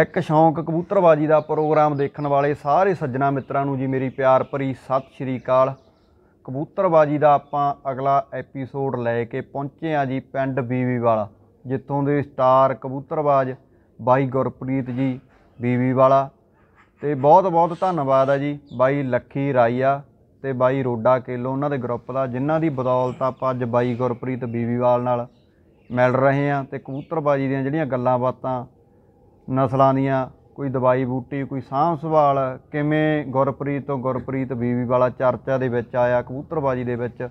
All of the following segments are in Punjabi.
ਇੱਕ ਸ਼ੌਂਕ ਕਬੂਤਰਬਾਜੀ ਦਾ ਪ੍ਰੋਗਰਾਮ ਦੇਖਣ ਵਾਲੇ ਸਾਰੇ ਸੱਜਣਾ ਮਿੱਤਰਾਂ ਨੂੰ ਜੀ ਮੇਰੀ ਪਿਆਰ ਭਰੀ ਸਤਿ ਸ਼੍ਰੀ ਅਕਾਲ ਕਬੂਤਰਬਾਜੀ ਦਾ ਆਪਾਂ ਅਗਲਾ ਐਪੀਸੋਡ ਲੈ ਕੇ ਪਹੁੰਚੇ ਆ ਜੀ ਪਿੰਡ ਬੀਵੀ ਵਾਲਾ ਜਿੱਥੋਂ ਦੇ ਸਟਾਰ ਕਬੂਤਰਬਾਜ ਬਾਈ ਗੁਰਪ੍ਰੀਤ ਜੀ ਬੀਵੀ ਵਾਲਾ ਤੇ ਬਹੁਤ ਬਹੁਤ ਧੰਨਵਾਦ ਆ ਜੀ ਬਾਈ ਲੱਖੀ ਰਾਈਆ ਤੇ ਬਾਈ ਰੋਡਾ ਕੇਲੋ ਉਹਨਾਂ ਦੇ ਗਰੁੱਪ ਦਾ ਜਿਨ੍ਹਾਂ ਦੀ ਬਦੌਲਤ ਆਪਾਂ ਅੱਜ ਬਾਈ ਗੁਰਪ੍ਰੀਤ ਬੀਵੀ ਵਾਲ ਨਾਲ ਮਿਲ ਰਹੇ ਆ ਤੇ ਕਬੂਤਰਬਾਜੀ ਦੀਆਂ ਜਿਹੜੀਆਂ ਗੱਲਾਂ ਬਾਤਾਂ ਨਸਲਾਂ ਦੀਆਂ ਕੋਈ ਦਵਾਈ ਬੂਟੀ ਕੋਈ ਸਾਂਭ ਸੰਭਾਲ ਕਿਵੇਂ ਗੁਰਪ੍ਰੀਤ ਤੋਂ ਗੁਰਪ੍ਰੀਤ ਬੀਬੀ ਵਾਲਾ ਚਰਚਾ ਦੇ ਵਿੱਚ ਆਇਆ ਕਬੂਤਰਬਾਜੀ ਦੇ ਵਿੱਚ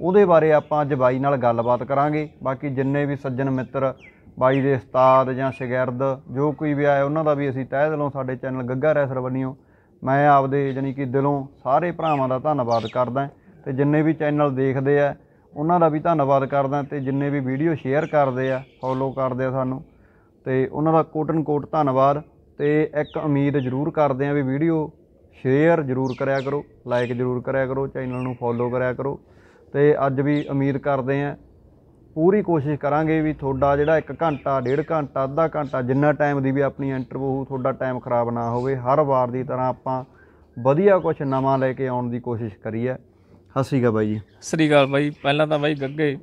ਉਹਦੇ ਬਾਰੇ ਆਪਾਂ ਅੱਜ ਬਾਈ ਨਾਲ ਗੱਲਬਾਤ ਕਰਾਂਗੇ ਬਾਕੀ ਜਿੰਨੇ ਵੀ ਸੱਜਣ ਮਿੱਤਰ ਬਾਈ ਦੇ ਉਸਤਾਦ ਜਾਂ ਸ਼ਾਗਿਰਦ ਜੋ ਕੋਈ ਵੀ ਆਇਆ ਉਹਨਾਂ ਦਾ ਵੀ ਅਸੀਂ ਤਹਿ ਦਿਲੋਂ ਸਾਡੇ ਚੈਨਲ ਗੱਗਾ ਰੈਸਰ ਵੱਲੋਂ ਮੈਂ ਆਪਦੇ ਯਾਨੀ ਕਿ ਦਿਲੋਂ ਸਾਰੇ ਭਰਾਵਾਂ ਦਾ ਧੰਨਵਾਦ ਕਰਦਾ ਤੇ ਜਿੰਨੇ ਵੀ ਚੈਨਲ ਦੇਖਦੇ ਆ ਉਹਨਾਂ ਦਾ ਵੀ ਧੰਨਵਾਦ ਕਰਦਾ ਤੇ ਜਿੰਨੇ ਵੀ ਵੀਡੀਓ ਸ਼ੇਅਰ ਕਰਦੇ ਆ ਫੋਲੋ ਕਰਦੇ ਆ ਸਾਨੂੰ ਤੇ ਉਹਨਾਂ ਦਾ ਕੋਟਨ ਕੋਟ ਧੰਨਵਾਦ ਤੇ ਇੱਕ ਉਮੀਦ ਜ਼ਰੂਰ ਕਰਦੇ ਆ ਵੀ ਵੀਡੀਓ ਸ਼ੇਅਰ ਜ਼ਰੂਰ ਕਰਿਆ ਕਰੋ ਲਾਈਕ ਜ਼ਰੂਰ ਕਰਿਆ ਕਰੋ ਚੈਨਲ ਨੂੰ ਫੋਲੋ ਕਰਿਆ ਕਰੋ ਤੇ ਅੱਜ ਵੀ ਉਮੀਦ ਕਰਦੇ ਆ ਪੂਰੀ ਕੋਸ਼ਿਸ਼ ਕਰਾਂਗੇ ਵੀ ਤੁਹਾਡਾ ਜਿਹੜਾ 1 ਘੰਟਾ 1.5 ਘੰਟਾ ਅੱਧਾ ਘੰਟਾ ਜਿੰਨਾ ਟਾਈਮ ਦੀ ਵੀ ਆਪਣੀ ਇੰਟਰਵਿਊ ਤੁਹਾਡਾ ਟਾਈਮ ਖਰਾਬ ਨਾ ਹੋਵੇ ਹਰ ਵਾਰ ਦੀ ਤਰ੍ਹਾਂ ਆਪਾਂ ਵਧੀਆ ਕੁਝ ਨਵਾਂ ਲੈ ਕੇ ਆਉਣ ਦੀ ਕੋਸ਼ਿਸ਼ ਕਰੀ ਹੈ ਹਸੀਗਾ ਬਾਈ ਜੀ ਗਾਲ ਬਾਈ ਪਹਿਲਾਂ ਤਾਂ ਬਾਈ ਗੱਗੇ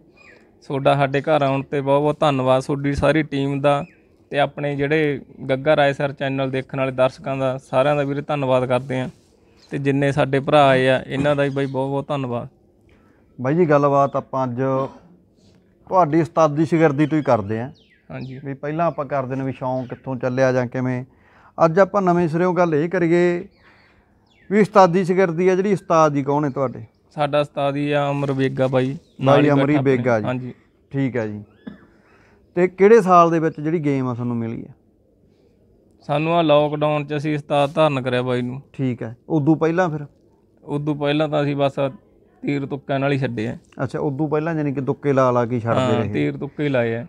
ਤੁਹਾਡਾ ਸਾਡੇ ਘਰ ਆਉਣ ਤੇ ਬਹੁਤ ਬਹੁਤ ਧੰਨਵਾਦ ਤੁਹਾਡੀ ਸਾਰੀ ਟੀਮ ਦਾ ਤੇ ਆਪਣੇ ਜਿਹੜੇ ਗੱਗਾ ਰਾਏ ਸਰ ਚੈਨਲ ਦੇਖਣ ਵਾਲੇ ਦਰਸ਼ਕਾਂ ਦਾ ਸਾਰਿਆਂ ਦਾ ਵੀਰੇ ਧੰਨਵਾਦ ਕਰਦੇ ਆ ਤੇ ਜਿੰਨੇ ਸਾਡੇ ਭਰਾ ਆਏ ਆ ਇਹਨਾਂ ਦਾ ਵੀ ਬਾਈ ਬਹੁਤ ਬਹੁਤ ਧੰਨਵਾਦ ਬਾਈ ਜੀ ਗੱਲਬਾਤ ਆਪਾਂ ਅੱਜ ਤੁਹਾਡੀ ਉਸਤਾਦੀ ਸ਼ਗਿਰਦੀ ਤੋਂ ਹੀ ਕਰਦੇ ਆ ਹਾਂਜੀ ਵੀ ਪਹਿਲਾਂ ਆਪਾਂ ਕਰਦੇ ਨੇ ਵੀ ਸ਼ੌਂਕ ਕਿੱਥੋਂ ਚੱਲਿਆ ਜਾਂ ਕਿਵੇਂ ਅੱਜ ਆਪਾਂ ਨਵੇਂ ਸਿਰਿਓਂ ਗੱਲ ਇਹ ਕਰੀਏ ਵੀ ਉਸਤਾਦੀ ਸ਼ਗਿਰਦੀ ਆ ਜਿਹੜੀ ਉਸਤਾਦ ਜੀ ਕੌਣ ਹੈ ਤੁਹਾਡੇ ਸਾਡਾ ਉਸਤਾਦ ਹੀ ਆ ਅਮਰ ਬੇਗਾ ਬਾਈ ਨਾਲ ਹੀ ਅਮਰੀ ਬੇਗਾ ਜੀ ਹਾਂਜੀ ਠੀਕ ਹੈ ਜੀ ਤੇ ਕਿਹੜੇ ਸਾਲ ਦੇ ਵਿੱਚ ਜਿਹੜੀ ਗੇਮ ਆ ਤੁਹਾਨੂੰ ਮਿਲੀ ਆ ਸਾਨੂੰ ਆ ਲੋਕਡਾਊਨ 'ਚ ਅਸੀਂ ਉਸਤਾਦ ਧਾਰਨ ਕਰਿਆ ਬਾਈ ਨੂੰ ਠੀਕ ਹੈ ਉਦੋਂ ਪਹਿਲਾਂ ਫਿਰ ਉਦੋਂ ਪਹਿਲਾਂ ਤਾਂ ਅਸੀਂ ਬਸ ਤੀਰ ਤੁੱਕਾਂ ਨਾਲ ਹੀ ਛੱਡੇ ਆ ਅੱਛਾ ਉਦੋਂ ਪਹਿਲਾਂ ਯਾਨੀ ਕਿ ਤੁੱਕੇ ਲਾ ਲਾ ਕੇ ਛੱਡਦੇ ਰਹੇ ਤੀਰ ਤੁੱਕੇ ਲਾਏ ਆ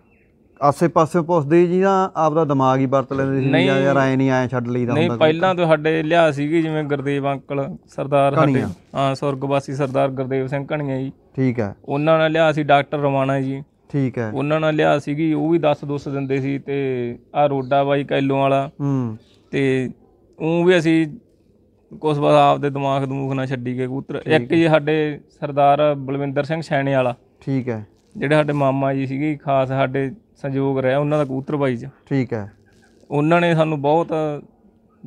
ਆਸੇ ਪਾਸੇ ਪੁੱਛਦੇ ਜੀ ਤਾਂ ਆਪਦਾ ਦਿਮਾਗ ਹੀ ਵਰਤ ਲੈਂਦੇ ਸੀ ਨਹੀਂ ਯਾਰ ਐ ਨਹੀਂ ਐ ਛੱਡ ਲਈਦਾ ਹੁੰਦਾ ਨਹੀਂ ਪਹਿਲਾਂ ਤਾਂ ਸਾਡੇ ਲਿਆ ਸੀਗੀ ਜਿਵੇਂ ਗੁਰਦੇਵ ਅੰਕਲ ਸਰਦਾਰ ਹਾਂ ਸਵਰਗਵਾਸੀ ਸਰਦਾਰ ਗੁਰਦੇਵ ਸਿੰਘ ਕਣੀਆਂ ਜੀ ਠੀਕ ਹੈ ਉਹਨਾਂ ਨਾਲ ਲਿਆ ਸੀ ਡਾਕਟਰ ਰਵਾਨਾ ਜੀ ਠੀਕ ਹੈ ਉਹਨਾਂ ਨਾਲ ਲਿਆ ਸੀਗੀ ਉਹ ਵੀ 10 ਦੋਸਤ ਦਿੰਦੇ ਸੀ ਤੇ ਆ ਰੋਡਾ ਬਾਈ ਕੈਲੋਂ ਵਾਲਾ ਹੂੰ ਤੇ ਉਹ ਵੀ ਅਸੀਂ ਕੁਛ ਬਸ ਆਪਦੇ ਦਿਮਾਗ ਦਮੂਖ ਨਾਲ ਛੱਡੀ ਕੇ ਕਬੂਤਰ ਇੱਕ ਜੀ ਸਾਡੇ ਸਰਦਾਰ ਬਲਵਿੰਦਰ ਸਿੰਘ ਸੈਣੇ ਵਾਲਾ ਠੀਕ ਹੈ ਜਿਹੜੇ ਸਾਡੇ ਮਾਮਾ ਜੀ ਸੀਗੇ ਖਾਸ ਸਾਡੇ ਸੰਯੋਗ ਰਿਹਾ ਉਹਨਾਂ ਦਾ ਕਬੂਤਰ ਬਾਈ ਜੀ ਠੀਕ ਹੈ ਉਹਨਾਂ ਨੇ ਸਾਨੂੰ ਬਹੁਤ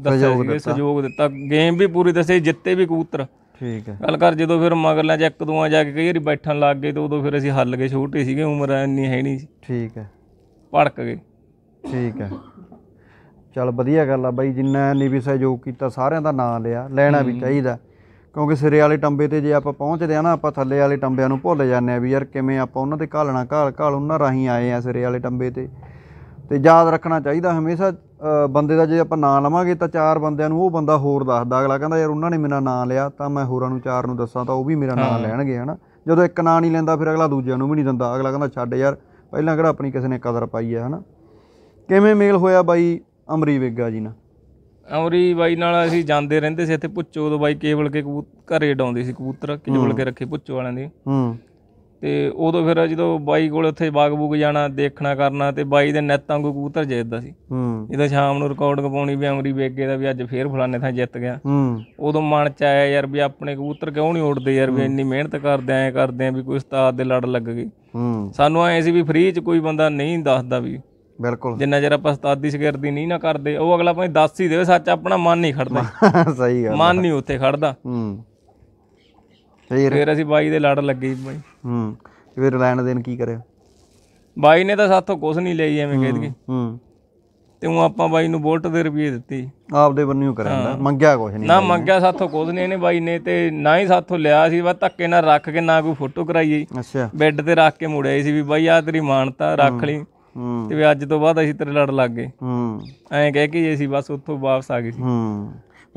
ਦੱਸਿਆ ਸੀਗੇ ਸਹਿਯੋਗ ਦਿੱਤਾ ਗੇਮ ਵੀ ਪੂਰੀ ਦੱਸੇ ਜਿੱਤੇ ਵੀ ਕਬੂਤਰ ਠੀਕ ਹੈ ਗੱਲ ਕਰ ਜਦੋਂ ਫਿਰ ਮਗਰ ਮਗਰਲਾ ਚੱਕ ਦੂਆਂ ਜਾ ਕੇ ਕਈ ਵਾਰੀ ਬੈਠਣ ਲੱਗ ਗਏ ਤੇ ਉਦੋਂ ਫਿਰ ਅਸੀਂ ਹੱਲ ਗਏ ਛੋਟੇ ਸੀਗੇ ਉਮਰ ਇੰਨੀ ਹੈ ਨਹੀਂ ਠੀਕ ਹੈ ਪੜਕ ਗਏ ਠੀਕ ਹੈ ਚਲ ਵਧੀਆ ਗੱਲ ਆ ਬਾਈ ਜਿੰਨਾ ਨੇ ਵੀ ਸਹਿਯੋਗ ਕੀਤਾ ਸਾਰਿਆਂ ਦਾ ਨਾਂ ਲਿਆ ਲੈਣਾ ਵੀ ਚਾਹੀਦਾ ਕਿਉਂਕਿ ਸਿਰੇ ਵਾਲੇ ਟੰਬੇ ਤੇ ਜੇ ਆਪਾਂ ਪਹੁੰਚਦੇ ਆ ਨਾ ਆਪਾਂ ਥੱਲੇ ਵਾਲੇ ਟੰਬਿਆਂ ਨੂੰ ਭੁੱਲ ਜਾਂਦੇ ਆ ਵੀ ਯਾਰ ਕਿਵੇਂ ਆਪਾਂ ਉਹਨਾਂ ਦੇ ਘਾਲਣਾ ਘਾਲ ਘਾਲ ਉਹਨਾਂ ਰਾਹੀਂ ਆਏ ਆ ਸਿਰੇ ਵਾਲੇ ਟੰਬੇ ਤੇ ਤੇ ਯਾਦ ਰੱਖਣਾ ਚਾਹੀਦਾ ਹਮੇਸ਼ਾ ਬੰਦੇ ਦਾ ਜੇ ਆਪਾਂ ਨਾਂ ਲਵਾਂਗੇ ਤਾਂ ਚਾਰ ਬੰਦਿਆਂ ਨੂੰ ਉਹ ਬੰਦਾ ਹੋਰ ਦੱਸਦਾ ਅਗਲਾ ਕਹਿੰਦਾ ਯਾਰ ਉਹਨਾਂ ਨੇ ਮੇਰਾ ਨਾਂ ਲਿਆ ਤਾਂ ਮੈਂ ਹੋਰਾਂ ਨੂੰ ਚਾਰ ਨੂੰ ਦੱਸਾਂ ਤਾਂ ਉਹ ਵੀ ਮੇਰਾ ਨਾਂ ਲੈਣਗੇ ਹਨਾ ਜਦੋਂ ਇੱਕ ਨਾਂ ਨਹੀਂ ਲੈਂਦਾ ਫਿਰ ਅਗਲਾ ਦੂਜਿਆਂ ਨੂੰ ਵੀ ਨਹੀਂ ਦਿੰਦਾ ਅਗਲਾ ਕਹਿੰਦਾ ਛੱਡ ਯਾਰ ਪਹਿਲਾਂ ਕਿਹੜਾ ਆਪਣੀ ਕਿਸੇ ਨੇ ਕਦਰ ਪਾਈ ਹੈ ਹਨਾ ਕਿਵੇਂ ਮੇਲ ਹੋਇਆ ਬਾਈ ਅਮਰੀ ਵੇਗਾ ਜੀ ਨਾਲ ਅਮਰੀ ਬਾਈ ਨਾਲ ਅਸੀਂ ਜਾਂਦੇ ਰਹਿੰਦੇ ਸੀ ਇੱਥੇ ਪੁੱਚੋ ਤੋਂ ਬਾਈ ਕੇਵਲ ਕੇ ਘਰੇ ਡਾਉਂਦੇ ਸੀ ਕਬੂਤਰ ਕੇਵਲ ਕੇ ਰੱਖੇ ਪੁੱਚੋ ਵਾਲਿਆਂ ਦੇ ਹੂੰ ਤੇ ਉਦੋਂ ਫਿਰ ਜਦੋਂ ਬਾਈ ਕੋਲ ਉੱਥੇ ਬਾਗ ਬੂਗ ਜਾਣਾ ਦੇਖਣਾ ਕਰਨਾ ਤੇ ਬਾਈ ਦੇ ਨੈਤਾਂ ਕੋ ਕਬੂਤਰ ਜਿੱਤਦਾ ਸੀ ਹੂੰ ਇਹਦਾ ਸ਼ਾਮ ਨੂੰ ਰਿਕਾਰਡ ਕਪਾਉਣੀ ਵੀ ਅਮਰੀ ਬੇਗੇ ਦਾ ਵੀ ਅੱਜ ਫੇਰ ਫਲਾਣੇ ਥਾਂ ਜਿੱਤ ਗਿਆ ਹੂੰ ਉਦੋਂ ਮਨ ਚ ਆਇਆ ਯਾਰ ਵੀ ਆਪਣੇ ਕਬੂਤਰ ਕਿਉਂ ਨਹੀਂ ਉੱਡਦੇ ਯਾਰ ਵੀ ਇੰਨੀ ਮਿਹਨਤ ਕਰਦੇ ਆਂ ਕਰਦੇ ਆਂ ਵੀ ਕੋਈ ਉਸਤਾਦ ਦੇ ਲੜ ਲੱਗ ਗਈ ਹੂੰ ਸਾਨੂੰ ਐ ਸੀ ਵੀ ਫ੍ਰੀ ਚ ਕੋਈ ਬੰਦਾ ਨਹੀਂ ਦੱਸਦਾ ਵੀ ਬਿਲਕੁਲ ਜਿੰਨਾ ਚਿਰ ਆਪਾਂ ਉਸਤਾਦੀ ਸ਼ਗਿਰਦੀ ਨਹੀਂ ਨਾ ਕਰਦੇ ਉਹ ਅਗਲਾ ਭਾਵੇਂ ਦੱਸ ਹੀ ਦੇਵੇ ਸੱਚ ਆਪਣਾ ਮਨ ਨਹੀਂ ਖੜਦਾ ਸਹੀ ਗੱਲ ਮਨ ਨਹੀਂ ਉੱਥੇ ਖੜਦਾ ਹੂੰ ਫਿਰ ਫਿਰ ਅਸੀਂ ਬਾਈ ਦੇ ਲੜ ਲੱਗੇ ਬਾਈ ਹੂੰ ਫਿਰ ਲੈਣ ਦੇਣ ਕੀ ਕਰਿਆ ਬਾਈ ਨੇ ਤਾਂ ਸਾਥੋਂ ਕੁਝ ਨਹੀਂ ਲਈ ਐਵੇਂ ਕਹਿ ਦਈਏ ਹੂੰ ਤੇ ਉਹ ਆਪਾਂ ਬਾਈ ਨੂੰ ਬੋਲਟ ਦੇ ਰੁਪਏ ਦਿੱਤੀ ਆਪਦੇ ਬੰਨਿਓ ਕਰਾਂਦਾ ਮੰਗਿਆ ਕੁਝ ਨਹੀਂ ਨਾ ਮੰਗਿਆ ਸਾਥੋਂ ਕੁਝ ਨਹੀਂ ਇਹਨੇ ਬਾਈ ਨੇ ਤੇ ਨਾ ਹੀ ਸਾਥੋਂ ਲਿਆ ਸੀ ਬਸ ਧੱਕੇ ਨਾਲ ਰੱਖ ਕੇ ਨਾ ਕੋਈ ਫੋਟੋ ਕਰਾਈਏ ਅੱਛਾ ਬੈੱਡ ਤੇ ਰੱਖ ਕੇ ਮੁੜਿਆ ਸੀ ਵੀ ਬਾਈ ਆ ਤੇਰੀ ਮਾਨਤਾ ਰੱਖ ਲਈ ਹੂੰ ਤੇ ਵੀ ਅੱਜ ਤੋਂ ਬਾਅਦ ਅਸੀਂ ਤੇਰੇ ਲੜ ਲੱਗ ਗਏ ਹੂੰ ਐਂ ਕਹਿ ਕੇ ਜੇ ਸੀ ਬਸ ਉੱਥੋਂ ਵਾਪਸ ਆ ਗਏ ਸੀ ਹੂੰ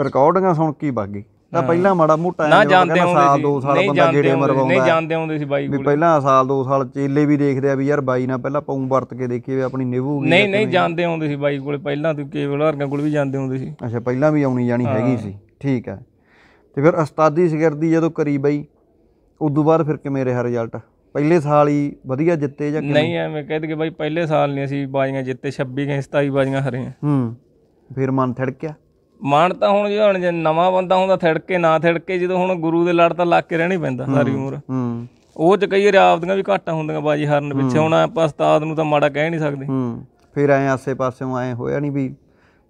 ਰਿਕਾਰਡਿੰਗਾਂ ਸੁਣ ਕੇ ਹੀ ਵਗ ਗਈ ਤਾਂ ਪਹਿਲਾਂ ਮਾੜਾ ਮੋਟਾ ਨਾ ਜਾਂਦੇ ਹੁੰਦੇ ਸਾਲ 2 ਸਾਲ ਬੰਦਾ ਗੇੜੇ ਮਰਵਾਉਂਦਾ ਨਹੀਂ ਜਾਂਦੇ ਹੁੰਦੇ ਸੀ ਬਾਈ ਵੀ ਪਹਿਲਾਂ ਸਾਲ 2 ਸਾਲ ਚੇਲੇ ਵੀ ਦੇਖਦੇ ਆ ਵੀ ਯਾਰ ਬਾਈ ਨਾ ਪਹਿਲਾਂ ਪਾਉਂ ਵਰਤ ਕੇ ਦੇਖੀ ਵੀ ਆਪਣੀ ਨਿਭੂਗੀ ਨਹੀਂ ਨਹੀਂ ਜਾਂਦੇ ਹੁੰਦੇ ਸੀ ਬਾਈ ਕੋਲੇ ਪਹਿਲਾਂ ਤੇ ਕੇਵਲ ਹਰਗਾਂ ਕੋਲ ਵੀ ਜਾਂਦੇ ਹੁੰਦੇ ਸੀ ਅੱਛਾ ਪਹਿਲਾਂ ਵੀ ਆਉਣੀ ਜਾਣੀ ਹੈਗੀ ਸੀ ਠੀਕ ਹੈ ਤੇ ਫਿਰ ਉਸਤਾਦੀ ਸਿਗਰਦੀ ਜਦੋਂ ਕਰੀ ਬਾਈ ਉਸ ਤੋਂ ਬਾਅਦ ਫਿਰ ਕਿਵੇਂ ਰਿਹਾ ਰਿਜ਼ਲਟ ਪਹਿਲੇ ਸਾਲ ਹੀ ਵਧੀਆ ਜਿੱਤੇ ਜਾਂ ਨਹੀਂ ਐਵੇਂ ਕਹਿ ਦਗੇ ਬਾਈ ਪਹਿਲੇ ਸਾਲ ਨਹੀਂ ਅਸੀਂ ਬਾਜ਼ੀਆਂ ਜਿੱਤੇ 26 ਗਏ 27 ਬਾਜ਼ੀਆਂ ਹਰੇ ਹੂੰ ਫਿਰ ਮਨ ਥੜਕਿਆ ਮਨ ਤਾਂ ਹੁਣ ਜੇ ਹੁਣ ਜੇ ਨਵਾਂ ਬੰਦਾ ਹੁੰਦਾ ਥੜਕੇ ਨਾ ਥੜਕੇ ਜਦੋਂ ਹੁਣ ਗੁਰੂ ਦੇ ਲੜ ਤਾਂ ਲੱਗ ਕੇ ਰਹਿਣੀ ਪੈਂਦਾ ਸਾਰੀ ਉਮਰ ਹੂੰ ਉਹ ਚ ਕਈ ਵਾਰ ਆਪਦੀਆਂ ਵੀ ਘਾਟਾਂ ਹੁੰਦੀਆਂ ਬਾਜੀ ਹਰਨ ਪਿੱਛੇ ਹੁਣ ਆਪਾਂ ਉਸਤਾਦ ਨੂੰ ਤਾਂ ਮਾੜਾ ਕਹਿ ਨਹੀਂ ਸਕਦੇ ਹੂੰ ਫਿਰ ਐ ਆਸੇ ਪਾਸੇੋਂ ਐ ਹੋਇਆ ਨਹੀਂ ਵੀ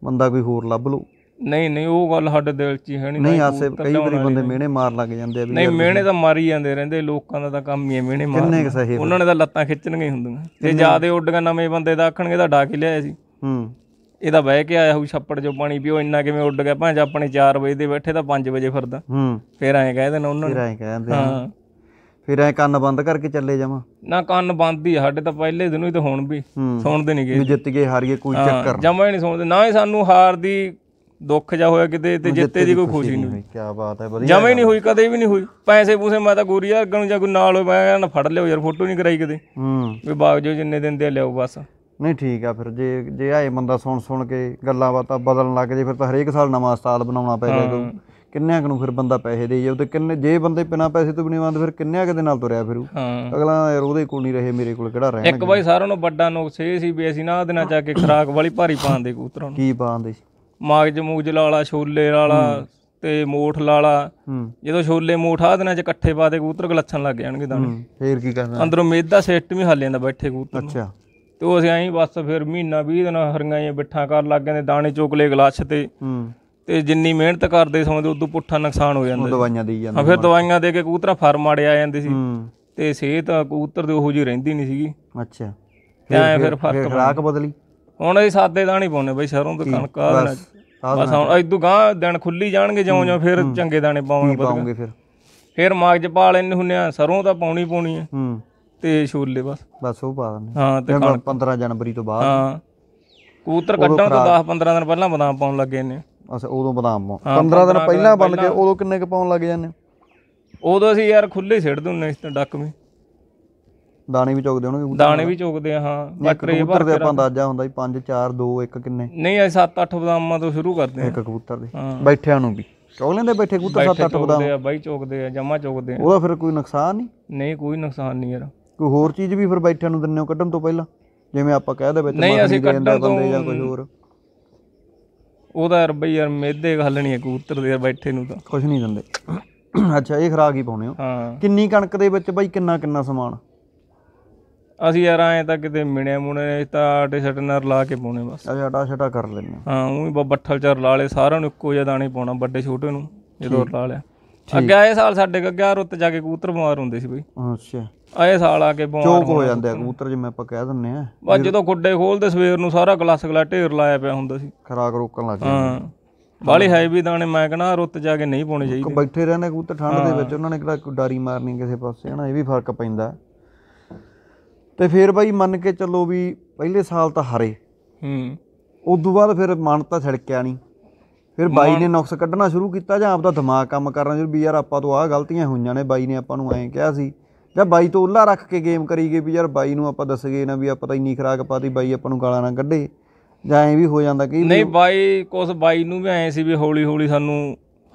ਬੰਦਾ ਕੋਈ ਹੋਰ ਲੱਭ ਲੋ ਨਹੀਂ ਨਹੀਂ ਉਹ ਗੱਲ ਸਾਡੇ ਦਿਲ 'ਚ ਹੀ ਹੈ ਨਹੀਂ ਨਹੀਂ ਆਸੇ ਕਈ ਵਾਰੀ ਬੰਦੇ ਮਿਹਣੇ ਮਾਰ ਲੱਗ ਜਾਂਦੇ ਆ ਵੀ ਨਹੀਂ ਮਿਹਣੇ ਤਾਂ ਮਾਰੀ ਜਾਂਦੇ ਰਹਿੰਦੇ ਲੋਕਾਂ ਦਾ ਤਾਂ ਕੰਮ ਹੀ ਹੈ ਮਿਹਣੇ ਮਾਰ ਕਿੰਨੇ ਸਹੀ ਉਹਨਾਂ ਨੇ ਤਾਂ ਲੱਤਾਂ ਖਿੱਚਣਗੇ ਹੁੰਦੀਆਂ ਤੇ ਜਿਆਦੇ ਉੱਡ ਨਵੇਂ ਬੰਦੇ ਦਾ ਆਖਣਗੇ ਤਾਂ ਡਾਕ ਹੀ ਲਿਆਇਆ ਸੀ ਹੂੰ ਇਹਦਾ ਬਹਿ ਕੇ ਆਇਆ ਹੋਊ ਛੱਪੜ ਜੋ ਪਾਣੀ ਪੀਓ ਇੰਨਾ ਕਿਵੇਂ ਉੱਡ ਗਿਆ ਭਾਂਜ ਆਪਣੇ 4 ਵਜੇ ਦੇ ਬੈਠੇ ਤਾਂ 5 ਵਜੇ ਫਿਰਦਾ ਹੂੰ ਫਿਰ ਐਂ ਕਹਿ ਦੇਣਾ ਉਹਨਾਂ ਫਿਰ ਐਂ ਕਹਿੰਦੇ ਹਾਂ ਫਿਰ ਐਂ ਕੰਨ ਬੰਦ ਕਰਕੇ ਚੱਲੇ ਜਾਵਾਂ ਨਾ ਕੰਨ ਬੰਦ ਹੀ ਆ, ਸਾਡੇ ਤਾਂ ਪਹਿਲੇ ਦਿਨੋਂ ਹੀ ਤਾਂ ਹੁਣ ਵੀ ਸੁਣਦੇ ਨਹੀਂ ਗਏ ਵੀ ਜਿੱਤ ਗਏ ਹਾਰੀਏ ਕੋਈ ਚੱਕਰ ਜਮਾ ਹੀ ਨਹੀਂ ਸੁਣਦੇ ਨਾ ਹੀ ਸਾਨੂੰ ਹਾਰ ਦੀ ਦੁੱਖ ਜਾ ਹੋਇਆ ਕਿਤੇ ਤੇ ਜਿੱਤੇ ਦੀ ਕੋਈ ਖੁਸ਼ੀ ਨਹੀਂ ਕੀ ਬਾਤ ਹੈ ਵਧੀਆ ਜਮਾ ਹੀ ਨਹੀਂ ਹੋਈ ਕਦੇ ਵੀ ਨਹੀਂ ਹੋਈ ਪੈਸੇ ਪੂਸੇ ਮੈਂ ਤਾਂ ਗੋਰੀ ਯਾਰ ਨੂੰ ਜਾਂ ਕੋਈ ਨਾਲ ਹੋਇਆ ਮੈਂ ਕਹਿੰਦਾ ਫੜ ਲਿਓ ਯਾਰ ਫੋਟੋ ਨਹੀਂ ਕਰਾਈ ਕਦੇ ਹੂੰ ਵੀ ਬਾਗ ਜੋ ਜਿੰਨੇ ਦਿਨ ਦੇ ਲਿਓ ਬਸ ਨਹੀਂ ਠੀਕ ਆ ਫਿਰ ਜੇ ਜੇ ਆਏ ਬੰਦਾ ਸੁਣ ਸੁਣ ਕੇ ਗੱਲਾਂ ਬਾਤਾਂ ਬਦਲਣ ਲੱਗ ਜੇ ਫਿਰ ਤਾਂ ਹਰੇਕ ਸਾਲ ਨਵਾਂ ਉਸਤਾਦ ਬਣਾਉਣਾ ਪੈ ਜਾਏਗਾ ਕਿੰਨਿਆਂ ਨੂੰ ਫਿਰ ਬੰਦਾ ਪੈਸੇ ਦੇ ਜਾਉ ਤੇ ਕਿੰਨੇ ਜੇ ਬੰਦੇ ਬਿਨਾ ਪੈਸੇ ਤੋਂ ਬਿਨਾਂ ਬੰਦ ਫਿਰ ਕਿੰਨਿਆਂ ਕਿਤੇ ਨਾਲ ਤੁਰਿਆ ਫਿਰੂ ਅਗਲਾ ਯਾਰ ਉਹਦੇ ਕੋਲ ਨਹੀਂ ਰਹੇ ਮੇਰੇ ਕੋਲ ਕਿਹੜਾ ਰਹਿਣਾ ਇੱਕ ਵਾਰੀ ਸਾਰਿਆਂ ਨੂੰ ਵੱਡਾ ਨੁਕਸ ਇਹ ਸੀ ਵੀ ਅਸੀਂ ਨਾ ਦਿਨਾਂ ਚਾ ਕੇ ਖਰਾਕ ਵਾਲੀ ਭਾਰੀ ਪਾਉਂਦੇ ਕੂਤਰਾਂ ਨੂੰ ਕੀ ਪਾਉਂਦੇ ਸੀ ਮਾਗਜ ਮੂਜ ਲਾਲਾ ਛੋਲੇ ਲਾਲਾ ਤੇ ਮੋਠ ਲਾਲਾ ਜਦੋਂ ਛੋਲੇ ਮੋਠ ਆ ਦਿਨਾਂ ਚ ਇਕੱਠੇ ਪਾ ਦੇ ਕਬੂਤਰ ਗਲੱਛਣ ਲੱਗ ਜਾਣਗੇ ਦਾਣੇ ਫੇਰ ਕੀ ਕਰਨਾ ਅੰਦਰੋਂ ਮੇਦਾ ਸਿਸਟਮ ਹੀ ਹੱਲ ਜਾਂਦਾ ਬੈਠੇ ਕਬੂਤਰ ਅੱਛਾ ਤੇ ਉਸ ਅਸੀਂ ਐਂ ਬਸ ਫਿਰ ਮਹੀਨਾ 20 ਦਿਨ ਹਰੀਆਂ ਜਾਂ ਬਿੱਠਾਂ ਕਰ ਲੱਗ ਜਾਂਦੇ ਨੇ ਦਾਣੇ ਚੋਕਲੇ ਲਏ ਗਲਾਸ ਤੇ ਹੂੰ ਤੇ ਜਿੰਨੀ ਮਿਹਨਤ ਕਰਦੇ ਸਮਝਦੇ ਉਦੋਂ ਪੁੱਠਾ ਨੁਕਸਾਨ ਹੋ ਜਾਂਦਾ ਦਵਾਈਆਂ ਦੇਈ ਜਾਂਦੇ ਹਾਂ ਫਿਰ ਦਵਾਈਆਂ ਦੇ ਕੇ ਕੂਤਰਾ ਫਰ ਮਾੜੇ ਆ ਜਾਂਦੇ ਸੀ ਤੇ ਸਿਹਤ ਕੂਤਰ ਦੇ ਉਹੋ ਜੀ ਰਹਿੰਦੀ ਨਹੀਂ ਸੀਗੀ ਅੱਛਾ ਤੇ ਫਿਰ ਫਰਕ ਖਰਾਕ ਬਦਲੀ ਹੁਣ ਅਸੀਂ ਸਾਦੇ ਦਾਣੇ ਪਾਉਨੇ ਬਈ ਸਰੋਂ ਤੇ ਕਣਕ ਆ ਬਸ ਹੁਣ ਇਦੋਂ ਗਾਂ ਦਿਨ ਖੁੱਲੀ ਜਾਣਗੇ ਜਿਉਂ ਜਿਉਂ ਫਿਰ ਚੰਗੇ ਦਾਣੇ ਪਾਉਂਗੇ ਪਾਉਂਗੇ ਫਿਰ ਫਿਰ ਮਾਗਜ ਪਾਲ ਲੈਣੇ ਹੁੰਨੇ ਆ ਸਰੋਂ ਤਾਂ ਪਾਉਣੀ ਪਾਉਣੀ ਹੈ ਹੂੰ ਤੇ ਛੋਲੇ ਬਸ ਬਸ ਉਹ ਪਾ ਦਿੰਦੇ ਹਾਂ ਤੇ 15 ਜਨਵਰੀ ਤੋਂ ਬਾਅਦ ਹਾਂ ਕਬੂਤਰ ਕੱਢਣ ਤੋਂ 10 15 ਦਿਨ ਪਹਿਲਾਂ ਬਦਾਮ ਪਾਉਣ ਲੱਗੇ ਨੇ ਅਸ ਉਦੋਂ ਬਦਾਮ 15 ਦਿਨ ਪਹਿਲਾਂ ਬਣ ਕੇ ਉਦੋਂ ਕਿੰਨੇ ਕ ਪਾਉਣ ਲੱਗ ਜਾਂਦੇ ਉਦੋਂ ਅਸੀਂ ਯਾਰ ਖੁੱਲੇ ਛੱਡ ਦੁੰਨੇ ਇਸ ਤੇ ਡੱਕ ਵੀ ਦਾਣੇ ਵੀ ਚੁਗਦੇ ਹੋਣਗੇ ਦਾਣੇ ਵੀ ਚੁਗਦੇ ਆ ਹਾਂ ਬੱਕਰੇ ਕਬੂਤਰ ਦੇ ਆਪਾਂ ਅੰਦਾਜ਼ਾ ਹੁੰਦਾ ਜੀ 5 4 2 1 ਕਿੰਨੇ ਨਹੀਂ ਅਸੀਂ 7 8 ਬਦਾਮਾਂ ਤੋਂ ਸ਼ੁਰੂ ਕਰਦੇ ਆ ਇੱਕ ਕਬੂਤਰ ਦੇ ਬੈਠਿਆਂ ਨੂੰ ਵੀ ਚੁਗ ਲੈਂਦੇ ਬੈਠੇ ਕਬੂਤਰ 7 8 ਬਦਾਮ ਚੁਗਦੇ ਆ ਬਾਈ ਚੁਗਦੇ ਆ ਜਮਾ ਚੁਗਦੇ ਆ ਉਹਦਾ ਫਿਰ ਕੋਈ ਨੁਕਸਾਨ ਨਹੀਂ ਨਹੀਂ ਕੋਈ ਨੁਕਸਾਨ ਨਹੀਂ ਯਾਰ ਕੋਈ ਹੋਰ ਚੀਜ਼ ਵੀ ਫਿਰ ਬੈਠਿਆਂ ਨੂੰ ਦਿੰਨੇ ਹੋ ਕੱਢਣ ਤੋਂ ਪਹਿਲਾਂ ਜਿਵੇਂ ਆਪਾਂ ਕਹਿ ਦੇ ਵਿੱਚ ਨਹੀਂ ਅਸੀਂ ਕੱਢਣ ਤੋਂ ਜਾਂ ਕੋਈ ਹੋਰ ਉਹਦਾ ਯਾਰ ਬਈ ਯਾਰ ਮੇਦੇ ਗੱਲ ਨਹੀਂ ਹੈ ਕਬੂਤਰ ਦੇ ਬੈਠੇ ਨੂੰ ਤਾਂ ਕੁਝ ਨਹੀਂ ਦਿੰਦੇ ਅੱਛਾ ਇਹ ਖਰਾਕ ਹੀ ਪਾਉਣੇ ਹੋ ਕਿੰਨੀ ਕਣਕ ਦੇ ਵਿੱਚ ਬਾਈ ਕਿੰਨਾ ਕਿੰਨਾ ਸਮਾਨ ਅਸੀਂ ਯਾਰ ਐ ਤਾਂ ਕਿਤੇ ਮਿਣਿਆ ਮੁਣੇ ਤਾਂ ਆਟੇ ਛਟੇ ਨਾਲ ਲਾ ਕੇ ਪਾਉਣੇ ਬਸ ਅਜਾ ਆਟਾ ਛਟਾ ਕਰ ਲੈਣੇ ਹਾਂ ਉਹੀ ਵੀ ਬੱਠਲ ਚਰ ਲਾ ਲੇ ਸਾਰਿਆਂ ਨੂੰ ਇੱਕੋ ਜਿਹਾ ਦਾਣੇ ਪਾਉਣਾ ਵੱਡੇ ਛੋਟੇ ਨੂੰ ਜਦੋਂ ਲਾ ਲਿਆ ਅੱਗੇ ਆਏ ਸਾਲ ਸਾਡੇ ਗੱਗਿਆ ਰੁੱਤ ਜਾ ਕੇ ਕਬੂਤਰ ਬਿਮਾਰ ਹੁੰਦੇ ਸੀ ਬਈ ਅੱਛਾ ਆਏ ਸਾਲ ਆ ਕੇ ਬਿਮਾਰ ਚੋਕ ਹੋ ਜਾਂਦੇ ਆ ਕਬੂਤਰ ਜਿਵੇਂ ਆਪਾਂ ਕਹਿ ਦਿੰਨੇ ਆ ਬਸ ਜਦੋਂ ਗੁੱਡੇ ਖੋਲਦੇ ਸਵੇਰ ਨੂੰ ਸਾਰਾ ਗਲਾਸ ਗਲਾ ਢੇਰ ਲਾਇਆ ਪਿਆ ਹੁੰਦਾ ਸੀ ਖਰਾਕ ਰੋਕਣ ਲੱਗ ਜਾਂਦੇ ਹਾਂ ਬਾਲੀ ਵੀ ਦਾਣੇ ਮੈਂ ਕਹਣਾ ਰੁੱਤ ਜਾ ਕੇ ਨਹੀਂ ਪਾਉਣੇ ਚਾਹੀਦੇ ਬੈਠੇ ਰਹਿੰਦੇ ਕਬੂਤਰ ਠੰਡ ਦੇ ਵਿੱਚ ਉਹਨਾਂ ਨੇ ਕਿਹੜਾ ਕੋਈ ਡਾਰੀ ਮਾਰਨੀ ਕਿਸੇ ਪਾਸੇ ਹਨਾ ਇਹ ਵੀ ਫਰਕ ਪੈਂਦਾ ਤੇ ਫੇਰ ਬਾਈ ਮੰਨ ਕੇ ਚੱਲੋ ਵੀ ਪਹਿਲੇ ਸਾਲ ਤਾਂ ਹਾਰੇ ਹੂੰ ਉਸ ਤੋਂ ਬਾਅਦ ਫਿਰ ਮਨ ਤਾਂ ਛਿੜਕਿਆ ਨਹੀਂ ਫਿਰ ਬਾਈ ਨੇ ਨੁਕਸ ਕੱਢਣਾ ਸ਼ੁਰੂ ਕੀਤਾ ਜਾਂ ਆਪਦਾ ਦਿਮਾਗ ਕੰਮ ਕਰਨਾ ਸ਼ੁਰੂ ਵੀ ਯਾਰ ਆਪਾਂ ਤੋਂ ਆਹ ਗਲਤੀਆਂ ਹੋਈਆਂ ਨੇ ਬਾਈ ਨੇ ਆਪਾਂ ਨੂੰ ਐਂ ਕਿਹਾ ਸੀ ਜਾਂ ਬਾਈ ਤੋਂ ਉੱਲਾ ਰੱਖ ਕੇ ਗੇਮ ਕਰੀਗੇ ਵੀ ਯਾਰ ਬਾਈ ਨੂੰ ਆਪਾਂ ਦੱਸਗੇ ਨਾ ਵੀ ਆਪਾਂ ਤਾਂ ਇੰਨੀ ਖਰਾਕ ਪਾਤੀ ਬਾਈ ਆਪਾਂ ਨੂੰ ਗਾਲਾਂ ਨਾ ਕੱਢੇ ਜਾਂ ਐ ਵੀ ਹੋ ਜਾਂਦਾ ਕਿ ਨਹੀਂ ਬਾਈ ਕੁਝ ਬਾਈ ਨੂੰ ਵੀ ਐ ਸੀ ਵੀ ਹੌਲੀ ਹੌਲੀ ਸਾਨੂੰ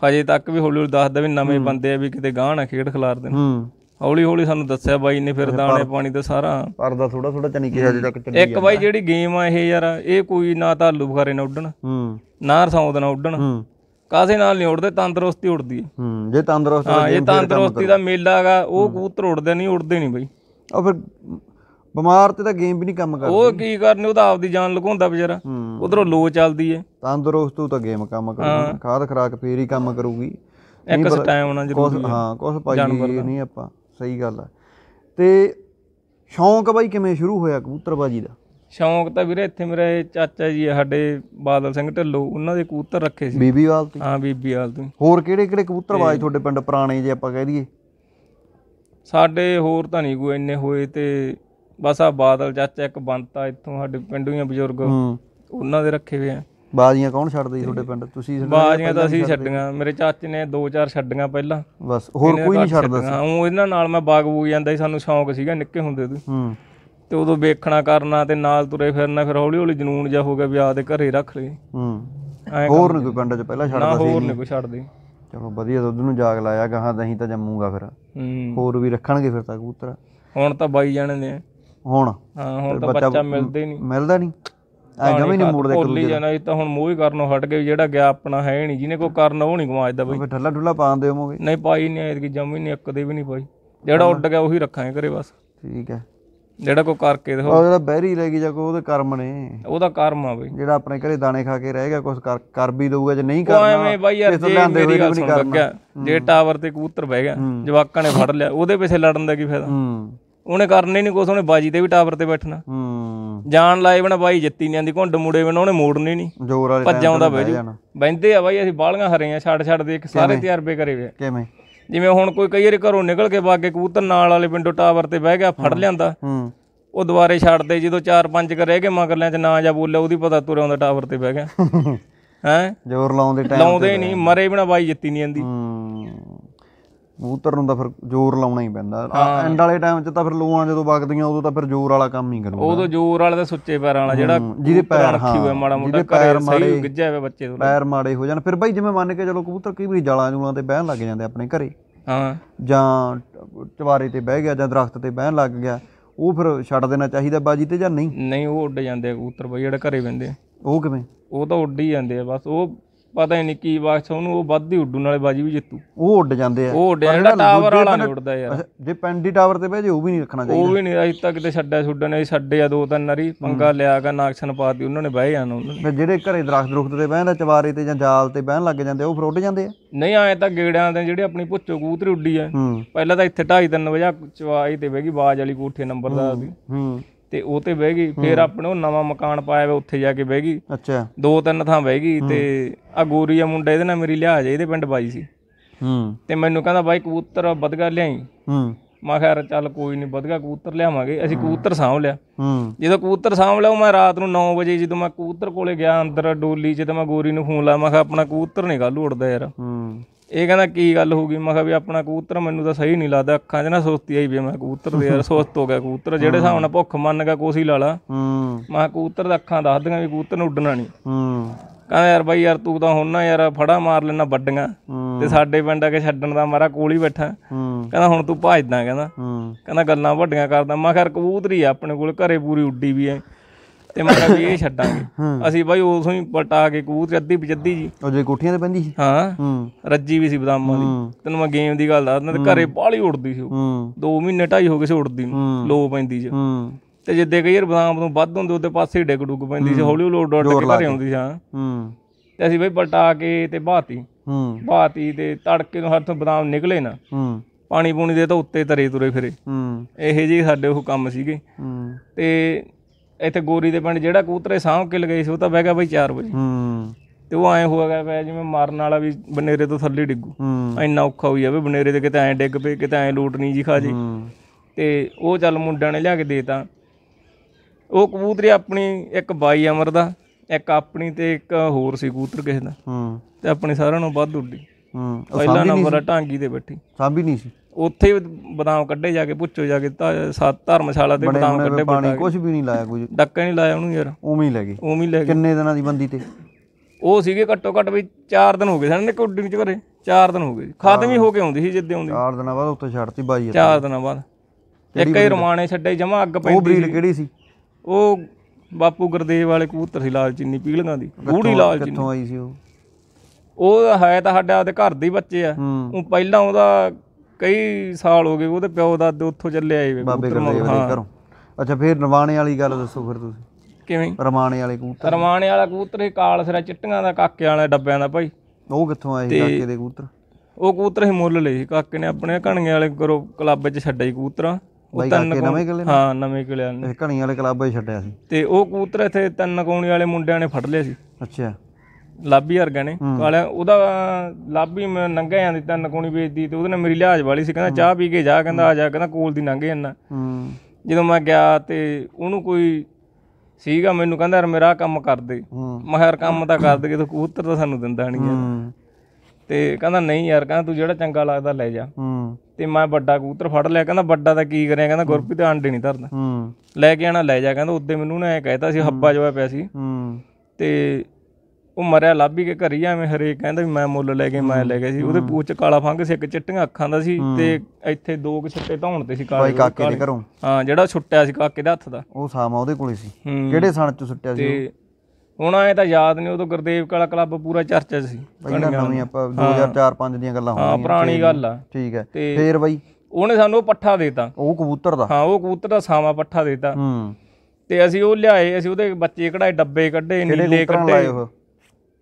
ਹਜੇ ਤੱਕ ਵੀ ਹੌਲੀ ਹੌਲੀ ਦੱਸਦਾ ਵੀ ਨਵੇਂ ਬੰਦੇ ਆ ਵੀ ਕਿਤੇ ਗਾਹ ਨਾ ਖੇਡ ਖਿਲਾਰ ਦੇਣ ਹੂੰ ਹੌਲੀ ਹੌਲੀ ਸਾਨੂੰ ਦੱਸਿਆ ਬਾਈ ਨੇ ਫਿਰ ਦਾਣੇ ਪਾਣੀ ਤੇ ਸਾਰਾ ਪਰਦਾ ਥੋੜਾ ਥੋੜਾ ਚਣੀ ਕਿ ਹਜੇ ਤੱਕ ਚੱਲੀ ਇੱਕ ਬਾਈ ਜਿਹੜੀ ਗੇਮ ਆ ਇਹ ਯਾਰ ਇਹ ਕੋਈ ਨਾ ਤਾਂ ਆਲੂ ਬੁਖਾਰੇ ਨਾਲ ਉੱਡਣ ਹੂੰ ਨਾ ਰਸੌਂਦ ਨਾਲ ਉੱਡਣ ਹੂੰ ਕਾਸੇ ਨਾਲ ਨਹੀਂ ਉੜਦੇ ਤੰਦਰੁਸਤੀ ਉੜਦੀ ਹੈ ਹੂੰ ਜੇ ਤੰਦਰੁਸਤ ਹਾਂ ਇਹ ਤੰਦਰੁਸਤੀ ਦਾ ਮੇਲਾ ਹੈਗਾ ਉਹ ਕਬੂਤਰ ਉੜਦੇ ਨਹੀਂ ਉੜਦੇ ਨਹੀਂ ਬਈ ਉਹ ਫਿਰ ਬਿਮਾਰ ਤੇ ਤਾਂ ਗੇਮ ਵੀ ਨਹੀਂ ਕੰਮ ਕਰਦੀ ਉਹ ਕੀ ਉਹ ਉਹਦਾ ਆਪਦੀ ਜਾਨ ਲਗਾਉਂਦਾ ਵਿਚਾਰਾ ਉਧਰੋਂ ਲੋ ਚੱਲਦੀ ਏ ਤੰਦਰੁਸਤ ਉਹ ਤਾਂ ਗੇਮ ਕੰਮ ਕਰੂਗੀ ਖਾਦ ਖਰਾਕ ਫੇਰ ਹੀ ਕੰਮ ਕਰੂਗੀ ਇੱਕ ਟਾਈਮ ਹੋਣਾ ਜ਼ਰੂਰੀ ਹੈ ਹਾਂ ਕੁਝ ਪਾਈ ਨਹੀਂ ਆਪਾਂ ਸਹੀ ਗੱਲ ਹੈ ਤੇ ਸ਼ੌਂਕ ਬਾਈ ਕਿਵੇਂ ਸ਼ੁਰੂ ਹੋਇਆ ਕਬੂਤਰਬਾਜੀ ਦਾ ਸ਼ੌਂਕ ਤਾਂ ਵੀਰੇ ਇੱਥੇ ਮੇਰੇ ਚਾਚਾ ਜੀ ਆ ਸਾਡੇ ਬਾਦਲ ਸਿੰਘ ਢਿੱਲੋਂ ਉਹਨਾਂ ਦੇ ਕਬੂਤਰ ਰੱਖੇ ਸੀ ਬੀਬੀ ਵਾਲ ਤੂੰ ਹਾਂ ਬੀਬੀ ਵਾਲ ਤੂੰ ਹੋਰ ਕਿਹੜੇ ਕਿਹੜੇ ਕਬੂਤਰ ਬਾਜ ਤੁਹਾਡੇ ਪਿੰਡ ਪੁਰਾਣੇ ਜੇ ਆਪਾਂ ਕਹਿ ਦਈਏ ਸਾਡੇ ਹੋਰ ਤਾਂ ਨਹੀਂ ਕੋਈ ਇੰਨੇ ਹੋਏ ਤੇ ਬਸ ਆ ਬਾਦਲ ਚਾਚਾ ਇੱਕ ਬੰਤਾ ਇੱਥੋਂ ਸਾਡੇ ਪਿੰਡੋਂ ਹੀ ਬਜ਼ੁਰਗ ਉਹਨਾਂ ਦੇ ਰੱਖੇ ਹੋਏ ਆ ਬਾਜ਼ੀਆਂ ਕੌਣ ਛੱਡਦੇ ਤੁਹਾਡੇ ਪਿੰਡ ਤੁਸੀਂ ਬਾਜ਼ੀਆਂ ਤਾਂ ਅਸੀਂ ਛੱਡੀਆਂ ਮੇਰੇ ਚਾਚੇ ਨੇ 2-4 ਛੱਡੀਆਂ ਪਹਿਲਾਂ ਬਸ ਹੋਰ ਕੋਈ ਨਹੀਂ ਛੱਡਦਾ ਸੀ ਉਹ ਇਹਨਾਂ ਨਾਲ ਮੈਂ ਬਾਗ ਬੂਗ ਜਾਂਦਾ ਸੀ ਸਾਨੂੰ ਸ਼ੌਂਕ ਸੀਗਾ ਨਿੱਕੇ ਹੁੰਦੇ ਤੋਂ ਹੂੰ ਤੇ ਉਦੋਂ ਵੇਖਣਾ ਕਰਨਾ ਤੇ ਨਾਲ ਤੁਰੇ ਫਿਰਨਾ ਫਿਰ ਹੌਲੀ ਹੌਲੀ ਜਨੂਨ ਜਿਹਾ ਹੋ ਗਿਆ ਵੀ ਆਦੇ ਘਰੇ ਰੱਖ ਲਈ ਹੂੰ ਹੋਰ ਨਹੀਂ ਕੋਈ ਪਿੰਡ 'ਚ ਪਹਿਲਾਂ ਛੱਡਦਾ ਸੀ ਹੋਰ ਨਹੀਂ ਕੋਈ ਛੱਡਦੀ ਚਲੋ ਵਧੀਆ ਦੁੱਧ ਨੂੰ ਜਾਗ ਲਾਇਆ ਗਾਹਾਂ ਦਹੀਂ ਤਾਂ ਜੰਮੂਗਾ ਫਿਰ ਹੂੰ ਹੋਰ ਵੀ ਰੱਖਣਗੇ ਫਿਰ ਤਾਂ ਕਬੂਤਰ ਹੁਣ ਤਾਂ ਬਾਈ ਜਾਣੇ ਨੇ ਹੁਣ ਹਾਂ ਹੁਣ ਤਾਂ ਬੱਚਾ ਮਿਲਦਾ ਹੀ ਨਹੀਂ ਮਿਲਦਾ ਨਹੀਂ ਆ ਵੀ ਨਹੀਂ ਮੋੜਦੇ ਕੁੱਲੀ ਜੀ ਜਾਣਾ ਇਹ ਤਾਂ ਹੁਣ ਮੂੰਹ ਹੀ ਕਰਨੋਂ ਹਟ ਗਏ ਜਿਹੜਾ ਗਿਆ ਆਪਣਾ ਹੈ ਨਹੀਂ ਜਿਹਨੇ ਕੋ ਕਰਨ ਉਹ ਨਹੀਂ ਗਵਾਜਦਾ ਬਈ ਫਿਰ ਠੱਲਾ ਠੁੱਲਾ ਦੇ ਹੋਵੋਗੇ ਨਹੀਂ ਪਾਈ ਨਹੀਂ ਐਤਕੀ ਜਮੀ ਨਹੀਂ ਇੱਕ ਦੇ ਵੀ ਨਹੀਂ ਪਾਈ ਜਿਹੜਾ ਉੱਡ ਗਿਆ ਉਹੀ ਰੱਖਾਂਗੇ ਘਰੇ ਬਸ ਠੀਕ ਹੈ ਜਿਹੜਾ ਕੋ ਕਰਕੇ ਦੇਖੋ ਉਹ ਜਿਹੜਾ ਬਹਿਰੀ ਲੈ ਗਈ ਜਾਂ ਕੋ ਉਹਦੇ ਕਰਮ ਨੇ ਉਹਦਾ ਕਰਮ ਆ ਬਈ ਜਿਹੜਾ ਆਪਣੇ ਘਰੇ ਦਾਣੇ ਖਾ ਕੇ ਰਹਿ ਗਿਆ ਕੁਝ ਕਰ ਵੀ ਦਊਗਾ ਜੇ ਨਹੀਂ ਕਰਨਾ ਐਵੇਂ ਬਾਈ ਯਾਰ ਜੇ ਮੇਰੀ ਗੱਲ ਸੁਣ ਲੱਗਿਆ ਜੇ ਟਾਵਰ ਤੇ ਕਬੂਤਰ ਬਹਿ ਗਿਆ ਜਵਾਕਾਂ ਨੇ ਫੜ ਲਿਆ ਉਹਦੇ ਪਿੱਛੇ ਲੜਨ ਦਾ ਕੀ ਫਾਇਦਾ ਉਹਨੇ ਕਰਨੇ ਨਹੀਂ ਕੁਛ ਉਹਨੇ ਬਾਜੀ ਤੇ ਵੀ ਟਾਵਰ ਤੇ ਬੈਠਣਾ ਜਾਣ ਲਾਇ ਬਣਾ ਬਾਈ ਜਿੱਤੀ ਨਹੀਂ ਆਂਦੀ ਘੁੰਡ ਮੁੜੇ ਬਣਾ ਉਹਨੇ ਮੋੜਨੇ ਨਹੀਂ ਜ਼ੋਰ ਵਾਲੇ ਭੱਜਾਉਂਦਾ ਬਹਿ ਜਾਣਾ ਬੈਂਦੇ ਆ ਬਾਈ ਅਸੀਂ ਬਾਲੀਆਂ ਹਰੇ ਆ ਛੱਡ ਛੱਡ ਦੇ ਇੱਕ ਸਾਰੇ ਤਜਰਬੇ ਕਰੇ ਵੇ ਕਿਵੇਂ ਜਿਵੇਂ ਹੁਣ ਕੋਈ ਕਈ ਵਾਰੀ ਘਰੋਂ ਨਿਕਲ ਕੇ ਬਾਗੇ ਕਬੂਤਰ ਨਾਲ ਵਾਲੇ ਵਿੰਡੋ ਟਾਵਰ ਤੇ ਬਹਿ ਗਿਆ ਫੜ ਲਿਆਂਦਾ ਹੂੰ ਉਹ ਦੁਬਾਰੇ ਛੱਡਦੇ ਜਦੋਂ ਚਾਰ ਪੰਜ ਕਰ ਰਹਿ ਗਏ ਮਗਰਲਿਆਂ ਚ ਨਾ ਜਾਂ ਬੋਲਿਆ ਉਹਦੀ ਪਤਾ ਤੁਰੇ ਆਉਂਦਾ ਟਾਵਰ ਤੇ ਬਹਿ ਗਿਆ ਹੈ ਜ਼ੋਰ ਲਾਉਂਦੇ ਟਾਈਮ ਲਾਉਂਦੇ ਨਹੀਂ ਮਰੇ ਬਿਨਾ ਬਾਈ ਜਿੱਤੀ ਨਹੀਂ ਜਾਂਦੀ ਹੂੰ ਕਬੂਤਰ ਨੂੰ ਤਾਂ ਫਿਰ ਜ਼ੋਰ ਲਾਉਣਾ ਹੀ ਪੈਂਦਾ ਐਂਡ ਵਾਲੇ ਟਾਈਮ 'ਚ ਤਾਂ ਫਿਰ ਲੋਹਾਂ ਜਦੋਂ ਵਗਦੀਆਂ ਉਦੋਂ ਤਾਂ ਫਿਰ ਜ਼ੋਰ ਵਾਲਾ ਕੰਮ ਹੀ ਕਰੂਗਾ ਉਦੋਂ ਜ਼ੋਰ ਵਾਲੇ ਤੇ ਸੁੱਚੇ ਪੈਰਾਂ ਵਾਲਾ ਜਿਹੜਾ ਜਿਹਦੇ ਪੈਰ ਰੱਖੀ ਹੋਏ ਮਾੜਾ ਮੋਟਾ ਪੈਰ ਸਹੀ ਗਿੱਜਿਆ ਹੋਇਆ ਬੱਚੇ ਤੋਂ ਪੈਰ ਮਾੜੇ ਹੋ ਜਾਣ ਫਿਰ ਬਾਈ ਜਿਵੇਂ ਮੰਨ ਕੇ ਚਲੋ ਕਬੂਤਰ ਕਈ ਵਾਰੀ ਜਾਲਾਂ ਜੂਲਾਂ ਤੇ ਬਹਿਣ ਲੱਗ ਜਾਂਦੇ ਆਪਣੇ ਘਰੇ ਹਾਂ ਜਾਂ ਚਵਾਰੇ ਤੇ ਬਹਿ ਗਿਆ ਜਾਂ ਦਰਖਤ ਤੇ ਬਹਿਣ ਲੱਗ ਗਿਆ ਉਹ ਫਿਰ ਛੱਡ ਦੇਣਾ ਚਾਹੀਦਾ ਬਾਜੀ ਤੇ ਜਾਂ ਨਹੀਂ ਨਹੀਂ ਉਹ ਉੱਡ ਜਾਂਦੇ ਕਬੂਤਰ ਬਈ ਜਿਹੜੇ ਘਰੇ ਬੰਦੇ ਉਹ ਕਿਵੇਂ ਉਹ ਤਾਂ ਉੱਡ ਹੀ ਜਾਂਦੇ ਆ ਬਸ ਉਹ ਪਤਾ ਨਹੀਂ ਕੀ ਬਾਕਸ ਉਹਨੂੰ ਉਹ ਵੱਧ ਹੀ ਉੱਡੂ ਨਾਲੇ ਬਾਜੀ ਵੀ ਜਿੱਤੂ ਉਹ ਉੱਡ ਜਾਂਦੇ ਆ ਉਹ ਜਿਹੜਾ ਟਾਵਰ ਵਾਲਾ ਨਹੀਂ ਉੱਡਦਾ ਯਾਰ ਜੇ ਪੈਂਡੀ ਟਾਵਰ ਤੇ ਬਹਿ ਜੇ ਉਹ ਵੀ ਨਹੀਂ ਰੱਖਣਾ ਚਾਹੀਦਾ ਉਹ ਵੀ ਨਹੀਂ ਅਜੇ ਤੱਕ ਤੇ ਛੱਡਿਆ ਛੁੱਡਣ ਨਹੀਂ ਛੱਡੇ ਆ ਦੋ ਤਿੰਨ ਨਰੀ ਪੰਗਾ ਲਿਆ ਗਾ ਨਾਕਸ਼ਨ ਪਾਤੀ ਉਹਨਾਂ ਨੇ ਬਹਿ ਜਾਣਾ ਉਹਨਾਂ ਨੇ ਜਿਹੜੇ ਘਰੇ ਦਰਖਤ ਦਰਖਤ ਤੇ ਦਾ ਚਵਾਰੇ ਤੇ ਜਾਂ ਜਾਲ ਤੇ ਬਹਿਣ ਲੱਗ ਜਾਂਦੇ ਉਹ ਫਿਰ ਉੱਡ ਜਾਂਦੇ ਆ ਨਹੀਂ ਆਏ ਤਾਂ ਗੇੜਿਆਂ ਦੇ ਜਿਹੜੇ ਆਪਣੀ ਪੁੱਛੋ ਕੂਤਰੀ ਉੱਡੀ ਆ ਪਹਿਲਾਂ ਤਾਂ ਇੱਥੇ 2:30 3 ਵਜੇ ਚਵਾਈ ਤੇ ਬਹਿ ਗਈ ਬਾਜ ਵਾਲੀ ਕੋਠੇ ਨੰਬਰ ਦਾ ਸੀ ਹੂੰ ਤੇ ਉਹ ਤੇ ਬਹਿ ਗਈ ਫਿਰ ਆਪਣੇ ਉਹ ਨਵਾਂ ਮਕਾਨ ਪਾਇਆ ਵੇ ਉੱਥੇ ਜਾ ਕੇ ਬਹਿ ਗਈ ਅੱਛਾ ਦੋ ਤਿੰਨ ਥਾਂ ਬਹਿ ਗਈ ਤੇ ਆ ਗੋਰੀਆ ਮੁੰਡਾ ਇਹਦੇ ਨਾਲ ਮੇਰੀ ਲਿਆ ਜਾ ਇਹਦੇ ਪਿੰਡ ਬਾਈ ਸੀ ਹੂੰ ਤੇ ਮੈਨੂੰ ਕਹਿੰਦਾ ਬਾਈ ਕਬੂਤਰ ਬਦਗਾ ਲਿਆਈ ਹੂੰ ਮੈਂ ਖੈਰ ਚੱਲ ਕੋਈ ਨਹੀਂ ਬਦਗਾ ਕਬੂਤਰ ਲਿਆਵਾਂਗੇ ਅਸੀਂ ਕਬੂਤਰ ਸਾਂਭ ਲਿਆ ਹੂੰ ਜਦੋਂ ਕਬੂਤਰ ਸਾਂਭ ਲਿਆ ਮੈਂ ਰਾਤ ਨੂੰ 9 ਵਜੇ ਜਦੋਂ ਮੈਂ ਕਬੂਤਰ ਕੋਲੇ ਗਿਆ ਅੰਦਰ ਡੋਲੀ ਜਦੋਂ ਮੈਂ ਗੋਰੀ ਨੂੰ ਫੋਨ ਲਾ ਮੈਂ ਖਾ ਆਪਣਾ ਕਬੂਤਰ ਨਹੀਂ ਗੱਲ ਉੜਦਾ ਯਾਰ ਹੂੰ ਇਹ ਕਹਿੰਦਾ ਕੀ ਗੱਲ ਹੋ ਗਈ ਮੈਂ ਕਿਹਾ ਵੀ ਆਪਣਾ ਕਬੂਤਰ ਮੈਨੂੰ ਤਾਂ ਸਹੀ ਨਹੀਂ ਲੱਗਦਾ ਅੱਖਾਂ 'ਚ ਨਾ ਸੁਸਤੀ ਆਈ ਵੀ ਮੈਂ ਕਬੂਤਰ ਦੇ ਯਾਰ ਸੁਸਤ ਹੋ ਗਿਆ ਕਬੂਤਰ ਜਿਹੜੇ ਹਿਸਾਬ ਨਾਲ ਭੁੱਖ ਮੰਨ ਗਿਆ ਕੋਸੀ ਲਾਲਾ ਹੂੰ ਮੈਂ ਕਬੂਤਰ ਦਾ ਅੱਖਾਂ ਦੱਸਦੀਆਂ ਵੀ ਕਬੂਤਰ ਨੂੰ ਉੱਡਣਾ ਨਹੀਂ ਹੂੰ ਕਹਿੰਦਾ ਯਾਰ ਬਾਈ ਯਾਰ ਤੂੰ ਤਾਂ ਹੁਣ ਨਾ ਯਾਰ ਫੜਾ ਮਾਰ ਲੈਣਾ ਵੱਡੀਆਂ ਤੇ ਸਾਡੇ ਪਿੰਡ ਆ ਕੇ ਛੱਡਣ ਦਾ ਮਾਰਾ ਕੋਲ ਹੀ ਬੈਠਾ ਕਹਿੰਦਾ ਹੁਣ ਤੂੰ ਭਾਜਦਾ ਕਹਿੰਦਾ ਹੂੰ ਕਹਿੰਦਾ ਗੱਲਾਂ ਵੱਡੀਆਂ ਕਰਦਾ ਮੈਂ ਖੈਰ ਕਬੂਤਰੀ ਆ ਆਪਣੇ ਕੋਲ ਘਰੇ ਪੂਰੀ ਉੱਡੀ ਵੀ ਐ ਤੇ ਮਾਰਾ ਵੀ ਇਹ ਛੱਡਾਂਗੇ ਅਸੀਂ ਬਾਈ ਉਸੋਂ ਹੀ ਪਟਾ ਕੇ ਕੂਤ ਅੱਧੀ ਬਜੱਦੀ ਜੀ ਉਹ ਜੇ ਕੋਠੀਆਂ ਤੇ ਪੈਂਦੀ ਸੀ ਹਾਂ ਰੱਜੀ ਵੀ ਸੀ ਬਦਾਮਾਂ ਦੀ ਤੈਨੂੰ ਮੈਂ ਗੇਮ ਦੀ ਗੱਲ ਦੱਸਦਾ ਤੇ ਘਰੇ ਬਾਹਲੀ ਉੜਦੀ ਸੀ ਉਹ 2 ਮਹੀਨੇ ਢਾਈ ਹੋ ਗਏ ਸੀ ਉੜਦੀ ਨੂੰ ਲੋ ਪੈਂਦੀ ਜੀ ਤੇ ਜਿੱਦੇ ਕਈ ਯਾਰ ਬਦਾਮ ਤੋਂ ਵੱਧ ਹੁੰਦੇ ਉਹਦੇ ਪਾਸੇ ਡਿੱਗ ਡੁੱਗ ਪੈਂਦੀ ਸੀ ਹੌਲੀ ਹੌਲੀ ਉੱਡ ਕੇ ਘਰੇ ਆਉਂਦੀ ਸੀ ਹਾਂ ਤੇ ਅਸੀਂ ਬਾਈ ਪਲਟਾ ਕੇ ਤੇ ਬਾਤੀ ਹੂੰ ਬਾਤੀ ਤੇ ਤੜਕੇ ਨੂੰ ਹੱਥੋਂ ਬਦਾਮ ਨਿਕਲੇ ਨਾ ਹੂੰ ਪਾਣੀ ਪੂਣੀ ਦੇ ਤਾਂ ਉੱਤੇ ਤਰੇ ਤੁਰੇ ਫਿਰੇ ਹੂੰ ਇਹੇ ਜੀ ਸਾਡੇ ਉਹ ਕੰਮ ਸੀਗੇ ਹੂੰ ਤੇ ਇੱਥੇ ਗੋਰੀ ਦੇ ਪਿੰਡ ਜਿਹੜਾ ਕਬੂਤਰੇ ਸਾਂਭ ਕੇ ਲਗਾਈ ਸੀ ਉਹ ਤਾਂ ਬਹਿ ਗਿਆ ਬਈ 4 ਵਜੇ ਹੂੰ ਤੇ ਉਹ ਐ ਹੋਇਆ ਗਿਆ ਪਿਆ ਜਿਵੇਂ ਮਾਰਨ ਵਾਲਾ ਵੀ ਬਨੇਰੇ ਤੋਂ ਥੱਲੇ ਡਿੱਗੂ ਇੰਨਾ ਔਖਾ ਹੋਈ ਜਾਵੇ ਬਨੇਰੇ ਤੇ ਕਿਤੇ ਐ ਡਿੱਗ ਪਏ ਕਿਤੇ ਐ ਲੂਟਣੀ ਜੀ ਖਾ ਜੇ ਤੇ ਉਹ ਚੱਲ ਮੁੰਡਿਆਂ ਨੇ ਲਿਆ ਕੇ ਦੇਤਾ ਉਹ ਕਬੂਤਰੇ ਆਪਣੀ ਇੱਕ ਬਾਈ ਅਮਰ ਦਾ ਇੱਕ ਆਪਣੀ ਤੇ ਇੱਕ ਹੋਰ ਸੀ ਕਬੂਤਰ ਕਿਸੇ ਦਾ ਹੂੰ ਤੇ ਆਪਣੇ ਸਾਰਿਆਂ ਨੂੰ ਵੱਧ ਉੱਡੀ ਹੂੰ ਪਹਿਲਾ ਨੰਬਰ ਆ ਢਾਂਗੀ ਤੇ ਬੈਠੀ ਸਾਂਭੀ ਨਹੀਂ ਸੀ ਉੱਥੇ ਬਦਾਮ ਕੱਢੇ ਜਾ ਕੇ ਪੁੱਛੋ ਜਾ ਕੇ ਸਾਤ ਧਰਮਸ਼ਾਲਾ ਤੇ ਬਦਾਮ ਕੱਢੇ ਪਾਣੀ ਕੁਝ ਵੀ ਨਹੀਂ ਲਾਇਆ ਕੁਝ ਡੱਕਾ ਨਹੀਂ ਲਾਇਆ ਉਹਨੂੰ ਯਾਰ ਉਵੇਂ ਹੀ ਲੱਗੇ ਉਵੇਂ ਹੀ ਲੱਗੇ ਕਿੰਨੇ ਦਿਨਾਂ ਦੀ ਬੰਦੀ ਤੇ ਉਹ ਸੀਗੇ ਘੱਟੋ ਘੱਟ ਵੀ 4 ਦਿਨ ਹੋ ਗਏ ਸਾਡੇ ਕੋਡਿੰਗ ਚ ਘਰੇ 4 ਦਿਨ ਹੋ ਗਏ ਖਾਤਮ ਹੀ ਹੋ ਕੇ ਆਉਂਦੀ ਸੀ ਜਿੱਦੇ ਆਉਂਦੀ 4 ਦਿਨਾਂ ਬਾਅਦ ਉੱਥੇ ਛੱਡਤੀ ਬਾਈ 4 ਦਿਨਾਂ ਬਾਅਦ ਇੱਕ ਹੀ ਰਮਾਣੇ ਛੱਡੇ ਜਮਾ ਅੱਗ ਪੈਂਦੀ ਉਹ ਬਰੀਡ ਕਿਹੜੀ ਸੀ ਉਹ ਬਾਪੂ ਗੁਰਦੇਵ ਵਾਲੇ ਕਬੂਤਰ ਸੀ ਲਾਲ ਜਿੰਨੀ ਪੀਲੀਆਂ ਦੀ ਗੂੜੀ ਲਾਲ ਜਿੰਨੀ ਕਿੱਥੋਂ ਆਈ ਸੀ ਉਹ ਉਹ ਹੈ ਤਾਂ ਸਾਡੇ ਆਪਦੇ ਘਰ ਦੇ ਬੱਚੇ ਆ ਉਹ ਪਹਿਲਾਂ ਉਹਦਾ ਕਈ ਸਾਲ ਹੋ ਗਏ ਉਹਦੇ ਪਿਓ ਦਾ ਉੱਥੋਂ ਚੱਲੇ ਆਏ ਬਾਬੇ ਕਰਦੇ ਦੇ ਕਰੋ ਅੱਛਾ ਫਿਰ ਰਵਾਣੇ ਵਾਲੀ ਗੱਲ ਦੱਸੋ ਫਿਰ ਤੁਸੀਂ ਕਿਵੇਂ ਰਵਾਣੇ ਵਾਲੇ ਕਬੂਤਰ ਰਵਾਣੇ ਵਾਲਾ ਕਬੂਤਰ ਇਹ ਕਾਲ ਸਿਰਾ ਚਿੱਟੀਆਂ ਦਾ ਕਾਕੇ ਵਾਲਾ ਡੱਬਿਆਂ ਦਾ ਭਾਈ ਉਹ ਕਿੱਥੋਂ ਆਏ ਕਾਕੇ ਦੇ ਕਬੂਤਰ ਉਹ ਕਬੂਤਰ ਹੀ ਮੁੱਲ ਲਈ ਕਾਕੇ ਨੇ ਆਪਣੇ ਘਣੀਆਂ ਵਾਲੇ ਗਰੋ ਕਲੱਬ 'ਚ ਛੱਡਿਆ ਹੀ ਕਬੂਤਰਾਂ ਉਹ ਤਿੰਨ ਨਵੇਂ ਕਿਲੇ ਹਾਂ ਨਵੇਂ ਕਿਲੇ ਨੇ ਘਣੀਆਂ ਵਾਲੇ ਕਲੱਬ 'ਚ ਛੱਡਿਆ ਸੀ ਤੇ ਉਹ ਕਬੂਤਰ ਇੱਥੇ ਤਿੰਨ ਕੋਣੀ ਵਾਲੇ ਮੁੰਡਿਆਂ ਨੇ ਫੜ ਲਏ ਸੀ ਅੱਛਾ ਲਾਬੀ ਵਰਗਾ ਨੇ ਵਾਲਿਆ ਉਹਦਾ ਲਾਬੀ ਮੈਂ ਨੰਗਾ ਜਾਂ ਦਿੱਤਾ ਨਕੋਣੀ ਵੇਚਦੀ ਤੇ ਉਹਦੇ ਨਾਲ ਮੇਰੀ ਲਿਹਾਜ਼ ਵਾਲੀ ਸੀ ਕਹਿੰਦਾ ਚਾਹ ਪੀ ਕੇ ਜਾ ਕਹਿੰਦਾ ਆ ਜਾ ਕਹਿੰਦਾ ਕੋਲ ਦੀ ਨੰਗੇ ਜਾਂਦਾ ਜਦੋਂ ਮੈਂ ਗਿਆ ਤੇ ਉਹਨੂੰ ਕੋਈ ਸੀਗਾ ਮੈਨੂੰ ਕਹਿੰਦਾ ਯਾਰ ਮੇਰਾ ਕੰਮ ਕਰ ਦੇ ਮੈਂ ਹਰ ਕੰਮ ਤਾਂ ਕਰ ਦੇ ਤੂੰ ਕਬੂਤਰ ਤਾਂ ਸਾਨੂੰ ਦਿੰਦਾ ਨਹੀਂ ਆ ਤੇ ਕਹਿੰਦਾ ਨਹੀਂ ਯਾਰ ਕਹਿੰਦਾ ਤੂੰ ਜਿਹੜਾ ਚੰਗਾ ਲੱਗਦਾ ਲੈ ਜਾ ਤੇ ਮੈਂ ਵੱਡਾ ਕਬੂਤਰ ਫੜ ਲਿਆ ਕਹਿੰਦਾ ਵੱਡਾ ਤਾਂ ਕੀ ਕਰਿਆ ਕਹਿੰਦਾ ਗੁਰਪ੍ਰੀਤ ਆਂਡੇ ਨਹੀਂ ਧਰਦਾ ਲੈ ਕੇ ਆਣਾ ਲੈ ਜਾ ਕਹਿੰਦਾ ਉੱਤੇ ਮੈਨੂੰ ਨਾ ਐ ਕਹਿਤਾ ਸੀ ਹੱਬਾ ਜਵਾ ਪਿਆ ਸੀ ਤੇ ਉਹ ਮਰਿਆ ਲਾਭੀ ਕੇ ਘਰੀ ਐਵੇਂ ਹਰੇ ਕਹਿੰਦਾ ਵੀ ਮੈਂ ਮੁੱਲ ਲੈ ਕੇ ਮੈਂ ਲੈ ਗਿਆ ਸੀ ਉਹਦੇ ਪੂਛ ਕਾਲਾ ਫੰਗ ਸੀ ਇੱਕ ਚਿੱਟੀਆਂ ਅੱਖਾਂ ਦਾ ਸੀ ਤੇ ਇੱਥੇ ਦੋ ਕੁ ਛੱਟੇ ਧੌਣ ਤੇ ਸੀ ਕਾਲੇ ਬਾਈ ਕਾਕੇ ਦੇ ਘਰੋਂ ਹਾਂ ਜਿਹੜਾ ਛੁੱਟਿਆ ਸੀ ਕਾਕੇ ਦੇ ਹੱਥ ਦਾ ਉਹ ਸਾਮਾ ਉਹਦੇ ਕੋਲੇ ਸੀ ਕਿਹੜੇ ਸਣ ਚ ਛੁੱਟਿਆ ਸੀ ਹੁਣ ਆਏ ਤਾਂ ਯਾਦ ਨਹੀਂ ਉਦੋਂ ਗੁਰਦੇਵ ਕਾਲਾ ਕਲੱਬ ਪੂਰਾ ਚਰਚਾ ਸੀ ਪਹਿਲਾਂ ਨਵੀਂ ਆਪਾਂ 2004-5 ਦੀਆਂ ਗੱਲਾਂ ਹੋਣੀਆਂ ਹਾਂ ਪੁਰਾਣੀ ਗੱਲ ਆ ਠੀਕ ਹੈ ਫੇਰ ਬਾਈ ਉਹਨੇ ਸਾਨੂੰ ਉਹ ਪੱਠਾ ਦੇਤਾ ਉਹ ਕਬੂਤਰ ਦਾ ਹਾਂ ਉਹ ਕਬੂਤਰ ਦਾ ਸਾਵਾ ਪੱਠਾ ਦੇਤਾ ਹੂੰ ਤੇ ਅਸੀਂ ਉਹ ਲਿਆਏ ਅਸੀਂ ਉਹਦੇ ਬੱਚੇ ਕਢਾਏ ਡੱਬੇ ਕੱਢੇ ਨੀਲੇ ਕੱਢੇ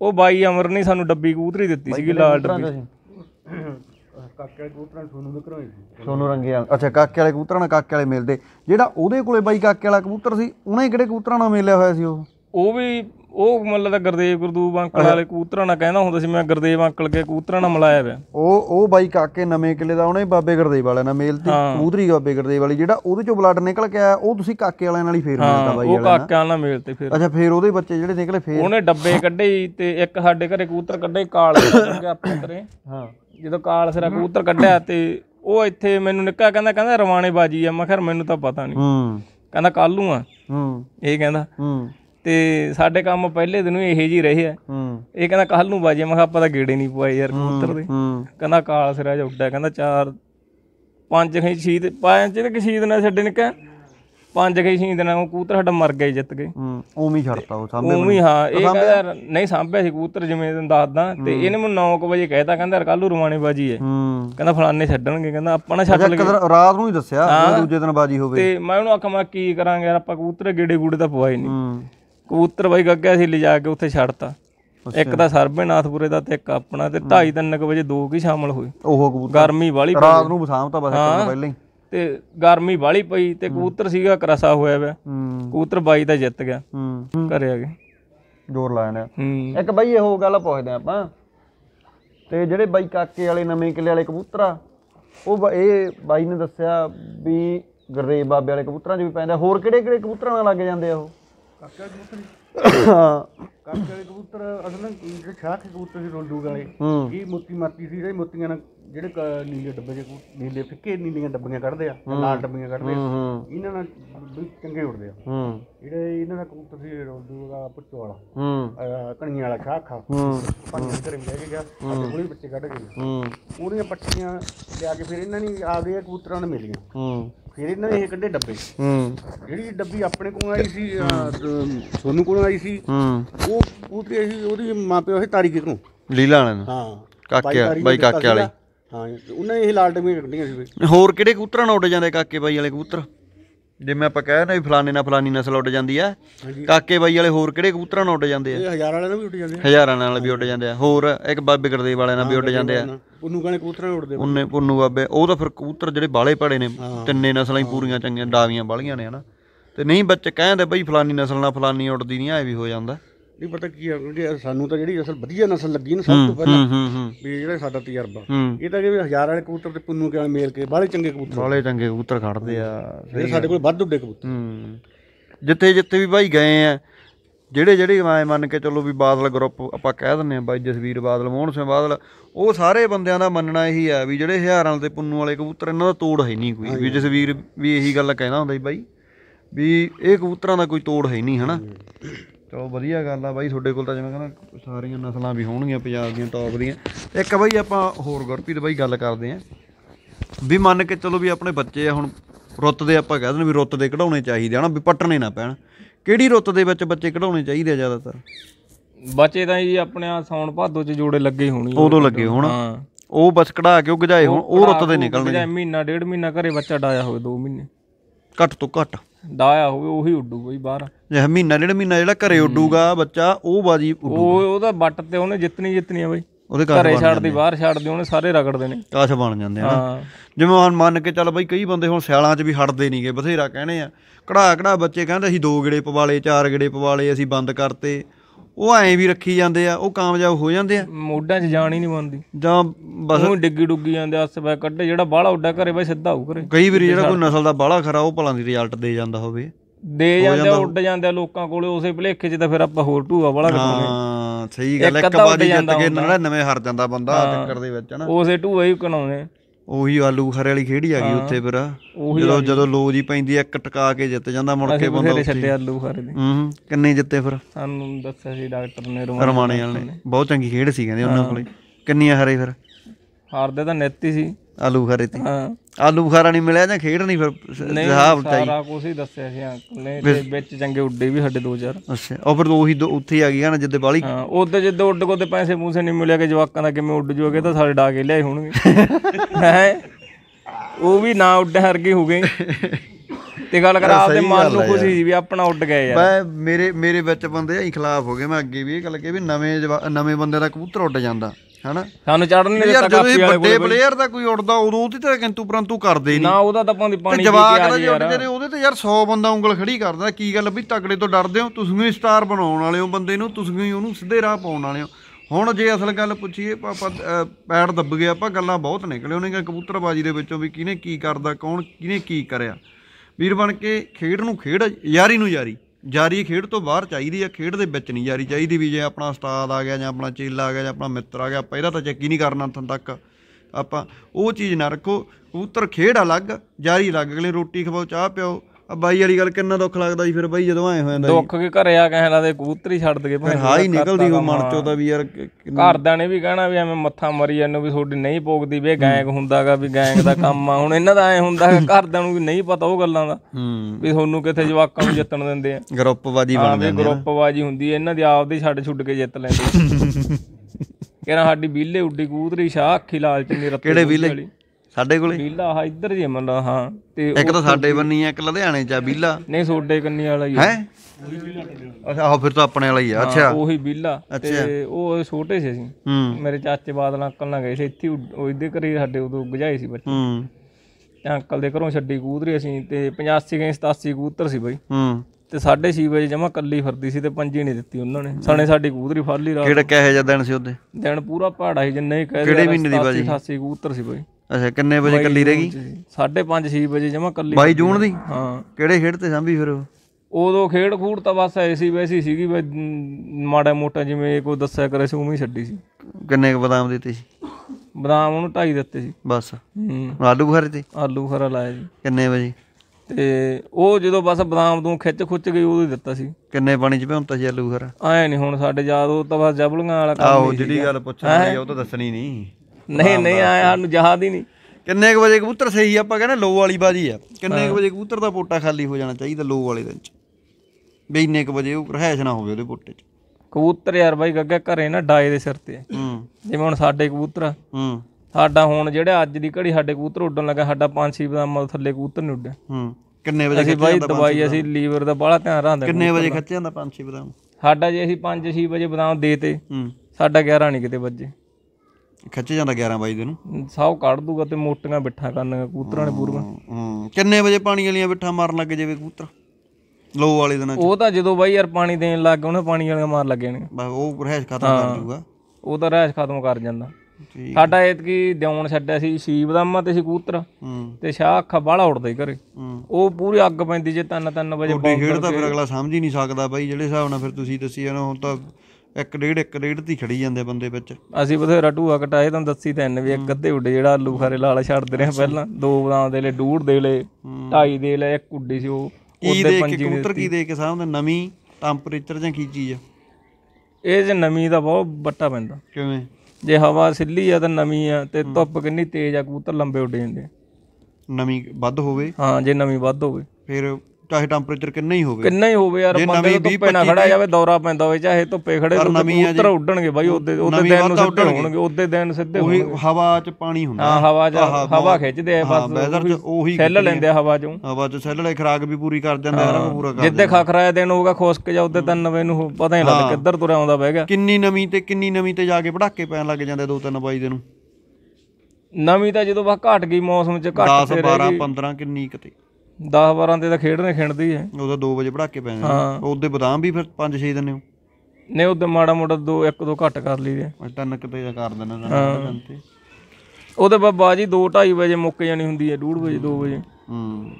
ਉਹ ਬਾਈ ਅਮਰ ਨੇ ਸਾਨੂੰ ਡੱਬੀ ਕੂਤਰੀ ਦਿੱਤੀ ਸੀਗੀ ਲਾਲ ਡੱਬੀ ਕਾਕੇ ਵਾਲੇ ਕਬੂਤਰਾਂ ਸੋਨੂ ਦੇ ਘਰੋਂ ਸੀ ਸੋਨੂ ਰੰਗੇ ਅੱਛਾ ਕਾਕੇ ਵਾਲੇ ਕਬੂਤਰਾਂ ਨਾਲ ਕਾਕੇ ਵਾਲੇ ਮਿਲਦੇ ਜਿਹੜਾ ਉਹਦੇ ਕੋਲੇ ਬਾਈ ਕਾਕੇ ਵਾਲਾ ਕਬੂਤਰ ਸੀ ਉਹਨੇ ਕਿਹੜੇ ਕਬੂਤਰਾਂ ਨਾਲ ਮਿਲਿਆ ਹੋਇਆ ਸੀ ਉਹ ਉਹ ਵੀ ਉਹ ਮਤਲਬ ਗੁਰਦੇਵ ਗੁਰਦੂਬ ਅੰਕਲ ਵਾਲੇ ਕਬੂਤਰਾਂ ਨਾਲ ਕਹਿੰਦਾ ਹੁੰਦਾ ਸੀ ਮੈਂ ਗੁਰਦੇਵ ਅੰਕਲ ਕੇ ਕਬੂਤਰਾਂ ਨਾਲ ਮਲਾਇਆ ਪਿਆ ਉਹ ਉਹ ਬਾਈ ਕਾਕੇ ਨਵੇਂ ਕਿਲੇ ਦਾ ਉਹਨੇ ਬਾਬੇ ਗੁਰਦੇਵ ਵਾਲੇ ਨਾਲ ਮੇਲ ਤੇ ਕਬੂਤਰੀ ਬਾਬੇ ਗੁਰਦੇਵ ਵਾਲੀ ਜਿਹੜਾ ਉਹਦੇ ਚੋਂ ਬਲੱਡ ਨਿਕਲ ਕੇ ਆਇਆ ਉਹ ਤੁਸੀਂ ਕਾਕੇ ਵਾਲਿਆਂ ਨਾਲ ਹੀ ਫੇਰ ਮਿਲਦਾ ਬਾਈ ਉਹ ਕਾਕੇ ਨਾਲ ਮੇਲ ਤੇ ਫੇਰ ਅੱਛਾ ਫੇਰ ਉਹਦੇ ਬੱਚੇ ਜਿਹੜੇ ਨਿਕਲੇ ਫੇਰ ਉਹਨੇ ਡੱਬੇ ਕੱਢੇ ਤੇ ਇੱਕ ਸਾਡੇ ਘਰੇ ਕਬੂਤਰ ਕੱਢੇ ਕਾਲ ਕਰਕੇ ਆਪਣੇ ਘਰੇ ਹਾਂ ਜਦੋਂ ਕਾਲ ਸਿਰਾ ਕਬੂਤਰ ਕੱਢਿਆ ਤੇ ਉਹ ਇੱਥੇ ਮੈਨੂੰ ਨਿੱਕਾ ਕਹਿੰਦਾ ਕਹਿੰਦਾ ਰਵਾਣੇ ਬਾਜੀ ਆ ਮੈਂ ਖਰ ਮੈਨੂੰ ਤਾਂ ਪਤਾ ਨਹੀਂ ਕਹਿੰਦਾ ਕੱਲ ਨੂੰ ਆ ਹੂੰ ਇਹ ਕਹਿੰਦਾ ਹੂੰ ਤੇ ਸਾਡੇ ਕੰਮ ਪਹਿਲੇ ਦਿਨ ਵੀ ਇਹੇ ਜੀ ਰਹੇ ਆ ਇਹ ਕਹਿੰਦਾ ਕੱਲ ਨੂੰ ਵਾਜੇ ਮੈਂ ਕਿਹਾ ਆਪਾਂ ਤਾਂ ਗੇੜੇ ਨਹੀਂ ਪਾਏ ਯਾਰ ਕਬੂਤਰ ਦੇ ਕਹਿੰਦਾ ਕਾਲ ਸਿਰਾ ਜਿਹਾ ਉੱਡਾ ਕਹਿੰਦਾ ਚਾਰ ਪੰਜ ਖਈ ਸ਼ੀਦ ਪੰਜ ਤੇ ਕਸ਼ੀਦ ਨਾਲ ਛੱਡੇ ਨਿਕਾ ਪੰਜ ਗਈ ਸ਼ੀਦ ਨਾ ਉਹ ਕਬੂਤਰ ਸਾਡਾ ਮਰ ਗਿਆ ਜਿੱਤ ਗਏ ਹੂੰ ਉਵੇਂ ਹੀ ਛੱਡਤਾ ਉਹ ਸਾਹਮਣੇ ਉਵੇਂ ਹਾਂ ਇਹ ਕਹਿੰਦਾ ਨਹੀਂ ਸਾਂਭਿਆ ਸੀ ਕਬੂਤਰ ਜਿਵੇਂ ਦਿਨ ਦੱਸਦਾ ਤੇ ਇਹਨੇ ਮੈਨੂੰ 9 ਵਜੇ ਕਹਿਤਾ ਕਹਿੰਦਾ ਕੱਲ ਨੂੰ ਰਵਾਨੇ ਬਾਜੀ ਹੈ ਕਹਿੰਦਾ ਫਲਾਣੇ ਛੱਡਣਗੇ ਕਹਿੰਦਾ ਆਪਾਂ ਨਾ ਛੱਡ ਲਗੇ ਰਾਤ ਨੂੰ ਹੀ ਦੱਸਿਆ ਦੂਜੇ ਦਿਨ ਬਾਜੀ ਹੋਵੇ ਤੇ ਮੈਂ ਉਹਨੂੰ ਆਖਾਂ ਮੈਂ ਕੀ ਕਰਾਂਗੇ ਯਾਰ ਆਪਾਂ ਕਬੂਤਰ ਗੇੜੇ ਗੂੜੇ ਤਾਂ ਪਵਾਏ ਨਹੀਂ ਕਬੂਤਰ ਬਾਈ ਗੱਗੇ ਅਸੀਂ ਲਿਜਾ ਕੇ ਉੱਥੇ ਛੱਡਤਾ ਇੱਕ ਤਾਂ ਸਰਬੇਨਾਥਪੁਰੇ ਦਾ ਤੇ ਇੱਕ ਆਪਣਾ ਤੇ 2:30 3 ਵਜੇ ਦੋ ਕੀ ਸ਼ਾਮਲ ਹੋਏ ਉਹ ਕਬੂਤਰ ਗਰਮੀ ਵਾਲੀ ਰਾਤ ਨੂੰ ਬਸਾਮ ਤਾਂ ਬਸ ਪਹਿਲਾਂ ਹੀ ਤੇ ਗਰਮੀ ਵਾਲੀ ਪਈ ਤੇ ਕਬੂਤਰ ਸੀਗਾ ਕਰਸਾ ਹੋਇਆ ਵਾ ਕਬੂਤਰ ਬਾਈ ਦਾ ਜਿੱਤ ਗਿਆ ਘਰੇ ਆ ਗਏ ਜ਼ੋਰ ਲਾਇਆ ਨੇ ਇੱਕ ਬਾਈ ਇਹੋ ਗੱਲ ਪੁੱਛਦੇ ਆਪਾਂ ਤੇ ਜਿਹੜੇ ਬਾਈ ਕਾਕੇ ਵਾਲੇ ਨਵੇਂ ਕਿਲੇ ਵਾਲੇ ਕਬੂਤਰ ਆ ਉਹ ਇਹ ਬਾਈ ਨੇ ਦੱਸਿਆ ਵੀ ਗਰੇਬ ਬਾਬੇ ਵਾਲੇ ਕਬੂਤਰਾਂ 'ਚ ਵੀ ਪੈਂਦਾ ਹੋਰ ਕਿਹੜੇ ਕਿਹੜੇ ਕਬੂਤਰਾਂ ਨਾਲ ਲੱਗ ਜਾਂਦੇ ਆ ਉਹ ਕਾਕੇ ਕਬੂਤਰ ਕਾਕੇ ਕਬੂਤਰ ਅਸਲ ਜਿਹੜੇ ਸ਼ਾਖ ਕਬੂਤਰ ਸੀ ਰੋਂਡੂ ਵਾਲੇ ਇਹ ਮੋਤੀ ਮਾਤੀ ਸੀ ਜਿਹੜੇ ਮੋਤੀਆਂ ਨਾਲ ਜਿਹੜੇ ਨੀਲੇ ਡੱਬੇ ਜੇ ਨੀਲੇ ਫਿੱਕੇ ਨੀਲੀਆਂ ਡੱਬੀਆਂ ਕੱਢਦੇ ਆ ਲਾਲ ਡੱਬੀਆਂ ਕੱਢਦੇ ਆ ਇਹਨਾਂ ਨਾਲ ਵੀ ਚੰਗੇ ਉੜਦੇ ਆ ਜਿਹੜੇ ਇਹਨਾਂ ਦਾ ਕਬੂਤਰ ਸੀ ਰੋਂਡੂ ਦਾ ਪੁੱਤੋ ਵਾਲਾ ਹੂੰ ਕਣੀਆਂ ਵਾਲਾ ਸ਼ਾਖਾ ਪੰਜ ਘਰੇ ਵੀ ਲੈ ਕੇ ਗਿਆ ਅਤੇ ਉਹਨੇ ਬੱਚੇ ਕੱਢ ਗਏ ਉਹਦੀਆਂ ਪੱਟੀਆਂ ਲਿਆ ਕੇ ਫਿਰ ਇਹਨਾਂ ਨੇ ਆਪਦੇ ਕਬੂਤਰਾਂ ਨੂੰ ਮਿਲੀਆਂ ਫਿਰ ਇਹਨਾਂ ਨੇ ਇਹ ਕੱਢੇ ਡੱਬੇ ਹੂੰ ਜਿਹੜੀ ਡੱਬੀ ਆਪਣੇ ਕੋਲ ਆਈ ਸੀ ਸੋਨੂ ਕੋਲ ਆਈ ਸੀ ਹੂੰ ਉਹ ਪੂਤਰੀ ਅਸੀਂ ਉਹਦੀ ਮਾਪੇ ਉਹ ਤਾਰੀਕੇ ਨੂੰ ਲੀਲਾ ਵਾਲਿਆਂ ਨੂੰ ਹਾਂ ਕਾਕੇ ਬਾਈ ਕਾਕੇ ਵਾਲੇ ਹਾਂ ਉਹਨਾਂ ਨੇ ਇਹ ਲਾਲ ਡੱਬੀਆਂ ਕੱਢੀਆਂ ਸੀ ਹੋਰ ਕਿਹੜੇ ਕਬੂਤਰਾਂ ਨਾਲ ਉੱਡ ਜਾਂਦੇ ਕਾਕੇ ਬਾਈ ਵਾਲੇ ਕਬੂਤਰ ਜਿਵੇਂ ਆਪਾਂ ਕਹਿ ਰਹੇ ਫਲਾਣੇ ਨਾਲ ਫਲਾਣੀ ਨਸਲ ਉੱਡ ਜਾਂਦੀ ਆ ਕਾਕੇ ਬਾਈ ਵਾਲੇ ਹੋਰ ਕਿਹੜੇ ਕਬੂਤਰਾਂ ਨਾਲ ਉੱਡ ਜਾਂਦੇ ਆ ਇਹ ਹਜ਼ਾਰਾਂ ਵਾਲੇ ਨਾਲ ਵੀ ਉੱਡ ਜਾਂਦੇ ਆ ਹਜ਼ਾਰਾਂ ਨਾਲ ਵੀ ਉੱਡ ਜਾਂਦੇ ਆ ਹੋਰ ਇੱਕ ਬਾਬੇ ਗਰਦੇ ਵਾਲੇ ਨਾਲ ਵੀ ਉੱਡ ਜਾਂਦੇ ਆ ਉਹਨੂੰ ਕਹਿੰਦੇ ਕਬੂਤਰਾਂ ਨਾਲ ਉੱਡਦੇ ਉਹਨੇ ਪੁੰਨੂ ਬਾਬੇ ਉਹ ਤਾਂ ਫਿਰ ਕਬੂਤਰ ਜਿਹੜੇ ਬਾਲੇ ਪੜੇ ਨੇ ਤਿੰਨੇ ਨਸਲਾਂ ਹੀ ਪੂਰੀਆਂ ਚੰਗੀਆਂ ਡਾਵੀਆਂ ਬਾਲੀਆਂ ਨੇ ਹਨਾ ਤੇ ਨਹੀਂ ਬੱਚੇ ਕਹਿੰਦੇ ਬਈ ਫਲਾਨੀ ਨਸਲ ਨਾਲ ਫਲਾਨੀ ਉੱਡਦੀ ਨਹੀਂ ਐ ਵੀ ਹੋ ਜਾਂਦਾ ਵੀ ਪਤਾ ਕੀ ਆ ਕਿ ਸਾਨੂੰ ਤਾਂ ਜਿਹੜੀ ਅਸਲ ਵਧੀਆ ਨਸਲ ਲੱਗੀ ਨਾ ਸਭ ਤੋਂ ਪਹਿਲਾਂ ਵੀ ਜਿਹੜਾ ਸਾਡਾ ਤਜਰਬਾ ਇਹ ਤਾਂ ਜਿਵੇਂ ਹਜ਼ਾਰ ਵਾਲੇ ਕਬੂਤਰ ਤੇ ਪੁੰਨੂ ਕੇ ਨਾਲ ਮੇਲ ਕੇ ਬਾਹਲੇ ਚੰਗੇ ਕਬੂਤਰ ਬਾਹਲੇ ਚੰਗੇ ਕਬੂਤਰ ਖੜਦੇ ਆ ਇਹ ਸਾਡੇ ਕੋਲ ਵੱਧ ਉੱਡੇ ਕਬੂਤਰ ਜਿੱਥੇ ਜਿੱਥੇ ਵੀ ਭਾਈ ਗਏ ਆ ਜਿਹੜੇ ਜਿਹੜੇ ਮੈਂ ਮੰਨ ਕੇ ਚੱਲੋ ਵੀ ਬਾਦਲ ਗਰੁੱਪ ਆਪਾਂ ਕਹਿ ਦਿੰਨੇ ਆ ਬਾਈ ਜਸਵੀਰ ਬਾਦਲ ਮੋਹਨ ਸਿੰਘ ਬਾਦਲ ਉਹ ਸਾਰੇ ਬੰਦਿਆਂ ਦਾ ਮੰਨਣਾ ਇਹੀ ਆ ਵੀ ਜਿਹੜੇ ਹਜ਼ਾਰਾਂ ਦੇ ਪੁੰਨੂ ਵਾਲੇ ਕਬੂਤਰ ਇਹਨਾਂ ਦਾ ਤੋੜ ਹੈ ਨਹੀਂ ਕੋਈ ਵੀ ਜਸਵੀਰ ਵੀ ਇਹੀ ਗੱਲ ਕਹਿਣਾ ਹੁੰਦਾ ਸੀ ਬਾਈ ਵੀ ਇਹ ਕਬੂਤਰਾਂ ਦਾ ਕੋਈ ਤੋੜ ਹੈ ਨਹੀਂ ਹਨਾ ਚਲੋ ਵਧੀਆ ਗੱਲ ਆ ਬਾਈ ਤੁਹਾਡੇ ਕੋਲ ਤਾਂ ਜਿਵੇਂ ਕਹਿੰਦਾ ਸਾਰੀਆਂ ਨਸਲਾਂ ਵੀ ਹੋਣਗੀਆਂ ਪੰਜਾਬ ਦੀਆਂ ਟੌਪ ਦੀਆਂ ਇੱਕ ਬਾਈ ਆਪਾਂ ਹੋਰ ਗੁਰਪ੍ਰੀਤ ਬਾਈ ਗੱਲ ਕਰਦੇ ਆਂ ਵੀ ਮੰਨ ਕੇ ਚਲੋ ਵੀ ਆਪਣੇ ਬੱਚੇ ਆ ਹੁਣ ਰੁੱਤ ਦੇ ਆਪਾਂ ਕਹਿੰਦੇ ਨੇ ਵੀ ਰੁੱਤ ਦੇ ਕਢਾਉਣੇ ਚਾਹੀਦੇ ਹਨਾ ਵੀ ਪੱਟਣੇ ਨਾ ਪੈਣ ਕਿਹੜੀ ਰੁੱਤ ਦੇ ਵਿੱਚ ਬੱਚੇ ਕਢਾਉਣੇ ਚਾਹੀਦੇ ਆ ਜ਼ਿਆਦਾਤਰ ਬੱਚੇ ਤਾਂ ਜੀ ਆਪਣੇ ਆ ਸੌਣ ਭਾਦੋ ਚ ਜੋੜੇ ਲੱਗੇ ਹੋਣੀ ਉਦੋਂ ਲੱਗੇ ਹੋਣ ਉਹ ਬਸ ਕਢਾ ਕੇ ਉਹ ਹੋਣ ਉਹ ਰੁੱਤ ਦੇ ਨਿਕਲਣਗੇ ਮਹੀਨਾ ਡੇਢ ਮਹੀਨਾ ਘਰੇ ਬੱਚਾ ਡਾਇਆ ਹੋਵੇ 2 ਮਹੀਨੇ ਘੱਟ ਤੋਂ ਘੱਟ ਡਾਇਆ ਹੋਵੇ ਉਹੀ ਉੱਡੂਗਾ ਹੀ ਬਾਹਰ ਜੇ ਮਹੀਨਾ ਡੇਢ ਮਹੀਨਾ ਜਿਹੜਾ ਘਰੇ ਉੱਡੂਗਾ ਬੱਚਾ ਉਹ ਬਾਜੀ ਉੱਡੂ ਉਹ ਉਹਦਾ ਬੱਟ ਤੇ ਉਹਨੇ ਜਿੱਤਣੀ ਜਿੱਤਣੀ ਆ ਬਈ ਉਹਦੇ ਘਰੇ ਛੱਡਦੀ ਬਾਹਰ ਛੱਡਦੀ ਉਹਨੇ ਸਾਰੇ ਰਗੜਦੇ ਨੇ ਕਾਸ਼ ਬਣ ਜਾਂਦੇ ਹਾਂ ਜਿਵੇਂ ਹੁਣ ਮੰਨ ਕੇ ਚੱਲ ਬਈ ਕਈ ਬੰਦੇ ਹੁਣ ਸਿਆਲਾਂ 'ਚ ਵੀ ਹਟਦੇ ਨਹੀਂਗੇ ਬਥੇਰਾ ਕਹਿੰਦੇ ਆ ਕੜਾ ਕੜਾ ਬੱਚੇ ਕਹਿੰਦੇ ਅਸੀਂ ਦੋ ਗੇੜੇ ਪਵਾਲੇ ਚਾਰ ਗੇੜੇ ਪਵਾਲੇ ਅਸੀਂ ਬੰਦ ਕਰਤੇ ਉਹ ਐਂ ਵੀ ਰੱਖੀ ਜਾਂਦੇ ਆ ਉਹ ਕਾਮਯਾਬ ਹੋ ਜਾਂਦੇ ਆ ਮੋਢਾਂ 'ਚ ਜਾਣ ਹੀ ਨਹੀਂ ਬੰਦੀ ਜਾਂ ਬਸ ਉਹ ਡਿੱਗੀ ਡੁੱਗੀ ਜਾਂਦੇ ਆ ਪਾਸੇ ਕੱਢੇ ਜਿਹੜਾ ਬਾਹਲਾ ਉੱਡਾ ਘਰੇ ਬਈ ਸਿੱਧਾ ਹੋਊ ਘਰੇ ਕਈ ਵਾਰੀ ਜਿਹੜਾ ਕੋਈ ਨਸਲ ਦਾ ਬਾਹਲਾ ਖਰਾ ਉਹ ਭਲਾਂ ਦੀ ਰਿਜ਼ਲਟ ਦੇ ਜਾਂਦਾ ਹੋਵੇ ਦੇ ਜਾਂਦੇ ਉੱਡ ਜਾਂਦੇ ਲੋਕਾਂ ਕੋਲੇ ਉਸੇ ਭਲੇਖੇ 'ਚ ਤਾਂ ਫਿਰ ਆਪਾਂ ਹੋਰ ਢੂਆ ਬਾਲਾ ਕਰਾਂਗੇ ਹਾਂ ਸਹੀ ਗੱਲ ਇੱਕ ਵਾਰੀ ਜਿੱਤ ਕੇ 99 ਹਾਰ ਜਾਂਦਾ ਬੰਦਾ ਟੱਕਰ ਦੇ ਵਿੱਚ ਨਾ ਉਸੇ ਢੂਆ ਹੀ ਕਣਾਉਂਦੇ ਉਹੀ ਆਲੂ ਖਰੇ ਵਾਲੀ ਖੇੜੀ ਆ ਗਈ ਉੱਥੇ ਫਿਰ ਜਦੋਂ ਜਦੋਂ ਲੋ ਜੀ ਪੈਂਦੀ ਇੱਕ ਟਕਾ ਕੇ ਜਿੱਤ ਜਾਂਦਾ ਮੁੜ ਕੇ ਬੰਦਾ ਉੱਥੇ ਛੱਡੇ ਆਲੂ ਖਰੇ ਦੇ ਹੂੰ ਕਿੰਨੇ ਜਿੱਤੇ ਫਿਰ ਸਾਨੂੰ ਦੱਸਿਆ ਸੀ ਡਾਕਟਰ ਨੇ ਰਮਾਣੇ ਵਾਲੇ ਬਹੁਤ ਚੰਗੀ ਖੇਡ ਸੀ ਕਹਿੰਦੇ ਉਹਨਾਂ ਕੋਲੇ ਕਿੰਨੀਆਂ ਹਾਰੇ ਫਿਰ ਹਾਰਦੇ ਤਾਂ 39 ਸੀ ਆਲੂ ਖਾਰੇ ਤੇ ਹਾਂ ਆਲੂ ਖਾਰਾ ਨਹੀਂ ਮਿਲਿਆ ਜਾਂ ਖੇਡ ਨਹੀਂ ਫਿਰ ਜਹਾਬ ਚਾਈ ਸਾਰਾ ਕੁਝ ਹੀ ਦੱਸਿਆ ਸੀ ਅੰਕਲ ਤੇ ਵਿੱਚ ਚੰਗੇ ਉੱਡੇ ਵੀ ਸਾਡੇ 2000 ਅੱਛਾ ਉਹ ਫਿਰ ਉਹੀ ਉੱਥੇ ਆ ਗਈ ਨਾ ਜਿੱਦੇ ਬਾਲੀ ਹਾਂ ਉਹਦੇ ਜਿੱਦੇ ਉੱਡ ਕੋ ਤੇ ਪੈਸੇ ਮੂਸੇ ਨਹੀਂ ਮਿਲਿਆ ਕਿ ਜਵਾਕਾਂ ਦਾ ਕਿਵੇਂ ਉੱਡ ਜੂਗੇ ਤਾਂ ਸਾਰੇ ਡਾ ਕੇ ਲਿਆਏ ਹੋਣਗੇ ਹੈ ਉਹ ਵੀ ਨਾ ਉੱਡ ਹਰਗੇ ਹੋ ਗਏ ਤੇ ਗੱਲ ਕਰ ਆਪਦੇ ਮਨ ਨੂੰ ਖੁਸ਼ੀ ਵੀ ਆਪਣਾ ਉੱਡ ਗਏ ਯਾਰ ਮੈਂ ਮੇਰੇ ਮੇਰੇ ਵਿੱਚ ਬੰਦੇ ਹੀ ਖਿਲਾਫ ਹੋ ਗਏ ਮੈਂ ਅੱਗੇ ਵੀ ਇਹ ਗੱਲ ਕਹੀ ਵੀ ਨਵੇਂ ਨਵੇਂ ਬੰਦੇ ਦਾ ਕਬੂਤਰ ਉੱਡ ਜਾਂਦਾ ਹਨਾ ਸਾਨੂੰ ਚੜਨ ਨਹੀਂ ਦਿੱਤਾ ਯਾਰ ਜਦੋਂ ਕਾਪੀ ਵਾਲੇ ਵੱਡੇ ਪਲੇਅਰ ਦਾ ਕੋਈ ਉੱਡਦਾ ਉਦੋਂ ਉਹਦੀ ਤੇ ਕਿੰਤੂ ਪਰੰਤੂ ਕਰਦੇ ਨਹੀਂ ਨਾ ਉਹਦਾ ਤਾਂ ਪਾਣੀ ਪਾਣੀ ਤੇ ਜਵਾਕ ਦਾ ਜੇ ਉਹਦੇ ਤੇ ਯਾਰ 100 ਬੰਦਾ ਉਂਗਲ ਖੜੀ ਕਰਦਾ ਕੀ ਗੱਲ ਵੀ ਤਗੜੇ ਤੋਂ ਡਰਦੇ ਹੋ ਤੁਸੀਂ ਵੀ ਸਟਾਰ ਬਣਾਉਣ ਵਾਲੇ ਹੋ ਬੰਦੇ ਨੂੰ ਤੁਸੀਂ ਹੀ ਉਹਨੂੰ ਸਿੱਧੇ ਰਾਹ ਪਾਉਣ ਵਾਲੇ ਹੋ ਹੁਣ ਜੇ ਅਸਲ ਗੱਲ ਪੁੱਛੀਏ ਆਪਾਂ ਪੈੜ ਦੱਬ ਗਏ ਆਪਾਂ ਗੱਲਾਂ ਬਹੁਤ ਨਿਕਲੇ ਉਹਨੇ ਕਿ ਕਬੂਤਰਬਾਜੀ ਦੇ ਵਿੱਚੋਂ ਵੀ ਕਿਹਨੇ ਕੀ ਕਰਦਾ ਕੌਣ ਕਿਹਨੇ ਕੀ ਕਰਿਆ ਵੀਰ ਬਣ ਕੇ ਖੇਡ ਨੂੰ ਖੇਡ ਯਾਰੀ ਨੂੰ ਯਾਰੀ ਜਾਰੀ ਖੇਡ ਤੋਂ ਬਾਹਰ ਚਾਹੀਦੀ ਆ ਖੇਡ ਦੇ ਵਿੱਚ ਨਹੀਂ ਜਾਰੀ ਚਾਹੀਦੀ ਵੀ ਜੇ ਆਪਣਾ ਉਸਤਾਦ ਆ ਗਿਆ ਜਾਂ ਆਪਣਾ ਚੇਲਾ ਆ ਗਿਆ ਜਾਂ ਆਪਣਾ ਮਿੱਤਰ ਆ ਗਿਆ ਆਪਾਂ ਇਹਦਾ ਤਾਂ ਚੱਕੀ ਹੀ ਨਹੀਂ ਕਰਨਾ ਅੰਤ ਤੱਕ ਆਪਾਂ ਉਹ ਚੀਜ਼ ਨਾ ਰੱਖੋ ਕਬੂਤਰ ਖੇਡ ਅਲੱਗ ਜਾਰੀ ਅਲੱਗ ਅਗਲੇ ਰੋਟੀ ਖਵਾਓ ਚਾਹ ਪਿਓ ਆ ਬਾਈ ਵਾਲੀ ਗੱਲ ਕਿੰਨਾ ਦੁੱਖ ਲੱਗਦਾ ਜੀ ਫਿਰ ਬਾਈ ਜਦੋਂ ਆਏ ਹੋ ਜਾਂਦਾ ਦੁੱਖ ਕੇ ਘਰੇ ਆ ਕਹਿਣ ਲਾਦੇ ਕਬੂਤਰੀ ਛੱਡ ਦੇ ਭਾਈ ਹਾਂ ਹੀ ਨਿਕਲਦੀ ਉਹ ਮਨ ਚੋਂ ਤਾਂ ਵੀ ਯਾਰ ਘਰਦਿਆਂ ਨੇ ਵੀ ਕਹਿਣਾ ਵੀ ਐਵੇਂ ਮੱਥਾ ਮਰੀ ਜਾਂਦੇ ਵੀ ਤੁਹਾਡੀ ਨਹੀਂ ਪੋਗਦੀ ਵੀ ਗੈਂਗ ਹੁੰਦਾਗਾ ਵੀ ਗੈਂਗ ਦਾ ਕੰਮ ਆ ਹੁਣ ਇਹਨਾਂ ਦਾ ਐ ਹੁੰਦਾ ਘਰਦਿਆਂ ਨੂੰ ਵੀ ਨਹੀਂ ਪਤਾ ਉਹ ਗੱਲਾਂ ਦਾ ਵੀ ਤੁਹਾਨੂੰ ਕਿੱਥੇ ਜਵਾਕਾਂ ਨੂੰ ਜਿੱਤਣ ਦਿੰਦੇ ਆ ਗਰੁੱਪਵਾਦੀ ਬਣ ਜਾਂਦੇ ਆ ਗਰੁੱਪਵਾਦੀ ਹੁੰਦੀ ਐ ਇਹਨਾਂ ਦੀ ਆਪਦੇ ਛੱਡ ਛੁੱਟ ਕੇ ਜਿੱਤ ਲੈਂਦੇ ਕਹਿੰਦਾ ਸਾਡੀ ਵਿਹਲੇ ਉੱਡੀ ਕੂਤਰੀ ਸ਼ਾਹ ਅੱਖੀ ਲਾਲਚ ਨਹੀਂ ਰੱਤੇ ਕਿਹੜੇ ਵਿਹਲੇ ਸਾਡੇ ਕੋਲੇ ਬੀਲਾ ਆ ਇੱਧਰ ਜੇ ਮੰਨ ਲਾ ਹਾਂ ਤੇ ਇੱਕ ਤਾਂ ਸਾਡੇ ਬੰਨੀ ਆ ਇੱਕ ਲੁਧਿਆਣੇ ਚ ਆ ਬੀਲਾ ਨਹੀਂ ਸੋਡੇ ਕੰਨੀ ਵਾਲਾ ਹੀ ਹੈ ਹੈ ਅੱਛਾ ਆਹ ਫਿਰ ਤਾਂ ਆਪਣੇ ਵਾਲਾ ਹੀ ਆ ਅੱਛਾ ਉਹੀ ਬੀਲਾ ਤੇ ਉਹ ਛੋਟੇ ਸੀ ਅਸੀਂ ਮੇਰੇ ਚਾਚੇ ਬਾਦਲ ਅੰਕਲ ਨਾਲ ਗਏ ਸੀ ਇੱਥੇ ਉਹ ਇੱਧੇ ਕਰੀ ਸਾਡੇ ਉਦੋਂ ਗਜਾਏ ਸੀ ਬੱਚੇ ਹੂੰ ਤੇ ਅੰਕਲ ਦੇ ਘਰੋਂ ਛੱਡੀ ਕੂਦਰੀ ਅਸੀਂ ਤੇ 85 ਗਏ 87 ਕੂਦਰ ਸੀ ਬਾਈ ਹੂੰ ਤੇ 6:30 ਵਜੇ ਜਮਾ ਕੱਲੀ ਫਰਦੀ ਸੀ ਤੇ ਪੰਜੀ ਨਹੀਂ ਦਿੱਤੀ ਉਹਨਾਂ ਨੇ ਸਣੇ ਸਾਡੀ ਕੂਦਰੀ ਫੜ ਲਈ ਰਾਤ ਕਿਹੜਾ ਕਹੇ ਜਾਂ ਦਿਨ ਸੀ ਉਹਦੇ ਦਿਨ ਪੂਰਾ ਪਹਾੜਾ ਸੀ ਜਿੰਨੇ ਕਹੇ ਕਿਹੜੇ ਮਹੀਨੇ ਦੀ ਬਾਜੀ 88 ਕੂਤਰ ਸੀ ਬਾਈ ਅੱਛਾ ਕਿੰਨੇ ਵਜੇ ਕੱਲੀ ਰਹਿ ਗਈ 5:30 6 ਵਜੇ ਜਮਾ ਕੱਲੀ 22 ਜੂਨ ਦੀ ਹਾਂ ਕਿਹੜੇ ਖੇਡ ਤੇ ਸੰਭੀ ਫਿਰ ਉਹਦੋਂ ਉਦੋਂ ਖੇਡ ਖੂੜ ਤਾਂ ਬਸ ਐਸੀ ਵੈਸੀ ਸੀਗੀ ਬਈ ਮਾੜਾ ਮੋਟਾ ਜਿਵੇਂ ਕੋਈ ਦੱਸਿਆ ਕਰੇ ਸੀ ਉਵੇਂ ਹੀ ਛੱਡੀ ਸੀ ਕਿੰਨੇ ਕ ਬਦਾਮ ਦਿੱਤੇ ਸੀ ਬਦਾਮ ਉਹਨੂੰ ਢਾਈ ਦਿੱਤੇ ਸੀ ਬਸ ਹੂੰ ਆਲੂ ਖਰੇ ਤੇ ਆਲੂ ਖਰਾ ਲਾਇਆ ਜੀ ਕਿੰਨੇ ਵਜੇ ਤੇ ਉਹ ਜਦੋਂ ਬਸ ਬਦਾਮ ਤੋਂ ਖਿੱਚ ਖੁੱਚ ਗਈ ਉਹਦੇ ਦਿੱਤਾ ਸੀ ਕਿੰਨੇ ਪਾਣੀ ਚ ਭਿਉਂਤਾ ਸੀ ਆਲੂ ਖਰਾ ਐ ਨਹੀਂ ਹੁਣ ਸਾਡੇ ਯਾਦ ਉਹ ਤਾਂ ਬਸ ਜਬਲੀਆਂ ਵਾਲਾ ਕੰਮ ਆਹੋ ਜਿਹੜੀ ਗੱਲ ਪੁੱਛਣੀ ਹੈ ਉਹ ਤਾਂ ਦੱਸਣੀ ਨਹੀਂ ਨਹੀਂ ਨਹੀਂ ਆਇਆ ਸਾਨੂੰ ਜਹਾਦ ਹੀ ਨਹੀਂ ਕਿੰਨੇ ਕੁ ਵਜੇ ਕਬੂਤਰ ਸਹੀ ਆਪਾਂ ਕਹਿੰਦੇ ਲੋ ਵਾਲੀ ਬਾਜੀ ਆ ਕਿੰਨੇ ਕੁ ਵਜੇ ਕਬੂਤਰ ਦਾ ਪੋਟਾ ਖਾਲੀ ਹੋ ਜਾਣਾ ਚਾਹੀਦਾ ਲੋ ਵਾਲੇ ਦਿਨ ਚ ਵੀ ਇੰਨੇ ਕੁ ਵਜੇ ਉਹ ਰਹਿਸ਼ ਨਾ ਹੋਵੇ ਉਹਦੇ ਪੋਟੇ ਚ ਕਬੂਤਰ ਯਾਰ ਬਾਈ ਗੱਗਾ ਘਰੇ ਨਾ ਡਾਏ ਦੇ ਸਿਰ ਤੇ ਹੂੰ ਜਿਵੇਂ ਹੁਣ ਸਾਡੇ ਕਬੂਤਰ ਹੂੰ ਸਾਡਾ ਹੁਣ ਜਿਹੜਾ ਅੱਜ ਦੀ ਘੜੀ ਸਾਡੇ ਕਬੂਤਰ ਉੱਡਣ ਲੱਗਾ ਸਾਡਾ 5-6 ਬਦਾਮਾਂ ਥੱਲੇ ਕਬੂਤਰ ਨਹੀਂ ਉੱਡਿਆ ਹੂੰ ਕਿੰਨੇ ਵਜੇ ਖਿੱਚਿਆ ਬਾਈ ਦਵਾਈ ਅਸੀਂ ਲੀਵਰ ਦਾ ਬਾਲਾ ਧਿਆਨ ਰੱਖਦੇ ਕਿੰਨੇ ਵਜੇ ਖੱਚਿਆ ਜਾਂਦਾ 5-6 ਬਦਾਮ ਸਾਡਾ ਜੇ ਅਸੀਂ 5-6 ਵਜੇ ਬਦਾਮ ਦੇਤੇ ਹੂੰ ਸਾਡਾ 11 ਨਹੀਂ ਕਿਤੇ ਵੱਜੇ ਖਿੱਚ ਜਾਂਦਾ 11 ਵਜੇ ਦੇ ਨੂੰ ਸਭ ਕੱਢ ਦੂਗਾ ਤੇ ਮੋਟੀਆਂ ਬਿੱਠਾਂ ਕਰਨਗਾ ਕੂਤਰਾਂ ਨੇ ਪੂਰੀਆਂ ਹੂੰ ਕਿੰਨੇ ਵਜੇ ਪਾਣੀ ਵਾਲੀਆਂ ਬਿੱਠਾਂ ਮਾਰਨ ਲੱਗ ਜਾਵੇ ਕੂਤਰ ਲੋ ਵਾਲੇ ਦਿਨਾਂ ਚ ਉਹ ਤਾਂ ਜਦੋਂ ਬਾਈ ਯਾਰ ਪਾਣੀ ਦੇਣ ਲੱਗ ਉਹਨੇ ਪਾਣੀ ਵਾਲੀਆਂ ਮਾਰ ਲੱਗ ਜਾਣਗੇ ਬਸ ਉਹ ਰਹਿਸ਼ ਖਤਮ ਕਰ ਦੂਗਾ ਉਹ ਤਾਂ ਰਹਿਸ਼ ਖਤਮ ਕਰ ਜਾਂਦਾ ਸਾਡਾ ਐਤਕੀ ਦਿਉਣ ਛੱਡਿਆ ਸੀ ਮਾ ਤੇ ਸੀ ਕੂਤਰ ਤੇ ਸ਼ਾਹ ਅੱਖਾ ਬਾਹਲਾ ਉੜਦਾ ਹੀ ਘਰੇ ਉਹ ਪੂਰੀ ਅੱਗ ਪੈਂਦੀ ਜੇ 3 3 ਵਜੇ ਬੌਂਡ ਤਾਂ ਫਿਰ ਅਗਲਾ ਸਮਝ ਹੀ ਨਹੀਂ ਸਕਦਾ ਬਾਈ ਜਿਹੜੇ ਹਿਸਾਬ ਨਾਲ ਫਿਰ ਤੁਸੀਂ ਦੱਸੀ ਜਾਣਾ ਹੁਣ ਤਾਂ ਇੱਕ ਡੇਢ ਇੱਕ ਡੇਢ ਦੀ ਖੜੀ ਜਾਂਦੇ ਬੰਦੇ ਵਿੱਚ ਅਸੀਂ ਬਥੇਰਾ ਢੂਆ ਕਟਾਏ ਤੁਹਾਨੂੰ ਦੱਸੀ ਤੈਨ ਵੀ ਇੱਕ ਅੱਧੇ ਉੱਡੇ ਜਿਹੜਾ ਆਲੂ ਖਾਰੇ ਲਾਲ ਛੱਡਦੇ ਰਹੇ ਪਹਿਲਾਂ ਦੋ ਬਦਾਮ ਦੇ ਲੈ ਡੂੜ ਦੇ ਲੈ ਢਾਈ ਦੇ ਲੈ ਇੱਕ ਉੱਡੀ ਸੀ ਉਹ ਕੀ ਦੇ ਕੇ ਕਬੂਤਰ ਕੀ ਦੇ ਕੇ ਸਾਹਮਣੇ ਨਵੀਂ ਟੈਂਪਰੇਚਰ ਜਾਂ ਕੀ ਚੀਜ਼ ਆ ਇਹ ਜੇ ਨਮੀ ਦਾ ਬਹੁਤ ਬੱਟਾ ਪੈਂਦਾ ਕਿਵੇਂ ਜੇ ਹਵਾ ਸਿੱਲੀ ਆ ਤਾਂ ਨਮੀ ਆ ਤੇ ਧੁੱਪ ਕਿੰਨੀ ਤੇਜ਼ ਆ ਕਬੂਤਰ ਲੰਬੇ ਉੱਡ ਜਾਂਦੇ ਨਮੀ ਵੱਧ ਹੋਵੇ ਹਾਂ ਜੇ ਨਮੀ ਵੱਧ ਹੋਵੇ ਫਿਰ ਚਾਹੇ ਟੈਂਪਰੇਚਰ ਕਿੰਨਾ ਹੀ ਹੋਵੇ ਕਿੰਨਾ ਹੀ ਹੋਵੇ ਯਾਰ ਬੰਦੇ ਨੂੰ ਧੁੱਪੇ ਨਾ ਖੜਾ ਜਾਵੇ ਦੌਰਾ ਪੈਂਦਾ ਹੋਵੇ ਚਾਹੇ ਧੁੱਪੇ ਖੜੇ ਉੱਤਰ ਉੱਡਣਗੇ ਬਾਈ ਉਹਦੇ ਉਹਦੇ ਦਿਨ ਨੂੰ ਸਿੱਧੇ ਹੋਣਗੇ ਉਹਦੇ ਦਿਨ ਸਿੱਧੇ ਹੋਣਗੇ ਉਹੀ ਹਵਾ 'ਚ ਪਾਣੀ ਹੁੰਦਾ ਹਾਂ ਹਵਾ 'ਚ ਹਵਾ ਖਿੱਚਦੇ ਆ ਬਸ ਵੈਦਰ 'ਚ ਉਹੀ ਸੈੱਲ ਲੈਂਦੇ ਆ ਹਵਾ 'ਚੋਂ ਹਵਾ 'ਚ ਸੈੱਲ ਲੈ ਖਰਾਕ ਵੀ ਪੂਰੀ ਕਰ ਜਾਂਦਾ ਯਾਰ ਪੂਰਾ ਕਰ ਜਿੱਦੇ ਖਖਰਾ ਦਿਨ ਹੋਊਗਾ ਖੁਸਕ ਜਾ ਉਹਦੇ ਤਾਂ ਨਵੇਂ ਨੂੰ ਪਤਾ ਹੀ ਲੱਗ ਕਿੱਧਰ ਤੁਰਿਆ ਆਉਂਦਾ ਬਹਿਗਾ ਕਿੰਨੀ ਨਵੀਂ ਤੇ ਕਿੰਨੀ ਨਵੀਂ ਤੇ ਜਾ ਕੇ ਪੜਾਕੇ ਪੈਣ ਲੱਗ ਜਾਂਦੇ ਦੋ ਤਿੰਨ ਬਾਈ ਦੇ ਨੂੰ ਨਵੀਂ ਤਾਂ ਜਦੋਂ ਬਸ ਘਟ ਗਈ ਮੌਸਮ 'ਚ ਘਟ ਤੇ 10 12 15 ਕਿੰਨੀ ਕਿਤੇ 10 12 ਤੇ ਤਾਂ ਖੇਡਦੇ ਖੇਡਦੀ ਹੈ ਉਹਦਾ 2 ਵਜੇ ਪੜਾਕੇ ਪੈ ਜਾਂਦੇ ਉਹਦੇ ਬਦਾਮ ਵੀ ਫਿਰ 5 6 ਦਿੰਦੇ ਹੋ ਨੇ ਉਹਦੇ ਮਾੜਾ ਮੋੜਾ ਦੋ ਇੱਕ ਦੋ ਘੱਟ ਕਰ ਲਈਦੇ ਤਿੰਨ ਕਿਤੇ ਕਰ ਦਿੰਦੇ ਨਾ ਤੇ ਉਹਦੇ ਬਾਅਦ ਬਾਜੀ 2 2:30 ਵਜੇ ਮੁੱਕ ਜਾਣੀ ਹੁੰਦੀ ਹੈ 2:30 ਵਜੇ 2 ਵਜੇ ਹੂੰ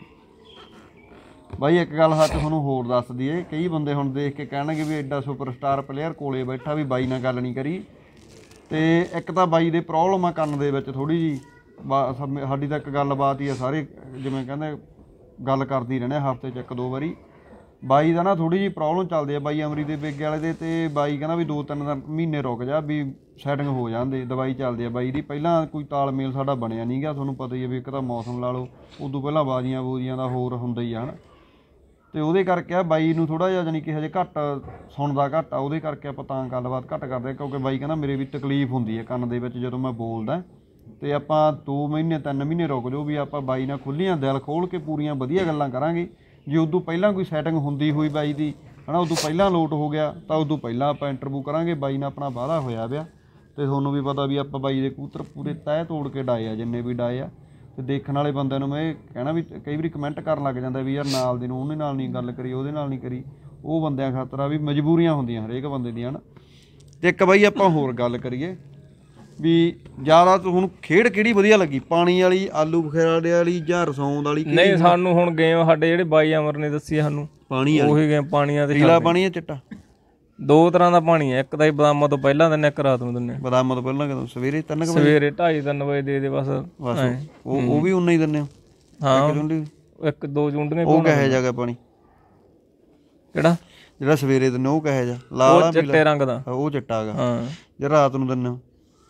ਬਾਈ ਇੱਕ ਗੱਲ ਹੱਥ ਤੁਹਾਨੂੰ ਹੋਰ ਦੱਸ ਦਈਏ ਕਈ ਬੰਦੇ ਹੁਣ ਦੇਖ ਕੇ ਕਹਿਣਗੇ ਵੀ ਐਡਾ ਸੁਪਰਸਟਾਰ ਪਲੇਅਰ ਕੋਲੇ ਬੈਠਾ ਵੀ ਬਾਈ ਨਾਲ ਗੱਲ ਨਹੀਂ ਕਰੀ ਤੇ ਇੱਕ ਤਾਂ ਬਾਈ ਦੇ ਪ੍ਰੋਬਲਮ ਆ ਕੰਨ ਦੇ ਵਿੱਚ ਥੋੜੀ ਜੀ ਸਾਡੀ ਤਾਂ ਇੱਕ ਗੱਲਬਾਤ ਹੀ ਆ ਸਾਰੇ ਜਿਵੇਂ ਕਹਿੰਦੇ ਗੱਲ ਕਰਦੀ ਰਹਿੰਦੇ ਹਫਤੇ ਚ ਇੱਕ ਦੋ ਵਾਰੀ ਬਾਈ ਦਾ ਨਾ ਥੋੜੀ ਜੀ ਪ੍ਰੋਬਲਮ ਚੱਲਦੀ ਆ ਬਾਈ ਅਮਰੀ ਦੇ ਬੇਗੇ ਵਾਲੇ ਦੇ ਤੇ ਬਾਈ ਕਹਿੰਦਾ ਵੀ ਦੋ ਤਿੰਨ ਦਿਨ ਮਹੀਨੇ ਰੁਕ ਜਾ ਵੀ ਸੈਟਿੰਗ ਹੋ ਜਾਂਦੇ ਦਵਾਈ ਚੱਲਦੀ ਆ ਬਾਈ ਦੀ ਪਹਿਲਾਂ ਕੋਈ ਤਾਲਮੇਲ ਸਾਡਾ ਬਣਿਆ ਨਹੀਂ ਗਿਆ ਤੁਹਾਨੂੰ ਪਤਾ ਹੀ ਆ ਵੀ ਇੱਕ ਤਾਂ ਮੌਸਮ ਲਾ ਲਓ ਉਦੋਂ ਪਹਿਲਾਂ ਬਾਜੀਆਂ ਬੋਜੀਆਂ ਦਾ ਹੋਰ ਹੁੰਦਾ ਹੀ ਆ ਹਨ ਤੇ ਉਹਦੇ ਕਰਕੇ ਆ ਬਾਈ ਨੂੰ ਥੋੜਾ ਜਿਹਾ ਜਾਨੀ ਕਿ ਹਜੇ ਘੱਟ ਸੁਣਦਾ ਘੱਟ ਆ ਉਹਦੇ ਕਰਕੇ ਆਪਾਂ ਤਾਂ ਗੱਲਬਾਤ ਘੱਟ ਕਰਦੇ ਕਿਉਂਕਿ ਬਾਈ ਕਹਿੰਦਾ ਮੇਰੇ ਵੀ ਤਕਲੀਫ ਹੁੰਦੀ ਹੈ ਕੰਨ ਦੇ ਵਿੱਚ ਜਦੋਂ ਮੈਂ ਬੋਲਦਾ ਤੇ ਆਪਾਂ 2 ਮਹੀਨੇ 3 ਮਹੀਨੇ ਰੁਕ ਜਾਓ ਵੀ ਆਪਾਂ ਬਾਈ ਨਾਲ ਖੁੱਲੀਆਂ ਦਿਲ ਖੋਲ ਕੇ ਪੂਰੀਆਂ ਵਧੀਆ ਗੱਲਾਂ ਕਰਾਂਗੇ ਜੇ ਉਦੋਂ ਪਹਿਲਾਂ ਕੋਈ ਸੈਟਿੰਗ ਹੁੰਦੀ ਹੋਈ ਬਾਈ ਦੀ ਹਨਾ ਉਦੋਂ ਪਹਿਲਾਂ ਲੋਟ ਹੋ ਗਿਆ ਤਾਂ ਉਦੋਂ ਪਹਿਲਾਂ ਆਪਾਂ ਇੰਟਰਵਿਊ ਕਰਾਂਗੇ ਬਾਈ ਨਾਲ ਆਪਣਾ ਵਾਦਾ ਹੋਇਆ ਵਿਆ ਤੇ ਤੁਹਾਨੂੰ ਵੀ ਪਤਾ ਵੀ ਆਪਾਂ ਬਾਈ ਦੇ ਕੂਤਰ ਪੂਰੇ ਤੈ ਤੋੜ ਕੇ ਡਾਏ ਆ ਜਿੰਨੇ ਵੀ ਡਾਏ ਆ ਤੇ ਦੇਖਣ ਵਾਲੇ ਬੰਦੇ ਨੂੰ ਮੈਂ ਕਹਿਣਾ ਵੀ ਕਈ ਵਾਰੀ ਕਮੈਂਟ ਕਰਨ ਲੱਗ ਜਾਂਦਾ ਵੀ ਯਾਰ ਨਾਲ ਦੇ ਨੂੰ ਉਹਨੇ ਨਾਲ ਨਹੀਂ ਗੱਲ ਕਰੀ ਉਹਦੇ ਨਾਲ ਨਹੀਂ ਕਰੀ ਉਹ ਬੰਦਿਆਂ ਖਾਤਰ ਆ ਵੀ ਮਜਬੂਰੀਆਂ ਹੁੰਦੀਆਂ ਹਰੇਕ ਬੰਦੇ ਦੀਆਂ ਹਨ ਤੇ ਇੱਕ ਬਾਈ ਆਪਾਂ ਹੋਰ ਗੱਲ ਕਰੀਏ ਵੀ ਜ਼ਿਆਦਾ ਤੂੰ ਹੁਣ ਖੇਡ ਕਿਹੜੀ ਵਧੀਆ ਲੱਗੀ ਪਾਣੀ ਵਾਲੀ ਆਲੂ ਬਖੇਰਾੜੇ ਵਾਲੀ ਜਾਂ ਰਸੌਂਦ ਵਾਲੀ ਨਹੀਂ ਸਾਨੂੰ ਹੁਣ ਗੇਮ ਸਾਡੇ ਜਿਹੜੇ ਬਾਈ ਅਮਰ ਨੇ ਦੱਸੀ ਸਾਨੂੰ ਪਾਣੀ ਵਾਲੀ ਉਹੀ ਗੇਮ ਪਾਣੀਆਂ ਤੇ ਨੀਲਾ ਪਾਣੀ ਹੈ ਚਿੱਟਾ ਦੋ ਤਰ੍ਹਾਂ ਦਾ ਪਾਣੀ ਹੈ ਇੱਕ ਤਾਂ ਹੀ ਬਦਾਮਾਂ ਤੋਂ ਪਹਿਲਾਂ ਦਿੰਨੇ ਇੱਕ ਰਾਤ ਨੂੰ ਦਿੰਨੇ ਬਦਾਮਾਂ ਤੋਂ ਪਹਿਲਾਂ ਕਦੋਂ ਸਵੇਰੇ 3 ਵਜੇ ਸਵੇਰੇ 2:30 3 ਵਜੇ ਦੇ ਦੇ ਬਸ ਬਸ ਉਹ ਉਹ ਵੀ ਉਨਾ ਹੀ ਦਿੰਨੇ ਹਾਂ ਇੱਕ ਦੋ ਜੁੰਡੀਆਂ ਉਹ ਕਹੇ ਜਾਗਾ ਪਾਣੀ ਕਿਹੜਾ ਜਿਹੜਾ ਸਵੇਰੇ ਦਿੰਨੇ ਉਹ ਕਹੇ ਜਾ ਲਾਲ ਉਹ ਚਿੱਟੇ ਰੰਗ ਦਾ ਉਹ ਚਿੱਟਾ ਹੈਗਾ ਹਾਂ ਜੇ ਰਾਤ ਨੂੰ ਦਿੰਨੇ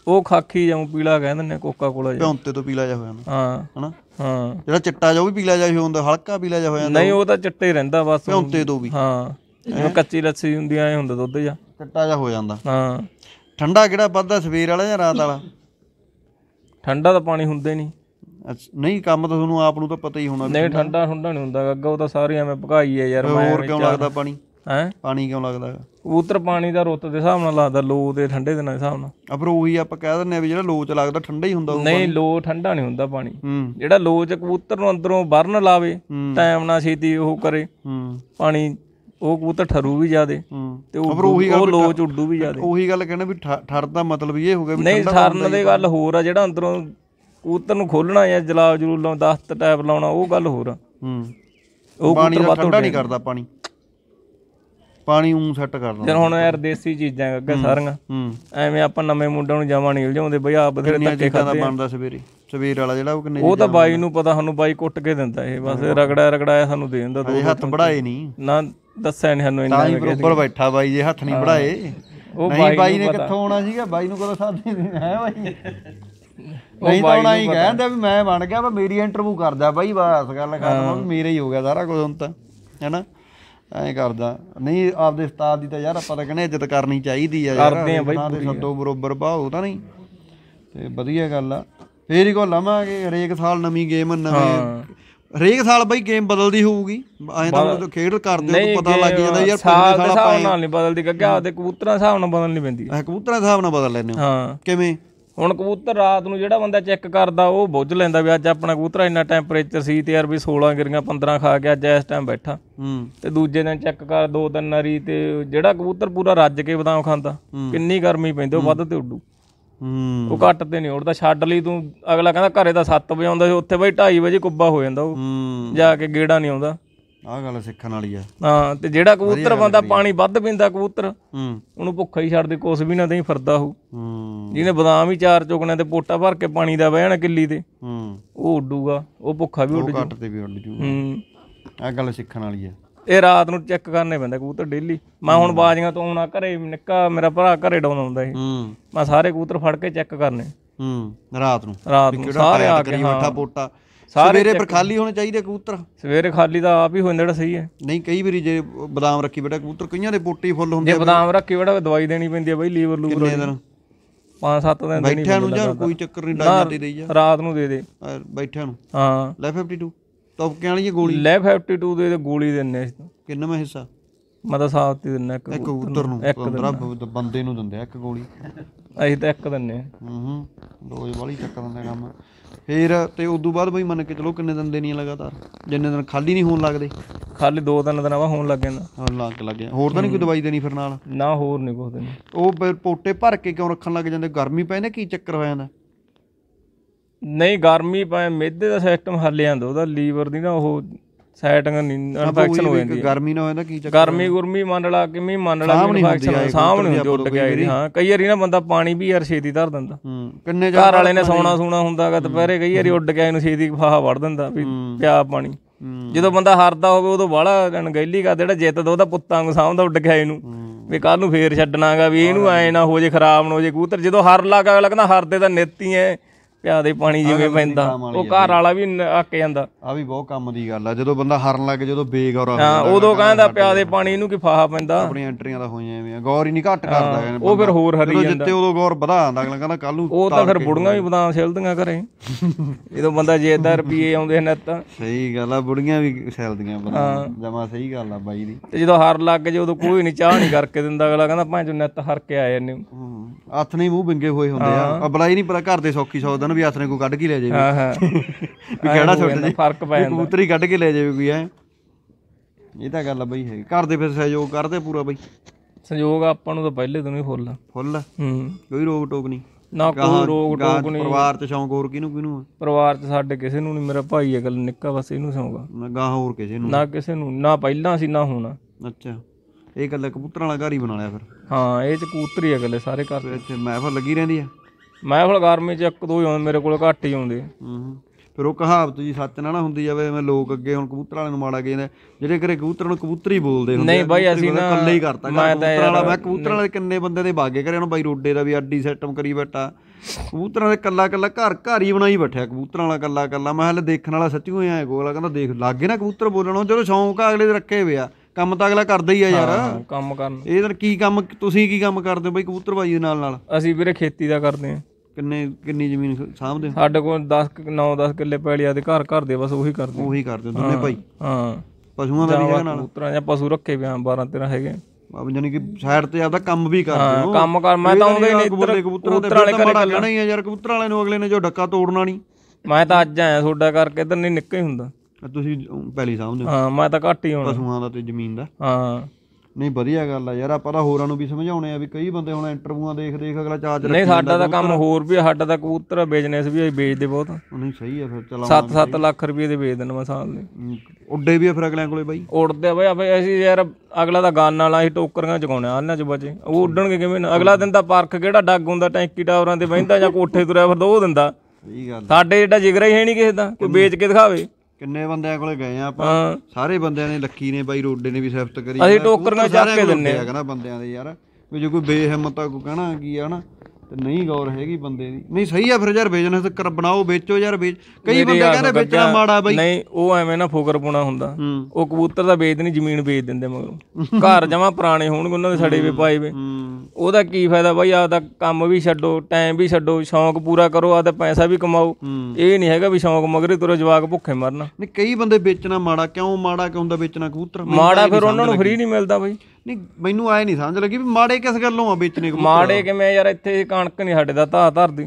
ਉਹ ਖਾਕੀ ਜਾਂ ਪੀਲਾ ਕਹਿੰਦੇ ਨੇ ਕੋਕਾ ਕੋਲਾ ਜਿਹਾ ਭੌਂਤੇ ਤੋਂ ਪੀਲਾ ਜਿਹਾ ਹੋ ਜਾਂਦਾ ਹਾਂ ਹਨਾ ਹਾਂ ਜਿਹੜਾ ਚਿੱਟਾ ਜਿਹਾ ਉਹ ਵੀ ਪੀਲਾ ਜਿਹਾ ਹੀ ਹੁੰਦਾ ਹਲਕਾ ਪੀਲਾ ਜਿਹਾ ਹੋ ਜਾਂਦਾ ਨਹੀਂ ਉਹ ਤਾਂ ਚਿੱਟਾ ਹੀ ਰਹਿੰਦਾ ਬਸ ਭੌਂਤੇ ਤੋਂ ਵੀ ਹਾਂ ਜਿਵੇਂ ਕੱਚੀ ਲੱਸੀ ਹੁੰਦੀ ਐ ਹੁੰਦਾ ਦੁੱਧ ਜਾਂ ਚਿੱਟਾ ਜਿਹਾ ਹੋ ਜਾਂਦਾ ਹਾਂ ਠੰਡਾ ਕਿਹੜਾ ਵੱਧਦਾ ਸਵੇਰ ਵਾਲਾ ਜਾਂ ਰਾਤ ਵਾਲਾ ਠੰਡਾ ਤਾਂ ਪਾਣੀ ਹੁੰਦੇ ਨਹੀਂ ਨਹੀਂ ਕੰਮ ਤਾਂ ਤੁਹਾਨੂੰ ਆਪ ਨੂੰ ਤਾਂ ਪਤਾ ਹੀ ਹੋਣਾ ਨਹੀਂ ਠੰਡਾ ਠੰਡਾ ਨਹੀਂ ਹੁੰਦਾ ਗੱਗਾ ਉਹ ਤਾਂ ਸਾਰੇ ਐਵੇਂ ਭਗਾਈ ਐ ਯਾਰ ਮੈਂ ਹੋਰ ਕਿਉਂ ਲੱਗਦਾ ਪਾਣੀ ਹੈ ਪਾਣੀ ਕਿਉਂ ਲੱਗਦਾ ਕਬੂਤਰ ਪਾਣੀ ਦਾ ਰੁੱਤ ਦੇ ਹਿਸਾਬ ਨਾਲ ਲੱਗਦਾ ਲੋ ਦੇ ਠੰਡੇ ਦਿਨਾਂ ਦੇ ਹਿਸਾਬ ਨਾਲ ਆ ਪਰ ਉਹੀ ਆਪਾਂ ਕਹਿ ਦਿੰਨੇ ਆ ਵੀ ਜਿਹੜਾ ਲੋ ਚ ਲੱਗਦਾ ਠੰਡਾ ਹੀ ਹੁੰਦਾ ਉਹ ਨਹੀਂ ਲੋ ਠੰਡਾ ਨਹੀਂ ਹੁੰਦਾ ਪਾਣੀ ਜਿਹੜਾ ਲੋ ਚ ਕਬੂਤਰ ਨੂੰ ਅੰਦਰੋਂ ਬਰਨ ਲਾਵੇ ਟਾਈਮ ਨਾਲ ਛੇਤੀ ਉਹ ਕਰੇ ਪਾਣੀ ਉਹ ਕਬੂਤਰ ਠਰੂ ਵੀ ਜਾਦੇ ਤੇ ਉਹ ਉਹ ਲੋ ਚ ਉੱਡੂ ਵੀ ਜਾਦੇ ਉਹੀ ਗੱਲ ਕਹਿੰਦੇ ਵੀ ਠਰ ਦਾ ਮਤਲਬ ਇਹ ਹੋ ਗਿਆ ਵੀ ਨਹੀਂ ਠਰਨ ਦੇ ਗੱਲ ਹੋਰ ਆ ਜਿਹੜਾ ਅੰਦਰੋਂ ਕਬੂਤਰ ਨੂੰ ਖੋਲਣਾ ਜਾਂ ਜਲਾਬ ਜਰੂਰ ਲਾਉਂਦਾ ਦਸਤ ਟਾਈਪ ਲਾਉਣਾ ਉਹ ਗੱਲ ਹੋਰ ਆ ਉਹ ਪਾਣੀ ਦਾ ਠੰਡਾ ਨਹੀਂ ਕਰਦਾ ਪਾਣੀ ਪਾਣੀ ਉਂ ਸੈੱਟ ਕਰ ਦਿੰਦਾ ਜਦ ਹੁਣ ਯਾਰ ਦੇਸੀ ਚੀਜ਼ਾਂ ਅੱਗੇ ਸਾਰੀਆਂ ਐਵੇਂ ਆਪਾਂ ਨਵੇਂ ਮੁੰਡਿਆਂ ਨੂੰ ਜਮਾ ਨਹੀਂ ਲਿਆਉਂਦੇ ਬਈ ਆਪ ਬਥੇਰੇ ਧੱਕੇ ਖਾਦੇ ਦਾ ਬਣਦਾ ਸਵੇਰੇ ਸਵੇਰ ਵਾਲਾ ਜਿਹੜਾ ਉਹ ਕਿੰਨੇ ਉਹ ਤਾਂ ਬਾਈ ਨੂੰ ਪਤਾ ਸਾਨੂੰ ਬਾਈ ਕੁੱਟ ਕੇ ਦਿੰਦਾ ਇਹ ਬਸ ਰਗੜਾ ਰਗੜਾਇਆ ਸਾਨੂੰ ਦੇ ਦਿੰਦਾ ਦੋ ਹੱਥ ਬੜਾਏ ਨਹੀਂ ਨਾ ਦੱਸਿਆ ਨਹੀਂ ਸਾਨੂੰ ਇੰਨਾ ਤਾਂ ਹੀ ਪ੍ਰੋਪਰ ਬੈਠਾ ਬਾਈ ਜੇ ਹੱਥ ਨਹੀਂ ਬੜਾਏ ਉਹ ਬਾਈ ਨੇ ਕਿੱਥੋਂ ਆਉਣਾ ਸੀਗਾ ਬਾਈ ਨੂੰ ਕਦੋਂ ਸਾਥ ਦੇ ਹੈ ਬਾਈ ਨਹੀਂ ਤਾਂ ਉਹਨਾਂ ਹੀ ਕਹਿੰਦਾ ਵੀ ਮੈਂ ਬਣ ਗਿਆ ਪਰ ਮੇਰੀ ਇੰਟਰਵਿਊ ਕਰਦਾ ਬਾਈ ਬਸ ਗੱਲ ਖਤਮ ਹੋ ਗਈ ਮੇਰੇ ਹੀ ਹੋ ਗਿਆ ਸਾਰਾ ਕੁਝ ਹੁਣ ਤਾਂ ਹੈਨਾ ਐਂ ਕਰਦਾ ਨਹੀਂ ਆਪਦੇ ਉਸਤਾਦ ਦੀ ਤਾਂ ਯਾਰ ਆਪਾਂ ਤਾਂ ਕਹਿੰਦੇ ਇੱਜ਼ਤ ਕਰਨੀ ਚਾਹੀਦੀ ਆ ਯਾਰ ਕਰਦੇ ਆ ਬਈ ਪੂਰੀ ਸੱਦੋ ਬਰੋਬਰ ਭਾਉ ਤਾਂ ਨਹੀਂ ਤੇ ਵਧੀਆ ਗੱਲ ਆ ਫੇਰ ਹੀ ਕੋ ਲਵਾਂਗੇ ਹਰੇਕ ਸਾਲ ਨਵੀਂ ਗੇਮ ਨਵੇਂ ਹਰੇਕ ਸਾਲ ਬਈ ਗੇਮ ਬਦਲਦੀ ਹੋਊਗੀ ਐਂ ਤਾਂ ਖੇਡ ਕਰਦੇ ਹੋ ਪਤਾ ਲੱਗ ਜਾਂਦਾ ਯਾਰ ਸਾਲ ਦੇ ਹਿਸਾਬ ਨਾਲ ਨਹੀਂ ਬਦਲਦੀ ਕਿਉਂਕਿ ਆਪਦੇ ਕਬੂਤਰਾਂ ਹਿਸਾਬ ਨਾਲ ਬਦਲਣੀ ਪੈਂਦੀ ਹੈ ਕਬੂਤਰਾਂ ਹਿਸਾਬ ਨਾਲ ਬਦਲ ਲੈਨੇ ਹਾਂ ਕਿਵੇਂ ਹੁਣ ਕਬੂਤਰ ਰਾਤ ਨੂੰ ਜਿਹੜਾ ਬੰਦਾ ਚੈੱਕ ਕਰਦਾ ਉਹ ਬੁੱਝ ਲੈਂਦਾ ਵੀ ਅੱਜ ਆਪਣਾ ਕਬੂਤਰ ਇੰਨਾ ਟੈਂਪਰੇਚਰ ਸੀ ਤੇ ਯਾਰ ਵੀ 16 ਗਿਰੀਆਂ 15 ਖਾ ਗਿਆ ਅੱਜ ਇਸ ਟਾਈਮ ਬੈਠਾ ਹੂੰ ਤੇ ਦੂਜੇ ਦਿਨ ਚੈੱਕ ਕਰ ਦੋ ਦਿਨ ਨਰੀ ਤੇ ਜਿਹੜਾ ਕਬੂਤਰ ਪੂਰਾ ਰੱਜ ਕੇ ਬਦਾਮ ਖਾਂਦਾ ਕਿੰਨੀ ਗਰਮੀ ਪੈਂਦੀ ਉਹ ਵੱਧ ਤੇ ਉੱਡੂ ਹੂੰ ਉਹ ਘੱਟ ਤੇ ਨਹੀਂ ਉੜਦਾ ਛੱਡ ਲਈ ਤੂੰ ਅਗਲਾ ਕਹਿੰਦਾ ਘਰੇ ਤਾਂ 7 ਵਜੇ ਆਉਂਦਾ ਉੱਥੇ ਬਈ 2:30 ਵਜੇ ਕੁੱਬਾ ਹੋ ਜਾਂਦਾ ਉਹ ਜਾ ਕੇ ਗੇੜਾ ਨਹੀਂ ਆਉਂਦਾ ਆਹ ਗੱਲ ਸਿੱਖਣ ਵਾਲੀ ਆ ਹਾਂ ਤੇ ਜਿਹੜਾ ਕਬੂਤਰ ਬੰਦਾ ਪਾਣੀ ਵੱਧ ਪੀਂਦਾ ਕਬੂਤਰ ਹੂੰ ਉਹਨੂੰ ਭੁੱਖਾ ਹੀ ਛੱਡ ਦੇ ਕੁਛ ਵੀ ਨਾ ਦੇਈ ਫਿਰਦਾ ਉਹ ਜਿਹਨੇ ਬਦਾਮ ਹੀ ਚਾਰ ਚੁਗਣੇ ਤੇ ਪੋਟਾ ਭਰ ਕੇ ਪਾਣੀ ਦਾ ਵਹਿਣ ਕਿੱਲੀ ਤੇ ਹੂੰ ਉਹ ਉੱਡੂਗਾ ਉਹ ਭੁੱਖਾ ਵੀ ਉੱਡ ਜੂ ਕੱਟ ਤੇ ਵੀ ਉੱਡ ਹੂੰ ਆਹ ਗੱਲ ਸਿੱਖਣ ਵਾਲੀ ਆ ਇਹ ਰਾਤ ਨੂੰ ਚੈੱਕ ਕਰਨੇ ਪੈਂਦਾ ਕਬੂਤਰ ਡੇਲੀ ਮੈਂ ਹੁਣ ਬਾਜੀਆਂ ਤੋਂ ਆਉਣਾ ਘਰੇ ਨਿੱਕਾ ਮੇਰਾ ਭਰਾ ਘਰੇ ਡਾਉਣ ਆਉਂਦਾ ਇਹ ਮੈਂ ਸਾਰੇ ਕਬੂਤਰ ਫੜ ਕੇ ਚੈੱਕ ਕਰਨੇ ਹੂੰ ਰਾਤ ਨੂੰ ਰਾਤ ਨੂੰ ਸਾਰੇ ਆ ਕੇ ਹਾਂ ਪੋਟਾ ਸਵੇਰੇ ਪਰ ਖਾਲੀ ਹੋਣੇ ਚਾਹੀਦੇ ਕਬੂਤਰ ਸਵੇਰੇ ਖਾਲੀ ਤਾਂ ਆਪ ਹੀ ਹੋ ਜਾਂਦਾ ਸਹੀ ਹੈ ਨਹੀਂ ਕਈ ਵਾਰੀ ਜੇ ਬਦਾਮ ਰੱਖੀ ਬੇਟਾ ਕਬੂਤਰ ਕਈਆਂ ਦੇ ਪੋਟੀ ਫੁੱਲ ਹੁੰਦੇ ਜੇ ਬਦਾਮ ਰੱਖੀ ਬੇਟਾ ਦਵਾਈ ਦੇਣੀ ਪੈਂਦੀ ਆ ਬਾਈ ਲੀਵਰ ਲੂਵਰ ਕਿੰਨੇ ਦਿਨ 5-7 ਦਿਨ ਦੇਣੀ ਬੈਠਿਆਂ ਨੂੰ ਜਾਂ ਕੋਈ ਚੱਕਰ ਨਹੀਂ ਡਾਕਟਰ ਦੇ ਦੇਈ ਜਾ ਰਾਤ ਨੂੰ ਦੇ ਦੇ ਬੈਠਿਆਂ ਨੂੰ ਹਾਂ ਲੈ 52 ਤੌਕਿਆਂ ਵਾਲੀ ਗੋਲੀ ਲੈ 52 ਦੇ ਗੋਲੀ ਦਿੰਨੇ ਅਸੀਂ ਕਿੰਨਾ ਮੈਂ ਹਿੱਸਾ ਮੈਂ ਤਾਂ ਸਾਫ ਤੇ ਦਿੰਨਾ ਇੱਕ ਕਬੂਤਰ ਨੂੰ ਇੱਕ ਬੰਦੇ ਨੂੰ ਦਿੰਦੇ ਆ ਇੱਕ ਗੋਲੀ ਅਸੀਂ ਤਾਂ ਇੱਕ ਦਿੰਨੇ ਹੂੰ ਹੂੰ ਰੋਜ਼ ਵਾਲੀ ਚੱਕਰ ਹੁੰਦਾ ਕੰਮ ਫੇਰ ਤੇ ਉਸ ਤੋਂ ਬਾਅਦ ਬਈ ਮੰਨ ਕੇ ਚਲੋ ਕਿੰਨੇ ਦਿਨ ਦੇਣੀ ਲਗਾਤਾਰ ਜਿੰਨੇ ਦਿਨ ਖਾਲੀ ਨਹੀਂ ਹੋਣ ਲੱਗਦੇ ਖਾਲੀ 2-3 ਦਿਨਾਂ ਬਾਅਦ ਹੋਣ ਲੱਗ ਜਾਂਦਾ ਹਾਂ ਲੱਗ ਲੱਗ ਗਿਆ ਹੋਰ ਤਾਂ ਨਹੀਂ ਕੋਈ ਦਵਾਈ ਦੇਣੀ ਫਿਰ ਨਾਲ ਨਾ ਹੋਰ ਨਹੀਂ ਕੁਝ ਦੇਣੀ ਉਹ ਫਿਰ ਪੋਟੇ ਭਰ ਕੇ ਕਿਉਂ ਰੱਖਣ ਲੱਗ ਜਾਂਦੇ ਗਰਮੀ ਪੈਂਦੇ ਕੀ ਚੱਕਰ ਹੋ ਜਾਂਦਾ ਨਹੀਂ ਗਰਮੀ ਪਏ ਮਿੱਧੇ ਦਾ ਸਿਸਟਮ ਹੱਲੇ ਜਾਂਦਾ ਉਹਦਾ ਲੀਵਰ ਦੀ ਨਾ ਉਹ ਸੈਟਿੰਗ ਇਨਫੈਕਸ਼ਨ ਹੋ ਜਾਂਦੀ ਹੈ ਗਰਮੀ ਨਾ ਹੋਏ ਨਾ ਕੀ ਚੱਕਰ ਗਰਮੀ ਗੁਰਮੀ ਮੰਨ ਲਾ ਕਿਵੇਂ ਮੰਨ ਲਾ ਇਨਫੈਕਸ਼ਨ ਸਾਹਮਣੇ ਹੁੰਦੀ ਉੱਡ ਗਿਆ ਇਹਦੀ ਹਾਂ ਕਈ ਵਾਰੀ ਨਾ ਬੰਦਾ ਪਾਣੀ ਵੀ ਯਾਰ ਛੇਤੀ ਧਰ ਦਿੰਦਾ ਕਿੰਨੇ ਘਰ ਵਾਲੇ ਨੇ ਸੋਣਾ ਸੂਣਾ ਹੁੰਦਾਗਾ ਦੁਪਹਿਰੇ ਕਈ ਵਾਰੀ ਉੱਡ ਗਿਆ ਇਹਨੂੰ ਛੇਤੀ ਫਾਹਾ ਵੜ ਦਿੰਦਾ ਵੀ ਪਿਆ ਪਾਣੀ ਜਦੋਂ ਬੰਦਾ ਹਾਰਦਾ ਹੋਵੇ ਉਦੋਂ ਬਾਹਲਾ ਅਣਗਹਿਲੀ ਕਰਦੇ ਜਿਹੜਾ ਜਿੱਤ ਦੋ ਉਹਦਾ ਪੁੱਤਾਂ ਨੂੰ ਸਾਹਮਣੇ ਉੱਡ ਗਿਆ ਇਹਨੂੰ ਵੀ ਕੱਲ ਨੂੰ ਫੇਰ ਛੱਡਣਾਗਾ ਵੀ ਇਹਨੂੰ ਐ ਨਾ ਹੋ ਜੇ ਖਰਾਬ ਨਾ ਹੋ ਜੇ ਕੂਤਰ ਜਦੋਂ ਹਰ ਲਾਗਾ ਲੱਗਦਾ ਹਰਦੇ ਦਾ ਨੇਤੀ ਐ ਪਿਆਦੇ ਪਾਣੀ ਜਿਵੇਂ ਪੈਂਦਾ ਉਹ ਘਰ ਵਾਲਾ ਵੀ ਆਕੇ ਜਾਂਦਾ ਆ ਵੀ ਬਹੁਤ ਕੰਮ ਦੀ ਗੱਲ ਆ ਜਦੋਂ ਬੰਦਾ ਹਰਨ ਲੱਗ ਜਦੋਂ ਬੇਗੌਰ ਜਾਂਦਾ ਹਾਂ ਉਦੋਂ ਕਹਿੰਦਾ ਪਿਆਦੇ ਪਾਣੀ ਇਹਨੂੰ ਕੀ ਪੈਂਦਾ ਆਪਣੀਆਂ ਐਂਟਰੀਆਂ ਦਾ ਹੋਈਆਂ ਐਵੇਂ ਗੌਰ ਹੀ ਨਹੀਂ ਘੱਟ ਕਰਦਾ ਉਹ ਫਿਰ ਹੋਰ ਹਰੀ ਜਾਂਦਾ ਜਿੱਤੇ ਉਦੋਂ ਗੌਰ ਵਧਾ ਆਂਦਾ ਅਗਲਾ ਕਹਿੰਦਾ ਕੱਲ ਨੂੰ ਉਹ ਤਾਂ ਫਿਰ ਬੁੜੀਆਂ ਵੀ ਬਦਾਮ ਛਿਲਦੀਆਂ ਘਰੇ ਜਦੋਂ ਬੰਦਾ ਜੇ 10 ਰੁਪਏ ਆਉਂਦੇ ਨੇ ਤਾਂ ਸਹੀ ਗੱਲ ਆ ਬੁੜੀਆਂ ਵੀ ਛਿਲਦੀਆਂ ਬਦਾਮ ਜਮਾ ਸਹੀ ਗੱਲ ਆ ਬਾਈ ਦੀ ਤੇ ਜਦੋਂ ਹਰ ਲੱਗ ਜੇ ਉਦੋਂ ਕੋਈ ਨਹੀਂ ਚਾਹ ਨਹੀਂ ਕਰਕੇ ਦਿੰਦਾ ਅਗਲਾ ਕਹਿੰਦਾ ਭਾਂਜੋ ਨੱਤ ਹਰ ਕੇ ਆਏ ਨੇ ਹੱਥ ਨਹੀਂ ਮੂੰਹ ਬਿੰਗੇ ਹੋਏ ਹੁੰਦੇ ਆ ਅਬਲਾਈ ਨਹੀਂ ਪਤਾ ਘਰ ਦੇ ਸੌਖੀ ਸੌਦਨ ਵੀ ਹੱਥ ਨੇ ਕੋਈ ਕੱਢ ਕੇ ਲੈ ਜਾਵੇ ਹਾਂ ਹਾਂ ਵੀ ਕਿਹੜਾ ਛੋਟਾ ਜੀ ਫਰਕ ਪੈ ਜਾਂਦਾ ਕਬੂਤਰੀ ਕੱਢ ਕੇ ਲੈ ਜਾਵੇ ਕੋਈ ਐ ਇਹ ਤਾਂ ਗੱਲ ਬਈ ਹੈ ਘਰ ਦੇ ਫਿਰ ਸਹਿਯੋਗ ਕਰਦੇ ਪੂਰਾ ਬਈ ਸਹਿਯੋਗ ਆਪਾਂ ਨੂੰ ਤਾਂ ਪਹਿਲੇ ਦਿਨ ਹੀ ਫੁੱਲ ਫੁੱਲ ਹੂੰ ਕੋਈ ਰੋਗ ਟੋਕ ਨਹੀਂ ਨਾ ਕੋਈ ਰੋਗ ਟੋਕ ਨਹੀਂ ਪਰਿਵਾਰ ਚ ਸ਼ੌਂਕ ਹੋਰ ਕਿਹਨੂੰ ਕਿਹਨੂੰ ਪਰਿਵਾਰ ਚ ਸਾਡੇ ਕਿਸੇ ਨੂੰ ਨਹੀਂ ਮੇਰਾ ਭਾਈ ਹੈ ਗੱਲ ਨਿੱਕਾ ਬਸ ਇਹਨੂੰ ਸ਼ੌਂਕ ਨਾ ਗਾਹ ਹੋਰ ਕਿਸੇ ਨੂੰ ਨਾ ਕਿਸੇ ਨੂੰ ਨਾ ਪਹਿਲਾਂ ਸੀ ਨਾ ਹੁਣ ਅੱਛਾ ਇਹ ਗੱਲ ਕਬੂਤਰਾਂ ਵਾਲਾ ਘਰ ਹੀ ਬਣਾ ਲਿਆ ਫਿਰ ਹਾਂ ਇਹ ਚ ਕਬੂਤਰੀ ਹੈ ਗੱਲੇ ਸਾਰੇ ਘਰ ਤੇ ਇੱਥੇ ਮਹਿਫਲ ਲੱਗੀ ਰਹਿੰਦੀ ਆ ਮੈਂ ਗਰਮੀ ਚ ਇੱਕ ਦੋ ਹੀ ਆਉਂਦੇ ਮੇਰੇ ਕੋਲ ਘੱਟ ਹੀ ਆਉਂਦੇ ਹੂੰ ਫਿਰ ਉਹ ਕਹਾਵਤ ਜੀ ਸੱਚ ਨਾ ਨਾ ਹੁੰਦੀ ਜਾਵੇ ਮੈਂ ਲੋਕ ਅੱਗੇ ਹੁਣ ਕਬੂਤਰ ਵਾਲਿਆਂ ਨੂੰ ਮਾੜਾ ਕਹਿੰਦੇ ਜਿਹੜੇ ਘਰੇ ਕਬੂਤਰ ਨੂੰ ਕਬੂਤਰੀ ਬੋਲਦੇ ਹੁੰਦੇ ਨਹੀਂ ਬਾਈ ਅਸੀਂ ਨਾ ਕੱਲੇ ਹੀ ਕਰਤਾ ਕਬੂਤਰ ਵਾਲਾ ਮੈਂ ਕਬੂਤਰ ਵਾਲੇ ਕਿੰਨੇ ਬੰਦੇ ਦੇ ਬਾਗੇ ਕਰਿਆ ਉਹਨੂੰ ਬਾਈ ਰੋਡੇ ਦਾ ਵੀ ਅੱਡੀ ਸਿਸਟਮ ਕਰੀ ਬੈਠਾ ਕਬੂਤਰਾਂ ਦੇ ਕੱਲਾ ਕੱਲਾ ਘਰ ਘਰ ਹੀ ਬਣਾਈ ਬੈਠਿਆ ਕਬੂਤਰਾਂ ਵਾਲਾ ਕੱਲਾ ਕੱਲਾ ਮੈਂ ਹਲੇ ਦੇਖਣ ਵਾਲਾ ਸੱਚੀ ਹੋਇਆ ਹੈ ਗੋਲਾ ਕਹਿੰਦਾ ਦੇਖ ਲੱਗੇ ਨਾ ਕਬੂਤਰ ਬੋਲਣ ਜਦੋਂ ਸ਼ੌਂਕ ਆ ਅਗਲੇ ਦੇ ਰੱਖੇ ਹੋਇਆ ਕੰਮ ਤਾਂ ਅਗਲਾ ਕਰਦਾ ਹੀ ਆ ਯਾਰ ਕੰਮ ਕਰਨ ਇਹਦਾਂ ਕੀ ਕੰਮ ਤੁਸੀਂ ਕੀ ਕੰਮ ਕਰਦੇ ਹੋ ਬਾਈ ਕਬੂਤਰ ਬਾਈ ਦੇ ਨਾਲ ਨਾਲ ਅਸੀਂ ਵੀਰੇ ਖੇਤੀ ਦਾ ਕਰਦੇ ਆ ਕਿੰਨੇ ਕਿੰਨੀ ਜ਼ਮੀਨ ਸਾਹਮਣੇ ਸਾਡੇ ਕੋਲ 10 9 10 ਕਿੱਲੇ ਪੈਲੀ ਆ ਦੇ ਘਰ ਘਰ ਦੇ ਬਸ ਉਹੀ ਕਰਦੇ ਉਹੀ ਕਰਦੇ ਦੋਨੇ ਭਾਈ ਹਾਂ ਪਸ਼ੂਆਂ ਦਾ ਵੀ ਹੈਗਾ ਨਾਲ ਕਬੂਤਰਾਂ ਜਾਂ ਪਸ਼ੂ ਰੱਖੇ ਵੀ ਆ 12 13 ਹੈਗੇ ਆਪ ਜਾਨੀ ਕਿ ਸਾਈਡ ਤੇ ਆਪਦਾ ਕੰਮ ਵੀ ਕਰਦੇ ਹਾਂ ਕੰਮ ਕਰ ਮੈਂ ਤਾਂ ਆਉਂਦਾ ਹੀ ਨਹੀਂ ਇੱਧਰ ਕਬੂਤਰਾਂ ਦੇ ਵਾਲੇ ਘਰੇ ਲੈਣਾ ਹੀ ਆ ਯਾਰ ਕਬੂਤਰਾਂ ਵਾਲੇ ਨੂੰ ਅਗਲੇ ਨੇ ਜੋ ਡੱਕਾ ਤੋੜਨਾ ਨਹੀਂ ਮੈਂ ਤਾਂ ਅੱਜ ਆਇਆ ਥੋੜਾ ਕਰਕੇ ਇੱਧਰ ਨਹੀਂ ਨਿੱਕਾ ਹੀ ਹੁੰਦਾ ਤੁਸੀਂ ਪਹਿਲੀ ਸਾਹਮਣੇ ਹਾਂ ਮੈਂ ਤਾਂ ਘੱਟ ਹੀ ਹੁੰਦਾ ਪਸ਼ੂਆਂ ਦਾ ਤੇ ਜ਼ਮੀਨ ਦਾ ਹਾਂ ਨਹੀਂ ਵਧੀਆ ਗੱਲ ਆ ਯਾਰ ਆਪਾਂ ਤਾਂ ਹੋਰਾਂ ਨੂੰ ਵੀ ਸਮਝਾਉਣੇ ਆ ਵੀ ਕਈ ਬੰਦੇ ਹੁਣ ਇੰਟਰਵਿਊਆਂ ਦੇਖ ਦੇਖ ਅਗਲਾ ਚਾਰਜ ਨਹੀਂ ਸਾਡਾ ਤਾਂ ਕੰਮ ਹੋਰ ਵੀ ਸਾਡਾ ਤਾਂ ਕਬੂਤਰ ਬਿਜ਼ਨਸ ਵੀ ਅਸੀਂ ਵੇਚਦੇ ਬਹੁਤ ਨਹੀਂ ਸਹੀ ਆ ਫਿਰ ਚਲਾਉਂਦੇ 7-7 ਲੱਖ ਰੁਪਏ ਦੇ ਵੇਚ ਦਿੰਦੇ ਮਸਾਲ ਦੇ ਉੱਡੇ ਵੀ ਆ ਫਿਰ ਅਗਲਿਆਂ ਕੋਲੇ ਬਾਈ ਉੱਡਦੇ ਆ ਬਾਈ ਅਸੀਂ ਯਾਰ ਅਗਲਾ ਤਾਂ ਗਾਨ ਨਾਲ ਅਸੀਂ ਟੋਕਰੀਆਂ ਚਗਾਉਣੇ ਆ ਇਹਨਾਂ ਚ ਬਚੇ ਉਹ ਉੱਡਣਗੇ ਕਿਵੇਂ ਅਗਲਾ ਦਿਨ ਤਾਂ ਪਾਰਕ ਕਿਹੜਾ ਡੱਗ ਹੁੰਦਾ ਟੈਂਕੀ ਟਾਵਰਾਂ ਤੇ ਬੈਂਦਾ ਜਾਂ ਕੋਠੇ ਤੁਰਿਆ ਫਿਰ ਦੋ ਦਿੰਦਾ ਸਹੀ ਗੱਲ ਸਾਡੇ ਜਿਹੜਾ ਜਿਗਰਾ ਹੀ ਹੈ ਨਹੀਂ ਕਿਸੇ ਦਾ ਕੋਈ ਵੇਚ ਕੇ ਦਿਖਾਵੇ ਕਿੰਨੇ ਬੰਦਿਆਂ ਕੋਲੇ ਗਏ ਆ ਆਪਾਂ ਸਾਰੇ ਬੰਦਿਆਂ ਨੇ ਲੱਕੀ ਨੇ ਬਾਈ ਰੋਡੇ ਨੇ ਵੀ ਸਿਫਤ ਕਰੀ ਅਸੀਂ ਟੋਕਰ ਨਾਲ ਚੱਕ ਕੇ ਦਿੰਨੇ ਆ ਕਹਿੰਦਾ ਬੰਦਿਆਂ ਦੇ ਯਾਰ ਵੀ ਜੇ ਕੋਈ ਬੇਹਿੰਮਤ ਆ ਕੋ ਕਹਿਣਾ ਕੀ ਆ ਨਾ ਤੇ ਨਹੀਂ ਗੌਰ ਹੈਗੀ ਬੰਦੇ ਦੀ ਨਹੀਂ ਸਹੀ ਆ ਫਿਰ ਯਾਰ ਬਿਜ਼ਨਸ ਕਰ ਬਣਾਓ ਵੇਚੋ ਯਾਰ ਵੇਚ ਕਈ ਬੰਦੇ ਕਹਿੰਦੇ ਵੇਚਣਾ ਮਾੜਾ ਬਈ ਨਹੀਂ ਉਹ ਐਵੇਂ ਨਾ ਫੋਕਰ ਪੁਣਾ ਹੁੰਦਾ ਉਹ ਕਬੂਤਰ ਦਾ ਵੇਚ ਨਹੀਂ ਜ਼ਮੀਨ ਵੇਚ ਦਿੰਦੇ ਮਗਰ ਘਰ ਜਮਾ ਪੁਰਾਣੇ ਹੋਣਗੇ ਉਹਨਾਂ ਦੇ ਸੜੇ ਵੇ ਪਾਏ ਵੇ ਉਹਦਾ ਕੀ ਫਾਇਦਾ ਬਈ ਆਪਦਾ ਕੰਮ ਵੀ ਛੱਡੋ ਟਾਈਮ ਵੀ ਛੱਡੋ ਸ਼ੌਂਕ ਪੂਰਾ ਕਰੋ ਆਪਦਾ ਪੈਸਾ ਵੀ ਕਮਾਓ ਇਹ ਨਹੀਂ ਹੈਗਾ ਵੀ ਸ਼ੌਂਕ ਮਗਰੇ ਤੁਰੋ ਜਵਾਕ ਭੁੱਖੇ ਮਰਨਾ ਨਹੀਂ ਕਈ ਬੰਦੇ ਵੇਚਣਾ ਮਾੜਾ ਕਿਉਂ ਮਾੜਾ ਕਿਉਂ ਹੁੰਦਾ ਵੇਚਣਾ ਕਬੂਤਰ ਮਾੜਾ ਫਿਰ ਉਹਨਾਂ ਨੂੰ ਫ੍ਰੀ ਨਹੀਂ ਮਿਲਦਾ ਬਈ ਨਹੀਂ ਮੈਨੂੰ ਆਏ ਨਹੀਂ ਸਮਝ ਲੱਗੀ ਵੀ ਮਾੜੇ ਕਿਸ ਗੱਲੋਂ ਆ ਵੇਚਣੇ ਕੋ ਮਾੜੇ ਕਿਵੇਂ ਯਾਰ ਇੱਥੇ ਕਣਕ ਨਹੀਂ ਸਾਡੇ ਦਾ ਧਾ ਧਰਦੀ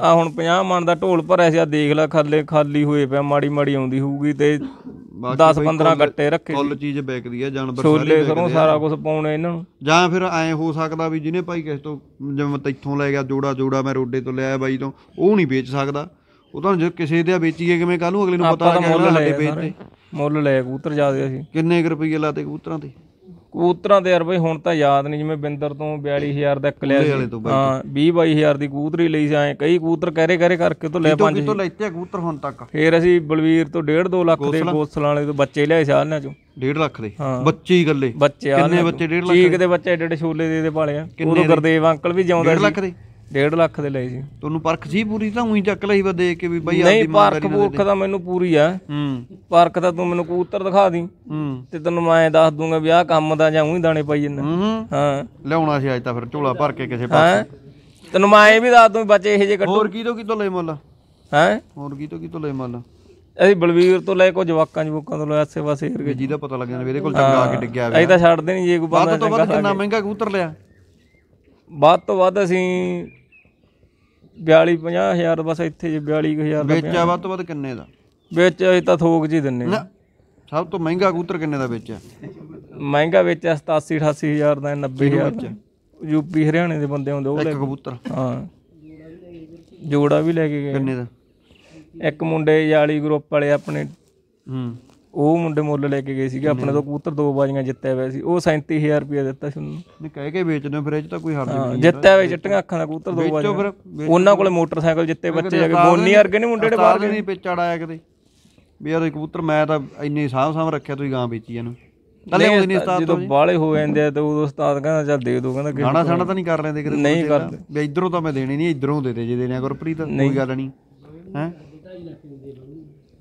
ਆ ਹੁਣ 50 ਮਣ ਦਾ ਢੋਲ ਭਰਿਆ ਸੀ ਆ ਦੇਖ ਲੈ ਖਾਲੇ ਖਾਲੀ ਹੋਏ ਪਿਆ ਮਾੜੀ ਮਾੜੀ ਆਉਂਦੀ ਹੋਊਗੀ ਤੇ 10 15 ਗੱਟੇ ਰੱਖੇ ਫੁੱਲ ਚੀਜ਼ ਵੇਚਦੀ ਆ ਜਾਨਵਰ ਸਾਰੇ ਸਰੋਂ ਸਾਰਾ ਕੁਝ ਪਾਉਣੇ ਇਹਨਾਂ ਨੂੰ ਜਾਂ ਫਿਰ ਐ ਹੋ ਸਕਦਾ ਵੀ ਜਿਹਨੇ ਭਾਈ ਕਿਸ ਤੋਂ ਜਿਵੇਂ ਇੱਥੋਂ ਲੈ ਗਿਆ ਜੋੜਾ ਜੋੜਾ ਮੈਂ ਰੋਡੇ ਤੋਂ ਲਿਆ ਬਾਈ ਤੋਂ ਉਹ ਨਹੀਂ ਵੇਚ ਸਕਦਾ ਉਹ ਤਾਂ ਜੇ ਕਿਸੇ ਦੇ ਆ ਵੇਚੀਏ ਕਿਵੇਂ ਕੱਲ ਨੂੰ ਅਗਲੇ ਨੂੰ ਪਤਾ ਲੱਗ ਜਾਣਾ ਸਾਡੇ ਵੇਚਦੇ ਮੁੱਲ ਲੈ ਕਬੂਤਰ ਜਾਦੇ ਸੀ ਕਿੰਨੇ ਰੁਪਏ ਲਾਤੇ ਕਬੂਤਰਾਂ ਤੇ ਕਬੂਤਰਾਂ ਦੇ ਯਾਰ ਬਈ ਹੁਣ ਤਾਂ ਯਾਦ ਨਹੀਂ ਜਿਵੇਂ ਬਿੰਦਰ ਤੋਂ 42000 ਦਾ ਇੱਕ ਲਿਆ ਸੀ ਹਾਂ 20 22000 ਦੀ ਕਬੂਤਰੀ ਲਈ ਸੀ ਐ ਕਈ ਕਬੂਤਰ ਕਹਿਰੇ ਕਹਿਰੇ ਕਰਕੇ ਤੋਂ ਲੈ ਪੰਜ ਤੋਂ ਲੈਤੇ ਕਬੂਤਰ ਹੁਣ ਤੱਕ ਫੇਰ ਅਸੀਂ ਬਲਵੀਰ ਤੋਂ 1.5 2 ਲੱਖ ਦੇ ਗੋਸਲਾਂ ਵਾਲੇ ਤੋਂ ਬੱਚੇ ਲਿਆਏ ਸੀ ਆਹਨਾਂ ਚੋਂ 1.5 ਲੱਖ ਦੇ ਬੱਚੇ ਹੀ ਗੱਲੇ ਬੱਚੇ ਕਿੰਨੇ ਬੱਚੇ 1.5 ਲੱਖ ਦੇ ਬੱਚੇ ਏਡੇ ਛੋਲੇ ਦੇ ਦੇ ਪਾਲੇ ਆ ਉਹ ਗੁਰਦੇਵ ਅੰਕਲ ਵੀ ਜਿਉਂਦਾ 1.5 ਲੱਖ ਦੇ 1.5 ਲੱਖ ਦੇ ਲਈ ਸੀ ਤੁਹਾਨੂੰ ਪਰਖ ਸੀ ਪੂਰੀ ਤਾਂ ਉਹੀ ਚੱਕ ਲਈ ਵਾ ਦੇ ਕੇ ਵੀ ਬਾਈ ਆਪਦੀ ਨਹੀਂ ਪਰਖ ਤਾਂ ਮੈਨੂੰ ਪੂਰੀ ਆ ਹੂੰ ਪਰਖ ਤਾਂ ਤੂੰ ਮੈਨੂੰ ਕਬੂਤਰ ਦਿਖਾ ਦੀ ਹੂੰ ਤੇ ਤੈਨੂੰ ਮੈਂ ਦੱਸ ਦੂੰਗਾ ਵੀ ਆਹ ਕੰਮ ਦਾ ਜਾਂ ਉਹੀ ਦਾਣੇ ਪਾਈ ਜੰਨਾ ਹਾਂ ਲਿਆਉਣਾ ਸੀ ਅੱਜ ਤਾਂ ਫਿਰ ਝੋਲਾ ਭਰ ਕੇ ਕਿਸੇ ਪਾਸੇ ਤੈਨੂੰ ਮੈਂ ਇਹ ਵੀ ਦੱਸ ਦੂੰ ਬੱਚੇ ਇਹੋ ਜੇ ਕੱਟੂ ਹੋਰ ਕੀ ਤੋਂ ਕੀ ਤੋਂ ਲੈ ਮੁੱਲ ਹੈ ਹੋਰ ਕੀ ਤੋਂ ਕੀ ਤੋਂ ਲੈ ਮੁੱਲ ਅਸੀਂ ਬਲਵੀਰ ਤੋਂ ਲੈ ਕੋ ਜਵਾਕਾਂ ਜਵਾਕਾਂ ਤੋਂ ਲੈ ਆਸੇ ਵਾਸੇ ਹਰ ਕੇ ਜਿਹਦਾ ਪਤਾ ਲੱਗ ਜਾਣਾ ਵੀ ਇਹਦੇ ਕੋਲ ਚੰਗਾ ਆ ਕੇ ਡਿੱਗਿਆ ਹੋਇਆ ਅਸੀਂ ਤਾਂ ਛੱਡਦੇ ਨਹੀਂ ਜੇ ਕੋਈ ਬੰਦਾ ਵੱਧ ਤੋਂ ਵੱਧ ਕਿੰਨਾ ਮਹਿੰਗਾ ਕਬੂਤਰ ਲਿਆ ਵੱਧ ਤੋਂ ਵੱਧ ਅਸੀਂ 42 50000 ਬਸ ਇੱਥੇ 42000 ਦਾ ਵੇਚਿਆ ਵੱਧ ਤੋਂ ਵੱਧ ਕਿੰਨੇ ਦਾ ਵੇਚ ਅਸੀਂ ਤਾਂ ਥੋਕ ਜੀ ਦਿੰਨੇ ਨਾ, ਸਭ ਤੋਂ ਮਹਿੰਗਾ ਕਬੂਤਰ ਕਿੰਨੇ ਦਾ ਵੇਚਿਆ ਮਹਿੰਗਾ ਵੇਚਿਆ 87 88000 ਦਾ 90000 ਦਾ ਯੂਪੀ ਹਰਿਆਣੇ ਦੇ ਬੰਦੇ ਆਉਂਦੇ ਉਹ ਲੈ ਇੱਕ ਕਬੂਤਰ ਹਾਂ ਜੋੜਾ ਵੀ ਲੈ ਕੇ ਗਏ ਕਿੰਨੇ ਦਾ ਇੱਕ ਮੁੰਡੇ ਜਾਲੀ ਗਰੁੱਪ ਵਾਲੇ ਆਪਣੇ ਹੂੰ ਉਹ ਮੁੰਡੇ ਮੁੱਲ ਲੈ ਕੇ ਗਏ ਸੀਗੇ ਆਪਣੇ ਤੋਂ ਕਬੂਤਰ ਦੋ ਬਾਜ਼ੀਆਂ ਜਿੱਤਿਆ ਹੋਇਆ ਸੀ ਉਹ 37000 ਰੁਪਏ ਦਿੱਤਾ ਸੀ ਉਹਨੂੰ ਨਹੀਂ ਕਹਿ ਕੇ ਵੇਚਦੇ ਫਿਰ ਇਹ ਚ ਤਾਂ ਕੋਈ ਹਰਜ ਨਹੀਂ ਜਿੱਤਿਆ ਹੋਇਆ ਚਿੱਟੀਆਂ ਅੱਖਾਂ ਦਾ ਕਬੂਤਰ ਦੋ ਬਾਜ਼ੀਆਂ ਉਹਨਾਂ ਕੋਲੇ ਮੋਟਰਸਾਈਕਲ ਜਿੱਤੇ ਬੱਚੇ ਜਾ ਕੇ ਬੋਨੀ ਵਰਗੇ ਨਹੀਂ ਮੁੰਡੇ ਦੇ ਬਾਹਰ ਗਏ ਨਹੀਂ ਪਿੱਛੜ ਆਇਆ ਕਦੇ ਵੀ ਯਾਰ ਕਬੂਤਰ ਮੈਂ ਤਾਂ ਇੰਨੇ ਸਾਹ ਸਾਹ ਰੱਖਿਆ ਤੁਸੀਂ ਗਾਂ ਵੇਚੀ ਇਹਨੂੰ ਕੱਲੇ ਹੁੰਦੇ ਨਹੀਂ ਉਸਤਾਦ ਜਦੋਂ ਬਾਲੇ ਹੋ ਜਾਂਦੇ ਆ ਤਾਂ ਉਹ ਉਸਤਾਦ ਕਹਿੰਦਾ ਚੱਲ ਦੇ ਦੋ ਕਹਿੰਦਾ ਗਾਣਾ ਸਾਣਾ ਤਾਂ ਨਹੀਂ ਕਰ ਲੈਂਦੇ ਕਿਤੇ ਨਹੀਂ ਕਰਦੇ ਵੀ ਇਧਰੋਂ ਤਾਂ ਮੈਂ ਦੇਣੀ ਨਹੀਂ ਇਧਰੋਂ ਦੇ ਦੇ ਜੇ ਦੇਣਾ ਗੁਰਪ੍ਰੀਤ ਕੋਈ ਗੱਲ ਨਹੀਂ ਹੈ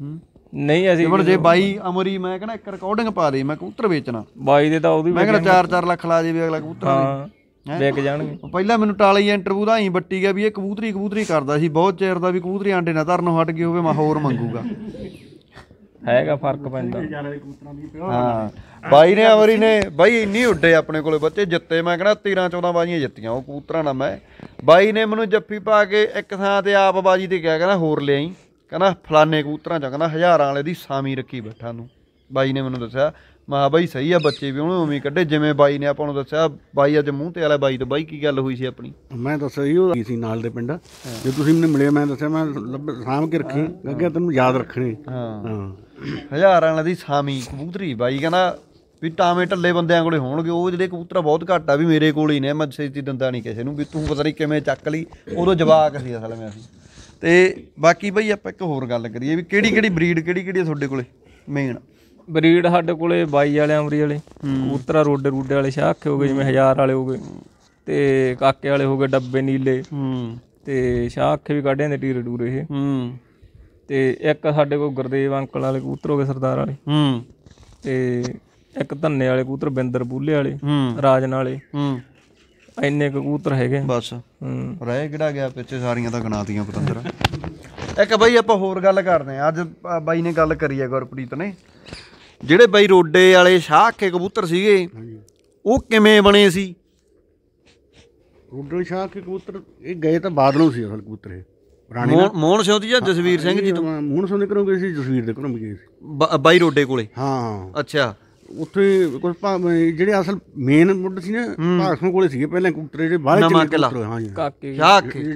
ਹੂੰ ਨਹੀਂ ਅਸੀਂ ਹੁਣ ਜੇ ਬਾਈ ਅਮਰੀ ਮੈਂ ਕਹਿੰਦਾ ਇੱਕ ਰਿਕਾਰਡਿੰਗ ਪਾ ਦੇ ਮੈਂ ਕਬੂਤਰ ਵੇਚਣਾ ਬਾਈ ਦੇ ਤਾਂ ਉਹਦੀ ਮੈਂ ਕਹਿੰਦਾ 4-4 ਲੱਖ ਲਾ ਜੇ ਵੀ ਅਗਲਾ ਕਬੂਤਰ ਹਾਂ ਵੇਖ ਜਾਣਗੇ ਪਹਿਲਾਂ ਮੈਨੂੰ ਟਾਲੀ ਇੰਟਰਵਿਊ ਦਾ ਹੀ ਬੱਟੀ ਗਿਆ ਵੀ ਇਹ ਕਬੂਤਰੀ ਕਬੂਤਰੀ ਕਰਦਾ ਸੀ ਬਹੁਤ ਚਿਰ ਦਾ ਵੀ ਕਬੂਤਰੀ ਆਂਡੇ ਨਾ ਧਰਨੋਂ ਹਟ ਗਈ ਹੋਵੇ ਮੈਂ ਹੋਰ ਮੰਗੂਗਾ ਹੈਗਾ ਫਰਕ ਪੈਂਦਾ ਹਾਂ ਬਾਈ ਨੇ ਅਮਰੀ ਨੇ ਬਾਈ ਇੰਨੀ ਉੱਡੇ ਆਪਣੇ ਕੋਲੇ ਬੱਚੇ ਜਿੱਤੇ ਮੈਂ ਕਹਿੰਦਾ 13 14 ਬਾਜੀਆਂ ਜਿੱਤੀਆਂ ਉਹ ਕਬੂਤਰਾਂ ਨਾਲ ਮੈਂ ਬਾਈ ਨੇ ਮੈਨੂੰ ਜੱਫੀ ਪਾ ਕੇ ਇੱਕ ਥਾਂ ਤੇ ਆਪ ਬਾਜੀ ਤੇ ਕਿਹਾ ਕਹਿੰਦਾ ਹੋਰ ਲੈ ਆਈ ਕਹਿੰਦਾ ਫਲਾਨੇ ਕਬੂਤਰਾਂ ਚ ਕਹਿੰਦਾ ਹਜ਼ਾਰਾਂ ਵਾਲੇ ਦੀ ਸਾਮੀ ਰੱਖੀ ਬੈਠਾ ਨੂੰ ਬਾਈ ਨੇ ਮੈਨੂੰ ਦੱਸਿਆ ਮਾ ਬਾਈ ਸਹੀ ਆ ਬੱਚੇ ਵੀ ਉਹਨੇ ਉਵੇਂ ਕੱਢੇ ਜਿਵੇਂ ਬਾਈ ਨੇ ਆਪਾਂ ਨੂੰ ਦੱਸਿਆ ਬਾਈ ਅੱਜ ਮੂੰਹ ਤੇ ਵਾਲਾ ਬਾਈ ਤੋਂ ਬਾਈ ਕੀ ਗੱਲ ਹੋਈ ਸੀ ਆਪਣੀ ਮੈਂ ਦੱਸਿਆ ਜੀ ਉਹ ਸੀ ਨਾਲ ਦੇ ਪਿੰਡ ਜੇ ਤੁਸੀਂ ਮੈਨੂੰ ਮਿਲੇ ਮੈਂ ਦੱਸਿਆ ਮੈਂ ਸਾਮ ਕੇ ਰੱਖੀ ਅੱਗੇ ਤੈਨੂੰ ਯਾਦ ਰੱਖਣੀ ਹਾਂ ਹਜ਼ਾਰਾਂ ਵਾਲੀ ਦੀ ਸਾਮੀ ਕਬੂਤਰੀ ਬਾਈ ਕਹਿੰਦਾ ਵੀ ਟਾਵੇਂ ਢੱਲੇ ਬੰਦਿਆਂ ਕੋਲੇ ਹੋਣਗੇ ਉਹ ਜਿਹੜੇ ਕਬੂਤਰਾ ਬਹੁਤ ਘੱਟ ਆ ਵੀ ਮੇਰੇ ਕੋਲ ਹੀ ਨੇ ਮੈਂ ਸੇਤੀ ਦੰਦਾ ਨਹੀਂ ਕਿਸੇ ਨੂੰ ਵੀ ਤੂੰ ਪਤਾ ਨਹੀਂ ਕਿਵੇਂ ਚੱਕ ਲਈ ਉਦੋਂ ਜਵਾਕ ਸੀ ਅਸਲ ਮੈਂ ਅਸੀਂ ਤੇ ਬਾਕੀ ਬਈ ਆਪਾਂ ਇੱਕ ਹੋਰ ਗੱਲ ਕਰੀਏ ਵੀ ਕਿਹੜੀ ਕਿਹੜੀ ਬਰੀਡ ਕਿਹੜੀ ਕਿਹੜੀ ਤੁਹਾਡੇ ਕੋਲੇ ਮੇਨ ਬਰੀਡ ਸਾਡੇ ਕੋਲੇ ਬਾਈ ਵਾਲੇ ਅਮਰੀ ਵਾਲੇ ਰੋਡ ਦੇ ਰੂਡੇ ਵਾਲੇ ਸ਼ਾਖ ਹੋ ਗਏ ਜਿਵੇਂ ਹਜ਼ਾਰ ਵਾਲੇ ਹੋ ਗਏ ਤੇ ਕਾਕੇ ਵਾਲੇ ਹੋ ਗਏ ਡੱਬੇ ਨੀਲੇ ਹੂੰ ਤੇ ਸ਼ਾਖ ਵੀ ਕੱਢੇ ਨੇ ਟੀਰੇ ਟੂਰੇ ਇਹ ਹੂੰ ਤੇ ਇੱਕ ਸਾਡੇ ਕੋਲ ਗੁਰਦੇਵ ਅੰਕਲ ਵਾਲੇ ਕਬੂਤਰ ਹੋ ਗਏ ਸਰਦਾਰ ਵਾਲੇ ਹੂੰ ਤੇ ਇੱਕ ਧੰਨੇ ਵਾਲੇ ਕੂਤਰ ਬਿੰਦਰ ਬੂਲੇ ਵਾਲੇ ਰਾਜਨ ਵਾਲੇ ਹੂੰ ਇੰਨੇ ਕਬੂਤਰ ਹੈਗੇ ਬਸ ਰਹਿ ਕਿਹੜਾ ਗਿਆ ਪਿੱਛੇ ਸਾਰੀਆਂ ਤਾਂ ਗਣਾਤੀਆਂ ਪਤੰਦਰ ਇੱਕ ਬਾਈ ਆਪਾਂ ਹੋਰ ਗੱਲ ਕਰਦੇ ਆ ਅੱਜ ਬਾਈ ਨੇ ਗੱਲ ਕਰੀ ਹੈ ਗੁਰਪ੍ਰੀਤ ਨੇ ਜਿਹੜੇ ਬਾਈ ਰੋਡੇ ਵਾਲੇ ਸ਼ਾਹ ਕੇ ਕਬੂਤਰ ਸੀਗੇ ਉਹ ਕਿਵੇਂ ਬਣੇ ਸੀ ਰੋਡੇ ਸ਼ਾਹ ਕੇ ਕਬੂਤਰ ਇਹ ਗਏ ਤਾਂ ਬਾਦਲੋਂ ਸੀ ਅਸਲ ਕਬੂਤਰ ਇਹ ਪੁਰਾਣੇ ਮੋਹਨ ਸਿੰਘ ਜੀ ਜਾਂ ਜਸਵੀਰ ਸਿੰਘ ਜੀ ਤੋਂ ਮੋਹਨ ਸਿੰਘ ਦੇ ਘਰੋਂ ਸੀ ਜਸਵੀਰ ਦੇ ਘਰੋਂ ਗਏ ਸੀ ਬਾਈ ਰੋਡੇ ਕੋਲੇ ਹਾਂ ਅੱਛਾ ਉੱਥੇ ਕੁਝ ਜਿਹੜੇ ਅਸਲ ਮੇਨ ਮੁੱਢ ਸੀ ਨਾ ਭਾਗਸਮ ਕੋਲੇ ਸੀਗੇ ਪਹਿਲਾਂ ਕੁੱਤਰੇ ਜਿਹੜੇ ਬਾਹਰ ਨਵਾਂ ਕਿਲਾ ਹਾਂਜੀ ਕਾਕੇ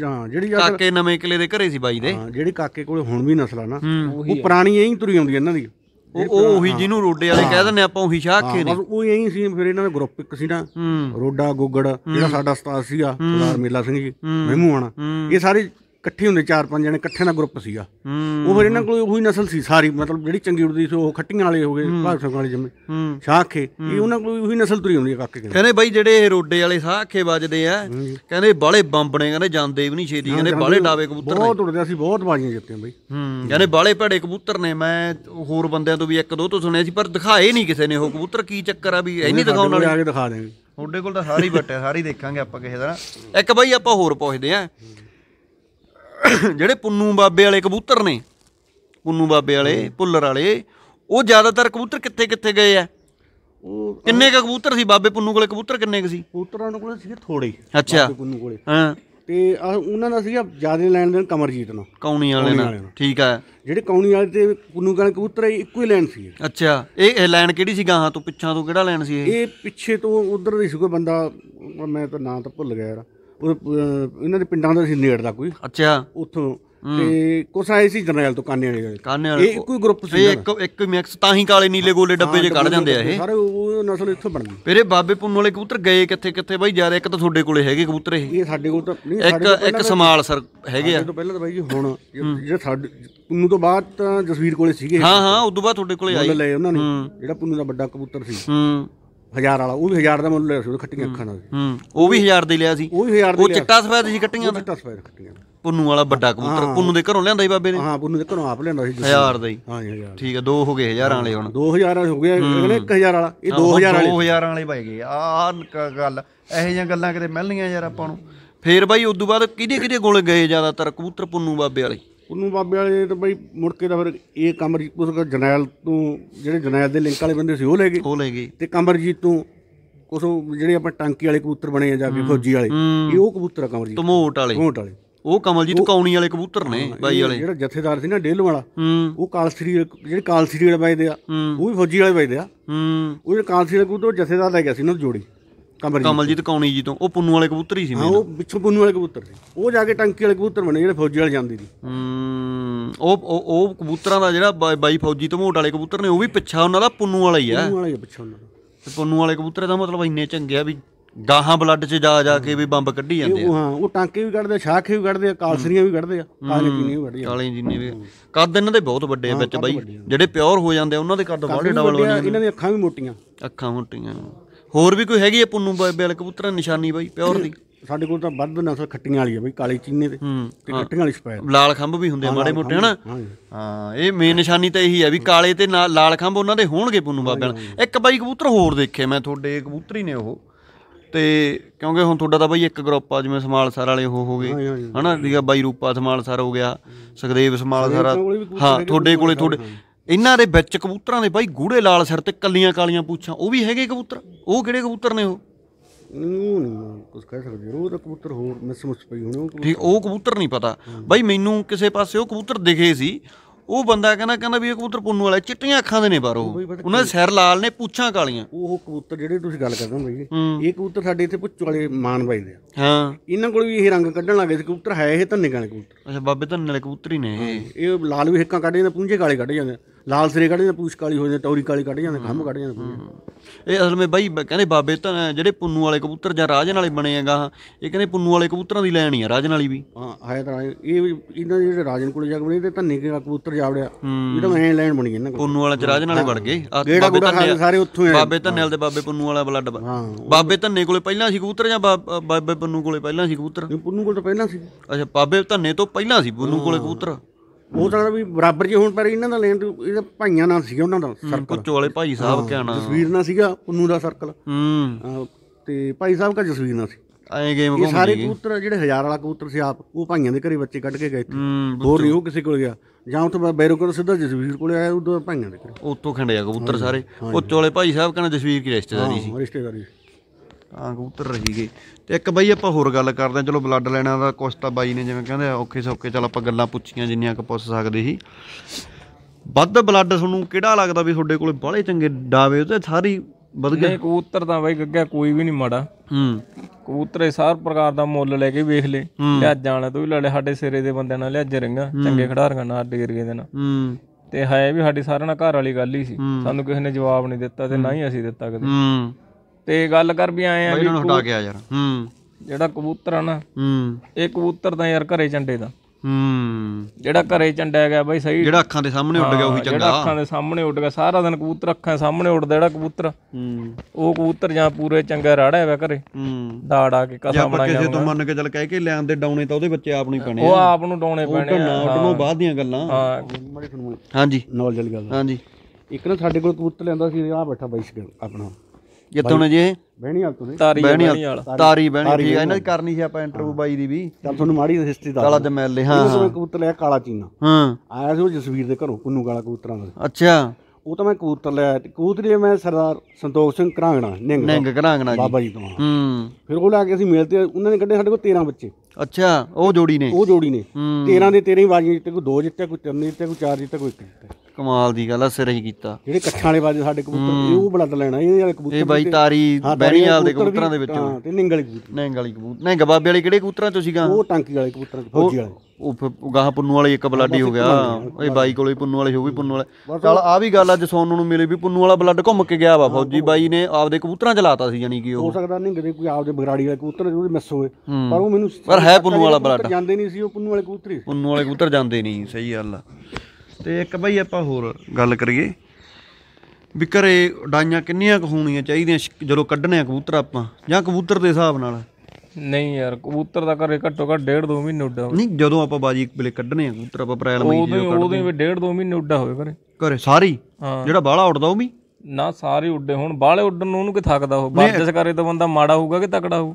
ਹਾਂ ਜਿਹੜੀ ਕਾਕੇ ਨਵੇਂ ਕਿਲੇ ਦੇ ਘਰੇ ਸੀ ਬਾਈ ਦੇ ਹਾਂ ਜਿਹੜੀ ਕਾਕੇ ਕੋਲੇ ਹੁਣ ਵੀ ਨਸਲ ਆ ਨਾ ਉਹ ਪੁਰਾਣੀ ਐਂ ਹੀ ਤੁਰੀ ਆਉਂਦੀ ਇਹਨਾਂ ਦੀ ਉਹ ਉਹ ਉਹੀ ਜਿਹਨੂੰ ਰੋਡੇ ਵਾਲੇ ਕਹਿ ਦਿੰਦੇ ਆਪਾਂ ਉਹੀ ਸ਼ਾਖੇ ਨੇ ਬਸ ਉਹ ਐਂ ਸੀ ਫਿਰ ਇਹਨਾਂ ਦਾ ਗਰੁੱਪ ਇੱਕ ਸੀ ਨਾ ਰੋਡਾ ਗੋਗੜ ਜਿਹੜਾ ਸਾਡਾ ਉਸਤਾਦ ਸੀਗਾ ਸਰਦਾਰ ਮੇਲਾ ਸਿੰਘ ਜੀ ਮਹਿਮੂ ਆਣਾ ਇਹ ਸਾਰੇ ਇਕੱਠੇ ਹੁੰਦੇ ਚਾਰ ਪੰਜ ਜਣੇ ਇਕੱਠੇ ਦਾ ਗਰੁੱਪ ਸੀਗਾ ਉਹ ਫਿਰ ਇਹਨਾਂ ਕੋਲ ਉਹੀ ਨਸਲ ਸੀ ਸਾਰੀ ਮਤਲਬ ਜਿਹੜੀ ਚੰਗੀ ਉੜਦੀ ਸੀ ਉਹ ਖੱਟੀਆਂ ਵਾਲੇ ਹੋਗੇ ਸਿੰਘ ਵਾਲੇ ਜੰਮੇ ਸ਼ਾਖੇ ਇਹ ਉਹਨਾਂ ਕੋਲ ਉਹੀ ਨਸਲ ਤੁਰੀ ਹੁੰਦੀ ਆ ਕਾਕੇ ਕਹਿੰਦੇ ਬਾਈ ਜਿਹੜੇ ਇਹ ਰੋਡੇ ਵਾਲੇ ਸਾਖੇ ਵੱਜਦੇ ਆ ਕਹਿੰਦੇ ਬਾਲੇ ਬੰਬਣੇ ਕਹਿੰਦੇ ਜਾਂਦੇ ਵੀ ਨਹੀਂ ਛੇਦੀ ਕਹਿੰਦੇ ਬਾਲੇ ਡਾਵੇ ਕਬੂਤਰ ਨੇ ਬਹੁਤ ਉੜਦੇ ਸੀ ਬਹੁਤ ਬਾਜ਼ੀਆਂ ਜਿੱਤੀਆਂ ਬਾਈ ਕਹਿੰਦੇ ਬਾਲੇ ਭੜੇ ਕਬੂਤਰ ਨੇ ਮੈਂ ਹੋਰ ਬੰਦਿਆਂ ਤੋਂ ਵੀ ਇੱਕ ਦੋ ਤੋਂ ਸੁਣਿਆ ਸੀ ਪਰ ਦਿਖਾਏ ਨਹੀਂ ਕਿਸੇ ਨੇ ਉਹ ਕਬੂਤਰ ਕੀ ਚੱਕਰ ਆ ਵੀ ਇੰਨੀ ਦਿਖਾਉਣ ਵਾਲੇ ਆ ਕੇ ਦਿਖਾ ਦੇਣਗੇ ਤੁਹਾਡੇ ਕੋਲ ਤਾਂ ਸਾਰੀ ਬੱਟਿਆ ਸਾਰੀ ਦੇਖਾਂਗੇ ਆਪਾਂ ਕਿਸੇ ਦਾ ਇੱਕ ਬਾਈ ਆਪਾਂ ਹੋਰ ਪੁੱਛਦੇ ਆ ਜਿਹੜੇ ਪੁੰਨੂ ਬਾਬੇ ਵਾਲੇ ਕਬੂਤਰ ਨੇ ਪੁੰਨੂ ਬਾਬੇ ਵਾਲੇ ਪੁੱਲਰ ਵਾਲੇ ਉਹ ਜ਼ਿਆਦਾਤਰ ਕਬੂਤਰ ਕਿੱਥੇ ਕਿੱਥੇ ਗਏ ਆ ਕਿੰਨੇ ਕ ਕਬੂਤਰ ਸੀ ਬਾਬੇ ਪੁੰਨੂ ਕੋਲੇ ਕਬੂਤਰ ਕਿੰਨੇ ਕ ਸੀ ਕਬੂਤਰਾਂ ਨੂੰ ਕੋਲੇ ਸੀਗੇ ਥੋੜੇ ਅੱਛਾ ਪੁੰਨੂ ਕੋਲੇ ਹਾਂ ਤੇ ਉਹਨਾਂ ਦਾ ਸੀਗਾ ਜਿਆਦਾ ਲੈਣ ਦੇਣ ਕਮਰਜੀਤ ਨੂੰ ਕੌਣੀ ਵਾਲੇ ਨਾਲ ਠੀਕ ਆ ਜਿਹੜੇ ਕੌਣੀ ਵਾਲੇ ਤੇ ਪੁੰਨੂ ਕਾਲ ਕਬੂਤਰ ਇੱਕੋ ਹੀ ਲੈਣ ਸੀ ਅੱਛਾ ਇਹ ਲੈਣ ਕਿਹੜੀ ਸੀ ਗਾਹਾਂ ਤੋਂ ਪਿੱਛਾਂ ਤੋਂ ਕਿਹੜਾ ਲੈਣ ਸੀ ਇਹ ਇਹ ਪਿੱਛੇ ਤੋਂ ਉਧਰ ਦੀ ਕੋਈ ਬੰਦਾ ਮੈਂ ਤਾਂ ਨਾਂ ਤਾਂ ਭੁੱਲ ਗਿਆ ਯਾਰ ਇਹਨਾਂ ਦੇ ਪਿੰਡਾਂ ਦਾ ਸੀ ਨੇੜ ਦਾ ਕੋਈ ਅੱਛਾ ਉੱਥੋਂ ਤੇ ਕੁਛ ਆਏ ਸੀ ਜਰਨੈਲ ਤੋਂ ਕਾਨੇ ਵਾਲੇ ਕਾਨੇ ਵਾਲੇ ਇਹ ਕੋਈ ਗਰੁੱਪ ਸੀ ਇਹ ਇੱਕ ਇੱਕ ਮਿਕਸ ਤਾਂ ਹੀ ਕਾਲੇ ਨੀਲੇ ਗੋਲੇ ਡੱਬੇ ਜੇ ਕੱਢ ਜਾਂਦੇ ਆ ਇਹ ਸਾਰੇ ਉਹ ਨਸਲ ਇੱਥੋਂ ਬਣ ਗਈ ਫਿਰ ਬਾਬੇ ਪੁੰਨ ਵਾਲੇ ਕਬੂਤਰ ਗਏ ਕਿੱਥੇ ਕਿੱਥੇ ਬਾਈ ਰਹੇ ਇੱਕ ਤਾਂ ਤੁਹਾਡੇ ਕੋਲੇ ਹੈਗੇ ਕਬੂਤਰ ਇਹ ਇਹ ਸਾਡੇ ਕੋਲ ਤਾਂ ਨਹੀਂ ਇੱਕ ਇੱਕ ਸਮਾਲ ਸਰ ਹੈਗੇ ਆ ਤੋਂ ਪਹਿਲਾਂ ਤਾਂ ਬਾਈ ਜੀ ਹੁਣ ਜਿਹੜਾ ਸਾਡੇ ਪੁੰਨ ਤੋਂ ਬਾਅਦ ਤਾਂ ਜਸਵੀਰ ਕੋਲੇ ਸੀਗੇ ਹਾਂ ਹਾਂ ਉਸ ਤੋਂ ਬਾਅਦ ਤੁਹਾਡੇ ਕੋਲੇ ਆਏ ਲੈ ਉਹਨਾਂ ਨੇ ਜਿਹੜਾ ਪੁੰਨ ਦਾ ਵੱਡਾ ਕਬੂਤਰ ਸੀ ਹੂੰ ਹਜ਼ਾਰ ਵਾਲਾ ਉਹ ਵੀ ਹਜ਼ਾਰ ਦਾ ਮੁੱਲ ਲਿਆ ਸੀ ਉਹ ਖੱਟੀਆਂ ਅੱਖਾਂ ਨਾਲ ਹੂੰ ਉਹ ਵੀ ਹਜ਼ਾਰ ਦੇ ਲਿਆ ਸੀ ਉਹ ਵੀ ਹਜ਼ਾਰ ਦੇ ਉਹ ਚਿੱਟਾ ਸਫੈਦ ਸੀ ਖੱਟੀਆਂ ਦਾ ਚਿੱਟਾ ਸਫੈਦ ਖੱਟੀਆਂ ਪੁੰਨੂ ਵਾਲਾ ਵੱਡਾ ਕਬੂਤਰ ਪੁੰਨੂ ਦੇ ਘਰੋਂ ਲਿਆਂਦਾ ਸੀ ਬਾਬੇ ਨੇ ਹਾਂ ਪੁੰਨੂ ਦੇ ਘਰੋਂ ਆਪ ਲਿਆਂਦਾ ਸੀ ਹਜ਼ਾਰ ਦਾ ਹੀ ਹਾਂ ਹਜ਼ਾਰ ਠੀਕ ਹੈ ਦੋ ਹੋ ਗਏ ਹਜ਼ਾਰਾਂ ਵਾਲੇ ਹੁਣ 2000 ਵਾਲੇ ਹੋ ਗਏ ਇਹਨੇ 1000 ਵਾਲਾ ਇਹ 2000 ਵਾਲੇ 2000 ਵਾਲੇ ਪੈ ਗਏ ਆ ਗੱਲ ਇਹੋ ਜਿਹੀਆਂ ਗੱਲਾਂ ਕਿਤੇ ਮਿਲਣੀਆਂ ਯਾਰ ਆਪਾਂ ਨੂੰ ਫੇਰ ਬਾਈ ਉਸ ਤੋਂ ਬਾਅਦ ਕਿਹਦੇ ਕਿਹਦੇ ਗੋਲੇ ਗਏ ਜ਼ਿਆਦਾਤਰ ਕਬੂਤਰ ਪੁੰਨੂ ਬਾਬੇ ਵਾਲੇ ਉਹਨੂੰ ਬਾਬੇ ਵਾਲੇ ਤਾਂ ਬਈ ਮੁੜ ਕੇ ਤਾਂ ਫਿਰ ਇਹ ਕਮਰਜੀਤ ਕੁਝ ਜਨੈਲ ਤੋਂ ਜਿਹੜੇ ਜਨੈਲ ਦੇ ਲਿੰਕ ਵਾਲੇ ਬੰਦੇ ਸੀ ਉਹ ਲੈ ਗਏ ਉਹ ਲੈ ਗਏ ਤੇ ਕਮਰਜੀਤ ਤੋਂ ਉਸ ਜਿਹੜੇ ਆਪਾਂ ਟਾਂਕੀ ਵਾਲੇ ਕਬੂਤਰ ਬਣੇ ਆ ਜਾ ਕੇ ਫੌਜੀ ਵਾਲੇ ਇਹ ਉਹ ਕਬੂਤਰ ਆ ਕਮਰਜੀਤ ਤਮੋਟ ਵਾਲੇ ਤਮੋਟ ਵਾਲੇ ਉਹ ਕਮਲਜੀਤ ਕੌਣੀ ਵਾਲੇ ਕਬੂਤਰ ਨੇ ਬਾਈ ਵਾਲੇ ਜਿਹੜਾ ਜਥੇਦਾਰ ਸੀ ਨਾ ਡੇਲ ਵਾਲਾ ਉਹ ਕਾਲਸਰੀ ਜਿਹੜੇ ਕਾਲਸਰੀ ਵਾਲੇ ਦੇ ਆ ਉਹ ਵੀ ਫੌਜੀ ਵਾਲੇ ਦੇ ਆ ਉਹ ਜਿਹੜੇ ਕਾਲਸਰੀ ਵਾਲੇ ਕਬੂਤਰ ਜਥੇਦਾਰ ਲੈ ਗਿਆ ਸੀ ਉਹਨਾਂ ਜੋੜੀ ਕਮਲਜੀਤ ਕੌਣੀ ਜੀ ਤੋਂ ਉਹ ਪੁੰਨੂ ਵਾਲੇ ਕਬੂਤਰ ਹੀ ਸੀ ਹਾਂ ਉਹ ਪਿੱਛੋਂ ਪੁੰਨੂ ਵਾਲੇ ਕਬੂਤਰ ਸੀ ਉਹ ਜਾ ਕੇ ਟੰਕੀ ਵਾਲੇ ਕਬੂਤਰ ਬਣੇ ਜਿਹੜੇ ਫੌਜੀ ਵਾਲੇ ਜਾਂਦੇ ਸੀ ਹੂੰ ਉਹ ਉਹ ਕਬੂਤਰਾਂ ਦਾ ਜਿਹੜਾ ਬਾਈ ਫੌਜੀ ਤੋਂ ਮੋਟ ਵਾਲੇ ਕਬੂਤਰ ਨੇ ਉਹ ਵੀ ਪਿੱਛਾ ਉਹਨਾਂ ਦਾ ਪੁੰਨੂ ਵਾਲਾ ਹੀ ਆ ਪੁੰਨੂ ਵਾਲੇ ਪਿੱਛੋਂ ਪਿੱਛਾ ਉਹਨਾਂ ਦਾ ਤੇ ਪੁੰਨੂ ਵਾਲੇ ਕਬੂਤਰ ਦਾ ਮਤਲਬ ਇੰਨੇ ਚੰਗੇ ਆ ਵੀ ਗਾਹਾਂ ਬਲੱਡ 'ਚ ਜਾ ਜਾ ਕੇ ਵੀ ਬੰਬ ਕੱਢੀ ਜਾਂਦੇ ਆ ਹਾਂ ਉਹ ਟਾਂਕੇ ਵੀ ਕੱਢਦੇ ਆ ਸ਼ਾਖੇ ਵੀ ਕੱਢਦੇ ਆ ਕਾਲਸਰੀਆਂ ਵੀ ਕੱਢਦੇ ਆ ਕਾਲੇ ਜਿੰਨੇ ਵੀ ਕੱਢਦੇ ਆ ਕਾਲੇ ਜਿੰਨੇ ਵੀ ਕੱਦ ਇਹਨਾਂ ਦੇ ਬਹੁਤ ਵੱਡੇ ਆ ਵਿੱਚ ਬਾਈ ਜਿਹੜੇ ਪਿਓਰ ਹੋ ਜਾਂਦੇ ਆ ਉਹਨਾਂ ਦੇ ਕੱਦ ਵਾਲੇ ਡਬਲ ਹੋ ਜਾਂਦੇ ਇਹਨਾਂ ਦੀਆਂ ਅੱਖਾਂ ਵੀ ਮੋਟੀਆਂ ਅੱਖਾਂ ਮੋਟੀਆਂ ਹੋਰ ਵੀ ਕੋਈ ਹੈਗੀ ਹੈ ਪੁੰਨੂ ਬਾਬੇ ਵਾਲੇ ਕਬੂਤਰ ਨਿਸ਼ਾਨੀ ਬਾਈ ਪਿਓਰ ਦੀ ਸਾਡੇ ਕੋਲ ਤਾਂ ਵੱਧ ਨਸਲ ਖੱਟੀਆਂ ਵਾਲੀ ਆ ਬਈ ਕਾਲੇ ਚੀਨੇ ਦੇ ਤੇ ਖੱਟੀਆਂ ਵਾਲੀ ਸਪੈਰ ਲਾਲ ਖੰਭ ਵੀ ਹੁੰਦੇ ਮਾੜੇ ਮੋਟੇ ਹਨਾ ਹਾਂ ਇਹ ਮੇਨ ਨਿਸ਼ਾਨੀ ਤਾਂ ਇਹੀ ਆ ਵੀ ਕਾਲੇ ਤੇ ਲਾਲ ਖੰਭ ਉਹਨਾਂ ਦੇ ਹੋਣਗੇ ਪੁੰਨੂ ਬਾਬਿਆਂ ਨਾਲ ਇੱਕ ਬਾਈ ਕਬੂਤਰ ਹੋਰ ਦੇਖੇ ਮੈਂ ਤੁਹਾਡੇ ਕਬੂਤਰ ਹੀ ਨੇ ਉਹ ਤੇ ਕਿਉਂਕਿ ਹੁਣ ਤੁਹਾਡਾ ਤਾਂ ਬਾਈ ਇੱਕ ਗਰੁੱਪ ਆ ਜਿਵੇਂ ਸਮਾਲਸਰ ਵਾਲੇ ਉਹ ਹੋ ਗਏ ਹਨਾ ਦੀਗਾ ਬਾਈ ਰੂਪਾ ਸਮਾਲਸਰ ਹੋ ਗਿਆ ਸੁਖਦੇਵ ਸਮਾਲਸਰ ਹਾਂ ਤੁਹਾਡੇ ਕੋਲੇ ਤੁਹਾਡੇ ਇਹਨਾਂ ਦੇ ਵਿੱਚ ਕਬੂਤਰਾਂ ਦੇ ਬਾਈ ਗੂੜੇ ਲਾਲ ਸਿਰ ਤੇ ਕੱਲੀਆਂ ਕਾਲੀਆਂ ਪੂਛਾਂ ਉਹ ਵੀ ਹੈਗੇ ਕਬੂਤਰ ਉਹ ਕਿਹੜੇ ਕਬੂਤਰ ਨੇ ਉਹ ਉਹ ਨਹੀਂ ਕੁਝ ਕਹਿ ਸਕਦੇ ਉਹ ਤਾਂ ਕਬੂਤਰ ਹੋਰ ਮਿਸ ਮਿਸ ਪਈ ਹੁਣ ਠੀਕ ਉਹ ਕਬੂਤਰ ਨਹੀਂ ਪਤਾ ਬਾਈ ਮੈਨੂੰ ਕਿਸੇ ਪਾਸੇ ਉਹ ਕਬੂਤਰ ਦਿਖੇ ਸੀ ਉਹ ਬੰਦਾ ਕਹਿੰਦਾ ਕਹਿੰਦਾ ਵੀ ਇਹ ਕਬੂਤਰ ਪੁੰਨੂ ਵਾਲਾ ਚਿੱਟੀਆਂ ਅੱਖਾਂ ਦੇ ਨੇ ਉਹ ਉਹਨਾਂ ਦੇ ਸਿਰ ਲਾਲ ਨੇ ਪੂਛਾਂ ਕਾਲੀਆਂ ਉਹ ਕਬੂਤਰ ਜਿਹੜੇ ਤੁਸੀਂ ਗੱਲ ਕਰਦੇ ਹੋ ਬਈ ਇਹ ਕਬੂਤਰ ਸਾਡੇ ਇੱਥੇ ਪੁੱਛ ਵਾਲੇ ਮਾਨ ਬਾਈ ਦੇ ਹਾਂ ਇਹਨਾਂ ਕੋਲ ਵੀ ਇਹ ਰੰਗ ਕੱਢਣ ਲੱਗੇ ਸੀ ਕਬੂਤਰ ਹੈ ਇਹ ਤਾਂ ਕਾਲੇ ਕਬੂਤਰ ਅੱਛਾ ਬਾਬੇ ਤਾਂ ਵਾਲੇ ਕਬੂਤਰ ਹੀ ਨੇ ਇਹ ਲਾਲ ਵੀ ਹਿੱਕਾਂ ਕੱਢ ਜਾਂਦੇ ਪੂੰਝੇ ਕਾਲੇ ਕੱਢ ਜਾਂਦੇ ਲਾਲ ਸਰੇ ਕੱਢ ਜਾਂਦੇ ਪੂਛ ਕਾਲੀ ਹੋ ਜਾਂਦੀ ਟੌਰੀ ਕਾਲੀ ਕੱਢ ਜਾਂਦੇ ਖੰਮ ਕੱਢ ਜਾਂਦੇ ਇਹ ਅਸਲ ਵਿੱਚ ਬਾਈ ਕਹਿੰਦੇ ਬਾਬੇ ਤਾਂ ਜਿਹੜੇ ਪੁੰਨੂ ਵਾਲੇ ਕਬੂਤਰ ਜਾਂ ਰਾਜਨ ਵਾਲੇ ਬਣੇ ਹੈਗਾ ਇਹ ਕਹਿੰਦੇ ਪੁੰਨੂ ਵਾਲੇ ਕਬੂਤਰਾਂ ਦੀ ਲੈਣੀ ਆ ਰਾਜਨ ਵਾਲੀ ਵੀ ਹਾਂ ਹੈ ਤਾਂ ਇਹ ਇਹਨਾਂ ਦੇ ਜਿਹੜੇ ਰਾਜਨ ਕੋਲੇ ਜਾ ਕੇ ਬਣੇ ਤੇ ਧੰਨੇ ਕੇ ਕਬੂਤਰ ਜਾਵੜਿਆ ਵੜਿਆ ਇਹ ਤਾਂ ਐ ਲੈਣ ਬਣੀ ਇਹਨਾਂ ਕੋਲ ਪੁੰਨੂ ਵਾਲੇ ਚ ਰਾਜਨ ਵਾਲੇ ਵੜ ਗਏ ਬਾਬੇ ਧੰਨੇ ਸਾਰੇ ਉੱਥੋਂ ਆਏ ਬਾਬੇ ਧੰਨੇ ਵਾਲੇ ਤੇ ਬਾਬੇ ਪੁੰਨੂ ਵਾਲਾ ਬਲੱਡ ਹਾਂ ਬਾਬੇ ਧੰਨੇ ਕੋਲੇ ਪਹਿਲਾਂ ਸੀ ਕਬੂਤਰ ਜਾਂ ਬਾਬੇ ਪੁੰਨੂ ਕੋਲੇ ਪਹਿਲਾਂ ਸੀ ਕਬੂਤਰ ਪੁੰਨੂ ਕੋਲ ਤਾਂ ਪਹਿਲਾਂ ਸੀ ਅੱਛਾ ਬਾਬੇ ਧੰਨੇ ਤੋਂ ਪਹਿਲਾਂ ਸੀ ਪੁੰਨੂ ਕੋਲੇ ਕਬੂਤਰ ਉਹ ਤਾਂ ਵੀ ਬਰਾਬਰ ਜੇ ਹੋਣ ਪਰ ਇਹਨਾਂ ਦਾ ਲੈਣ ਇਹਦੇ ਭਾਈਆਂ ਨਾਲ ਸੀਗਾ ਉਹਨਾਂ ਦਾ ਸਰਕਲ ਕੁੱਚੋ ਵਾਲੇ ਭਾਈ ਸਾਹਿਬ ਕਿਆ ਨਾਮ ਜਸਵੀਰ ਨਾਲ ਸੀਗਾ ਉਹਨੂੰ ਦਾ ਸਰਕਲ ਹੂੰ ਤੇ ਭਾਈ ਸਾਹਿਬ ਦਾ ਜਸਵੀਰ ਨਾਲ ਸੀ ਐ ਗੇਮ ਕੋ ਇਹ ਸਾਰੇ ਕਬੂਤਰ ਜਿਹੜੇ ਹਜ਼ਾਰ ਵਾਲਾ ਕਬੂਤਰ ਸੀ ਆਪ ਉਹ ਭਾਈਆਂ ਦੇ ਘਰੇ ਬੱਚੇ ਕੱਢ ਕੇ ਗਏ ਸੀ ਹੋਰ ਨਹੀਂ ਉਹ ਕਿਸੇ ਕੋਲ ਗਿਆ ਜਾਂ ਉੱਥੇ ਬੈਰੋ ਕੋਲ ਸਿੱਧਾ ਜਸਵੀਰ ਕੋਲ ਆਇਆ ਉਦੋਂ ਭਾਈਆਂ ਦੇ ਘਰੇ ਉੱਤੋਂ ਖੰਡਿਆ ਕਬੂਤਰ ਸਾਰੇ ਉਹ ਚੋਲੇ ਭਾਈ ਸਾਹਿਬ ਕਹਿੰਦਾ ਜਸਵੀਰ ਕੀ ਰਿਸ਼ਤੇਦਾਰੀ ਸੀ ਰਿਸ਼ਤੇਦਾਰੀ ਤਾਂ ਕਬੂਤਰ ਰਹੀ ਗਏ ਤੇ ਇੱਕ ਬਾਈ ਆਪਾਂ ਹੋਰ ਗੱਲ ਕਰਦੇ ਆ ਚਲੋ ਬਲੱਡ ਲੈਣਾ ਦਾ ਕੁਛ ਤਾਂ ਬਾਈ ਨੇ ਜਿਵੇਂ ਕਹਿੰਦੇ ਔਖੇ ਸੌਕੇ ਚਲ ਆਪਾਂ ਗੱਲਾਂ ਪੁੱਛੀਆਂ ਜਿੰਨੀਆਂ ਕੁ ਪੁੱਛ ਸਕਦੇ ਸੀ ਵੱਧ ਬਲੱਡ ਤੁਹਾਨੂੰ ਕਿਹੜਾ ਲੱਗਦਾ ਵੀ ਤੁਹਾਡੇ ਕੋਲੇ ਬਾਹਲੇ ਚੰਗੇ ਡਾਵੇ ਤੇ ਸਾਰੀ ਵਧੀਆ ਗਏ ਕਬੂਤਰ ਤਾਂ ਬਾਈ ਗੱਗਾ ਕੋਈ ਵੀ ਨਹੀਂ ਮੜਾ ਹੂੰ ਕਬੂਤਰੇ ਸਾਰ ਪ੍ਰਕਾਰ ਦਾ ਮੁੱਲ ਲੈ ਕੇ ਵੇਖ ਲੈ ਲਿਆ ਜਾਣਾ ਤੂੰ ਵੀ ਲੜੇ ਸਾਡੇ ਸਿਰੇ ਦੇ ਬੰਦਿਆਂ ਨਾਲ ਅੱਜ ਰਿੰਗਾ ਚੰਗੇ ਖਿਡਾਰੀਆਂ ਨਾਲ ਅੱਡੇ ਏਰੀਏ ਦੇ ਨਾਲ ਹੂੰ ਤੇ ਹੈ ਵੀ ਸਾਡੀ ਸਾਰਿਆਂ ਨਾਲ ਘਰ ਵਾਲੀ ਗੱਲ ਹੀ ਸੀ ਸਾਨੂੰ ਕਿਸੇ ਨੇ ਜਵਾਬ ਨਹੀਂ ਦਿੱਤਾ ਤੇ ਨਾ ਹੀ ਅਸੀਂ ਦਿੱਤਾ ਕਦੇ ਹੂੰ ਤੇ ਗੱਲ ਕਰ ਵੀ ਆਏ ਆ ਬਾਈ ਨੂੰ ਹਟਾ ਕੇ ਆ ਯਾਰ ਹੂੰ ਜਿਹੜਾ ਕਬੂਤਰ ਆ ਨਾ ਹੂੰ ਇਹ ਕਬੂਤਰ ਤਾਂ ਯਾਰ ਘਰੇ ਝੰਡੇ ਦਾ ਹੂੰ ਜਿਹੜਾ ਘਰੇ ਚੰਡਿਆ ਗਿਆ ਬਾਈ ਸਹੀ ਜਿਹੜਾ ਅੱਖਾਂ ਦੇ ਸਾਹਮਣੇ ਉੱਡ ਗਿਆ ਉਹੀ ਚੰਗਾ ਜਿਹੜਾ ਅੱਖਾਂ ਦੇ ਸਾਹਮਣੇ ਉੱਡ ਗਿਆ ਸਾਰਾ ਦਿਨ ਕਬੂਤਰ ਅੱਖਾਂ ਸਾਹਮਣੇ ਉੱਡਦਾ ਜਿਹੜਾ ਕਬੂਤਰ ਹੂੰ ਉਹ ਕਬੂਤਰ ਜਾਂ ਪੂਰੇ ਚੰਗਾ ਰਾੜਿਆ ਵਾ ਘਰੇ ਹੂੰ ਦਾੜ ਆ ਕੇ ਕਸਾ ਬਣਾ ਕਿਸੇ ਤੋਂ ਮੰਨ ਕੇ ਚੱਲ ਕਹਿ ਕੇ ਲੈਣ ਦੇ ਡਾਉਣੇ ਤਾਂ ਉਹਦੇ ਬੱਚੇ ਆਪ ਨੂੰ ਹੀ ਪੈਣੇ ਉਹ ਆਪ ਨੂੰ ਡਾਉਣੇ ਪੈਣੇ ਆ ਨੂੰ ਬਾਅਦ ਦੀਆਂ ਗੱਲਾਂ ਹਾਂ ਹਾਂਜੀ ਨੌਲੇਜ ਵਾਲੀ ਗੱਲ ਹਾਂਜੀ ਇੱਕ ਨਾ ਸਾਡੇ ਕੋਲ ਕਬੂਤਰ ਲੈਂਦਾ ਸੀ ਆ ਬੈਠਾ ਬਾਈ ਸ਼ਕਲ ਆਪਣਾ ਜਿੱਥੋਂ ਨੇ ਜੀ ਬਹਿਣੀ ਹਾਲ ਤੁਸੀਂ ਤਾਰੀ ਬਹਿਣੀ ਬਹਿਣੀ ਤਾਰੀ ਬਹਿਣੀ ਠੀਕ ਆ ਇਹਨਾਂ ਦੀ ਕਰਨੀ ਸੀ ਆਪਾਂ ਇੰਟਰਵਿਊ ਬਾਈ ਦੀ ਵੀ ਚੱਲ ਤੁਹਾਨੂੰ ਮਾੜੀ ਹਿਸਟਰੀ ਦੱਸ ਕਾਲਾ ਜਮੈਲੇ ਹਾਂ ਉਸ ਵੇ ਕਬੂਤਰ ਲਿਆ ਕਾਲਾ ਚੀਨਾ ਹਾਂ ਆਇਆ ਸੀ ਉਹ ਜਸਵੀਰ ਦੇ ਘਰੋਂ ਪੁੰਨੂ ਕਾਲਾ ਕਬੂਤਰਾਂ ਦਾ ਅੱਛਾ ਉਹ ਤਾਂ ਮੈਂ ਕਬੂਤਰ ਲਿਆ ਤੇ ਕਬੂਤਰੀ ਮੈਂ ਸਰਦਾਰ ਸੰਤੋਖ ਸਿੰਘ ਘਰਾਂਗਣਾ ਨਿੰਗ ਨਿੰਗ ਘਰਾਂਗਣਾ ਜੀ ਬਾਬਾ ਜੀ ਤੋਂ ਹੂੰ ਫਿਰ ਉਹ ਲਾ ਕੇ ਅਸੀਂ ਮਿਲਦੇ ਉਹਨਾਂ ਨੇ ਕੱਢੇ ਸਾਡੇ ਕੋਲ 13 ਬੱਚੇ ਅੱਛਾ ਉਹ ਜੋੜੀ ਨੇ ਉਹ ਜੋੜੀ ਨੇ 13 ਦੇ 13 ਹੀ ਬਾਜ਼ੀਆਂ ਜਿੱਤੇ ਕੋਈ ਦੋ ਜਿੱਤੇ ਕੋਈ ਤਿੰਨ ਜਿੱਤੇ ਕੋਈ ਚਾਰ ਜਿੱਤੇ ਕੋਈ ਇੱਕ ਜਿੱਤੇ ਕਮਾਲ ਦੀ ਗੱਲ ਆ ਸਿਰ ਹੀ ਕੀਤਾ ਜਿਹੜੇ ਕੱਠਾਂ ਵਾਲੇ ਬਾਜੂ ਸਾਡੇ ਕਬੂਤਰ ਇਹ ਉਹ ਬਲੱਦ ਲੈਣਾ ਇਹਦੇ ਵਾਲੇ ਕਬੂਤਰ ਇਹ ਬਾਈ ਤਾਰੀ ਬੈਣੀਆਲ ਦੇ ਕਬੂਤਰਾਂ ਦੇ ਵਿੱਚੋਂ ਹਾਂ ਤੇ ਨਿੰਗਲ ਕਬੂਤਰ ਨਿੰਗ ਵਾਲੇ ਕਬੂਤਰ ਨਹੀਂ ਗਬਾਬੇ ਵਾਲੇ ਕਿਹੜੇ ਕਬੂਤਰਾਂ ਚੋਂ ਸੀਗਾ ਉਹ ਟਾਂਕੀ ਵਾਲੇ ਕਬੂਤਰਾਂ ਦੇ ਫੌਜੀ ਵਾਲੇ ਉਹ ਗਾਹ ਪੁੰਨੂ ਵਾਲੇ ਇੱਕ ਬਲੱਡ ਹੀ ਹੋ ਗਿਆ ਇਹ ਬਾਈ ਕੋਲੇ ਪੁੰਨੂ ਵਾਲੇ ਹੋ ਵੀ ਪੁੰਨੂ ਵਾਲੇ ਚਲ ਆ ਵੀ ਗੱਲ ਅੱਜ ਸੋਨੂ ਨੂੰ ਮਿਲੇ ਵੀ ਪੁੰਨੂ ਵਾਲਾ ਬਲੱਡ ਘੁੰਮ ਕੇ ਗਿਆ ਵਾ ਫੌਜੀ ਬਾਈ ਨੇ ਆਪਦੇ ਕਬੂਤਰਾਂ ਚ ਲਾਤਾ ਸੀ ਯਾਨੀ ਕਿ ਉਹ ਹੋ ਸਕਦਾ ਨਹੀਂ ਕਿਤੇ ਕੋਈ ਆਪਦੇ ਬਗਰਾੜੀ ਵਾਲੇ ਕਬੂਤਰ ਜਿਹੜੇ ਮਿਸ ਹੋਏ ਪਰ ਉਹ ਮੈਨੂੰ ਪਰ ਹੈ ਪੁੰਨੂ ਵਾਲਾ ਬਲੱਡ ਜਾਂਦੇ ਨਹੀਂ ਸੀ ਉਹ ਪੁੰਨੂ ਵਾਲੇ ਕਬੂਤਰ ਪੁੰਨੂ ਵਾਲੇ ਕਬੂਤਰ ਜਾਂਦੇ ਨਹੀਂ ਸਹੀ ਗੱਲ ਆ ਤੇ ਇੱਕ ਬਈ ਆਪਾਂ ਹੋਰ ਗੱਲ ਕਰੀਏ ਵੀ ਘਰੇ ਡਾਈਆਂ ਕਿੰਨੀਆਂ ਕੁ ਹੋਣੀਆਂ ਚਾਹੀਦੀਆਂ ਜਦੋਂ ਕੱਢਣੇ ਆ ਕਬੂਤਰ ਆਪਾਂ ਜਾਂ ਕਬੂਤਰ ਦੇ ਹਿਸਾਬ ਨਾਲ ਨਹੀਂ ਯਾਰ ਕਬੂਤਰ ਦਾ ਘਰੇ ਘੱਟੋ ਘੱਟ ਡੇਢ ਦੋ ਮਹੀਨੇ ਉੱਡਾ ਨਹੀਂ ਜਦੋਂ ਆਪਾਂ ਬਾਜੀ ਇੱਕ ਵੇਲੇ ਕੱਢਣੇ ਆ ਕਬੂਤਰ ਆਪਾਂ ਅਪ੍ਰੈਲ ਮਈ ਜਦੋਂ ਕੱਢਦੇ ਉਹਦੇ ਵੀ ਡੇਢ ਦੋ ਮਹੀਨੇ ਉੱਡਾ ਹੋਵੇ ਘਰੇ ਘਰੇ ਸਾਰੀ ਜਿਹੜਾ ਬਾਹਲਾ ਉੱਡਦਾ ਉਹ ਵੀ ਨਾ ਸਾਰੇ ਉੱਡੇ ਹੁਣ ਬਾਹਲੇ ਉੱਡਣ ਨੂੰ ਉਹਨੂੰ ਕਿ ਥੱਕਦਾ ਉਹ ਬਾਦਸ ਕਰੇ ਤਾਂ ਬੰਦਾ ਮਾੜਾ ਹੋਊਗਾ ਕਿ ਤਕੜਾ ਹੋਊ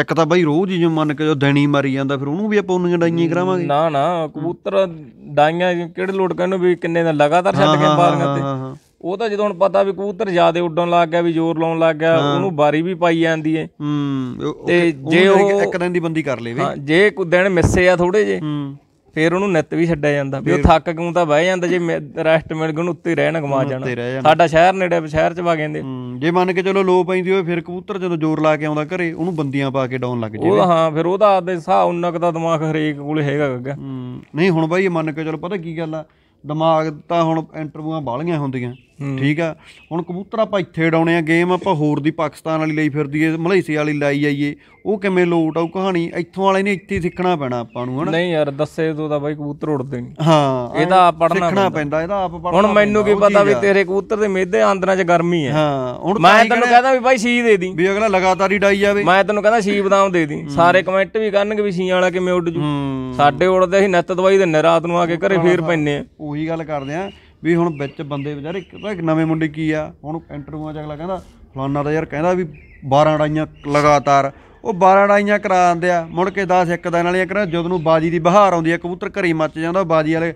ਇੱਕ ਤਾਂ ਬਾਈ ਰੋਜ਼ ਹੀ ਜੋ ਮੰਨ ਕੇ ਜੋ ਦੇਣੀ ਮਾਰੀ ਜਾਂਦਾ ਫਿਰ ਉਹਨੂੰ ਵੀ ਆਪਾਂ ਉਹਨੀਆਂ ਡਾਈਆਂ ਕਰਾਵਾਂਗੇ ਨਾ ਨਾ ਕਬੂਤਰ ਡਾਈਆਂ ਕਿਹੜੇ ਲੋਟ ਕਹਿੰਦੇ ਵੀ ਕਿੰਨੇ ਦਾ ਲਗਾਤਾਰ ਛੱਡ ਕੇ ਮਾਰੀਆਂ ਤੇ ਉਹ ਤਾਂ ਜਦੋਂ ਹੁਣ ਪਤਾ ਵੀ ਕਬੂਤਰ ਜ਼ਿਆਦਾ ਉੱਡਣ ਲੱਗ ਗਿਆ ਵੀ ਜ਼ੋਰ ਲਾਉਣ ਲੱਗ ਗਿਆ ਉਹਨੂੰ ਬਾਰੀ ਵੀ ਪਾਈ ਜਾਂਦੀ ਏ ਹੂੰ ਤੇ ਜੇ ਉਹ ਇੱਕ ਦਿਨ ਦੀ ਬੰਦੀ ਕਰ ਲੇਵੇ ਹਾਂ ਜੇ ਕੋਈ ਦਿਨ ਮਿੱਸੇ ਆ ਥੋੜੇ ਜੇ ਹੂੰ ਫਿਰ ਉਹਨੂੰ ਨਿੱਤ ਵੀ ਛੱਡਿਆ ਜਾਂਦਾ ਵੀ ਉਹ ਥੱਕ ਕਿਉਂ ਤਾਂ ਬਹਿ ਜਾਂਦਾ ਜੇ ਰੈਸਟ ਮਿਲ ਗਣ ਉੱਤੇ ਰਹਿਣਾ ਗਮਾ ਜਾਣਾ ਸਾਡਾ ਸ਼ਹਿਰ ਨੇੜੇ ਸ਼ਹਿਰ ਚ ਵਾ ਕਹਿੰਦੇ ਜੇ ਮੰਨ ਕੇ ਚਲੋ ਲੋ ਪੈਂਦੀ ਹੋਵੇ ਫਿਰ ਕਬੂਤਰ ਜਦੋਂ ਜ਼ੋਰ ਲਾ ਕੇ ਆਉਂਦਾ ਘਰੇ ਉਹਨੂੰ ਬੰਦੀਆਂ ਪਾ ਕੇ ਡਾਉਣ ਲੱਗ ਜੇ ਉਹ ਹਾਂ ਫਿਰ ਉਹਦਾ ਦੇ ਹਿਸਾਬ ਉਹਨਾਂ ਦਾ ਦਿਮਾਗ ਹਰੇਕ ਕੋਲੇ ਹੈਗਾ ਗੱਗਾ ਨਹੀਂ ਹੁਣ ਬਾਈ ਮੰਨ ਕੇ ਚਲੋ ਪਤਾ ਕੀ ਗੱਲ ਆ ਦਿਮਾਗ ਤਾਂ ਹੁਣ ਇੰਟਰਵਿਊਆਂ ਬਾਲੀਆਂ ਹੁੰਦੀਆਂ ਠੀਕ ਆ ਹੁਣ ਕਬੂਤਰ ਆਪਾਂ ਇੱਥੇ ਡਾਉਣੇ ਆ ਗੇਮ ਆਪਾਂ ਹੋਰ ਦੀ ਪਾਕਿਸਤਾਨ ਵਾਲੀ ਲਈ ਫਿਰਦੀ ਐ ਮਲੇਸ਼ੀਆ ਵਾਲੀ ਲਾਈ ਜਾਈਏ ਉਹ ਕਿਵੇਂ ਲੋਟ ਆਉ ਕਹਾਣੀ ਇੱਥੋਂ ਵਾਲੇ ਨੇ ਇੱਥੇ ਸਿੱਖਣਾ ਪੈਣਾ ਆਪਾਂ ਨੂੰ ਹਨਾ ਨਹੀਂ ਯਾਰ ਦੱਸੇ ਤੋਂ ਤਾਂ ਬਾਈ ਕਬੂਤਰ ਉੜਦੇ ਨਹੀਂ ਹਾਂ ਇਹਦਾ ਆਪ ਪੜਨਾ ਸਿੱਖਣਾ ਪੈਂਦਾ ਇਹਦਾ ਆਪ ਪੜਨਾ ਹੁਣ ਮੈਨੂੰ ਕੀ ਪਤਾ ਵੀ ਤੇਰੇ ਕਬੂਤਰ ਦੇ ਮੇਦੇ ਆਂਦਰਾਂ 'ਚ ਗਰਮੀ ਹੈ ਹਾਂ ਹੁਣ ਮੈਂ ਤੈਨੂੰ ਕਹਿੰਦਾ ਵੀ ਬਾਈ ਸੀ ਦੇ ਦੀ ਵੀ ਅਗਲਾ ਲਗਾਤਾਰ ਹੀ ਡਾਈ ਜਾਵੇ ਮੈਂ ਤੈਨੂੰ ਕਹਿੰਦਾ ਸੀ ਬਦਾਮ ਦੇ ਦੀ ਸਾਰੇ ਕਮੈਂਟ ਵੀ ਕਰਨਗੇ ਵੀ ਸੀ ਵਾਲਾ ਕਿਵੇਂ ਉੱਡ ਜੂ ਸਾਡੇ ਉੜਦੇ ਸੀ ਨੱਤ ਦਵਾਈ ਦੇ ਰਾਤ ਨੂੰ ਆ ਕੇ ਘਰੇ ਫੇਰ ਪੈਨੇ ਆ ਉਹੀ ਗੱਲ ਕਰਦੇ ਆ ਵੀ ਹੁਣ ਵਿੱਚ ਬੰਦੇ ਵਿਚਾਰੇ ਇੱਕ ਤਾਂ ਇੱਕ ਨਵੇਂ ਮੁੰਡੇ ਕੀ ਆ ਹੁਣ ਇੰਟਰਵਿਊਆਂ 'ਚ ਅਗਲਾ ਕਹਿੰਦਾ ਫਲਾਨਾ ਦਾ ਯਾਰ ਕਹਿੰਦਾ ਵੀ 12 ਲੜਾਈਆਂ ਲਗਾਤਾਰ ਉਹ 12 ਲੜਾਈਆਂ ਕਰਾ ਦਿੰਦੇ ਆ ਮੁੜ ਕੇ 10 ਇੱਕ ਦਿਨ ਵਾਲੀਆਂ ਕਰਾ ਜਦੋਂ ਨੂੰ ਬਾਜੀ ਦੀ ਬਹਾਰ ਆਉਂਦੀ ਆ ਕਬੂਤਰ ਘਰੇ ਮੱਚ ਜਾਂਦਾ ਬਾਜੀ ਵਾਲੇ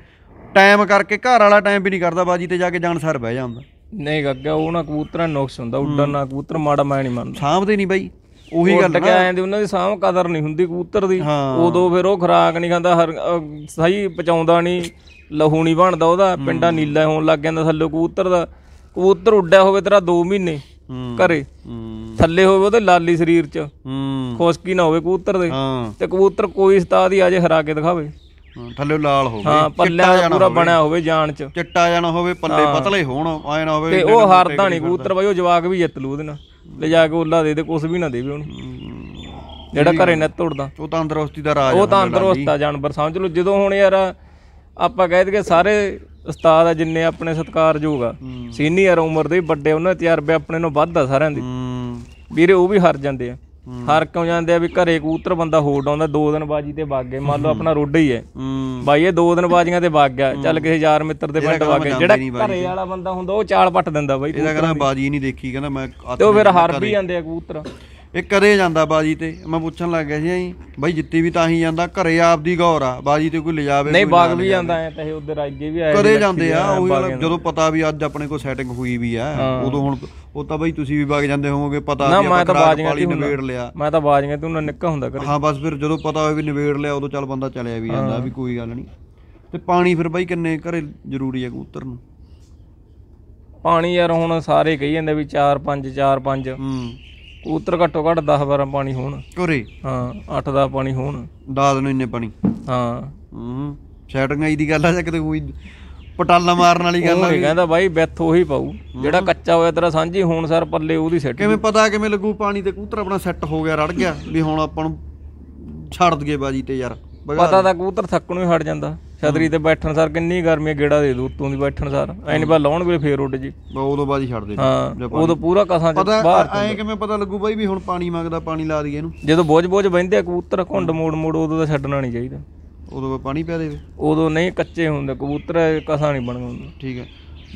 ਟਾਈਮ ਕਰਕੇ ਘਰ ਵਾਲਾ ਟਾਈਮ ਵੀ ਨਹੀਂ ਕਰਦਾ ਬਾਜੀ ਤੇ ਜਾ ਕੇ ਜਾਣ ਸਰ ਬਹਿ ਜਾਂਦਾ ਨਹੀਂ ਗੱਗਾ ਉਹ ਨਾ ਕਬੂਤਰਾਂ ਨੁਕਸ ਹੁੰਦਾ ਉੱਡਣ ਨਾ ਕਬੂਤਰ ਮਾੜਾ ਮੈਂ ਨਹੀਂ ਮੰਨਦਾ ਸਾਹਮਣੇ ਨਹੀਂ ਬਾਈ ਉਹੀ ਗੱਲ ਹੈ ਆਏ ਉਹਨਾਂ ਦੀ ਸਾਹਮ ਕਦਰ ਨਹੀਂ ਹੁੰਦੀ ਕਬੂਤਰ ਦੀ ਉਦੋਂ ਫਿਰ ਉਹ ਖਰਾਕ ਨਹੀਂ ਖਾਂਦਾ ਸਹੀ ਪਚਾਉਂਦਾ ਨਹੀਂ ਲਹੂ ਨਹੀਂ ਬਣਦਾ ਉਹਦਾ ਪਿੰਡਾ ਨੀਲਾ ਹੋਣ ਲੱਗ ਜਾਂਦਾ ਥੱਲੇ ਕਬੂਤਰ ਦਾ ਕਬੂਤਰ ਉੱਡਿਆ ਹੋਵੇ ਤੇਰਾ 2 ਮਹੀਨੇ ਘਰੇ ਥੱਲੇ ਹੋਵੇ ਉਹਦੇ ਲਾਲੀ ਸਰੀਰ 'ਚ ਖੁਸ਼ਕੀ ਨਾ ਹੋਵੇ ਕਬੂਤਰ ਦੇ ਤੇ ਕਬੂਤਰ ਕੋਈ ਉਸਤਾਦ ਹੀ ਆਜੇ ਹਰਾ ਕੇ ਦਿਖਾਵੇ ਥੱਲੇ ਲਾਲ ਹੋਵੇ ਹਾਂ ਪੱਲਾ ਪੂਰਾ ਬਣਿਆ ਹੋਵੇ ਜਾਨ ਚ ਚਿੱਟਾ ਜਾਣਾ ਹੋਵੇ ਪੱਲੇ ਪਤਲੇ ਹੋਣ ਐ ਨਾ ਹੋਵੇ ਤੇ ਉਹ ਹਾਰਦਾ ਨਹੀਂ ਕਬੂਤਰ ਬਾਈ ਉਹ ਜਵਾਕ ਵੀ ਜਿੱਤ ਲੂ ਉਹਦੇ ਨਾਲ ਲੈ ਜਾ ਕੇ ਉਹਲਾ ਦੇ ਦੇ ਕੁਝ ਵੀ ਨਾ ਦੇਵੇ ਉਹਨੂੰ ਜਿਹੜਾ ਘਰੇ ਨਾ ਉੜਦਾ ਉਹ ਤਾਂ ਤੰਦਰੁਸਤੀ ਦਾ ਰਾਜ ਉਹ ਤਾਂ ਅੰਦਰੋਸਤਾ ਜਾਨਵਰ ਸਮਝ ਲਓ ਜਦੋਂ ਹੁਣ ਯਾਰ ਆਪਾਂ ਕਹਿ ਦਈਏ ਸਾਰੇ ਉਸਤਾਦ ਆ ਜਿੰਨੇ ਆਪਣੇ ਸਤਿਕਾਰਯੋਗ ਆ ਸੀਨੀਅਰ ਉਮਰ ਦੇ ਵੱਡੇ ਉਹਨਾਂ ਤਜਰਬੇ ਆਪਣੇ ਨੂੰ ਵੱਧ ਆ ਸਾਰਿਆਂ ਦੀ ਵੀਰੇ ਉਹ ਵੀ ਹਾਰ ਜਾਂਦੇ ਆ ਹਰ ਕਿਉਂ ਜਾਂਦੇ ਆ ਵੀ ਘਰੇ ਕੂਤਰ ਬੰਦਾ ਹੋੜ ਆਉਂਦਾ ਦੋ ਦਿਨ ਬਾਜੀ ਤੇ ਵਗ ਗਏ ਮੰਨ ਲਓ ਆਪਣਾ ਰੋਡਾ ਹੀ ਹੈ ਬਾਈ ਇਹ ਦੋ ਦਿਨ ਬਾਜੀਆਂ ਤੇ ਵਗ ਗਿਆ ਚੱਲ ਕਿਸੇ ਯਾਰ ਮਿੱਤਰ ਦੇ ਪਿੰਡ ਵਗ ਗਿਆ ਜਿਹੜਾ ਘਰੇ ਵਾਲਾ ਬੰਦਾ ਹੁੰਦਾ ਉਹ ਚਾਲ ਪੱਟ ਦਿੰਦਾ ਬਾਈ ਇਹਦਾ ਕਹਿੰਦਾ ਬਾਜੀ ਨਹੀਂ ਦੇਖੀ ਕਹਿੰਦਾ ਮੈਂ ਤੇ ਉਹ ਫਿਰ ਹਾਰ ਵੀ ਜਾਂਦੇ ਆ ਕਬੂਤਰ ਇਹ ਕਰੇ ਜਾਂਦਾ ਬਾਜੀ ਤੇ ਮੈਂ ਪੁੱਛਣ ਲੱਗ ਗਿਆ ਸੀ ਜੀ ਬਾਈ ਜਿੱਤੀ ਵੀ ਤਾਂ ਹੀ ਜਾਂਦਾ ਘਰੇ ਆਪ ਦੀ ਗੌਰ ਆ ਬਾਜੀ ਤੇ ਕੋਈ ਲਿਜਾਵੇ ਨਹੀਂ ਬਾਗ ਵੀ ਜਾਂਦਾ ਐ ਤਾਂ ਉੱਧਰ ਉਧਰ ਅੱਜੇ ਵੀ ਆਏ ਕਰੇ ਜਾਂਦੇ ਆ ਉਹ ਜਦੋਂ ਪਤਾ ਵੀ ਅੱਜ ਆਪਣੇ ਕੋਲ ਸੈਟਿੰਗ ਹੋਈ ਵੀ ਆ ਉਦੋਂ ਹੁਣ ਉਹ ਤਾਂ ਬਾਈ ਤੁਸੀਂ ਵੀ ਬਾਗ ਜਾਂਦੇ ਹੋਵੋਗੇ ਪਤਾ ਵੀ ਆਪਾਂ ਕਰਾਕ ਵਾਲੀ ਨਵੇੜ ਲਿਆ ਮੈਂ ਤਾਂ ਬਾਜੀਆਂ ਤੇ ਉਹਨਾਂ ਨਿੱਕਾ ਹੁੰਦਾ ਕਰੇ ਹਾਂ ਬਸ ਫਿਰ ਜਦੋਂ ਪਤਾ ਹੋਵੇ ਵੀ ਨਵੇੜ ਲਿਆ ਉਦੋਂ ਚੱਲ ਬੰਦਾ ਚਲਿਆ ਵੀ ਜਾਂਦਾ ਵੀ ਕੋਈ ਗੱਲ ਨਹੀਂ ਤੇ ਪਾਣੀ ਫਿਰ ਬਾਈ ਕਿੰਨੇ ਘਰੇ ਜ਼ਰੂਰੀ ਹੈ ਕਬੂਤਰ ਨੂੰ ਪਾਣੀ ਯਾਰ ਹੁਣ ਸਾਰੇ ਕਹੀ ਜਾਂਦੇ ਵੀ 4 5 4 5 ਹੂੰ ਉਤਰ ਘੱਟੋ ਘੱਟ 10 12 ਪਾਣੀ ਹੋਣ ਉਰੇ ਹਾਂ 8 10 ਪਾਣੀ ਹੋਣ ਦਾਦ ਨੂੰ ਇੰਨੇ ਪਾਣੀ ਹਾਂ ਹੂੰ ਸੈਟਿੰਗ ਦੀ ਗੱਲ ਆ ਜਾਂ ਕਿਤੇ ਕੋਈ ਪਟਾਲਾ ਮਾਰਨ ਵਾਲੀ ਗੱਲ ਆ ਕਹਿੰਦਾ ਬਾਈ ਬੈਥ ਉਹੀ ਪਾਉ ਜਿਹੜਾ ਕੱਚਾ ਹੋਇਆ ਤੇਰਾ ਸਾਂਝੀ ਹੋਣ ਸਰ ਪੱਲੇ ਉਹਦੀ ਸੈਟ ਕਿਵੇਂ ਪਤਾ ਕਿਵੇਂ ਲੱਗੂ ਪਾਣੀ ਤੇ ਕੂਤਰ ਆਪਣਾ ਸੈੱਟ ਹੋ ਗਿਆ ਰੜ ਗਿਆ ਵੀ ਹੁਣ ਆਪਾਂ ਨੂੰ ਛੱਡ ਦਈਏ ਬਾਜੀ ਤੇ ਯਾਰ ਪਤਾ ਤਾਂ ਕੂਤਰ ਥੱਕ ਨੂੰ ਹੀ ਹਟ ਜਾਂਦਾ ਛਤਰੀ ਤੇ ਬੈਠਣ ਸਾਰ ਕਿੰਨੀ ਗਰਮੀ ਹੈ ਗੇੜਾ ਦੇ ਦੂ ਉਤੋਂ ਦੀ ਬੈਠਣ ਸਾਰ ਐਨ ਬਾ ਲਾਉਣ ਵੇਲੇ ਫੇਰ ਉੱਡ ਜੀ ਉਦੋਂ ਬਾਅਦ ਹੀ ਛੱਡ ਦੇ ਹਾਂ ਉਦੋਂ ਪੂਰਾ ਕਸਾਂ ਚ ਬਾਹਰ ਐ ਕਿਵੇਂ ਪਤਾ ਲੱਗੂ ਬਾਈ ਵੀ ਹੁਣ ਪਾਣੀ ਮੰਗਦਾ ਪਾਣੀ ਲਾ ਦਈਏ ਇਹਨੂੰ ਜਦੋਂ ਬੋਝ ਬੋਝ ਬੈਂਦੇ ਕਬੂਤਰ ਘੁੰਡ ਮੋੜ ਮੋੜ ਉਦੋਂ ਤਾਂ ਛੱਡਣਾ ਨਹੀਂ ਚਾਹੀਦਾ ਉਦੋਂ ਪਾਣੀ ਪਿਆ ਦੇਵੇ ਉਦੋਂ ਨਹੀਂ ਕੱਚੇ ਹੁੰਦੇ ਕਬੂਤਰ ਕਸਾਂ ਨਹੀਂ ਬਣਉਂਦੇ ਠੀਕ ਹੈ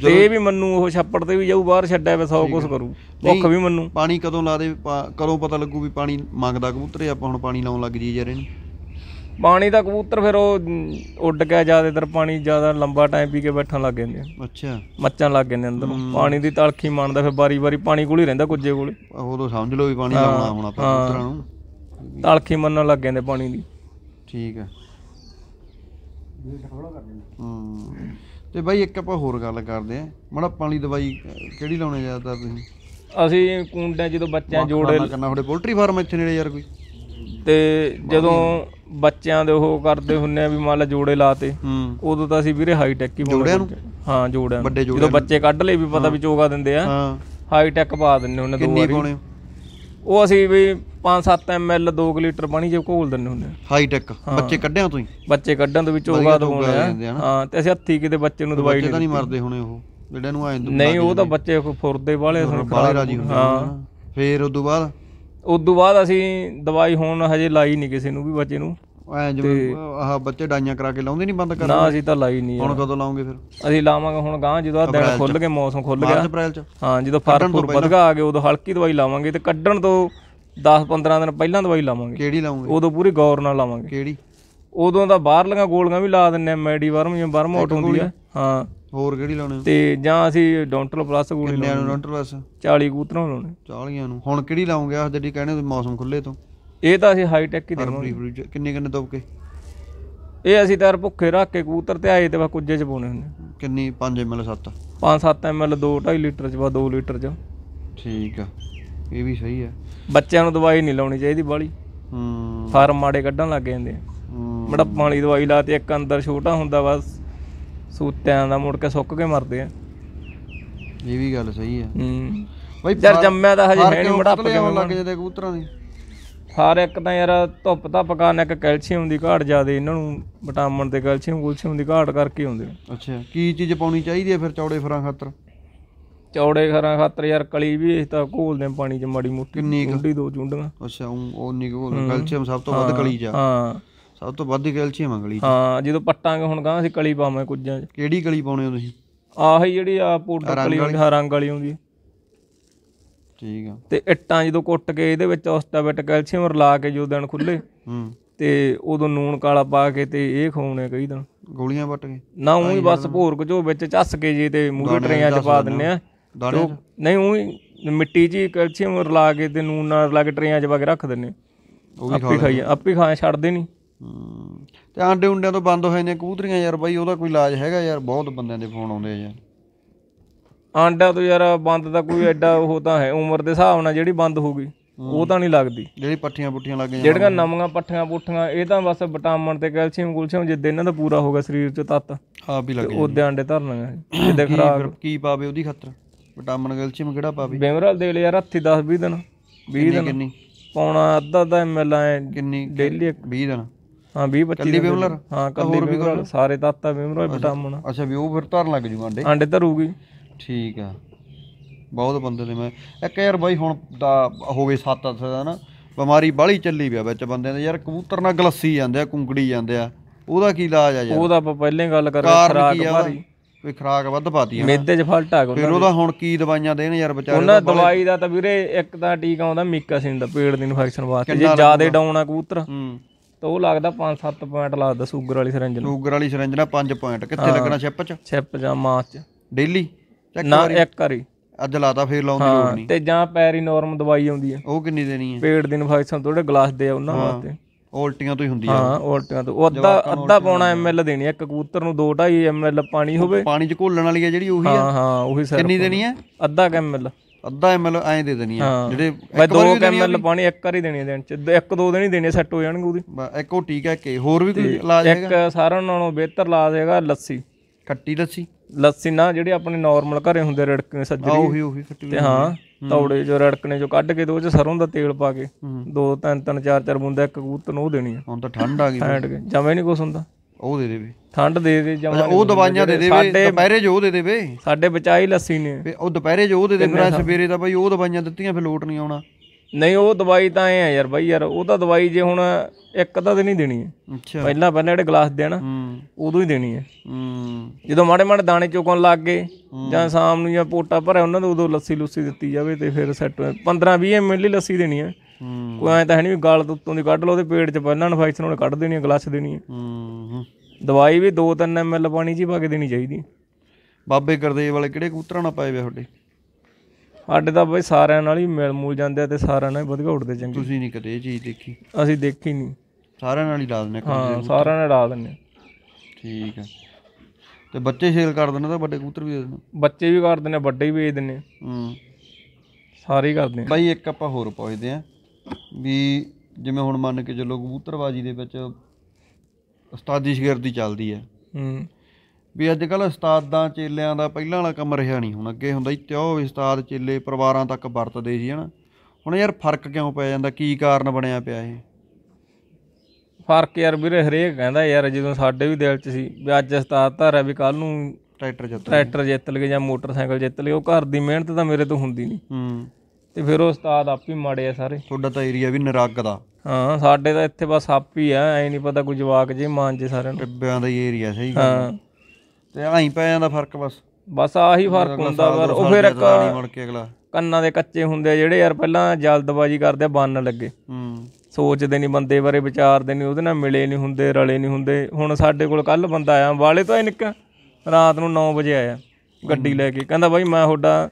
ਤੇ ਵੀ ਮੰਨੂ ਉਹ ਛੱਪੜ ਤੇ ਵੀ ਜਾਊ ਬਾਹਰ ਛੱਡਿਆ ਵੇ 100 ਕੁਸ ਕਰੂ ਭੁੱਖ ਵੀ ਮੰਨੂ ਪਾਣੀ ਕਦੋਂ ਲਾ ਦੇ ਕਦੋਂ ਪਤਾ ਲੱਗੂ ਵੀ ਪਾਣੀ ਮੰਗਦਾ ਕਬੂਤਰ ਆਪਾਂ ਹੁਣ ਪਾਣੀ ਲਾਉਣ ਲੱਗ ਜੀ ਜਰੇ ਇਹਨੂੰ ਪਾਣੀ ਦਾ ਕਬੂਤਰ ਫਿਰ ਉਹ ਉੱਡ ਗਿਆ ਜ਼ਿਆਦਾਤਰ ਪਾਣੀ ਜ਼ਿਆਦਾ ਲੰਬਾ ਟਾਈਮ ਪੀ ਕੇ ਬੈਠਣ ਲੱਗ ਜਾਂਦੇ ਆ ਅੱਛਾ ਮੱਚਾਂ ਲੱਗ ਜਾਂਦੇ ਅੰਦਰ ਪਾਣੀ ਦੀ ਤਲਖੀ ਮੰਨਦਾ ਫਿਰ ਬਾਰੀ-ਬਾਰੀ ਪਾਣੀ ਕੋਲ ਹੀ ਰਹਿੰਦਾ ਕੁੱਜੇ ਕੋਲ ਉਦੋਂ ਸਮਝ ਲਓ ਵੀ ਪਾਣੀ ਲਾਉਣਾ ਹੁਣ ਆਪਾਂ ਕਬੂਤਰਾਂ ਨੂੰ ਤਲਖੀ ਮੰਨਣ ਲੱਗ ਜਾਂਦੇ ਪਾਣੀ ਦੀ ਠੀਕ ਆ ਹੂੰ ਤੇ ਬਾਈ ਇੱਕ ਆਪਾਂ ਹੋਰ ਗੱਲ ਕਰਦੇ ਆ ਮੜਾ ਪਾਣੀ ਦਵਾਈ ਕਿਹੜੀ ਲਾਉਣੇ ਜ਼ਿਆਦਾ ਤੁਸੀਂ ਅਸੀਂ ਕੁੰਡਾਂ ਜਦੋਂ ਬੱਚਿਆਂ ਜੋੜੇ ਕਰਨਾ ਤੁਹਾਡੇ ਪੋਲਟਰੀ ਫਾਰਮ ਇੱਥੇ ਨੇੜੇ ਯਾਰ ਕੋਈ ਤੇ ਜਦੋਂ ਬੱਚਿਆਂ ਦੇ ਉਹ ਕਰਦੇ ਹੁੰਨੇ ਆ ਵੀ ਮੰਨ ਲਾ ਜੋੜੇ ਲਾਤੇ ਉਦੋਂ ਤਾਂ ਅਸੀਂ ਵੀਰੇ ਹਾਈ ਟੈਕ ਹੀ ਬੋਲਦੇ ਜੋੜਿਆਂ ਨੂੰ ਹਾਂ ਜੋੜਿਆਂ ਨੂੰ ਜਦੋਂ ਬੱਚੇ ਕੱਢ ਲਏ ਵੀ ਪਤਾ ਵੀ ਚੋਗਾ ਦਿੰਦੇ ਆ ਹਾਂ ਹਾਈ ਟੈਕ ਪਾ ਦਿੰਨੇ ਉਹਨੇ ਦੋ ਵਾਰੀ ਕਿੰਨੀ ਪਾਉਣੇ ਉਹ ਅਸੀਂ ਵੀ 5-7 ml 2 ਲੀਟਰ ਪਾਣੀ ਜੇ ਘੋਲ ਦਿੰਨੇ ਹੁੰਦੇ ਹਾਈ ਟੈਕ ਬੱਚੇ ਕੱਢਿਆ ਤੁਸੀਂ ਬੱਚੇ ਕੱਢਣ ਤੋਂ ਵੀ ਚੋਗਾ ਦਵਾਉਂਦੇ ਆ ਹਾਂ ਤੇ ਅਸੀਂ ਹੱਥੀ ਕਿਤੇ ਬੱਚੇ ਨੂੰ ਦਵਾਈ ਨਹੀਂ ਤਾਂ ਨਹੀਂ ਮਰਦੇ ਹੁਣੇ ਉਹ ਜਿਹੜਾ ਨੂੰ ਆਏ ਨਹੀਂ ਉਹ ਤਾਂ ਬੱਚੇ ਫੁਰਦੇ ਵਾਲੇ ਸਨ ਬਾਲੇ ਰਾਜੀ ਹੁੰਦੇ ਹਾਂ ਫੇਰ ਉਸ ਤੋਂ ਬਾਅਦ ਉਸ ਤੋਂ ਬਾਅਦ ਅਸੀਂ ਦਵਾਈ ਹੁਣ ਹਜੇ ਲਾਈ ਨਹੀਂ ਕਿਸੇ ਨੂੰ ਵੀ ਬੱਚੇ ਨੂੰ ਐ ਜਿਵੇਂ ਆਹ ਬੱਚੇ ਡਾਈਆਂ ਕਰਾ ਕੇ ਲਾਉਂਦੇ ਨਹੀਂ ਬੰਦ ਕਰਦੇ ਨਾ ਅਸੀਂ ਤਾਂ ਲਾਈ ਨਹੀਂ ਹੁਣ ਕਦੋਂ ਲਾਉਂਗੇ ਫਿਰ ਅਸੀਂ ਲਾਵਾਂਗੇ ਹੁਣ ਗਾਂ ਜਦੋਂ ਦਿਨ ਖੁੱਲ ਗਏ ਮੌਸਮ ਖੁੱਲ ਗਿਆ ਅਪ੍ਰੈਲ ਚ ਹਾਂ ਜਦੋਂ ਫਰਕਪੁਰ ਵਧਗਾ ਆ ਗਏ ਉਦੋਂ ਹਲਕੀ ਦਵਾਈ ਲਾਵਾਂਗੇ ਤੇ ਕੱਢਣ ਤੋਂ 10-15 ਦਿਨ ਪਹਿਲਾਂ ਦਵਾਈ ਲਾਵਾਂਗੇ ਕਿਹੜੀ ਲਾਉਂਗੇ ਉਦੋਂ ਪੂਰੀ ਗੌਰ ਨਾਲ ਲਾਵਾਂਗੇ ਕਿਹੜੀ ਉਦੋਂ ਤਾਂ ਬਾਹਰਲੀਆਂ ਗੋਲੀਆਂ ਵੀ ਲਾ ਦਿੰਨੇ ਆ ਮੈਡੀ ਵਰਮ ਜਾਂ ਵਰਮ ਆਊਟ ਹੁੰਦੀ ਆ ਹਾਂ ਹੋਰ ਕਿਹੜੀ ਲਾਉਣੇ ਤੇ ਜਾਂ ਅਸੀਂ ਡੌਂਟਲ ਪਲੱਸ ਗੋਲੀ ਲਾਉਣੀ ਡੌਂਟਲ ਪਲੱਸ 40 ਕੂਤਰਾਂ ਲਾਉਣੇ 40ਆਂ ਨੂੰ ਹੁਣ ਕਿਹੜੀ ਲਾਉਂਗੇ ਅਸ ਜਿਹੜੀ ਕਹਿੰਦੇ ਮੌਸਮ ਖੁੱਲੇ ਤੋਂ ਇਹ ਤਾਂ ਅਸੀਂ ਹਾਈ ਟੈਕ ਹੀ ਦੇਵਾਂਗੇ ਕਿੰਨੇ ਕਿੰਨੇ ਕੇ ਇਹ ਅਸੀਂ ਤਾਂ ਭੁੱਖੇ ਰੱਖ ਕੇ ਕੂਤਰ ਤੇ ਆਏ ਤੇ ਬਸ ਕੁੱਜੇ ਚ ਪਾਉਣੇ ਹੁੰਦੇ ਕਿੰਨੀ 5 ml 7 5-7 ml 2.5 ਲੀਟਰ ਚ ਬਸ 2 ਲੀਟਰ ਚ ਠੀਕ ਆ ਇਹ ਵੀ ਸਹੀ ਆ ਬੱਚਿਆਂ ਨੂੰ ਦਵਾਈ ਨਹੀਂ ਲਾਉਣੀ ਚਾਹੀਦੀ ਬਾਲੀ ਹੂੰ ਫਾਰਮ ਮਾੜੇ ਕੱਢਣ ਲੱਗ ਜਾਂਦੇ ਆ ਮੜੱਪਾਂ ਵਾਲੀ ਦਵਾਈ ਲਾਤੇ ਇੱਕ ਅੰਦਰ ਛੋਟਾ ਹੁੰਦਾ ਬਸ ਸੂਤਿਆਂ ਦਾ ਮੁੜ ਕੇ ਸੁੱਕ ਕੇ ਮਰਦੇ ਆ ਇਹ ਵੀ ਗੱਲ ਸਹੀ ਆ ਹੂੰ ਬਈ ਯਾਰ ਜੰਮਿਆ ਦਾ ਹਜੇ ਹੈ ਨਹੀਂ ਮੜਾਪ ਕਿਵੇਂ ਲੱਗ ਜਾਂਦੇ ਕਬੂਤਰਾਂ ਦੀ ਹਰ ਇੱਕ ਤਾਂ ਯਾਰ ਧੁੱਪ ਤਾਂ ਪਕਾਣ ਇੱਕ ਕੈਲਸ਼ੀਅਮ ਦੀ ਘਾਟ ਜ਼ਿਆਦੇ ਇਹਨਾਂ ਨੂੰ ਵਿਟਾਮਿਨ ਤੇ ਕੈਲਸ਼ੀਅਮ ਕੁਲਸ਼ੀਅਮ ਦੀ ਘਾਟ ਕਰਕੇ ਹੁੰਦੇ ਅੱਛਾ ਕੀ ਚੀਜ਼ ਪਾਉਣੀ ਚਾਹੀਦੀ ਹੈ ਫਿਰ ਚੌੜੇ ਫਰਾਂ ਖਾਤਰ ਚੌੜੇ ਖਰਾਂ ਖਾਤਰ ਯਾਰ ਕਲੀ ਵੀ ਇਸ ਤਾਂ ਘੋਲਦੇ ਪਾਣੀ ਚ ਮਾੜੀ ਮੋਟੀ ਕਿੰਨੀ ਕੁ ਦੋ ਚੁੰਡੀਆਂ ਅੱਛਾ ਉਹ ਉਨੀ ਘੋਲ ਕੈਲਸ਼ੀਅਮ ਸਭ ਤੋਂ ਵੱਧ ਕਲੀ ਜਾ ਹਾਂ ਸਭ ਤੋਂ ਵੱਧ ਕੈਲਸ਼ੀਅਮ ਆ ਗਲੀ 'ਚ ਹਾਂ ਜਦੋਂ ਪੱਟਾਂਗੇ ਹੁਣ ਗਾਂ ਅਸੀਂ ਕਲੀ ਪਾਵਾਂਗੇ ਕੁਝਾਂ 'ਚ ਕਿਹੜੀ ਕਲੀ ਪਾਉਣੇ ਹੋ ਤੁਸੀਂ ਆਹੀ ਜਿਹੜੀ ਆ ਪਾਊਡਰ ਕਲੀ ਹੁੰਦੀ ਹਾਂ ਰੰਗ ਵਾਲੀ ਹੁੰਦੀ ਠੀਕ ਆ ਤੇ ਇੱਟਾਂ ਜਦੋਂ ਕੁੱਟ ਕੇ ਇਹਦੇ ਵਿੱਚ ਔਸਟਾਬਿਟ ਕੈਲਸ਼ੀਅਮ ਰਲਾ ਕੇ ਜੋ ਦਿਨ ਖੁੱਲੇ ਹੂੰ ਤੇ ਉਦੋਂ ਨੂਣ ਕਾਲਾ ਪਾ ਕੇ ਤੇ ਇਹ ਖਾਉਣੇ ਕਈ ਦਿਨ ਗੋਲੀਆਂ ਵੱਟ ਕੇ ਨਾ ਉਹੀ ਬਸ ਭੋਰਕ ਜੋ ਵਿੱਚ ਚੱਸ ਕੇ ਜੀ ਤੇ ਮੂਰੇ ਟਰੇਆਂ 'ਚ ਪਾ ਦਿੰਨੇ ਆ ਨਹੀਂ ਉਹੀ ਮਿੱਟੀ ਜੀ ਕੈਲਸ਼ੀਅਮ ਰਲਾ ਕੇ ਤੇ ਨੂਣ ਨਾਲ ਰਲਾ ਕੇ ਟਰੇਆਂ 'ਚ ਪਾ ਕੇ ਰੱਖ ਦਿੰਨੇ ਉਹ ਵੀ ਖਾ ਲਈ ਆਪੇ ਖਾਏ ਛੱਡਦੇ ਨਹੀਂ ਤੇ ਆਂਡੇ ਉਂਡਿਆਂ ਤੋਂ ਬੰਦ ਹੋਏ ਨੇ ਕਬੂਤਰੀਆਂ ਯਾਰ ਬਾਈ ਉਹਦਾ ਕੋਈ ਇਲਾਜ ਹੈਗਾ ਯਾਰ ਬਹੁਤ ਬੰਦਿਆਂ ਦੇ ਫੋਨ ਆਉਂਦੇ ਆ ਯਾਰ ਆਂਡਾ ਤੋਂ ਯਾਰ ਬੰਦ ਦਾ ਕੋਈ ਐਡਾ ਉਹ ਤਾਂ ਹੈ ਉਮਰ ਦੇ ਹਿਸਾਬ ਨਾਲ ਜਿਹੜੀ ਬੰਦ ਹੋ ਗਈ ਉਹ ਤਾਂ ਨਹੀਂ ਲੱਗਦੀ ਜਿਹੜੀ ਪੱਠੀਆਂ ਪੁੱਠੀਆਂ ਲੱਗ ਜਾਂਦੀਆਂ ਜਿਹੜੀਆਂ ਨਵੀਆਂ ਪੱਠੀਆਂ ਪੁੱਠੀਆਂ ਇਹ ਤਾਂ ਬਸ ਵਿਟਾਮਿਨ ਤੇ ਕੈਲਸ਼ੀਅਮ ਗੁਲਸ਼ੀਅਮ ਜਿੱਦ ਇਹਨਾਂ ਦਾ ਪੂਰਾ ਹੋਗਾ ਸਰੀਰ 'ਚ ਤੱਤ ਆਪ ਵੀ ਲੱਗ ਜਾਂਦੇ ਉਹਦੇ ਆਂਡੇ ਧਰਨਾਂਗਾ ਜਿੱਦੇ ਖਰਾਬ ਕੀ ਪਾਵੇ ਉਹਦੀ ਖਾਤਰ ਵਿਟਾਮਿਨ ਕੈਲਸ਼ੀਅਮ ਕਿਹੜਾ ਪਾਵੇ ਬੇਮਰਲ ਦੇ ਲਿਆ ਹੱਥੀ 10 20 ਦਿਨ 20 ਦਿਨ ਪੌਣਾ ਅੱਧਾ ਅੱਧਾ ਐਮਐਲ ਐ ਕਿੰਨੀ ਡੇਲੀ 20 ਦਿਨ ਹਾਂ 20 25 ਵਿਮਲਰ ਹਾਂ ਕੱਲੀ ਹੋਰ ਵੀ ਕੋਲ ਸਾਰੇ ਤੱਤ ਆ ਵਿਮਲਰ ਵਿਟਾਮਿਨ ਅੱਛਾ ਵੀ ਉਹ ਫਿਰ ਧਰਨ ਲੱਗ ਜੂਗਾ ਅੰਡੇ ਅੰਡੇ ਧਰੂਗੀ ਠੀਕ ਆ ਬਹੁਤ ਬੰਦੇ ਨੇ ਮੈਂ ਇੱਕ ਯਾਰ ਬਾਈ ਹੁਣ ਦਾ ਹੋ ਗਏ 7 8 ਦਾ ਨਾ ਬਿਮਾਰੀ ਬਾਲੀ ਚੱਲੀ ਪਿਆ ਵਿੱਚ ਬੰਦਿਆਂ ਦੇ ਯਾਰ ਕਬੂਤਰ ਨਾਲ ਗਲਸੀ ਜਾਂਦੇ ਆ ਕੁੰਗੜੀ ਜਾਂਦੇ ਆ ਉਹਦਾ ਕੀ ਇਲਾਜ ਆ ਯਾਰ ਉਹਦਾ ਆਪਾਂ ਪਹਿਲੇ ਗੱਲ ਕਰ ਖਰਾਕ ਭਾਰੀ ਵੀ ਖਰਾਕ ਵੱਧ ਪਾਤੀ ਹੈ ਮੇਦੇ 'ਚ ਫਲਟਾ ਕੋਈ ਫਿਰ ਉਹਦਾ ਹੁਣ ਕੀ ਦਵਾਈਆਂ ਦੇਣ ਯਾਰ ਵਿਚਾਰੇ ਉਹਨਾਂ ਦਵਾਈ ਦਾ ਤਾਂ ਵੀਰੇ ਇੱਕ ਤਾਂ ਟੀਕਾ ਆਉਂਦਾ ਮੀਕਾ ਦਾ ਪੇਟ ਦੀ ਇਨਫੈਕਸ਼ਨ ਵਾਸਤੇ ਜੇ ਜ਼ਿਆਦਾ ਡਾਊਨ ਆ ਕਬੂਤਰ ਤਾਂ ਉਹ ਲੱਗਦਾ 5-7 ਪੁਆਇੰਟ ਲੱਗਦਾ ਸ਼ੂਗਰ ਵਾਲੀ ਸਿਰੰਜ ਨੂੰ ਸ਼ੂਗਰ ਵਾਲੀ ਸਿਰੰਜ ਨਾਲ 5 ਪੁਆਇੰਟ ਕਿੱਥੇ ਲੱਗਣਾ ਛਿਪ 'ਚ ਛਿਪ ਜਾਂ ਮਾਸ 'ਚ ਡੇਲੀ ਨਾ ਇੱਕ ਵਾਰੀ ਅੱਜ ਲਾਤਾ ਫੇਰ ਲਾਉਣ ਦੀ ਲੋੜ ਨਹੀਂ ਤੇ ਜਾਂ ਪੈਰੀ ਨੋਰਮ ਦਵਾਈ ਆਉਂਦੀ ਹੈ ਉਹ ਕਿੰਨੀ ਦੇਣੀ ਹੈ ਪੇਟ ਦੀ ਇਨਫੈਕਸ਼ਨ ਥੋੜੇ ਗਲਾਸ ਦੇ ਆ ਉਹਨਾਂ ਵਾਸਤੇ ਉਲਟੀਆਂ ਤੋਂ ਹੀ ਹੁੰਦੀ ਆ ਹਾਂ ਉਲਟੀਆਂ ਤੋਂ ਉਹ ਅੱਧਾ ਅੱਧਾ ਪੌਣਾ ਐਮਐਲ ਦੇਣੀ ਆ ਕਬੂਤਰ ਨੂੰ 2.5 ਐਮਐਲ ਪਾਣੀ ਹੋਵੇ ਪਾਣੀ ਚ ਘੋਲਣ ਵਾਲੀ ਆ ਜਿਹੜੀ ਉਹੀ ਆ ਹਾਂ ਹਾਂ ਉਹੀ ਸਰ ਕਿੰਨੀ ਦੇਣੀ ਆ ਅੱਧਾ ਐਮਐਲ ਅੱਧਾ ਐਮਐਲ ਐਂ ਦੇ ਦੇਣੀ ਆ ਜਿਹੜੇ ਮੈਂ 2 ਐਮਐਲ ਪਾਣੀ ਇੱਕ ਵਾਰ ਹੀ ਦੇਣੀ ਦਿਨ ਚ ਇੱਕ ਦੋ ਦਿਨ ਹੀ ਦੇਣੇ ਸੈੱਟ ਹੋ ਜਾਣਗੇ ਉਹਦੇ ਇੱਕ ਉਹ ਠੀਕ ਹੈ ਕਿ ਹੋਰ ਵੀ ਕੋਈ ਇਲਾਜ ਹੈਗਾ ਇੱਕ ਸਾਰਿਆਂ ਨਾਲੋਂ ਬਿਹਤਰ ਇਲਾਜ ਹੈਗਾ ਲੱਸੀ ਖੱਟੀ ਲੱਸੀ ਲੱਸੀ ਨਾ ਜਿਹੜੇ ਆਪਣੇ ਨਾਰਮਲ ਘਰੇ ਹੁੰਦੇ ਰੜਕਨੇ ਸੱਜਰੀ ਆ ਉਹੀ ਉਹੀ ਖੱਟੀ ਤੇ ਹਾਂ ਤੌੜੇ ਜੋ ਰੜਕਨੇ ਜੋ ਕੱਢ ਕੇ ਦੋ ਚ ਸਰੋਂ ਦਾ ਤੇਲ ਪਾ ਕੇ ਦੋ ਤਿੰਨ ਤਿੰਨ ਚਾਰ ਚਾਰ ਬੂੰਦਾ ਇੱਕ ਕਬੂਤਰ ਨੂੰ ਉਹ ਦੇਣੀ ਆ ਹੁਣ ਤਾਂ ਠੰਡ ਆ ਗਈ ਜਮੇ ਨਹੀਂ ਕੁਛ ਹੁੰਦਾ ਉਹ ਦੇ ਦੇਵੇ ਠੰਡ ਦੇ ਦੇ ਜਮਾ ਉਹ ਦਵਾਈਆਂ ਦੇ ਦੇਵੇ ਦੁਪਹਿਰੇ ਜੋ ਦੇ ਦੇਵੇ ਸਾਡੇ ਬਚਾਈ ਲੱਸੀ ਨੇ ਉਹ ਦੁਪਹਿਰੇ ਜੋ ਦੇ ਦੇਵੇ ਸਵੇਰੇ ਤਾਂ ਬਾਈ ਉਹ ਦਵਾਈਆਂ ਦਿੱਤੀਆਂ ਫੇ ਲੋਟ ਨਹੀਂ ਆਉਣਾ ਨਹੀਂ ਉਹ ਦਵਾਈ ਤਾਂ ਐ ਆ ਯਾਰ ਬਾਈ ਯਾਰ ਉਹ ਤਾਂ ਦਵਾਈ ਜੇ ਹੁਣ ਇੱਕ ਅੱਧਾ ਦਿਨ ਹੀ ਦੇਣੀ ਹੈ ਅੱਛਾ ਪਹਿਲਾਂ ਪਹਿਲਾਂ ਜਿਹੜੇ ਗਲਾਸ ਦੇਣਾ ਉਦੋਂ ਹੀ ਦੇਣੀ ਹੈ ਜਦੋਂ ਮਾੜੇ ਮਾੜੇ ਦਾਣੇ ਚੁਕਣ ਲੱਗ ਗਏ ਜਾਂ ਸ਼ਾਮ ਨੂੰ ਜਾਂ ਪੋਟਾ ਭਰਿਆ ਉਹਨਾਂ ਨੂੰ ਉਦੋਂ ਲੱਸੀ ਲੁੱਸੀ ਦਿੱਤੀ ਜਾਵੇ ਤੇ ਫਿਰ ਸੈੱਟ 15 20 ਮਿਲੀ ਲੱਸੀ ਦੇਣੀ ਹੈ ਕੋਈ ਐ ਤਾਂ ਹੈ ਨਹੀਂ ਗਲ ਤੋਂ ਉੱਤੋਂ ਦੀ ਕੱਢ ਲਓ ਤੇ ਪੇਟ 'ਚ ਨੂੰ ਇਨਫੈਕਸ਼ਨ ਉਹਨੇ ਕੱਢ ਦੇਣੀ ਹੈ ਗਲਾਸ ਦੇਣੀ ਹੈ ਹੂੰ ਦਵਾਈ ਵੀ 2-3 ਐਮਐਲ ਪਾਣੀ 'ਚ ਭਾਗੇ ਪਾ ਕੇ ਦੇਣੀ ਚਾਹੀਦੀ ਬਾਬੇ ਕਰਦੇ ਵਾਲੇ ਕਿਹੜੇ ਕਬੂਤਰਾਂ ਨਾਲ ਪਾਏ ਵੇ ਤੁਹਾਡੇ ਸਾਡੇ ਤਾਂ ਬਈ ਸਾਰਿਆਂ ਨਾਲ ਹੀ ਮਿਲ ਮੂਲ ਜਾਂਦੇ ਆ ਤੇ ਸਾਰਿਆਂ ਨਾਲ ਹੀ ਵਧੀਆ ਉੱਡਦੇ ਚੰਗੇ ਤੁਸੀਂ ਨਹੀਂ ਕਦੇ ਇਹ ਚੀਜ਼ ਦੇਖੀ ਅਸੀਂ ਦੇਖੀ ਨਹੀਂ ਸਾਰਿਆਂ ਨਾਲ ਹੀ ਲਾ ਦਿੰਨੇ ਹਾਂ ਸਾਰਿਆਂ ਨਾਲ ਲਾ ਦਿੰਨੇ ਠੀਕ ਹੈ ਤੇ ਬੱਚੇ ਸ਼ੇਲ ਕਰ ਦਿੰਦੇ ਤਾਂ ਵੱਡੇ ਕਬੂਤਰ ਵੀ ਦੇ ਦਿੰਦੇ ਬੱਚੇ ਵੀ ਕਰ ਦਿੰਦੇ ਵੱਡੇ ਵੀ ਵੇਚ ਦਿੰਦੇ ਹੂੰ ਸਾਰੇ ਹੀ ਕਰਦੇ ਆ। ਬਾਈ ਇੱਕ ਆਪਾਂ ਹੋਰ ਪੁੱਛਦੇ ਆ ਵੀ ਜਿਵੇਂ ਹੁਣ ਮੰਨ ਕੇ ਚੱਲੋ ਕਬੂਤਰਬਾਜ਼ੀ ਦੇ ਵਿੱਚ ਉਸਤਾਦੀ ਸ਼ਗਿਰਦੀ ਚੱਲਦੀ ਹੈ ਹੂੰ ਵੀ ਅੱਜ ਕੱਲ ਉਸਤਾਦਾਂ ਚੇਲਿਆਂ ਦਾ ਪਹਿਲਾਂ ਵਾਲਾ ਕੰਮ ਰਿਹਾ ਨਹੀਂ ਹੁਣ ਅੱਗੇ ਹੁੰਦਾ ਸੀ ਤਿਉ ਉਸਤਾਦ ਚੇਲੇ ਪਰਿਵਾਰਾਂ ਤੱਕ ਵਰਤਦੇ ਸੀ ਹਨਾ ਹੁਣ ਯਾਰ ਫਰਕ ਕਿਉਂ ਪੈ ਜਾਂਦਾ ਕੀ ਕਾਰਨ ਬਣਿਆ ਪਿਆ ਇਹ ਫਰਕ ਯਾਰ ਵੀਰੇ ਹਰੇਕ ਕਹਿੰਦਾ ਯਾਰ ਜਦੋਂ ਸਾਡੇ ਵੀ ਦਿਲ 'ਚ ਸੀ ਵੀ ਅੱਜ ਉਸਤਾਦ ਹੈ ਵੀ ਕੱਲ ਨੂੰ ਟਰੈਕਟਰ ਜਿੱਤ ਟਰੈਕਟਰ ਜਿੱਤ ਲਗੇ ਜਾਂ ਮੋਟਰਸਾਈਕਲ ਜਿੱਤ ਲਗੇ ਉਹ ਘਰ ਦੀ ਮਿਹਨਤ ਤਾਂ ਮੇਰੇ ਤੋਂ ਹੁੰਦੀ ਨਹੀਂ ਹੂੰ ਤੇ ਫਿਰ ਉਹ ਉਸਤਾਦ ਆਪ ਹੀ ਮਾੜੇ ਆ ਸਾਰੇ ਤੁਹਾਡਾ ਤਾਂ ਏਰੀਆ ਵੀ ਨਰਕ ਦਾ ਹਾਂ ਸਾਡੇ ਤਾਂ ਇੱਥੇ ਬਸ ਆਪ ਹੀ ਆ ਐ ਨਹੀਂ ਪਤਾ ਕੋਈ ਜਵਾਕ ਜੇ ਮਾਨ ਜੇ ਸਾਰਿਆਂ ਨੂੰ ਟਿੱਬਿਆਂ ਦਾ ਹੀ ਏਰੀਆ ਸਹੀ ਗੱਲ ਹਾਂ ਤੇ ਐਂ ਪੈ ਜਾਂਦਾ ਫਰਕ ਬਸ ਬਸ ਆਹੀ ਫਰਕ ਹੁੰਦਾ ਪਰ ਉਹ ਫਿਰ ਇੱਕ ਮੁੜ ਕੇ ਅਗਲਾ ਕੰਨਾਂ ਦੇ ਕੱਚੇ ਹੁੰਦੇ ਜਿਹੜੇ ਯਾਰ ਪਹਿਲਾਂ ਜਲਦਬਾਜੀ ਕਰਦੇ ਬੰਨ ਲੱਗੇ ਹੂੰ ਸੋਚਦੇ ਨਹੀਂ ਬੰਦੇ ਬਾਰੇ ਵਿਚਾਰਦੇ ਨਹੀਂ ਉਹਦੇ ਨਾਲ ਮਿਲੇ ਨਹੀਂ ਹੁੰਦੇ ਰਲੇ ਨਹੀਂ ਹੁੰਦੇ ਹੁਣ ਸਾਡੇ ਕੋਲ ਕੱਲ ਬੰਦਾ ਆਇਆ ਵਾਲੇ ਤੋਂ ਹੀ ਨਿੱਕਾ ਰਾਤ ਨੂੰ 9 ਵਜੇ ਆਇਆ ਗੱਡੀ ਲੈ ਕੇ ਕਹਿੰਦਾ ਬਾਈ ਮੈਂ ਤੁਹਾਡਾ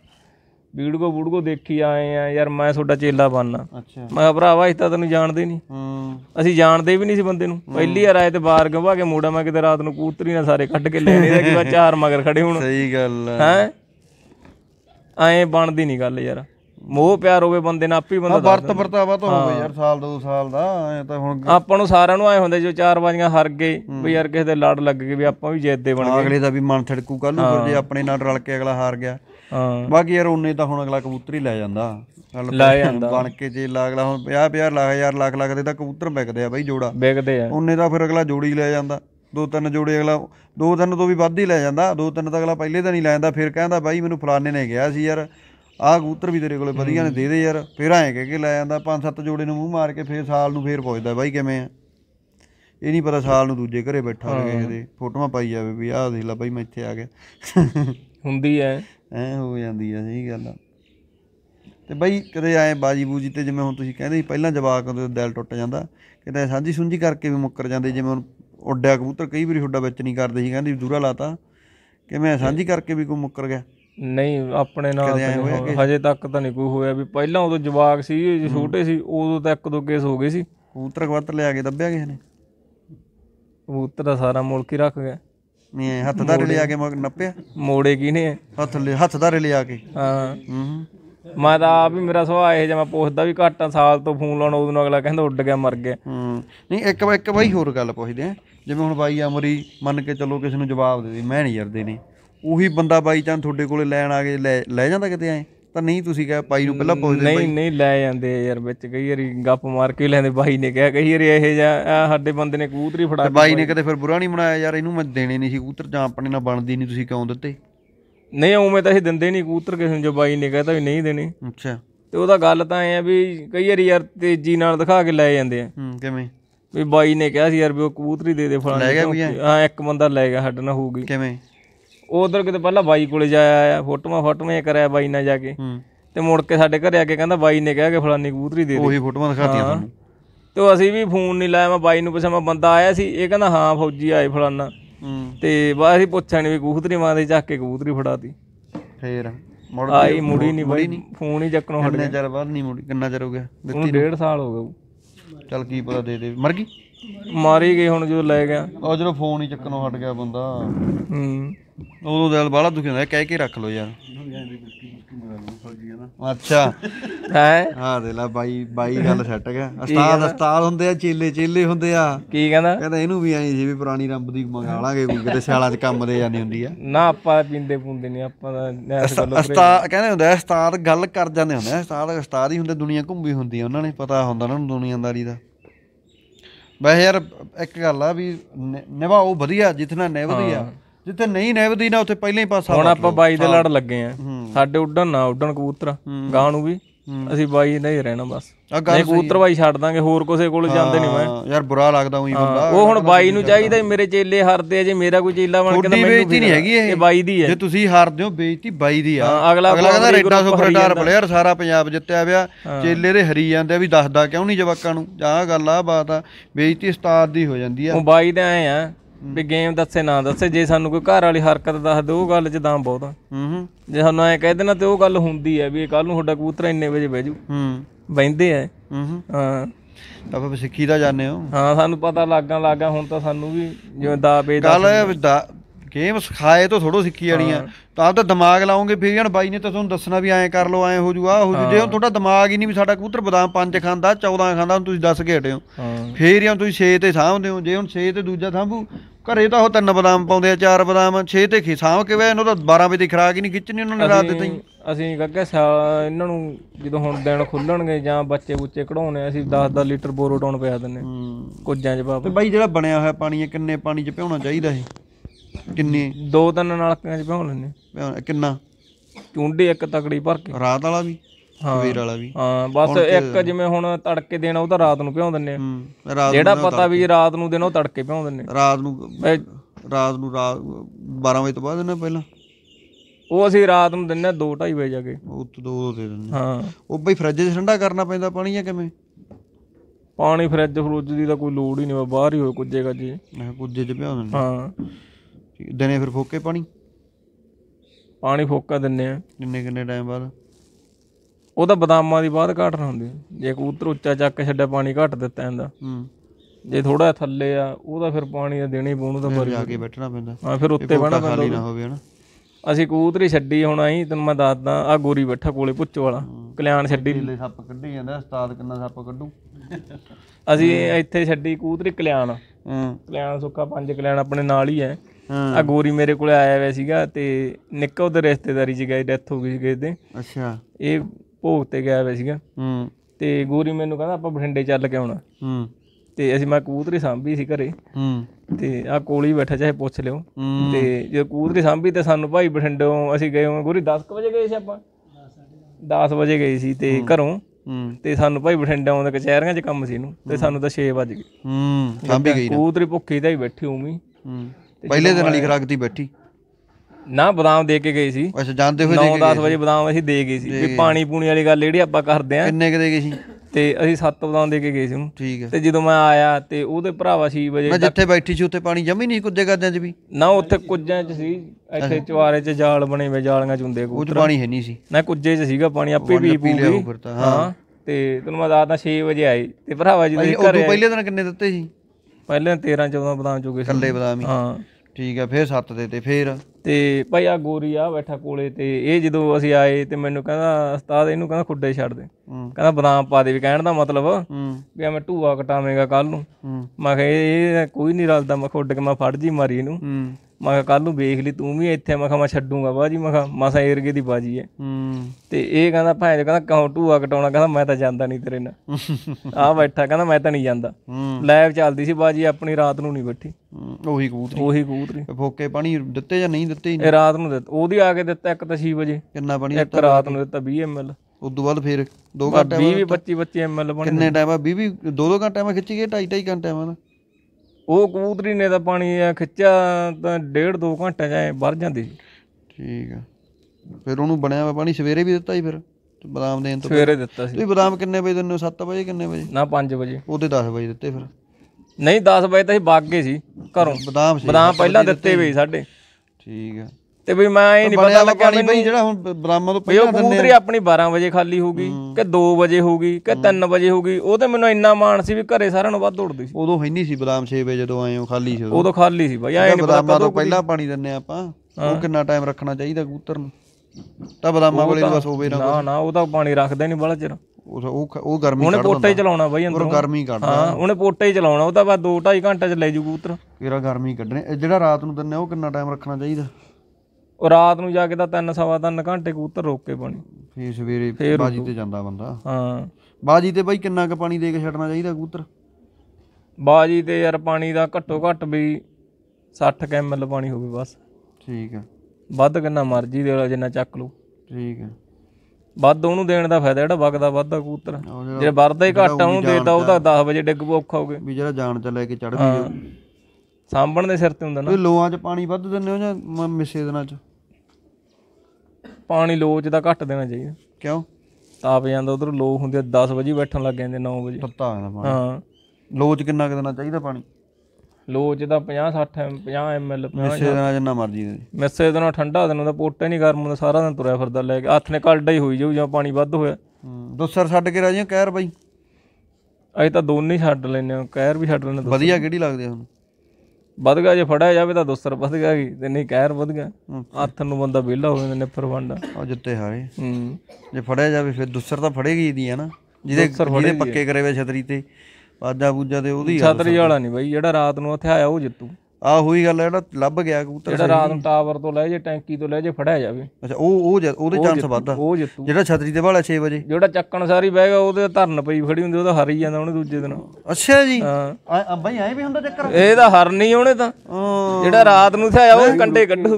ਵੀਡੀਓ ਵੂਡੀਓ ਦੇਖੀ ਆਏ ਆ ਯਾਰ ਮੈਂ ਤੁਹਾਡਾ ਚੇਲਾ ਬਣਨਾ ਅੱਛਾ ਮੈਂ ਭਰਾਵਾ ਅਸੀਂ ਤਾਂ ਤੈਨੂੰ ਜਾਣਦੇ ਨਹੀਂ ਅਸੀਂ ਜਾਣਦੇ ਵੀ ਨਹੀਂ ਸੀ ਬੰਦੇ ਨੂੰ ਪਹਿਲੀ ਵਾਰ ਆਏ ਤੇ ਬਾਹਰ ਗਵਾ ਕੇ ਮੋੜਾ ਮੈਂ ਕਿਤੇ ਰਾਤ ਨੂੰ ਕੂਤਰੀ ਨਾਲ ਸਾਰੇ ਕੱਢ ਕੇ ਲੈਣੇ ਇਹਦਾ ਕਿ ਬਾ ਚਾਰ ਮਗਰ ਖੜੇ ਹੁਣ ਸਹੀ ਗੱਲ ਹੈ ਐਂ ਬਣਦੀ ਨਹੀਂ ਗੱਲ ਯਾਰ ਮੋਹ ਪਿਆਰ ਹੋਵੇ ਬੰਦੇ ਨਾਲ ਆਪੀ ਬੰਦਾ ਵਰਤ ਵਰਤਾਵਾ ਤਾਂ ਹੋਵੇ ਯਾਰ ਸਾਲ ਦੋ ਸਾਲ ਦਾ ਐ ਤਾਂ ਹੁਣ ਆਪਾਂ ਨੂੰ ਸਾਰਿਆਂ ਨੂੰ ਐ ਹੁੰਦਾ ਜੋ ਚਾਰ ਵਾਜੀਆਂ ਹਾਰ ਗਏ ਵੀ ਯਾਰ ਕਿਸੇ ਦੇ ਲੜ ਲੱਗ ਗਏ ਵੀ ਆਪਾਂ ਵੀ ਜਿੱਤਦੇ ਬਣ ਗਏ ਅਗਲੇ ਦਾ ਵੀ ਮਨ ਥੜਕੂ ਕੱਲ ਨੂੰ ਜੇ ਆਪਣੇ ਨਾਲ ਰਲ ਕੇ ਅਗਲਾ ਹਾਰ ਗਿਆ ਹਾਂ ਬਾਕੀ ਯਾਰ ਉਹਨੇ ਤਾਂ ਹੁਣ ਅਗਲਾ ਕਬੂਤਰ ਹੀ ਲੈ ਜਾਂਦਾ ਲੈ ਜਾਂਦਾ। ਬਣ ਕੇ ਜੇ ਲਾ ਹੁਣ 50 50 ਲੱਖ ਹਜ਼ਾਰ ਲੱਖ ਲੱਖ ਦੇ ਤਾਂ ਕਬੂਤਰ ਵਿਕਦੇ ਆ ਬਈ ਜੋੜਾ ਵਿਕਦੇ ਆ ਉਹਨੇ ਤਾਂ ਫਿਰ ਅਗਲਾ ਜੋੜੀ ਲੈ ਜਾਂਦਾ ਦੋ ਤਿੰਨ ਜੋੜੇ ਅਗਲਾ ਦੋ ਤਿੰਨ ਤੋਂ ਵੀ ਵੱਧ ਹੀ ਲੈ ਜਾਂਦਾ ਦੋ ਤਿੰਨ ਤਾਂ ਅਗਲਾ ਪਹਿਲੇ ਤਾਂ ਨਹੀਂ ਲੈ ਜਾਂਦਾ ਫਿਰ ਕਹਿੰਦਾ ਬਾਈ ਮੈਨੂੰ ਫਲਾਣੇ ਨੇ ਗਿਆ ਸੀ ਯਾਰ ਆਹ ਕਬੂਤਰ ਵੀ ਤੇਰੇ ਕੋਲੇ ਵਧੀਆ ਨੇ ਦੇ ਦੇ ਯਾਰ ਫਿਰ ਐਂ ਕਹਿ ਕੇ ਲੈ ਜਾਂਦਾ ਪੰਜ ਸੱਤ ਜੋੜੇ ਨੂੰ ਮੂੰਹ ਮਾਰ ਕੇ ਫਿਰ ਸਾਲ ਨੂੰ ਫਿਰ ਪੁੱਛਦਾ ਬਾਈ ਕਿਵੇਂ ਆ ਇਹ ਨਹੀਂ ਪਤਾ ਸਾਲ ਨੂੰ ਦੂਜੇ ਘਰੇ ਬੈਠਾ ਹੋਵੇ ਇਹਦੇ ਦੇ ਫੋਟੋਆਂ ਪਾਈ ਜਾਵੇ ਵੀ ਆਹ ਦੇਖ ਲੈ ਬਾਈ ਮੈਂ ਇੱਥੇ ਆ ਗਿਆ ਹੁੰਦੀ ਐ ਐ ਹੋ ਜਾਂਦੀ ਆ ਸਹੀ ਗੱਲ ਤੇ ਬਈ ਕਦੇ ਆਏ ਬਾਜੀ ਬੂਜੀ ਤੇ ਜਿਵੇਂ ਹੁਣ ਤੁਸੀਂ ਕਹਿੰਦੇ ਸੀ ਪਹਿਲਾਂ ਜਵਾਕ ਹੁੰਦੇ ਦਿਲ ਟੁੱਟ ਜਾਂਦਾ ਕਿਤੇ ਸਾਂਝੀ ਸੁੰਝੀ ਕਰਕੇ ਵੀ ਮੁੱਕਰ ਜਾਂਦੇ ਜਿਵੇਂ ਹੁਣ ਉੱਡਿਆ ਕਬੂਤਰ ਕਈ ਵਾਰੀ ਹੁੱਡਾ ਵਿੱਚ ਨਹੀਂ ਕਰਦੇ ਸੀ ਕਹਿੰਦੇ ਦੂਰਾ ਲਾਤਾ ਕਿ ਮੈਂ ਸਾਂਝੀ ਕਰਕੇ ਵੀ ਕੋਈ ਮੁੱਕਰ ਗਿਆ ਨਹੀਂ ਆਪਣੇ ਨਾਲ ਹਜੇ ਤੱਕ ਤਾਂ ਨਹੀਂ ਕੋਈ ਹੋਇਆ ਵੀ ਪਹਿਲਾਂ ਉਦੋਂ ਜਵਾਕ ਸੀ ਛੋਟੇ ਸੀ ਉਦੋਂ ਤਾਂ ਇੱਕ ਦੋ ਕੇਸ ਹੋ ਗਏ ਸੀ ਕਬੂਤਰ ਕਬੂਤਰ ਲਿਆ ਕੇ ਦੱਬਿਆ ਕਿਸੇ ਨੇ ਕਬੂਤਰ ਦਾ ਸਾਰਾ ਮੁਲਕ ਹੀ ਰੱਖ ਗਿਆ ਮੈਂ ਹੱਥ ਧਾਰੇ ਲਿਆ ਕੇ ਮੈਂ ਨੱਪਿਆ ਮੋੜੇ ਕਿਨੇ ਹੱਥ ਲੈ ਹੱਥ ਧਾਰੇ ਲਿਆ ਕੇ ਹਾਂ ਹੂੰ ਮੈਂ ਤਾਂ ਆਪ ਹੀ ਮੇਰਾ ਸੁਭਾਅ ਇਹ ਜਿਹਾ ਮੈਂ ਪੁੱਛਦਾ ਵੀ ਘਾਟਾ ਸਾਲ ਤੋਂ ਫੋਨ ਲਾਉਣ ਉਹਦੋਂ ਅਗਲਾ ਕਹਿੰਦਾ ਉੱਡ ਗਿਆ ਮਰ ਗਿਆ ਹੂੰ ਨਹੀਂ ਇੱਕ ਇੱਕ ਬਾਈ ਹੋਰ ਗੱਲ ਪੁੱਛਦੇ ਆ ਜਿਵੇਂ ਹੁਣ ਬਾਈ ਅਮਰੀ ਮੰਨ ਕੇ ਚੱਲੋ ਕਿਸੇ ਨੂੰ ਜਵਾਬ ਦੇ ਦੇ ਮੈਂ ਨਹੀਂ ਜਰਦੇ ਨੇ ਉਹੀ ਬੰਦਾ ਬਾਈ ਚਾਂ ਤੁਹਾਡੇ ਕੋਲੇ ਲੈਣ ਆ ਕੇ ਲੈ ਜਾਂਦਾ ਕਿਤੇ ਐ ਤਾਂ ਨਹੀਂ ਤੁਸੀਂ ਕਹੇ ਪਾਈ ਨੂੰ ਪਹਿਲਾਂ ਪੁੱਛਦੇ ਬਾਈ ਨਹੀਂ ਨਹੀਂ ਲੈ ਜਾਂਦੇ ਯਾਰ ਵਿੱਚ ਕਈ ਵਾਰੀ ਗੱਪ ਮਾਰ ਕੇ ਲੈਂਦੇ ਬਾਈ ਨੇ ਕਿਹਾ ਕਈ ਵਾਰੀ ਇਹ ਜਾਂ ਸਾਡੇ ਬੰਦੇ ਨੇ ਕਬੂਤਰੀ ਫੜਾ ਤੇ ਬਾਈ ਨੇ ਕਦੇ ਫਿਰ ਬੁਰਾ ਨਹੀਂ ਬਣਾਇਆ ਯਾਰ ਇਹਨੂੰ ਮੈਂ ਦੇਣੇ ਨਹੀਂ ਸੀ ਕਬੂਤਰ ਜਾਂ ਆਪਣੇ ਨਾਲ ਬਣਦੀ ਨਹੀਂ ਤੁਸੀਂ ਕਿਉਂ ਦਿੱਤੇ ਨਹੀਂ ਉਵੇਂ ਤਾਂ ਇਹ ਦਿੰਦੇ ਨਹੀਂ ਕਬੂਤਰ ਕਿਸੇ ਨੂੰ ਜੋ ਬਾਈ ਨੇ ਕਹਤਾ ਵੀ ਨਹੀਂ ਦੇਣੇ ਅੱਛਾ ਤੇ ਉਹਦਾ ਗੱਲ ਤਾਂ ਐ ਆ ਵੀ ਕਈ ਵਾਰੀ ਯਾਰ ਤੇਜ਼ੀ ਨਾਲ ਦਿਖਾ ਕੇ ਲੈ ਜਾਂਦੇ ਆ ਹੂੰ ਕਿਵੇਂ ਵੀ ਬਾਈ ਨੇ ਕਿਹਾ ਸੀ ਯਾਰ ਵੀ ਉਹ ਕਬੂਤਰੀ ਦੇ ਦੇ ਫਲਾਣੇ ਹਾਂ ਇੱਕ ਬੰਦਾ ਲੈ ਗਿਆ ਸਾਡੇ ਨਾਲ ਹੋਊਗੀ ਕਿਵੇਂ ਉਧਰ ਕਿਤੇ ਪਹਿਲਾਂ ਬਾਈ ਕੋਲੇ ਜਾਇਆ ਆ ਫੋਟੋਆਂ ਫੋਟੋਆਂ ਕਰਿਆ ਬਾਈ ਨਾਲ ਜਾ ਕੇ ਤੇ ਮੁੜ ਕੇ ਸਾਡੇ ਘਰੇ ਆ ਕੇ ਕਹਿੰਦਾ ਬਾਈ ਨੇ ਕਿਹਾ ਕਿ ਫਲਾਨੀ ਕਬੂਤਰੀ ਦੇ ਦੇ ਉਹੀ ਫੋਟੋਆਂ ਦਿਖਾਤੀਆਂ ਤੁਹਾਨੂੰ ਤੇ ਅਸੀਂ ਵੀ ਫੋਨ ਨਹੀਂ ਲਾਇਆ ਮੈਂ ਬਾਈ ਨੂੰ ਪੁੱਛਿਆ ਮੈਂ ਬੰਦਾ ਆਇਆ ਸੀ ਇਹ ਕਹਿੰਦਾ ਹਾਂ ਫੌਜੀ ਆਏ ਫਲਾਨਾ ਤੇ ਬਾਅਦ ਅਸੀਂ ਪੁੱਛਿਆ ਨਹੀਂ ਵੀ ਕਬੂਤਰੀ ਮਾਂ ਦੇ ਚੱਕ ਕੇ ਕਬੂਤਰੀ ਫੜਾਤੀ ਫੇਰ ਮੁੜ ਆਈ ਮੁੜੀ ਨਹੀਂ ਬਾਈ ਫੋਨ ਹੀ ਚੱਕਣੋਂ ਹਟ ਗਿਆ ਕਿੰਨਾ ਚਿਰ ਬਾਅਦ ਨਹੀਂ ਮੁੜੀ ਕਿੰਨਾ ਚਿਰ ਹੋ ਗਿਆ ਦਿੱਤੀ ਡੇਢ ਸਾਲ ਹੋ ਗਿਆ ਚੱਲ ਕੀ ਪਤਾ ਦੇ ਦੇ ਮਰ ਗਈ ਮਾਰੀ ਗਈ ਹੁਣ ਜਦੋਂ ਲੈ ਗਿਆ ਉਹ ਜਦੋਂ ਫੋਨ ਹੀ ਚੱਕਣੋਂ ਹਟ ਗਿਆ ਬੰਦਾ ਹੂੰ ਉਦੋਂ ਦਿਲ ਬਾਲਾ ਦੁਖੀ ਹੁੰਦਾ ਕਹਿ ਕੇ ਰੱਖ ਲੋ ਯਾਰ ਅੱਛਾ ਹੈ ਹਾਂ ਦੇ ਲੈ ਬਾਈ ਬਾਈ ਗੱਲ ਛੱਟ ਗਿਆ ਉਸਤਾਦ ਉਸਤਾਦ ਹੁੰਦੇ ਆ ਚੇਲੇ ਚੇਲੇ ਹੁੰਦੇ ਆ ਕੀ ਕਹਿੰਦਾ ਕਹਿੰਦਾ ਇਹਨੂੰ ਵੀ ਆਈ ਜੀ ਵੀ ਪੁਰਾਣੀ ਰੰਬ ਦੀ ਮੰਗਾ ਲਾਂਗੇ ਕੋਈ ਕਿਤੇ ਸਿਆਲਾ 'ਚ ਕੰਮ ਦੇ ਜਾਣੀ ਹੁੰਦੀ ਆ ਨਾ ਆਪਾਂ ਪੀਂਦੇ ਪੁੰਦੇ ਨਹੀਂ ਆਪਾਂ ਦਾ ਉਸਤਾਦ ਕਹਿੰਦੇ ਹੁੰਦੇ ਉਸਤਾਦ ਗੱਲ ਕਰ ਜਾਂਦੇ ਹੁੰਦੇ ਆ ਉਸਤਾਦ ਉਸਤਾਦ ਹੀ ਹੁੰਦੇ ਦੁਨੀਆ ਘੁੰਮੀ ਹੁੰਦੀ ਆ ਉਹਨਾਂ ਨੇ ਪਤਾ ਹੁੰਦਾ ਉਹਨਾਂ ਨੂੰ ਦੁਨੀਆਦਾਰੀ ਦਾ ਵੈਸੇ ਯਾਰ ਇੱਕ ਗੱਲ ਆ ਵੀ ਨਿਭਾਓ ਵਧੀਆ ਜਿਤਨਾ ਨਿਭਦੀ ਆ ਜਿੱਥੇ ਨਹੀਂ ਨਹਿਬਦੀ ਨਾ ਉੱਥੇ ਪਹਿਲਾਂ ਹੀ ਪਾਸਾ ਹੁਣ ਆਪਾਂ ਬਾਈ ਦੇ ਲੜ ਲੱਗੇ ਆ ਸਾਡੇ ਉੱਡਣ ਨਾ ਉੱਡਣ ਕਬੂਤਰ ਗਾਂ ਨੂੰ ਵੀ ਅਸੀਂ ਬਾਈ ਨਹੀਂ ਰਹਿਣਾ ਬਸ ਨਹੀਂ ਕਬੂਤਰ ਬਾਈ ਛੱਡ ਦਾਂਗੇ ਹੋਰ ਕਿਸੇ ਕੋਲ ਜਾਂਦੇ ਨਹੀਂ ਮੈਂ ਯਾਰ ਬੁਰਾ ਲੱਗਦਾ ਉਹੀ ਬੰਦਾ ਉਹ ਹੁਣ ਬਾਈ ਨੂੰ ਚਾਹੀਦਾ ਮੇਰੇ ਚੇਲੇ ਹਾਰਦੇ ਆ ਜੇ ਮੇਰਾ ਕੋਈ ਚੇਲਾ ਬਣ ਕੇ ਤਾਂ ਮੈਨੂੰ ਬੇਇੱਜ਼ਤੀ ਨਹੀਂ ਹੈਗੀ ਇਹ ਬਾਈ ਦੀ ਹੈ ਜੇ ਤੁਸੀਂ ਹਾਰਦੇ ਹੋ ਬੇਇੱਜ਼ਤੀ ਬਾਈ ਦੀ ਆ ਅਗਲਾ ਕਹਿੰਦਾ ਰੇਡਾ ਸੁਪਰਸਟਾਰ ਪਲੇਅਰ ਸਾਰਾ ਪੰਜਾਬ ਜਿੱਤਿਆ ਵਿਆ ਚੇਲੇ ਦੇ ਹਰੀ ਜਾਂਦੇ ਆ ਵੀ ਦੱਸਦਾ ਕਿਉਂ ਨਹੀਂ ਜਵਾਕਾਂ ਨੂੰ ਜਾਂ ਗੱਲ ਆ ਬਾਤ ਆ ਬੇਇੱਜ਼ਤੀ ਉਸਤਾਦ ਦੀ ਹੋ ਜਾਂਦੀ ਆ ਉਹ ਬਾਈ ਦੇ ਐ ਆ ਵੀ ਗੇਮ ਦੱਸੇ ਨਾ ਦੱਸੇ ਜੇ ਸਾਨੂੰ ਕੋਈ ਘਰ ਵਾਲੀ ਹਰਕਤ ਦੱਸ ਦੇ ਉਹ ਗੱਲ 'ਚ ਦਾਮ ਬਹੁਤ ਹੂੰ ਹੂੰ ਜੇ ਸਾਨੂੰ ਐ ਕਹਿ ਦੇਣਾ ਤੇ ਉਹ ਗੱਲ ਹੁੰਦੀ ਹੈ ਵੀ ਇਹ ਕੱਲ ਨੂੰ ਤੁਹਾਡਾ ਕਬੂਤਰ ਇੰਨੇ ਵਜੇ ਬਹਿ ਜੂ ਹੂੰ ਬੈਂਦੇ ਐ ਹੂੰ ਹਾਂ ਤਾਂ ਫਿਰ ਸਿੱਖੀ ਦਾ ਜਾਣੇ ਹੋ ਹਾਂ ਸਾਨੂੰ ਪਤਾ ਲੱਗਾ ਲੱਗਾ ਹੁਣ ਤਾਂ ਸਾਨੂੰ ਵੀ ਜਿਵੇਂ ਦਾ ਬੇਦਾ ਗੱਲ ਗੇਮ ਸਿਖਾਏ ਤੋਂ ਥੋੜੋ ਸਿੱਖੀ ਜਾਣੀ ਆ ਤਾਂ ਆਪ ਤਾਂ ਦਿਮਾਗ ਲਾਉਂਗੇ ਫਿਰ ਯਾਰ ਬਾਈ ਨੇ ਤਾਂ ਤੁਹਾਨੂੰ ਦੱਸਣਾ ਵੀ ਐਂ ਕਰ ਲੋ ਐਂ ਹੋ ਜੂ ਆ ਹੋ ਜੂ ਜੇ ਹੁਣ ਤੁਹਾਡਾ ਦਿਮਾਗ ਹੀ ਨਹੀਂ ਵੀ ਸਾਡਾ ਕਬੂਤਰ ਬਦਾਮ ਪੰਜ ਖਾਂਦਾ 14 ਖਾਂਦਾ ਤੁਸੀਂ ਦੱਸ ਕੇ ਹਟੇ ਹੋ ਫੇਰ ਯਾਰ ਤੁਸੀਂ 6 ਤੇ ਸਾਂਭਦੇ ਹੋ ਜੇ ਹੁਣ 6 ਤੇ ਦੂਜਾ ਸਾਂਭੂ ਘਰੇ ਤਾਂ ਉਹ ਤਿੰਨ ਬਦਾਮ ਪਾਉਂਦੇ ਆ ਚਾਰ ਬਦਾਮ 6 ਤੇ ਖੀ ਸਾਂਭ ਕੇ ਵੇ ਇਹਨਾਂ ਦਾ 12 ਵਜੇ ਦੀ ਖਰਾਕ ਹੀ ਨਹੀਂ ਖਿੱਚਣੀ ਉਹਨਾਂ ਨੇ ਰਾਤ ਦਿੱਤੀ ਅਸੀਂ ਗੱਗੇ ਇਹਨਾਂ ਨੂੰ ਜਦੋਂ ਹੁਣ ਦਿਨ ਖੁੱਲਣਗੇ ਜਾਂ ਬੱਚੇ ਬੁੱਚੇ ਕਢਾਉਣੇ ਅਸੀਂ 10-10 ਲੀਟਰ ਬੋਰੋਡੋਨ ਪਿਆ ਦਿੰਨੇ ਕੁਝਾਂ ਚ ਬਾਬਾ ਤੇ ਬਾਈ ਜਿਹੜਾ ਬਣਿਆ ਹੋਇਆ ਪਾਣੀ ਹੈ ਕਿੰਨੇ ਪਾਣੀ ਚ ਪਿਉਣਾ ਚਾਹੀਦਾ ਇਹ ਕਿੰਨੇ ਦੋ ਤਿੰਨ ਨਲਕਿਆਂ 'ਚ ਭਿਉਂ ਲੈਨੇ ਕਿੰਨਾ ਚੁੰਡੇ ਇੱਕ ਤਕੜੀ ਭਰ ਕੇ ਰਾਤ ਵਾਲਾ ਵੀ ਸਵੇਰ ਵਾਲਾ ਵੀ ਹਾਂ ਬਸ ਇੱਕ ਜਿਵੇਂ ਹੁਣ ਤੜਕੇ ਦੇਣਾ ਉਹ ਤਾਂ ਰਾਤ ਨੂੰ ਭੌਂ ਦਿੰਨੇ ਆ ਜਿਹੜਾ ਪਤਾ ਵੀ ਰਾਤ ਨੂੰ ਦੇਣਾ ਉਹ ਤੜਕੇ ਭੌਂ ਦਿੰਨੇ ਰਾਤ ਨੂੰ ਰਾਤ ਨੂੰ ਰਾਤ 12 ਵਜੇ ਤੋਂ ਬਾਅਦ ਦਿੰਨੇ ਪਹਿਲਾਂ ਉਹ ਅਸੀਂ ਰਾਤ ਨੂੰ ਦਿੰਨੇ 2 2:30 ਵਜੇ ਜਾ ਕੇ ਉਹ ਦੋ ਦੇ ਦਿੰਨੇ ਹਾਂ ਉਹ ਬਈ ਫਰਿੱਜ 'ਚ ਠੰਡਾ ਕਰਨਾ ਪੈਂਦਾ ਪਾਣੀ ਆ ਕਿਵੇਂ ਪਾਣੀ ਫਰਿੱਜ ਫਰੂਜ ਦੀ ਤਾਂ ਕੋਈ ਲੋੜ ਹੀ ਨਹੀਂ ਬਾਹਰ ਹੀ ਹੋਏ ਕੁਝੇਗਾ ਜੀ ਮੈਂ ਕੁਝੇ 'ਚ ਭਿਆਉਂਦਾ ਦਿੰਨੇ ਹਾਂ ਦਿਨੇ ਫਿਰ ਫੋਕੇ ਪਾਣੀ ਪਾਣੀ ਫੋਕਾ ਦਿੰਨੇ ਆ ਕਿੰਨੇ ਕਿੰਨੇ ਟਾਈਮ ਬਾਅਦ ਉਹ ਤਾਂ ਬਦਾਮਾਂ ਦੀ ਬਾਅਦ ਘਾਟਣਾ ਹੁੰਦੀ ਜੇ ਕਬੂਤਰ ਉੱਚਾ ਚੱਕ ਕੇ ਛੱਡਿਆ ਪਾਣੀ ਘਟ ਦਿੱਤਾ ਜਾਂਦਾ ਹੂੰ ਜੇ ਥੋੜਾ ਥੱਲੇ ਆ ਉਹਦਾ ਫਿਰ ਪਾਣੀ ਦਾ ਦੇਣੀ ਹੀ ਤਾਂ ਫਿਰ ਜਾ ਕੇ ਬੈਠਣਾ ਪੈਂਦਾ ਹਾਂ ਫਿਰ ਉੱਤੇ ਬਹਿਣਾ ਪੈਂਦਾ ਖਾਲੀ ਨਾ ਹੋਵੇ ਹਣਾ ਅਸੀਂ ਕਬੂਤਰੀ ਛੱਡੀ ਹੁਣ ਆਈ ਤੈਨੂੰ ਮੈਂ ਦੱਸਦਾ ਆ ਗੋਰੀ ਬੈਠਾ ਕੋਲੇ ਪੁੱਚੋ ਵਾਲਾ ਕਲਿਆਣ ਛੱਡੀ ਲੈ ਸੱਪ ਕੱਢੀ ਜਾਂਦਾ ਉਸਤਾਦ ਕਿੰਨਾ ਸੱਪ ਕੱਢੂ ਅਸੀਂ ਇੱਥੇ ਛੱਡੀ ਕਬੂਤਰੀ ਕਲਿਆਣ ਹੂੰ ਕਲਿਆਣ ਸੁੱਕਾ ਪੰਜ ਕਲਿਆਣ ਆਪਣੇ ਨਾਲ ਹੀ ਐ ਆ ਗੋਰੀ ਮੇਰੇ ਕੋਲੇ ਆਇਆ ਹੋਇਆ ਸੀਗਾ ਤੇ ਨਿੱਕਾ ਉਹਦੇ ਰਿਸ਼ਤੇਦਾਰੀ ਚ ਗਈ ਡੈਥ ਹੋ ਗਈ ਸੀ ਕਿਸੇ ਦੇ ਅੱਛਾ ਇਹ ਭੋਗ ਤੇ ਗਿਆ ਹੋਇਆ ਸੀਗਾ ਹੂੰ ਤੇ ਗੋਰੀ ਮੈਨੂੰ ਕਹਿੰਦਾ ਆਪਾਂ ਬਠਿੰਡੇ ਚੱਲ ਕੇ ਆਉਣਾ ਹੂੰ ਤੇ ਅਸੀਂ ਮੈਂ ਕਬੂਤਰੀ ਸਾਂਭੀ ਸੀ ਘਰੇ ਹੂੰ ਤੇ ਆ ਕੋਲੀ ਬੈਠਾ ਚਾਹੇ ਪੁੱਛ ਲਿਓ ਤੇ ਜੇ ਕਬੂਤਰੀ ਸਾਂਭੀ ਤੇ ਸਾਨੂੰ ਭਾਈ ਬਠਿੰਡੋਂ ਅਸੀਂ ਗਏ ਹੋਏ ਗੋਰੀ 10 ਵਜੇ ਗਏ ਸੀ ਆਪਾਂ 10 ਵਜੇ ਗਏ ਸੀ ਤੇ ਘਰੋਂ ਹੂੰ ਤੇ ਸਾਨੂੰ ਭਾਈ ਬਠਿੰਡਾ ਆਉਂਦੇ ਕਚਹਿਰੀਆਂ 'ਚ ਕੰਮ ਸੀ ਇਹਨੂੰ ਤੇ ਸਾਨੂੰ ਤਾਂ 6 ਵਜੇ ਹੂੰ ਸਾਂਭੀ ਗਈ ਕਬੂਤਰੀ ਭੁੱਖੀ ਤਾਂ ਹੀ ਬੈਠੀ ਉਮੀ ਹੂੰ ਪਹਿਲੇ ਦਿਨ ਵਾਲੀ ਖਰਾਕ ਦੀ ਬੈਠੀ ਨਾ ਬਦਾਮ ਦੇ ਕੇ ਗਏ ਸੀ ਅੱਛਾ ਜਾਂਦੇ ਹੋਏ ਦੇ ਕੇ 9-10 ਵਜੇ ਬਦਾਮ ਅਸੀਂ ਦੇ ਗਏ ਸੀ ਵੀ ਪਾਣੀ ਪੂਣੀ ਵਾਲੀ ਗੱਲ ਜਿਹੜੀ ਆਪਾਂ ਕਰਦੇ ਆ ਕਿੰਨੇ ਕਦੇ ਗਏ ਸੀ ਤੇ ਅਸੀਂ 7 ਬਦਾਮ ਦੇ ਕੇ ਗਏ ਸੀ ਉਹਨੂੰ ਠੀਕ ਹੈ ਤੇ ਜਦੋਂ ਮੈਂ ਆਇਆ ਤੇ ਉਹਦੇ ਭਰਾਵਾ 6 ਵਜੇ ਮੈਂ ਜਿੱਥੇ ਬੈਠੀ ਸੀ ਉੱਥੇ ਪਾਣੀ ਜਮੀ ਨਹੀਂ ਕੁੱਦੇ ਕਰਦੇ 'ਚ ਵੀ ਨਾ ਉੱਥੇ ਕੁੱਜਾਂ 'ਚ ਸੀ ਇੱਥੇ ਚਵਾਰੇ 'ਚ ਜਾਲ ਬਣੇ ਵੇ ਜਾਲੀਆਂ ਚੁੰਦੇ ਕੋ ਉਹ ਪਾਣੀ ਹੈ ਨਹੀਂ ਸੀ ਮੈਂ ਕੁੱਜੇ 'ਚ ਸੀਗਾ ਪਾਣੀ ਆਪੇ ਵੀ ਪੀ ਲਿਆ ਹਾਂ ਤੇ ਤੁਹਾਨੂੰ ਮੈਂ ਦੱਸਦਾ 6 ਵਜੇ ਆਈ ਤੇ ਭਰਾਵਾ ਜੀ ਦੇ ਘਰੇ ਪਹਿਲੇ ਦਿਨ ਕਿੰਨੇ ਦਿੱਤੇ ਸੀ ਪਹਿਲਾਂ 13 14 ਬਦਾਮ ਚੋਗੇ ਸੀ ਕੱਲੇ ਬਦਾਮ ਹੀ ਹਾਂ ਠੀਕ ਆ ਫੇਰ 7 ਦੇ ਤੇ ਫੇਰ ਤੇ ਭਾਈ ਆ ਗੋਰੀ ਆ ਬੈਠਾ ਕੋਲੇ ਤੇ ਇਹ ਜਦੋਂ ਅਸੀਂ ਆਏ ਤੇ ਮੈਨੂੰ ਕਹਿੰਦਾ ਉਸਤਾਦ ਇਹਨੂੰ ਕਹਿੰਦਾ ਖੁੱਡੇ ਛੱਡ ਦੇ ਕਹਿੰਦਾ ਬਦਾਮ ਪਾ ਦੇ ਵੀ ਕਹਿਣ ਦਾ ਮਤਲਬ ਵੀ ਮੈਂ ਢੂਆ ਕਟਾਵੇਂਗਾ ਕੱਲ ਨੂੰ ਮੈਂ ਕਿਹਾ ਇਹ ਕੋਈ ਨਹੀਂ ਰਲਦਾ ਮੈਂ ਖੁੱਡ ਕੇ ਮੈਂ ਫੜ ਜੀ ਮਾਰੀ ਇਹਨੂੰ ਮੈਂ ਕਿਹਾ ਕੱਲ ਨੂੰ ਵੇਖ ਲਈ ਤੂੰ ਵੀ ਇੱਥੇ ਮੈਂ ਕਿਹਾ ਮੈਂ ਛੱਡੂਗਾ ਬਾਜੀ ਮੈਂ ਕਿਹਾ ਮਸਾ ਏਰਗੇ ਦੀ ਬਾਜੀ ਹੈ ਤੇ ਇਹ ਕਹਿੰਦਾ ਭਾਂ ਕਹਿੰਦਾ ਕਹੋਂ ਟੂਆ ਕਟਾਉਣਾ ਕਹਿੰਦਾ ਮੈਂ ਤਾਂ ਜਾਂਦਾ ਨਹੀਂ ਤੇਰੇ ਨਾਲ ਆ ਬੈਠਾ ਕਹਿੰਦਾ ਮੈਂ ਤਾਂ ਨਹੀਂ ਜਾਂਦਾ ਲਾਈਵ ਚੱਲਦੀ ਸੀ ਬਾਜੀ ਆਪਣੀ ਰਾਤ ਨੂੰ ਨਹੀਂ ਬੈਠੀ ਉਹੀ ਕਬੂਤਰੀ ਉਹੀ ਕਬੂਤਰੀ ਫੋਕੇ ਪਾਣੀ ਦਿੱਤੇ ਜਾਂ ਨਹੀਂ ਦਿੱਤੇ ਇਹ ਰਾਤ ਨੂੰ ਦਿੱਤਾ ਉਹਦੀ ਆ ਕੇ ਦਿੱਤਾ ਇੱਕ ਤਾਂ 6 ਵਜੇ ਕਿੰਨਾ ਪਾਣੀ ਦਿੱਤਾ ਇੱਕ ਰਾਤ ਨੂੰ ਦਿੱਤਾ 20 ਐਮਐਲ ਉਸ ਤੋਂ ਬਾਅਦ ਫਿਰ 2 ਘੰਟੇ 20 25 25 ਐਮਐਲ ਬਣ ਕਿੰਨੇ ਟਾਈਮ ਆ 20 20 2 2 ਘੰਟੇ ਮੈਂ ਖਿੱਚੀ ਗਏ 2.5 2.5 ਘੰਟੇ ਮੈਂ ਉਹ ਕਬੂਤਰੀ ਨੇ ਤਾਂ ਪਾਣੀ ਆ ਖਿੱਚਿਆ ਤਾਂ ਡੇਢ ਦੋ ਘੰਟੇ ਜਾਂ ਵਰ ਜਾਂਦੀ ਸੀ ਠੀਕ ਆ ਫਿਰ ਉਹਨੂੰ ਬਣਿਆ ਪਾਣੀ ਸਵੇਰੇ ਵੀ ਦਿੱਤਾ ਸੀ ਫਿਰ ਬਦਾਮ ਦੇਣ ਤੋਂ ਸਵੇਰੇ ਦਿੱਤਾ ਸੀ ਤੁਸੀਂ ਬਦਾਮ ਕਿੰਨੇ ਵਜੇ ਦਿੰਦੇ ਹੋ 7 ਵਜੇ ਕਿੰਨੇ ਵਜੇ ਨਾ 5 ਵਜੇ ਉਹਦੇ 10 ਵਜੇ ਦਿੱਤੇ ਫਿਰ ਨਹੀਂ 10 ਵਜੇ ਤਾਂ ਅਸੀਂ ਬਾਗ ਗਏ ਸੀ ਘਰੋਂ ਬਦਾਮ ਸੀ ਬਦਾਮ ਪਹਿਲਾਂ ਦਿੱਤੇ ਵੀ ਸਾਡੇ ਠੀਕ ਆ ਤੇ ਵੀ ਮੈਂ ਇਹ ਨਹੀਂ ਪਤਾ ਲੱਗਾ ਬਈ ਜਿਹੜਾ ਹੁਣ ਬਰਾਮਾ ਤੋਂ ਪਹਿਲਾਂ ਦਿੰਦੇ ਕਬੂਤਰੀ ਆਪਣੀ 12 ਵਜੇ ਖਾਲੀ ਹੋਊਗੀ ਕਿ 2 ਵਜੇ ਹੋਊਗੀ ਕਿ 3 ਵਜੇ ਹੋਊਗੀ ਉਹ ਤੇ ਮੈਨੂੰ ਇੰਨਾ ਮਾਣ ਸੀ ਵੀ ਘਰੇ ਸਾਰਿਆਂ ਨੂੰ ਵੱਧ ਦੌੜਦੀ ਸੀ ਉਦੋਂ ਹੈ ਨਹੀਂ ਸੀ ਬ੍ਰਾਹਮ 6 ਵਜੇ ਜਦੋਂ ਆਏ ਹੋ ਖਾਲੀ ਸੀ ਉਦੋਂ ਖਾਲੀ ਸੀ ਬਾਈ ਐ ਨਹੀਂ ਪਤਾ ਤੋਂ ਪਹਿਲਾਂ ਪਾਣੀ ਦਿੰਨੇ ਆਪਾਂ ਉਹ ਕਿੰਨਾ ਟਾਈਮ ਰੱਖਣਾ ਚਾਹੀਦਾ ਕਬੂਤਰ ਨੂੰ ਤਾਂ ਬਰਾਮਾ ਵਾਲੇ ਬਸ ਹੋਵੇ ਨਾ ਨਾ ਨਾ ਉਹ ਤਾਂ ਪਾਣੀ ਰੱਖਦੇ ਨਹੀਂ ਬੜਾ ਚਿਰ ਉਹ ਉਹ ਗਰਮੀ ਕੱਢਦਾ ਉਹਨੇ ਪੋਟਾ ਹੀ ਚਲਾਉਣਾ ਬਾਈ ਅੰਦਰ ਉਹ ਗਰਮੀ ਕੱਢਦਾ ਹਾਂ ਉਹਨੇ ਪੋਟਾ ਹੀ ਚਲਾਉਣਾ ਉਹ ਤਾਂ ਬਸ 2 2.5 ਘੰਟੇ ਚ ਲੈ ਜੂ ਕਬੂਤਰ ਕਿਹੜਾ ਗਰਮੀ ਕੱਢਣੇ ਜਿਹੜਾ ਰਾਤ ਨੂੰ ਦਿੰਨੇ ਉਹ ਕਿੰਨਾ ਟਾਈਮ ਰੱਖਣਾ ਚਾਹੀਦਾ ਉਹ ਰਾਤ ਨੂੰ ਜਾ ਕੇ ਤਾਂ 3 ਸਵਾ 3 ਘੰਟੇ ਕੂਤਰ ਰੋਕ ਕੇ ਪਾਣੀ ਫੇਰ ਸਵੇਰੇ ਬਾਜੀ ਤੇ ਜਾਂਦਾ ਬੰਦਾ ਹਾਂ ਬਾਜੀ ਤੇ ਬਾਈ ਕਿੰਨਾ ਕੁ ਪਾਣੀ ਦੇ ਕੇ ਛੱਡਣਾ ਚਾਹੀਦਾ ਕੂਤਰ ਬਾਜੀ ਤੇ ਯਾਰ ਪਾਣੀ ਦਾ ਘੱਟੋ ਘੱਟ ਵੀ 60 ਕੈਮਲ ਪਾਣੀ ਹੋਵੇ ਬਸ ਠੀਕ ਹੈ ਵੱਧ ਕਿੰਨਾ ਮਰਜੀ ਦੇ ਲੋ ਜਿੰਨਾ ਚੱਕ ਲੂ ਠੀਕ ਹੈ ਵੱਧ ਉਹਨੂੰ ਦੇਣ ਦਾ ਫਾਇਦਾ ਜਿਹੜਾ ਵਗਦਾ ਵੱਧਦਾ ਕੂਤਰ ਜੇ ਵਰਦਾ ਹੀ ਘੱਟ ਉਹਨੂੰ ਦੇਤਾ ਉਹ ਤਾਂ 10 ਵਜੇ ਡਿੱਗ ਪੋਖਾ ਹੋਗੇ ਵੀ ਜਿਹੜਾ ਜਾਣ ਚ ਲੈ ਕੇ ਚੜ੍ਹ ਗਈ ਸਾਂਭਣ ਦੇ ਸਿਰ ਤੇ ਹੁੰਦਾ ਨਾ ਇਹ ਲੋਆਂ 'ਚ ਪਾਣੀ ਵੱਧ ਦਿੰਦੇ ਹੋ ਜਾਂ ਮਿਸੇ ਦਿਨਾਂ 'ਚ ਪਾਣੀ ਲੋਹ 'ਚ ਦਾ ਘੱਟ ਦੇਣਾ ਚਾਹੀਦਾ ਕਿਉਂ ਤਾਪ ਜਾਂਦਾ ਉਧਰ ਲੋਹ ਹੁੰਦੀ ਆ 10 ਵਜੇ ਬੈਠਣ ਲੱਗ ਜਾਂਦੇ 9 ਵਜੇ ਤੱਤਾ ਆ ਜਾਂਦਾ ਪਾਣੀ ਹਾਂ ਲੋਹ 'ਚ ਕਿੰਨਾ ਕੁ ਦੇਣਾ ਚਾਹੀਦਾ ਪਾਣੀ ਲੋਹ 'ਚ ਦਾ 50 60 50 ml ਮਿਸੇ ਦਿਨਾਂ ਜਿੰਨਾ ਮਰਜੀ ਦੇ ਮਿੱਸੇ ਠੰਡਾ ਦਿਨ ਦਾ ਪੋਟਾ ਨਹੀਂ ਗਰਮ ਹੁੰਦਾ ਸਾਰਾ ਦਿਨ ਤੁਰਿਆ ਫਿਰਦਾ ਲੈ ਕੇ ਹੱਥ ਨੇ ਕਲਡਾ ਹੀ ਹੋਈ ਜਾਊ ਜਾਂ ਪਾਣੀ ਵੱਧ ਹੋਇਆ ਦੁੱਸਰ ਛੱਡ ਕੇ ਰਾਜੀਆਂ ਕਹਿਰ ਬਾਈ ਅਜੇ ਤਾਂ ਦੋਨੇ ਛੱਡ ਲੈਨੇ ਆ ਕਹਿਰ ਵੀ ਛੱਡ ਲੈਨੇ ਵਧੀਆ ਕਿਹੜੀ ਲੱਗਦੀ ਆ ਤੁਹਾਨੂੰ ਵਧਗਾ ਜੇ ਫੜਿਆ ਜਾਵੇ ਤਾਂ ਦੋਸਤਰ ਵਧਗਾ ਕੀ ਤੇ ਨਹੀਂ ਕਹਿਰ ਵਧਗਾ ਹੱਥ ਨੂੰ ਬੰਦਾ ਵਿਹਲਾ ਹੋ ਜਾਂਦਾ ਨਿਫਰ ਵੰਡਾ ਉਹ ਜਿੱਤੇ ਹਾਰੇ ਹੂੰ ਜੇ ਫੜਿਆ ਜਾਵੇ ਫਿਰ ਦੋਸਤਰ ਤਾਂ ਫੜੇਗੀ ਦੀ ਹੈ ਨਾ ਜਿਹਦੇ ਜਿਹਦੇ ਪੱਕੇ ਕਰੇ ਵੇ ਛਤਰੀ ਤੇ ਵਾਦਾ ਬੂਜਾ ਤੇ ਉਹਦੀ ਛਤਰੀ ਵਾਲਾ ਨਹੀਂ ਬਾਈ ਜਿਹੜਾ ਰਾਤ ਨੂੰ ਉੱਥੇ ਆਇਆ ਉਹ ਜਿੱਤੂ ਆ ਹੋਈ ਗੱਲ ਹੈ ਜਿਹੜਾ ਲੱਭ ਗਿਆ ਕਬੂਤਰ ਜਿਹੜਾ ਰਾਤ ਨੂੰ ਟਾਵਰ ਤੋਂ ਲੈ ਜੇ ਟੈਂਕੀ ਤੋਂ ਲੈ ਜੇ ਫੜਿਆ ਜਾਵੇ ਅੱਛਾ ਉਹ ਉਹ ਉਹਦੇ ਚਾਂਸ ਵੱਧਾ ਜਿਹੜਾ ਛਤਰੀ ਦੇ ਵਾਲਾ 6 ਵਜੇ ਜਿਹੜਾ ਚੱਕਣ ਸਾਰੀ ਬਹਿ ਗਿਆ ਉਹਦੇ ਧਰਨ ਪਈ ਫੜੀ ਹੁੰਦੀ ਉਹਦਾ ਹਾਰ ਹੀ ਜਾਂਦਾ ਉਹਨੇ ਦੂਜੇ ਦਿਨ ਅੱਛਾ ਜੀ ਹਾਂ ਆ ਬਈ ਐਂ ਵੀ ਹੁੰਦਾ ਚੱਕਰ ਇਹ ਤਾਂ ਨਹੀਂ ਉਹਨੇ ਤਾਂ ਜਿਹੜਾ ਰਾਤ ਨੂੰ ਥਿਆ ਉਹ ਕੰਡੇ ਕੱਢੂ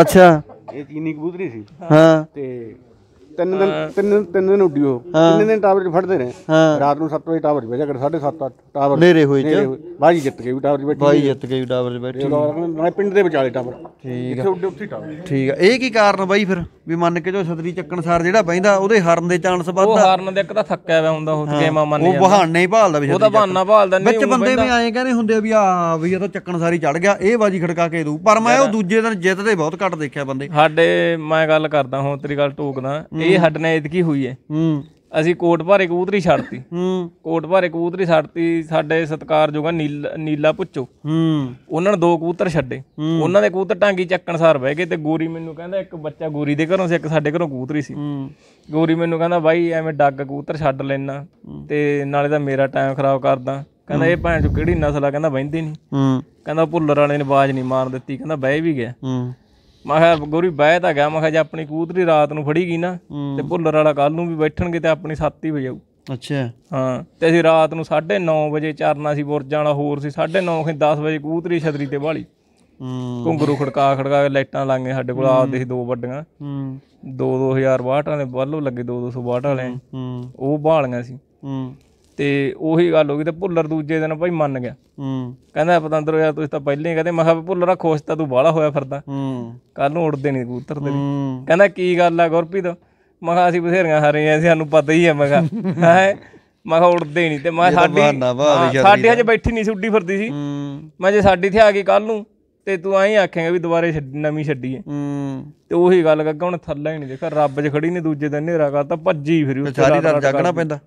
ਅੱਛਾ ਇਹ ਚੀਨੀ ਕਬੂਤਰੀ ਸੀ ਹਾਂ ਤੇ ਤਿੰਨ ਦਿਨ ਤਿੰਨ ਤਿੰਨ ਦਿਨ ਉੱਡੀ ਉਹ ਤਿੰਨ ਦਿਨ ਟਾਵਰ 'ਚ ਫੜਦੇ ਰਹੇ ਰਾਤ ਨੂੰ 7 ਵਜੇ ਟਾਵਰ 'ਚ ਬੈਠਾ ਕਰ 7:30 ਟਾਵਰ ਨੇਰੇ ਹੋਏ ਚ ਬਾਜੀ ਜਿੱਤ ਕੇ ਵੀ ਟਾਵਰ 'ਚ ਬੈਠੀ ਬਾਜੀ ਜਿੱਤ ਕੇ ਵੀ ਟਾਵਰ 'ਚ ਬੈਠੀ ਨਾ ਪਿੰਡ ਦੇ ਵਿਚਾਲੇ ਟਾਵਰ ਠੀਕ ਆ ਉੱਡੇ ਉੱਥੇ ਟਾਵਰ ਠੀਕ ਆ ਇਹ ਕੀ ਕਾਰਨ ਬਾਈ ਫਿਰ ਵੀ ਮੰਨ ਕੇ ਜੋ ਛਤਰੀ ਚੱਕਣ ਸਾਰ ਜਿਹੜਾ ਪੈਂਦਾ ਉਹਦੇ ਹਰਨ ਦੇ ਚਾਂਸ ਵੱਧਦਾ ਉਹ ਹਰਨ ਦੇ ਇੱਕ ਤਾਂ ਥੱਕਿਆ ਹੋਇਆ ਹੁੰਦਾ ਉਹ ਗੇਮਾਂ ਮੰਨ ਮੰਨਿਆ ਉਹ ਬਹਾਨਾ ਹੀ ਭਾਲਦਾ ਵੀ ਉਹ ਤਾਂ ਬਹਾਨਾ ਭਾਲਦਾ ਨਹੀਂ ਵਿੱਚ ਬੰਦੇ ਵੀ ਆਏ ਕਹਿੰਦੇ ਹੁੰਦੇ ਵੀ ਆ ਵੀ ਇਹ ਤਾਂ ਚੱਕਣ ਸਾਰੀ ਚੜ ਗਿਆ ਇਹ ਬਾਜੀ ਖੜਕਾ ਕੇ ਦੂ ਪਰ ਮੈਂ ਉਹ ਦੂਜੇ ਦਿਨ ਜਿੱਤਦੇ ਬਹੁਤ ਘੱਟ ਦੇਖਿਆ ਬੰਦੇ ਸਾਡੇ ਮੈਂ ਗੱਲ ਕਰਦਾ ਹੁਣ ਤੇਰੀ ਗੱਲ ਟੋਕਦਾ ਇਹ ਸਾਡੇ ਨਾਲ ਇਤਕੀ ਹੋਈ ਹੈ ਹੂੰ ਅਸੀਂ ਕੋਟ ਭਾਰੇ ਕਬੂਤਰੀ ਛੱਡਤੀ ਹੂੰ ਕੋਟ ਭਾਰੇ ਕਬੂਤਰੀ ਛੱਡਤੀ ਸਾਡੇ ਜੋਗਾ ਨੀਲਾ ਪੁੱਚੋ ਹੂੰ ਉਹਨਾਂ ਨੇ ਦੋ ਕਬੂਤਰ ਛੱਡੇ ਉਹਨਾਂ ਦੇ ਕਬੂਤਰ ਟਾਂਗੀ ਚੱਕਣ ਸਾਰ ਬਹਿ ਗਏ ਤੇ ਗੋਰੀ ਮੈਨੂੰ ਕਹਿੰਦਾ ਇੱਕ ਬੱਚਾ ਗੋਰੀ ਦੇ ਘਰੋਂ ਸੀ ਇੱਕ ਸਾਡੇ ਘਰੋਂ ਕਬੂਤਰੀ ਸੀ ਹੂੰ ਗੋਰੀ ਮੈਨੂੰ ਕਹਿੰਦਾ ਬਾਈ ਐਵੇਂ ਡੱਗ ਕਬੂਤਰ ਛੱਡ ਲੈਣਾ ਤੇ ਨਾਲੇ ਤਾਂ ਮੇਰਾ ਟਾਈਮ ਖਰਾਬ ਕਰਦਾ ਕਹਿੰਦਾ ਇਹ ਭਾਂਜੂ ਕਿਹੜੀ ਨਸਲ ਆ ਕਹਿੰਦਾ ਵਹਿੰਦੀ ਨਹੀਂ ਹੂੰ ਕਹਿੰਦਾ ਭੁੱਲਰ ਵਾਲੇ ਨੇ ਬਾਜ਼ ਨਹੀਂ ਮਾਰ ਦਿੱਤੀ ਕਹਿੰਦਾ ਬਹਿ ਵੀ ਗਿਆ ਹੂੰ ਮੈਂ ਕਿਹਾ ਗੋਰੀ ਬਹਿ ਤਾਂ ਗਿਆ ਮੈਂ ਕਿਹਾ ਜੇ ਆਪਣੀ ਕੂਤਰੀ ਰਾਤ ਨੂੰ ਫੜੀ ਗਈ ਨਾ ਤੇ ਭੁੱਲਰ ਵਾਲਾ ਕੱਲ ਨੂੰ ਵੀ ਬੈਠਣਗੇ ਤੇ ਆਪਣੀ 7 ਵਜੇ ਵਜਾਉ ਅੱਛਾ ਹਾਂ ਤੇ ਅਸੀਂ ਰਾਤ ਨੂੰ 9:30 ਵਜੇ ਚਰਨਾ ਸੀ ਬੁਰਜਾਂ ਵਾਲਾ ਹੋਰ ਸੀ 9:30 ਖੇ 10 ਵਜੇ ਕੂਤਰੀ ਛਤਰੀ ਤੇ ਹੂੰ ਘੁੰਗਰੂ ਖੜਕਾ ਖੜਕਾ ਲਾਈਟਾਂ ਲਾਂਗੇ ਸਾਡੇ ਕੋਲ ਆਪਦੇ ਸੀ ਦੋ ਵੱਡੀਆਂ ਹੂੰ 2 2000 ਵਾਟਾਂ ਦੇ ਬੱਲੋ ਲੱਗੇ 2 200 ਵਾਲੇ ਵਾਲੇ ਉਹ ਬਾਲੀਆਂ ਸੀ ਹੂੰ ਤੇ ਉਹੀ ਗੱਲ ਹੋ ਗਈ ਤੇ ਭੁੱਲਰ ਦੂਜੇ ਦਿਨ ਭਾਈ ਮੰਨ ਗਿਆ ਹੂੰ ਕਹਿੰਦਾ ਪਤੰਦਰ ਯਾਰ ਤੁਸੀਂ ਤਾਂ ਪਹਿਲੇ ਹੀ ਕਹਿੰਦੇ ਮੈਂ ਕਿਹਾ ਭੁੱਲਰਾ ਖੁਸ਼ ਤਾਂ ਤੂੰ ਬਾਹਲਾ ਹੋਇਆ ਫਿਰਦਾ ਹੂੰ ਕੱਲ ਨੂੰ ਉੜਦੇ ਨਹੀਂ ਕਬੂਤਰ ਤੇਰੇ ਹੂੰ ਕਹਿੰਦਾ ਕੀ ਗੱਲ ਆ ਗੁਰਪ੍ਰੀਤ ਮੈਂ ਕਿਹਾ ਅਸੀਂ ਬਥੇਰੀਆਂ ਹਾਰੇ ਆ ਸਾਨੂੰ ਪਤਾ ਹੀ ਆ ਮੈਂ ਕਿਹਾ ਹੈ ਮੈਂ ਕਿਹਾ ਉੜਦੇ ਨਹੀਂ ਤੇ ਮੈਂ ਸਾਡੀ ਸਾਡੀ ਅਜੇ ਬੈਠੀ ਨਹੀਂ ਸੀ ਉੱਡੀ ਫਿਰਦੀ ਸੀ ਮੈਂ ਜੇ ਸਾਡੀ ਇੱਥੇ ਆ ਗਈ ਕੱਲ ਨੂੰ ਤੇ ਤੂੰ ਐਂ ਆਖੇਂਗਾ ਵੀ ਦੁਬਾਰੇ ਨਵੀਂ ਛੱਡੀ ਹੈ ਤੇ ਉਹੀ ਗੱਲ ਗੱਗਾ ਹੁਣ ਥੱਲੇ ਹੀ ਨਹੀਂ ਦੇਖਾ ਰੱਬ 'ਚ ਖੜੀ ਨਹੀਂ ਦੂਜੇ ਦਿਨ ਹਨੇਰਾ ਕਰਤਾ ਭੱਜੀ ਫਿਰ ਸਾਰੀ ਰਾਤ ਜਾਗਣਾ ਪੈਂਦਾ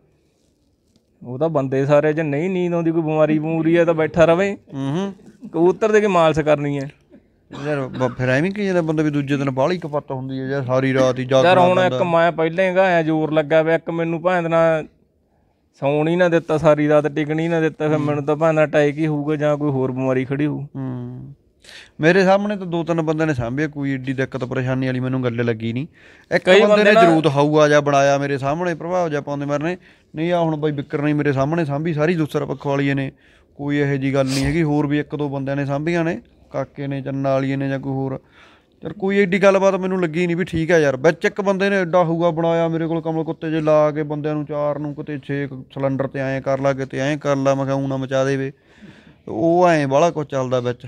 ਉਹ ਤਾਂ ਬੰਦੇ ਸਾਰੇ ਜੇ ਨਹੀਂ ਨੀਂਦ ਆਉਂਦੀ ਕੋਈ ਬਿਮਾਰੀ ਬੂਰੀ ਹੈ ਤਾਂ ਬੈਠਾ ਰਵੇ ਹੂੰ ਕਬੂਤਰ ਦੇ ਕੇ ਮਾਲਸ਼ ਕਰਨੀ ਹੈ ਯਾਰ ਫਿਰ ਐਵੇਂ ਕਿ ਜਿਹੜਾ ਬੰਦਾ ਵੀ ਦੂਜੇ ਦਿਨ ਬਾਹਲੀ ਕਪੱਤ ਹੁੰਦੀ ਹੈ ਯਾਰ ਸਾਰੀ ਰਾਤ ਹੀ ਜਾਗਦਾ ਯਾਰ ਹੁਣ ਇੱਕ ਮੈਂ ਪਹਿਲੇ ਹੀ ਗਾਇਆ ਜ਼ੋਰ ਲੱਗਾ ਵੇ ਇੱਕ ਮੈਨੂੰ ਭਾਂਦ ਸੌਣ ਹੀ ਨਾ ਦਿੱਤਾ ਸਾਰੀ ਰਾਤ ਟਿਕਣੀ ਨਾ ਦਿੱਤਾ ਫਿਰ ਮੈਨੂੰ ਤਾਂ ਭਾਂਦ ਟਾਈ ਹੀ ਹੋਊਗਾ ਜਾਂ ਕੋਈ ਹੋਰ ਬਿਮਾਰੀ ਖੜੀ ਹੋਊ ਹੂੰ ਮੇਰੇ ਸਾਹਮਣੇ ਤਾਂ ਦੋ ਤਿੰਨ ਬੰਦੇ ਨੇ ਸਾਂਭਿਆ ਕੋਈ ਏਡੀ ਦਿੱਕਤ ਪਰੇਸ਼ਾਨੀ ਵਾਲੀ ਮੈਨੂੰ ਗੱਲ ਲੱਗੀ ਨਹੀਂ ਇੱਕ ਬੰਦੇ ਨੇ ਜ਼ਰੂਰ ਹਊਆ ਜਾਂ ਬਣਾਇਆ ਮੇਰੇ ਸਾਹਮਣੇ ਪ੍ਰਭਾਵ ਜਾ ਪਾਉਂਦੇ ਮਰਨੇ ਨਹੀਂ ਆ ਹੁਣ ਬਾਈ ਵਿਕਰ ਨਹੀਂ ਮੇਰੇ ਸਾਹਮਣੇ ਸਾਂਭੀ ਸਾਰੀ ਦੂਸਰਾ ਪੱਖ ਵਾਲੀਏ ਨੇ ਕੋਈ ਇਹੋ ਜੀ ਗੱਲ ਨਹੀਂ ਹੈਗੀ ਹੋਰ ਵੀ ਇੱਕ ਦੋ ਬੰਦਿਆਂ ਨੇ ਸਾਂਭੀਆਂ ਨੇ ਕਾਕੇ ਨੇ ਚੰਨ ਵਾਲੀਏ ਨੇ ਜਾਂ ਕੋਈ ਹੋਰ ਯਾਰ ਕੋਈ ਏਡੀ ਗੱਲਬਾਤ ਮੈਨੂੰ ਲੱਗੀ ਨਹੀਂ ਵੀ ਠੀਕ ਆ ਯਾਰ ਵਿੱਚ ਇੱਕ ਬੰਦੇ ਨੇ ਐਡਾ ਹੂਆ ਬਣਾਇਆ ਮੇਰੇ ਕੋਲ ਕਮਲ ਕੁੱਤੇ ਜੇ ਲਾ ਕੇ ਬੰਦਿਆਂ ਨੂੰ ਚਾਰ ਨੂੰ ਕਿਤੇ 6 ਸਿਲੰਡਰ ਤੇ ਐਂ ਕਰ ਲਾ ਕਿਤੇ ਐਂ ਕਰ ਲਾ ਮੈਂ ਕਿਹਾ ਨਾ ਮਚਾ ਦੇਵੇ ਉਹ ਐਂ ਬਾਲਾ ਕੁਝ ਚੱਲਦਾ ਵਿੱਚ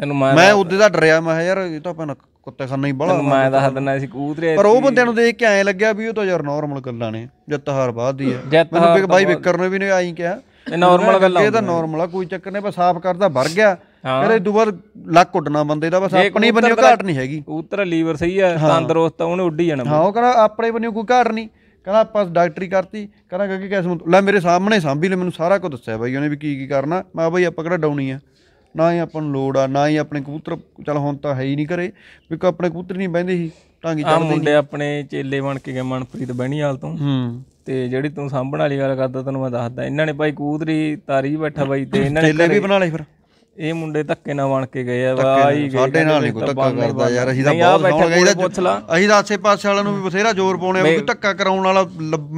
ਤੈਨੂੰ ਮੈਂ ਮੈਂ ਉਹਦੇ ਦਾ ਡਰਿਆ ਮੈਂ ਯਾਰ ਇਹ ਤਾਂ ਆਪਾਂ ਕੁੱਤੇ ਖਾਨਾ ਹੀ ਬੜਾ ਮੈਂ ਦੱਸ ਦਿੰਦਾ ਸੀ ਕੂਤਰੇ ਪਰ ਉਹ ਬੰਦਿਆਂ ਨੂੰ ਦੇਖ ਕੇ ਐਂ ਲੱਗਿਆ ਵੀ ਉਹ ਤਾਂ ਯਾਰ ਨਾਰਮਲ ਗੱਲਾਂ ਨੇ ਜਿੱਤ ਹਾਰ ਬਾਅਦ ਦੀ ਹੈ ਮੈਨੂੰ ਬਾਈ ਵਿਕਰ ਨੇ ਵੀ ਨੇ ਆਈ ਕਿਹਾ ਇਹ ਨਾਰਮਲ ਗੱਲਾਂ ਇਹ ਤਾਂ ਨਾਰਮਲ ਆ ਕੋਈ ਚੱਕਰ ਨਹੀਂ ਬਸ ਸਾਫ਼ ਕਰਦਾ ਵਰ ਗਿਆ ਕਹਿੰਦੇ ਇਹ ਬਾਅਦ ਲੱਕ ਉੱਡਣਾ ਬੰਦੇ ਦਾ ਬਸ ਆਪਣੀ ਬੰਨਿਓ ਘਾਟ ਨਹੀਂ ਹੈਗੀ ਉਤਰ ਲੀਵਰ ਸਹੀ ਆ ਤੰਦਰੁਸਤ ਆ ਉਹਨੇ ਉੱਡੀ ਜਾਣਾ ਹਾਂ ਉਹ ਕਹਿੰਦਾ ਆਪਣੇ ਬੰਨਿਓ ਕੋਈ ਘਾਟ ਨਹੀਂ ਕਹਿੰਦਾ ਆਪਾਂ ਡਾਕਟਰੀ ਕਰਤੀ ਕਹਿੰਦਾ ਕਿ ਕਿਸ ਲੈ ਮੇਰੇ ਸਾਹਮਣੇ ਸਾਂਭੀ ਲੈ ਮੈਨੂੰ ਸਾਰਾ ਕੁਝ ਦੱਸਿਆ ਬਾਈ ਉਹਨੇ ਵੀ ਕੀ ਕੀ ਕਰਨਾ ਮੈਂ ਬਾਈ ਆਪਾਂ ਕਿਹੜਾ ਡਾਉਣੀ ਆ ਨਾ ਹੀ ਆਪਾਂ ਨੂੰ ਲੋੜ ਆ ਨਾ ਹੀ ਆਪਣੇ ਕਬੂਤਰ ਚਲ ਹੁਣ ਤਾਂ ਹੈ ਹੀ ਨਹੀਂ ਘਰੇ ਵੀ ਕੋ ਆਪਣੇ ਕਬੂਤਰ ਨਹੀਂ ਬੈਂਦੇ ਸੀ ਢਾਂਗੀ ਚੜਦੇ ਨਹੀਂ ਮੁੰਡੇ ਆਪਣੇ ਚੇਲੇ ਬਣ ਕੇ ਗਏ ਮਨਪ੍ਰੀਤ ਬਹਿਣੀਵਾਲ ਤੋਂ ਹੂੰ ਤੇ ਜਿਹੜੀ ਤੂੰ ਸਾਂਭਣ ਵਾਲੀ ਗੱਲ ਕਰਦਾ ਤੈਨੂੰ ਮੈਂ ਦੱਸਦਾ ਇਹਨਾਂ ਨੇ ਭਾਈ ਕਬੂਤਰੀ ਤਾਰੀ ਬੈਠਾ ਬਾਈ ਤੇ ਇਹਨਾਂ ਨੇ ਚੇਲੇ ਵੀ ਬਣਾ ਲਏ ਫਿਰ ਇਹ ਮੁੰਡੇ ਧੱਕੇ ਨਾਲ ਬਣ ਕੇ ਗਏ ਆ ਬਾਈ ਸਾਡੇ ਨਾਲ ਨਹੀਂ ਕੋਈ ਧੱਕਾ ਕਰਦਾ ਯਾਰ ਅਸੀਂ ਤਾਂ ਬਹੁਤ ਸੌਣ ਗਏ ਅਸੀਂ ਤਾਂ ਆਸੇ ਪਾਸੇ ਵਾਲਿਆਂ ਨੂੰ ਵੀ ਬਥੇਰਾ ਜ਼ੋਰ ਪਾਉਣੇ ਆ ਕਿ ਧੱਕਾ ਕਰਾਉਣ ਵਾਲਾ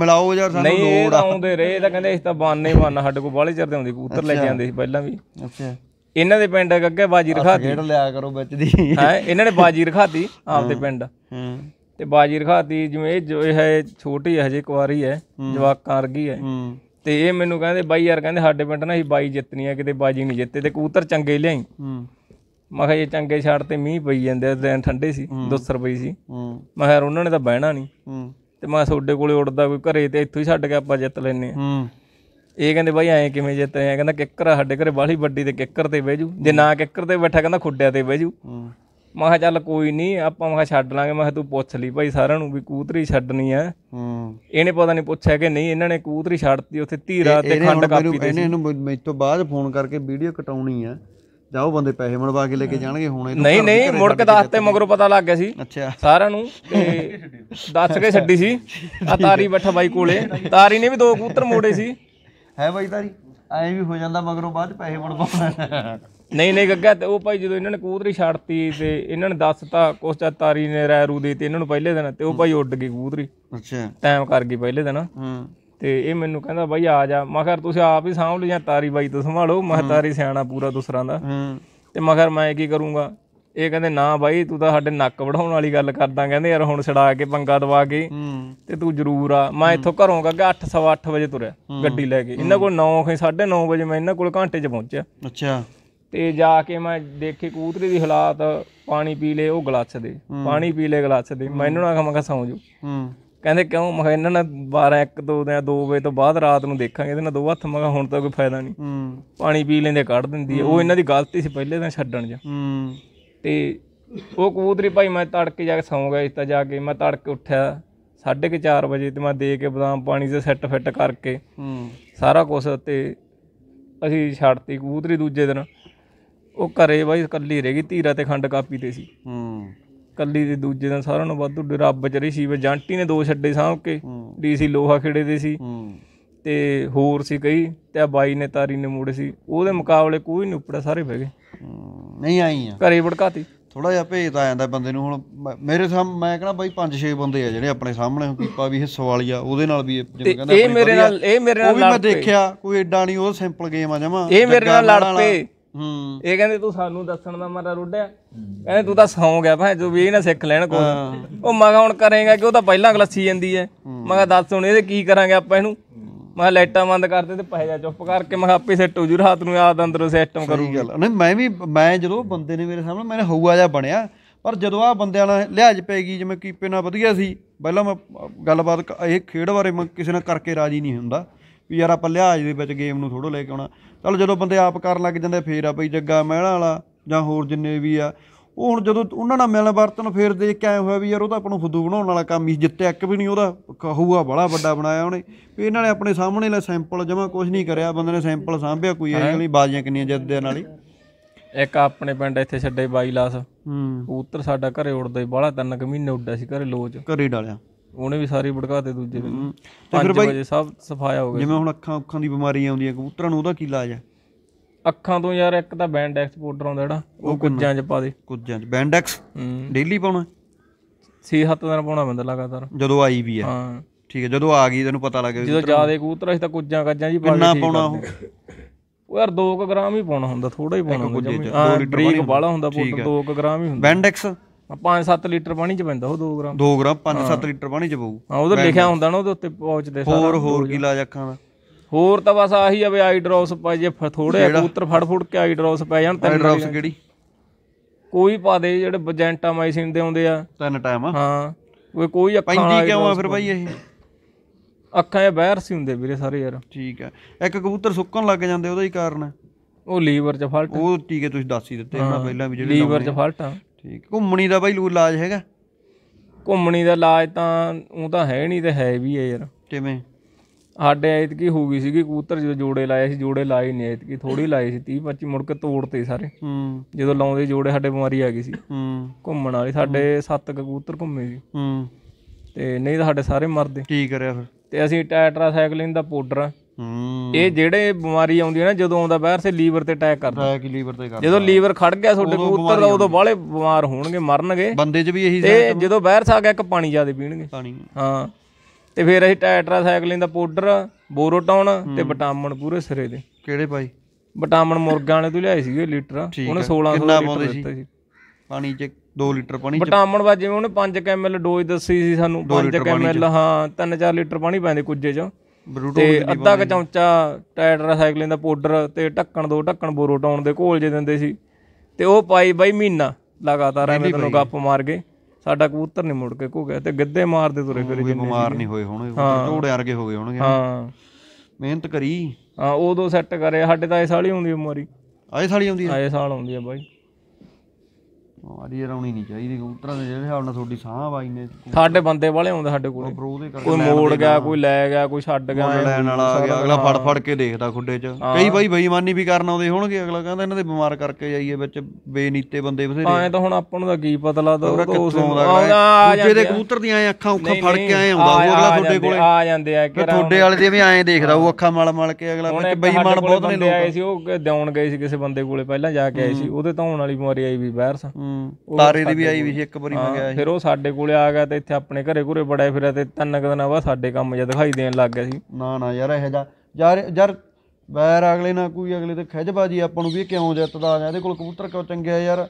ਮਿਲਾਓ ਯਾਰ ਸਾਨੂੰ ਲੋੜ ਆ ਨਹੀਂ ਆਉਂਦੇ ਰਹੇ ਤਾਂ ਕਹਿੰਦੇ ਅਸੀਂ ਤਾਂ ਬਾਨੇ ਬਾਨਾ ਸਾਡੇ ਕੋਲ ਬਾਹਲੇ ਚਰਦੇ ਹੁੰਦੇ ਆਉਂਦੇ ਕਬੂਤਰ ਲੈ ਕੇ ਸੀ ਪਹਿਲਾਂ ਵੀ ਅੱਛਾ ਇਹਨਾਂ ਦੇ ਪਿੰਡ ਅੱਗੇ ਬਾਜੀ ਰਖਾਤੀ ਖੇਡ ਲਿਆ ਕਰੋ ਵਿੱਚ ਦੀ ਹਾਂ ਇਹਨਾਂ ਨੇ ਬਾਜੀ ਰਖਾਤੀ ਆਪਦੇ ਪਿੰਡ ਹੂੰ ਤੇ ਬਾਜੀ ਰਖਾਤੀ ਜਿਵੇਂ ਇਹ ਜੋ ਹੈ ਛੋਟੀ ਹਜੇ ਕੁਆਰੀ ਹੈ ਜਵਾਕਾਂ ਵਰਗੀ ਹੈ ਹੂੰ ਤੇ ਇਹ ਮੈਨੂੰ ਕਹਿੰਦੇ ਬਾਈ ਯਾਰ ਕਹਿੰਦੇ ਸਾਡੇ ਪਿੰਡ ਨਾ ਹੀ ਬਾਈ ਜਿੱਤਣੀ ਆ ਕਿਤੇ ਬਾਜੀ ਨਹੀਂ ਜਿੱਤੇ ਤੇ ਕਬੂਤਰ ਚੰਗੇ ਲਿਆਈ ਹੂੰ ਮੈਂ ਕਿਹਾ ਇਹ ਚੰਗੇ ਛੱਡ ਤੇ ਮੀਂਹ ਪਈ ਜਾਂਦੇ ਦਿਨ ਠੰਡੇ ਸੀ 200 ਰੁਪਏ ਸੀ ਹੂੰ ਮੈਂ ਕਿਹਾ ਉਹਨਾਂ ਨੇ ਤਾਂ ਬਹਿਣਾ ਨਹੀਂ ਹੂੰ ਤੇ ਮੈਂ ਤੁਹਾਡੇ ਕੋਲੇ ਉੜਦਾ ਕੋਈ ਘਰੇ ਤੇ ਇੱਥੋਂ ਹੀ ਛੱਡ ਕੇ ਆਪਾਂ ਜਿੱਤ ਲੈਨੇ ਆ ਇਹ ਕਹਿੰਦੇ ਬਾਈ ਐਂ ਕਿਵੇਂ ਜਿੱਤੇ ਐ ਕਹਿੰਦਾ ਕਿੱਕਰ ਸਾਡੇ ਘਰੇ ਬਾਹਲੀ ਵੱਡੀ ਤੇ ਕਿੱਕਰ ਤੇ ਬਹਿ ਜੂ ਜੇ ਨਾ ਕਿੱਕਰ ਤੇ ਬੈਠਾ ਕਹਿੰਦਾ ਖੁੱਡਿਆ ਤੇ ਬਹਿ ਜੂ ਮੈਂ ਕਿਹਾ ਚੱਲ ਕੋਈ ਨਹੀਂ ਆਪਾਂ ਮੈਂ ਛੱਡ ਲਾਂਗੇ ਮੈਂ ਕਿਹਾ ਤੂੰ ਪੁੱਛ ਲਈ ਭਾਈ ਸਾਰਿਆਂ ਨੂੰ ਵੀ ਕੂਤਰੀ ਛੱਡਣੀ ਆ ਇਹਨੇ ਪਤਾ ਨਹੀਂ ਪੁੱਛਿਆ ਕਿ ਨਹੀਂ ਇਹਨਾਂ ਨੇ ਕੂਤਰੀ ਛੱਡਤੀ ਉੱਥੇ ਧੀਰਾ ਤੇ ਖੰਡ ਕਾਪੀ ਤੇ ਇਹਨੇ ਇਹਨੂੰ ਮੇਰੇ ਤੋਂ ਬਾਅਦ ਫੋਨ ਕਰਕੇ ਵੀਡੀਓ ਕਟਾਉਣੀ ਆ ਜਾ ਉਹ ਬੰਦੇ ਪੈਸੇ ਮੜਵਾ ਕੇ ਲੈ ਕੇ ਜਾਣਗੇ ਹੁਣ ਇਹ ਨਹੀਂ ਨਹੀਂ ਮੁੜ ਕੇ ਦੱਸਤੇ ਤੇ ਮਗਰੋਂ ਪਤਾ ਲੱਗ ਗਿਆ ਸੀ ਸਾਰਿਆਂ ਨੂੰ ਤੇ ਦੱਸ ਕੇ ਛੱਡੀ ਸੀ ਆ ਤਾਰੀ ਬੈਠਾ ਬਾਈ ਕੋਲੇ ਤਾਰੀ ਨੇ ਵੀ ਦੋ ਕੂਤਰ ਮੋੜੇ ਸੀ ਹੈ ਬਾਈ ਤਾਰੀ ਐਂ ਵੀ ਹੋ ਜਾਂਦਾ ਮਗਰੋਂ ਬਾਅਦ ਪੈਸੇ ਮੁੜ ਪਾਉਣਾ ਨਹੀਂ ਨਹੀਂ ਗੱਗਾ ਤੇ ਉਹ ਭਾਈ ਜਦੋਂ ਇਹਨਾਂ ਨੇ ਕੂਤਰੀ ਛੱਡਤੀ ਤੇ ਇਹਨਾਂ ਨੇ ਦੱਸਤਾ ਕੁਛ ਚਾ ਤਾਰੀ ਨੇ ਰੈ ਰੂ ਦੇਤੀ ਇਹਨਾਂ ਨੂੰ ਪਹਿਲੇ ਦਿਨ ਤੇ ਉਹ ਭਾਈ ਉੱਡ ਗਈ ਕੂਤਰੀ ਅੱਛਾ ਟਾਈਮ ਕਰ ਗਈ ਪਹਿਲੇ ਦਿਨ ਹੂੰ ਤੇ ਇਹ ਮੈਨੂੰ ਕਹਿੰਦਾ ਬਾਈ ਆ ਜਾ ਮੈਂ ਕਿਹਾ ਤੁਸੀਂ ਆਪ ਹੀ ਸਾਂਭ ਜਾਂ ਤਾਰੀ ਬਾਈ ਤੋਂ ਸੰਭਾਲੋ ਮੈਂ ਤਾਰੀ ਸਿਆਣਾ ਪੂਰਾ ਦੂਸਰਾਂ ਦਾ ਹੂੰ ਤੇ ਮੈਂ ਕਿਹਾ ਮੈਂ ਕੀ ਕਰੂੰਗਾ ਇਹ ਕਹਿੰਦੇ ਨਾ ਬਾਈ ਤੂੰ ਤਾਂ ਸਾਡੇ ਨੱਕ ਵਢਾਉਣ ਵਾਲੀ ਗੱਲ ਕਰਦਾ ਕਹਿੰਦੇ ਯਾਰ ਹੁਣ ਛਡਾ ਕੇ ਪੰਗਾ ਦਵਾ ਕੇ ਤੇ ਤੂੰ ਜ਼ਰੂਰ ਆ ਮੈਂ ਇੱਥੋਂ ਘਰੋਂ ਕਾਗਾ 8:30 ਵਜੇ ਤੁਰਿਆ ਗੱਡੀ ਲੈ ਕੇ ਇਹਨਾਂ ਕੋਲ 9 9:30 ਵਜੇ ਮੈਂ ਇਹਨਾਂ ਕੋਲ ਘੰਟੇ 'ਚ ਪਹੁੰਚਿਆ ਅੱਛਾ ਤੇ ਜਾ ਕੇ ਮੈਂ ਦੇਖੇ ਕੂਤਰੀ ਦੀ ਹਾਲਾਤ ਪਾਣੀ ਪੀ ਲੇ ਉਹ ਗਲਾਸ ਦੇ ਪਾਣੀ ਪੀ ਲੇ ਗਲਾਸ ਦੇ ਮੈਂ ਇਹਨਾਂ ਨਾਲ ਆਖਾਂ ਸੌਂ ਜੂ ਕਹਿੰਦੇ ਕਿਉਂ ਮੈਂ ਇਹਨਾਂ ਨਾਲ 12 1 2 ਦਿਨ 2 ਵਜੇ ਤੋਂ ਬਾਅਦ ਰਾਤ ਨੂੰ ਦੇਖਾਂਗੇ ਇਹਦੇ ਨਾਲ ਦੋ ਹੱਥ ਮਗਾ ਹੁਣ ਤਾਂ ਕੋਈ ਫਾਇਦਾ ਨਹੀਂ ਪਾਣੀ ਪੀ ਲੈਂਦੇ ਕੱਢ ਦਿੰਦੀ ਉਹ ਇਹਨਾਂ ਦੀ ਗਲਤੀ ਸੀ ਪਹਿਲੇ ਤਾਂ ਛੱਡਣ ਜਾ ਤੇ ਉਹ ਕਬੂਤਰੀ ਭਾਈ ਮੈਂ ਤੜਕੇ ਜਾ ਕੇ ਸੌਂ ਗਿਆ ਇੱਥੇ ਜਾ ਕੇ ਮੈਂ ਤੜਕੇ ਉੱਠਿਆ 4:30 ਵਜੇ ਤੇ ਮੈਂ ਦੇ ਕੇ ਬਦਾਮ ਪਾਣੀ ਦੇ ਸੈੱਟ ਫਿੱਟ ਕਰਕੇ ਹੂੰ ਸਾਰਾ ਕੁਝ ਤੇ ਅਸੀਂ ਛੱਡਤੀ ਕਬੂਤਰੀ ਦੂਜੇ ਦਿਨ ਉਹ ਘਰੇ ਬਾਈ ਇਕੱਲੀ ਰਹਿ ਗਈ ਧੀਰਾ ਤੇ ਖੰਡ ਕਾਪੀ ਤੇ ਸੀ ਹੂੰ ਕੱਲੀ ਦੇ ਦੂਜੇ ਦਿਨ ਸਾਰਿਆਂ ਨੂੰ ਵੱਧੂ ਰੱਬ ਚ ਰਹੀ ਸੀ ਵੀ ਜਾਂਟੀ ਨੇ ਦੋ ਛੱਡੇ ਸਾਂਭ ਕੇ ਡੀਸੀ ਲੋਹਾ ਖੇੜੇ ਦੇ ਸੀ ਹੂੰ ਤੇ ਹੋਰ ਸੀ ਕਈ ਤੇ ਬਾਈ ਨੇ ਤਾਰੀ ਨੇ ਮੋੜੇ ਸੀ ਉਹਦੇ ਮੁਕਾਬਲੇ ਕੋਈ ਨਹੀਂ ਉੱਪੜਾ ਸਾਰੇ ਬਹਿ ਗਏ ਹੂੰ ਨਹੀਂ ਆਈ ਆ ਘਰੇ ਭੜਕਾਤੀ ਥੋੜਾ ਜਿਹਾ ਭੇਜ ਤਾਂ ਜਾਂਦਾ ਬੰਦੇ ਨੂੰ ਹੁਣ ਮੇਰੇ ਸਾਹ ਮੈਂ ਕਹਿੰਦਾ ਬਾਈ 5-6 ਬੰਦੇ ਆ ਜਿਹੜੇ ਆਪਣੇ ਸਾਹਮਣੇ ਹੁਣ ਪੀਪਾ ਵੀ ਹਿੱਸੋ ਵਾਲੀ ਆ ਉਹਦੇ ਨਾਲ ਵੀ ਜਿਵੇਂ ਕਹਿੰਦਾ ਇਹ ਮੇਰੇ ਨਾਲ ਇਹ ਮੇਰੇ ਨਾਲ ਉਹ ਵੀ ਮੈਂ ਦੇਖਿਆ ਕੋਈ ਐਡਾ ਨਹੀਂ ਉਹ ਸਿੰਪਲ ਗੇਮ ਆ ਜਮਾ ਇਹ ਮੇਰੇ ਨਾਲ ਲੜ ਪਏ ਹੂੰ ਇਹ ਕਹਿੰਦੇ ਤੂੰ ਸਾਨੂੰ ਦੱਸਣ ਦਾ ਮਾਰਾ ਰੋੜਿਆ ਕਹਿੰਦੇ ਤੂੰ ਤਾਂ ਸੌਂ ਗਿਆ ਭਾਂ ਜੋ ਵੀ ਇਹ ਨਾ ਸਿੱਖ ਲੈਣ ਕੋਈ ਉਹ ਮਗਾ ਹੁਣ ਕਰੇਗਾ ਕਿ ਉਹ ਤਾਂ ਪਹਿਲਾਂ ਗਲੱਸੀ ਜਾਂਦੀ ਐ ਮੈਂ ਦੱਸ ਹੁਣ ਇਹਦੇ ਕੀ ਕਰਾਂਗੇ ਆਪਾਂ ਇਹਨੂੰ ਮੈਂ ਲਾਈਟਾਂ ਬੰਦ ਕਰਦੇ ਤੇ ਪਹਿਜਾ ਚੁੱਪ ਕਰਕੇ ਮੈਂ ਆਪੇ ਸੈਟ ਹੋ ਜੂ ਰਾਤ ਨੂੰ ਆਦ ਅੰਦਰੋਂ ਸਿਸਟਮ ਸਹੀ ਗੱਲ ਨਹੀਂ ਮੈਂ ਵੀ ਮੈਂ ਜਦੋਂ ਬੰਦੇ ਨੇ ਮੇਰੇ ਸਾਹਮਣੇ ਮੈਨੇ ਹਊਆ ਜਾ ਬਣਿਆ ਪਰ ਜਦੋਂ ਆ ਬੰਦਿਆਂ ਨਾਲ ਲਿਹਾਜ ਪੈ ਗਈ ਜਿਵੇਂ ਕੀਪੇ ਨਾਲ ਵਧੀਆ ਸੀ ਪਹਿਲਾਂ ਮੈਂ ਗੱਲਬਾਤ ਇਹ ਖੇਡ ਬਾਰੇ ਮੈਂ ਕਿਸੇ ਨਾਲ ਕਰਕੇ ਰਾਜੀ ਨਹੀਂ ਹੁੰਦਾ ਵੀ ਯਾਰ ਆਪਾਂ ਲਿਹਾਜ ਦੇ ਵਿੱਚ ਗੇਮ ਨੂੰ ਥੋੜੋ ਲੈ ਕੇ ਆਉਣਾ ਚਲ ਜਦੋਂ ਬੰਦੇ ਆਪ ਕਰਨ ਲੱਗ ਜਾਂਦੇ ਫੇਰ ਆ ਬਈ ਜੱਗਾ ਮਹਿਲਾ ਵਾਲਾ ਜਾਂ ਹੋਰ ਜਿੰਨੇ ਵੀ ਆ ਉਹ ਹੁਣ ਜਦੋਂ ਉਹਨਾਂ ਨਾਲ ਮਿਲਣ ਵਰਤਨ ਫੇਰ ਦੇ ਕੇ ਆਏ ਹੋਇਆ ਵੀ ਯਾਰ ਉਹ ਤਾਂ ਆਪਾਂ ਨੂੰ ਫੁੱਦੂ ਬਣਾਉਣ ਵਾਲਾ ਕੰਮ ਹੀ ਜਿੱਤੇ ਇੱਕ ਵੀ ਨਹੀਂ ਉਹਦਾ ਕਹੂਆ ਬੜਾ ਵੱਡਾ ਬਣਾਇਆ ਉਹਨੇ ਵੀ ਇਹਨਾਂ ਨੇ ਆਪਣੇ ਸਾਹਮਣੇ ਲੈ ਸੈਂਪਲ ਜਮਾ ਕੁਝ ਨਹੀਂ ਕਰਿਆ ਬੰਦੇ ਨੇ ਸੈਂਪਲ ਸਾਂਭਿਆ ਕੋਈ ਐ ਨਹੀਂ ਬਾਜ਼ੀਆਂ ਕਿੰਨੀਆਂ ਜਿੱਤਦੇ ਨਾਲ ਹੀ ਇੱਕ ਆਪਣੇ ਪਿੰਡ ਇੱਥੇ ਛੱਡੇ ਬਾਈ ਲਾਸ ਹੂੰ ਉੱਤਰ ਸਾਡਾ ਘਰੇ ਉੜਦਾ ਹੀ ਬਾਲਾ ਤਿੰਨ ਕੁ ਮਹੀਨੇ ਉੱਡਿਆ ਸੀ ਘਰੇ ਲੋਚ ਘਰੇ ਡਾਲਿਆ ਉਹਨੇ ਵੀ ਸਾਰੀ ਭੜਕਾਤੇ ਦੂਜੇ ਦਿਨ 5 ਵਜੇ ਸਭ ਸਫਾਇਆ ਹੋ ਗਿਆ ਜਿਵੇਂ ਹੁਣ ਅੱਖਾਂ ਅੱਖਾਂ ਦੀ ਬਿਮਾਰੀਆਂ ਆਉਂਦੀਆਂ ਕਬੂਤਰਾਂ ਨੂੰ ਉਹਦਾ ਕੀ ਇਲਾਜ ਹੈ ਅੱਖਾਂ ਤੋਂ ਯਾਰ ਇੱਕ ਤਾਂ ਬੈਂਡੈਕਸ ਪਾਊਡਰ ਆਉਂਦਾ ਜਿਹੜਾ ਉਹ ਕੁੱਜਾਂ 'ਚ ਪਾ ਦੇ ਕੁੱਜਾਂ 'ਚ ਬੈਂਡੈਕਸ ਡੇਲੀ ਪਾਉਣਾ 6-7 ਦਿਨ ਪਾਉਣਾ ਪੈਂਦਾ ਲਗਾਤਾਰ ਜਦੋਂ ਆਈ ਵੀ ਆ ਹਾਂ ਠੀਕ ਹੈ ਜਦੋਂ ਆ ਗਈ ਤੈਨੂੰ ਪਤਾ ਲੱਗ ਗਿਆ ਜਦੋਂ ਜ਼ਿਆਦਾ ਕੂਤਰਾ ਸੀ ਤਾਂ ਕੁੱਜਾਂ ਕੱਜਾਂ ਜੀ ਪਾ ਕੇ ਪਾਉਣਾ ਉਹ ਉਹ ਯਾਰ 2 ਗ੍ਰਾਮ ਹੀ ਪਾਉਣਾ ਹੁੰਦਾ ਥੋੜਾ ਹੀ ਪਾਉਣਾ ਹੁੰਦਾ ਹਾਂ 2 ਲੀਟਰ ਪਾਣੀ ਵਾਲਾ ਹੁੰਦਾ ਪਾਉਣਾ 2 ਗ੍ਰਾਮ ਹੀ ਹੁੰਦਾ ਬੈਂਡੈਕਸ 5-7 ਲੀਟਰ ਪਾਣੀ ਚ ਪੈਂਦਾ ਉਹ 2 ਗ੍ਰਾਮ 2 ਗ੍ਰਾਮ 5-7 ਲੀਟਰ ਪਾਣੀ ਚ ਪਊ ਹਾਂ ਉਹਦੇ ਲਿਖਿਆ ਹੁੰਦਾ ਨਾ ਉਹਦੇ ਉੱਤੇ ਪੌਚ ਦੇ ਸਾਰਾ ਹੋਰ ਹੋਰ ਕੀ ਲਾਜ ਅੱਖਾਂ ਦਾ ਹੋਰ ਤਾਂ ਬਸ ਆਹੀ ਆ ਵੀ ਆਈ ਡ੍ਰੌਪਸ ਪਾ ਜੇ ਥੋੜੇ ਕਬੂਤਰ ਫੜ ਫੜ ਕੇ ਆਈ ਡ੍ਰੌਪਸ ਪੈ ਜਾਣ ਤਿੰਨ ਡ੍ਰੌਪਸ ਕਿਹੜੀ ਕੋਈ ਪਾ ਦੇ ਜਿਹੜੇ ਬਜੈਂਟਾ ਮਾਈਸਿਨ ਦੇ ਆਉਂਦੇ ਆ ਤਿੰਨ ਟਾਈਮ ਹਾਂ ਕੋਈ ਕੋਈ ਅੱਖਾਂ ਪੈਂਦੀ ਕਿਉਂ ਆ ਫਿਰ ਬਾਈ ਇਹ ਅੱਖਾਂ ਇਹ ਬਾਹਰ ਸੀ ਹੁੰਦੇ ਵੀਰੇ ਸਾਰੇ ਯਾਰ ਠੀਕ ਆ ਇੱਕ ਕਬੂਤਰ ਸੁੱਕਣ ਲੱਗ ਜਾਂਦੇ ਉਹਦਾ ਹੀ ਕਾਰਨ ਹੈ ਉਹ ਲੀਵਰ 'ਚ ਫਲਟ ਉਹ ਟੀਕੇ ਤੁਸੀਂ ਦੱਸ ਹੀ ਦਿੱਤੇ ਮੈਂ ਪਹਿਲਾਂ ਵੀ ਜਿਹੜੇ ਲੀਵਰ 'ਚ ਫਲਟ ਆ ਠੀਕ ਘੁੰਮਣੀ ਦਾ ਬਾਈ ਲੂ ਇਲਾਜ ਹੈਗਾ ਘੁੰਮਣੀ ਦਾ ਇਲਾਜ ਤਾਂ ਉਹ ਤਾਂ ਹੈ ਨਹੀਂ ਤੇ ਹੈ ਵੀ ਹੈ ਯਾਰ ਕਿਵੇਂ ਸਾਡੇ ਐਤਕੀ ਹੋ ਗਈ ਸੀਗੀ ਕਬੂਤਰ ਜਦੋਂ ਜੋੜੇ ਲਾਏ ਸੀ ਜੋੜੇ ਲਾਏ ਨਹੀਂ ਐਤਕੀ ਥੋੜੀ ਲਾਏ ਸੀ 30 25 ਮੁੜ ਕੇ ਤੋੜਤੇ ਸਾਰੇ ਹੂੰ ਜਦੋਂ ਲਾਉਂਦੇ ਜੋੜੇ ਸਾਡੇ ਬਿਮਾਰੀ ਆ ਗਈ ਸੀ ਹੂੰ ਘੁੰਮਣ ਵਾਲੀ ਸਾਡੇ 7 ਕਬੂਤਰ ਘੁੰਮੇ ਸੀ ਹੂੰ ਤੇ ਨਹੀਂ ਤਾਂ ਸਾਡੇ ਸਾਰੇ ਮਰਦੇ ਕੀ ਕਰਿਆ ਫਿਰ ਤੇ ਅਸੀਂ ਟੈਟਰਾ ਸਾਈਕਲਿੰਗ ਦਾ ਪਾਊਡਰ ਹੂੰ ਇਹ ਜਿਹੜੇ ਬਿਮਾਰੀ ਆਉਂਦੀ ਹੈ ਨਾ ਜਦੋਂ ਆਉਂਦਾ ਬਾਹਰ ਸੇ ਲੀਵਰ ਤੇ ਅਟੈਕ ਕਰਦਾ ਹੈ ਕਿ ਲੀਵਰ ਤੇ ਕਰਦਾ ਜਦੋਂ ਲੀਵਰ ਖੜ ਗਿਆ ਤੁਹਾਡੇ ਕਬੂਤਰ ਦਾ ਉਦੋਂ ਬਾਹਲੇ ਬਿਮਾਰ ਹੋਣਗੇ ਮਰਨਗੇ ਬੰਦੇ 'ਚ ਵੀ ਇਹੀ ਤੇ ਜਦੋਂ ਬਾਹਰ ਸਾ ਗਿਆ ਇੱਕ ਪਾਣੀ ਜ਼ਿਆਦਾ ਪੀਣਗੇ ਪਾਣੀ ਹਾਂ ਤੇ ਫਿਰ ਅਸੀਂ ਟੈਟਰਾ ਸਾਈਕਲਿੰਗ ਦਾ ਪਾਊਡਰ ਟਾਉਣ ਤੇ ਵਿਟਾਮਿਨ ਪੂਰੇ ਸਿਰੇ ਦੇ ਕਿਹੜੇ ਭਾਈ ਵਿਟਾਮਿਨ ਮੁਰਗਾਂ ਵਾਲੇ ਤੋਂ ਲਿਆਏ ਸੀਗੇ ਲੀਟਰ ਉਹਨੇ 1600 ਲੀਟਰ ਦਿੱਤਾ ਸੀ ਪਾਣੀ 'ਚ 2 ਲੀਟਰ ਪਾਣੀ ਵਿਟਾਮਿਨ ਵਾ ਜਿਵੇਂ ਉਹਨੇ 5 ਕੈਮਲ ਡੋਜ਼ ਦੱਸੀ ਸੀ ਸਾਨੂੰ 5 ਕੈਮਲ ਹਾਂ 3-4 ਲੀਟਰ ਪਾਣੀ ਪੈਂਦੇ ਕੁੱਜੇ 'ਚ ਤੇ ਅੱਧਾ ਕ ਚਮਚਾ ਟੈਟਰਾ ਸਾਈਕਲਿੰਗ ਦਾ ਪਾਊਡਰ ਤੇ ਢੱਕਣ ਦੋ ਢੱਕਣ ਟਾਉਣ ਦੇ ਘੋਲ ਜੇ ਦਿੰਦੇ ਸੀ ਤੇ ਉਹ ਪਾਈ ਬਾਈ ਮਹੀਨਾ ਲਗਾਤਾਰ ਐਵੇਂ ਤੈਨੂੰ ਗੱਪ ਮਾਰ ਗਏ ਸਾਡਾ ਕਬੂਤਰ ਨਹੀਂ ਮੁੜ ਕੇ ਘੁਗਿਆ ਤੇ ਗਿੱਧੇ ਮਾਰਦੇ ਤੁਰੇ ਫਿਰ ਜਿੰਨੇ ਬਿਮਾਰ ਨਹੀਂ ਹੋਏ ਹੋਣਗੇ ਝੋੜੇ ਵਰਗੇ ਹੋ ਗਏ ਹੋਣਗੇ ਹਾਂ ਮਿਹਨਤ ਕਰੀ ਹਾਂ ਉਦੋਂ ਸੈੱਟ ਕਰਿਆ ਸਾਡੇ ਤਾਂ ਇਹ ਸਾਲ ਹੀ ਆਉਂਦੀ ਬਿਮਾਰੀ ਆਏ ਸਾਲ ਹੀ ਆਉਂਦੀ ਆਏ ਸਾਲ ਆਉਂਦੀ ਆ ਬਾਈ ਮਾਰੀ ਰੌਣੀ ਨਹੀਂ ਚਾਹੀਦੀ ਕਬੂਤਰਾਂ ਦੇ ਜਿਹੜੇ ਹਾਲ ਨਾਲ ਤੁਹਾਡੀ ਸਾਹ ਬਾਈ ਨੇ ਸਾਡੇ ਬੰਦੇ ਵਾਲੇ ਆਉਂਦੇ ਸਾਡੇ ਕੋਲ ਕੋਈ ਮੋੜ ਗਿਆ ਕੋਈ ਲੈ ਗਿਆ ਕੋਈ ਛੱਡ ਗਿਆ ਲੈਣ ਵਾਲਾ ਆ ਗਿਆ ਅਗਲਾ ਫੜ ਫੜ ਕੇ ਦੇਖਦਾ ਖੁੱਡੇ 'ਚ ਕਈ ਬਾਈ ਬੇਈਮਾਨੀ ਵੀ ਕਰਨ ਆਉਂਦੇ ਹੋਣਗੇ ਅਗਲਾ ਕਹਿੰਦਾ ਇਹਨਾਂ ਦੇ ਬਿਮਾਰ ਕਰਕੇ ਜਾਈਏ ਵਿੱਚ ਬੇਨੀਤੇ ਬੰਦੇ ਬਥੇਰੇ ਆਏ ਤਾਂ ਹੁਣ ਆਪਾਂ ਨੂੰ ਤਾਂ ਕੀ ਪਤਾ ਲੱਗਦਾ ਉਹ ਤੋਂ ਦੂਜੇ ਦੇ ਕਬੂਤਰ ਦੀਆਂ ਅੱਖਾਂ ਉੱਖਾਂ ਫੜ ਕੇ ਆਏ ਆਉਂਦਾ ਉਹ ਅਗਲਾ ਤੁਹਾਡੇ ਕੋਲੇ ਆ ਜਾਂਦੇ ਆ ਕਿ ਤੁਹਾਡੇ ਵਾਲੇ ਦੇ ਵੀ ਐਂ ਦੇਖਦਾ ਉਹ ਅੱਖਾਂ ਮਲ ਮਲ ਕੇ ਅਗਲਾ ਵਿੱਚ ਬੇਈਮਾਨ ਬਹੁਤ ਨੇ ਲੋਕ ਆਏ ਸੀ ਉਹ ਦਿਉਣ ਗਏ ਸੀ ਕਿਸੇ ਬੰਦੇ ਕੋਲੇ ਪਹਿਲਾਂ ਜਾ ਕੇ ਆਏ ਸੀ ਉਹਦੇ ਤਾਂ ਹੋਣ ਵਾਲੀ ਬਿਮਾਰੀ ਆਈ ਵੀ ਵਾਇਰਸ ਤਾਰੇ ਦੀ ਵੀ ਆਈ ਵੀ ਸੀ ਇੱਕ ਵਾਰੀ ਮੈਂ ਗਿਆ ਸੀ ਫਿਰ ਉਹ ਸਾਡੇ ਕੋਲੇ ਆ ਗਿਆ ਤੇ ਇੱਥੇ ਆਪਣੇ ਘਰੇ ਘੁਰੇ ਬੜਾ ਫਿਰਿਆ ਤੇ ਤਿੰਨ ਕ ਦਿਨਾਂ ਬਾਅਦ ਸਾਡੇ ਕੰਮ ਜਿਹਾ ਦਿਖਾਈ ਦੇਣ ਲੱਗ ਗਿਆ ਸੀ ਨਾ ਨਾ ਯਾਰ ਇਹ ਜਾ ਯਾਰ ਯਾਰ ਬੈਰ ਅਗਲੇ ਨਾਲ ਕੋਈ ਅਗਲੇ ਤੇ ਬਾਜੀ ਆਪਾਂ ਨੂੰ ਵੀ ਇਹ ਕਿਉਂ ਜਿੱਤਦਾ ਆ ਇਹਦੇ ਕੋਲ ਕਬੂਤਰ ਕਿਉਂ ਚੰਗੇ ਆ ਯਾਰ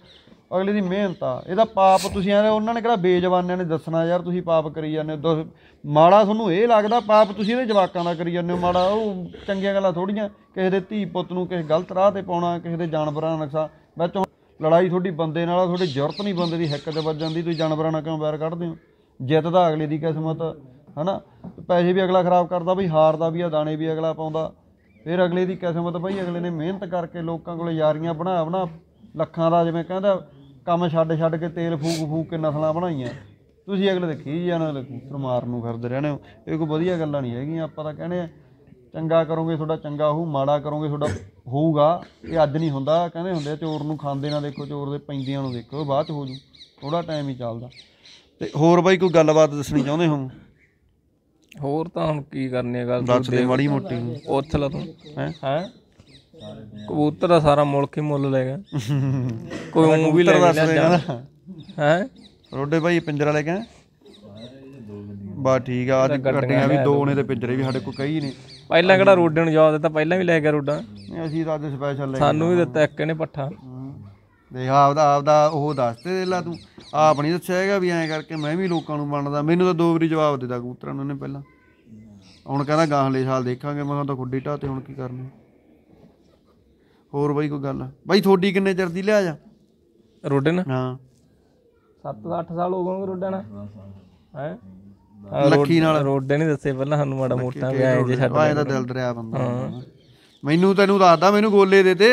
ਅਗਲੇ ਦੀ ਮਿਹਨਤ ਆ ਇਹਦਾ ਪਾਪ ਤੁਸੀਂ ਐ ਉਹਨਾਂ ਨੇ ਕਿਹੜਾ ਬੇਜਵਾਨਿਆਂ ਨੇ ਦੱਸਣਾ ਯਾਰ ਤੁਸੀਂ ਪਾਪ ਕਰੀ ਜਾਂਦੇ ਹੋ ਮਾੜਾ ਤੁਹਾਨੂੰ ਇਹ ਲੱਗਦਾ ਪਾਪ ਤੁਸੀਂ ਇਹਦੇ ਜਵਾਕਾਂ ਦਾ ਕਰੀ ਜਾਂਦੇ ਹੋ ਮਾੜਾ ਉਹ ਚੰਗੀਆਂ ਗੱਲਾਂ ਥੋੜੀਆਂ ਕਿਸੇ ਦੇ ਧੀ ਪੁੱਤ ਨੂੰ ਕਿਸੇ ਗਲਤ ਰਾਹ ਤੇ ਪਾਉਣਾ ਕਿਸੇ ਦੇ ਜਾਨਵਰਾਂ ਦਾ ਨਕਸ਼ਾ ਵਿੱਚ ਲੜਾਈ ਤੁਹਾਡੀ ਬੰਦੇ ਨਾਲ ਤੁਹਾਡੀ ਜ਼ਰੂਰਤ ਨਹੀਂ ਬੰਦੇ ਦੀ ਹੱਕ ਤੇ ਵੱਜ ਜਾਂਦੀ ਤੁਸੀਂ ਜਾਨਵਰਾਂ ਨਾਲ ਕਿਉਂ ਵੈਰ ਕੱਢਦੇ ਹੋ ਜਿੱਤ ਦਾ ਅਗਲੇ ਦੀ ਕਿਸਮਤ ਹਨਾ ਪੈਸੇ ਵੀ ਅਗਲਾ ਖਰਾਬ ਕਰਦਾ ਬਈ ਹਾਰਦਾ ਵੀ ਆ ਦਾਣੇ ਵੀ ਅਗਲਾ ਪਾਉਂਦਾ ਫਿਰ ਅਗਲੇ ਦੀ ਕਿਸਮਤ ਬਈ ਅਗਲੇ ਨੇ ਮਿਹਨਤ ਕਰਕੇ ਲੋਕਾਂ ਕੋਲ ਯਾਰੀਆਂ ਬਣਾ ਬਣਾ ਲੱਖਾਂ ਦਾ ਜਿਵੇਂ ਕਹਿੰਦਾ ਕੰਮ ਛੱਡ ਛੱਡ ਕੇ ਤੇਲ ਫੂਕ ਫੂਕ ਕੇ ਨਸਲਾਂ ਬਣਾਈਆਂ ਤੁਸੀਂ ਅਗਲੇ ਦੇਖੀ ਜਾਨਾ ਜਾਣ ਲੱਗੂ ਮਾਰਨ ਨੂੰ ਫਿਰਦੇ ਰਹਿਣੇ ਹੋ ਇਹ ਕੋਈ ਵਧੀਆ ਗੱਲਾਂ ਨਹੀਂ ਹੈਗੀਆਂ ਆਪਾਂ ਤਾਂ ਕਹਿੰਦੇ ਆ ਚੰਗਾ ਕਰੋਗੇ ਤੁਹਾਡਾ ਚੰਗਾ ਹੋਊ ਮਾੜਾ ਕਰੋਗੇ ਤੁਹਾਡਾ ਹੋਊਗਾ ਇਹ ਅੱਜ ਨਹੀਂ ਹੁੰਦਾ ਕਹਿੰਦੇ ਹੁੰਦੇ ਚੋਰ ਨੂੰ ਖਾਂਦੇ ਨਾ ਦੇਖੋ ਚੋਰ ਦੇ ਪੈਂਦਿਆਂ ਨੂੰ ਦੇਖੋ ਬਾਅਦ ਚ ਹੋ ਜੂ ਥੋੜਾ ਟਾਈਮ ਹੀ ਚੱਲਦਾ ਤੇ ਹੋਰ ਬਾਈ ਕੋਈ ਗੱਲਬਾਤ ਦੱਸਣੀ ਚਾਹੁੰਦੇ ਹੋ ਹੋਰ ਤਾਂ ਹੁਣ ਕੀ ਕਰਨੀ ਹੈ ਗੱਲ ਦੱਸ ਦੇ ਮਾੜੀ ਮੋਟੀ ਉਥਲਾ ਤੋਂ ਹੈ ਹੈ ਕਬੂਤਰ ਦਾ ਸਾਰਾ ਮੁਲਕ ਹੀ ਮੁੱਲ ਲੈ ਗਿਆ ਕੋਈ ਉਹ ਵੀ ਲੈ ਗਿਆ ਹੈ ਰੋਡੇ ਭਾਈ ਪਿੰਜਰਾ ਲੈ ਕੇ ਬਾ ਠੀਕ ਆ ਅੱਜ ਗੱਡੀਆਂ ਵੀ ਦੋ ਨੇ ਤੇ ਪਿੰਜਰੇ ਵੀ ਸਾਡੇ ਕੋਲ ਕਈ ਨੇ ਪਹਿਲਾਂ ਕਿਹੜਾ ਰੋਡ ਨੂੰ ਜਵਾਬ ਦਿੱਤਾ ਪਹਿਲਾਂ ਵੀ ਲੈ ਗਿਆ ਰੋਡਾਂ ਅਸੀਂ ਤਾਂ ਅੱਜ ਸਪੈਸ਼ਲ ਲੈ ਸਾਨੂੰ ਵੀ ਦਿੱਤਾ ਇੱਕ ਇਹਨੇ ਪੱਠਾ ਦੇਖ ਆਪਦਾ ਆਪਦਾ ਉਹ ਦੱਸ ਤੇ ਦੇ ਲਾ ਤੂੰ ਆਪ ਨਹੀਂ ਦੱਸਿਆ ਹੈਗਾ ਵੀ ਐਂ ਕਰਕੇ ਮੈਂ ਵੀ ਲੋਕਾਂ ਨੂੰ ਬਣਦਾ ਮੈਨੂੰ ਤਾਂ ਦੋ ਵਾਰੀ ਜਵਾਬ ਦਿੱਤਾ ਕਬੂਤਰਾਂ ਨੂੰ ਉਹਨੇ ਪਹਿਲਾਂ ਹੁਣ ਕਹਿੰਦਾ ਗਾਂਹਲੇ ਸਾਲ ਦੇਖਾਂਗੇ ਮੈਂ ਤਾਂ ਖੁੱਡੀ ਟਾ ਤੇ ਹੁਣ ਕੀ ਕਰਨਾ ਹੋਰ ਬਾਈ ਕੋਈ ਗੱਲ ਬਾਈ ਥੋੜੀ ਕਿੰਨੇ ਚਿਰ ਦੀ ਲਿਆ ਜਾ ਰੋਡਨ ਹਾਂ 7-8 ਸਾਲ ਹੋ ਗਏ ਰੋਡਾਂ ਨਾ ਹੈ ਲੱਖੀ ਨਾਲ ਰੋਡੇ ਨਹੀਂ ਦੱਸੇ ਪਹਿਲਾਂ ਸਾਨੂੰ ਮਾੜਾ ਮੋਟਾ ਵੀ ਆਏ ਜੇ ਛੱਡ ਆਏ ਤਾਂ ਦਿਲ ਦਰਿਆ ਬੰਦਾ ਮੈਨੂੰ ਤੈਨੂੰ ਦੱਸਦਾ ਮੈਨੂੰ ਗੋਲੇ ਦੇ ਦੇ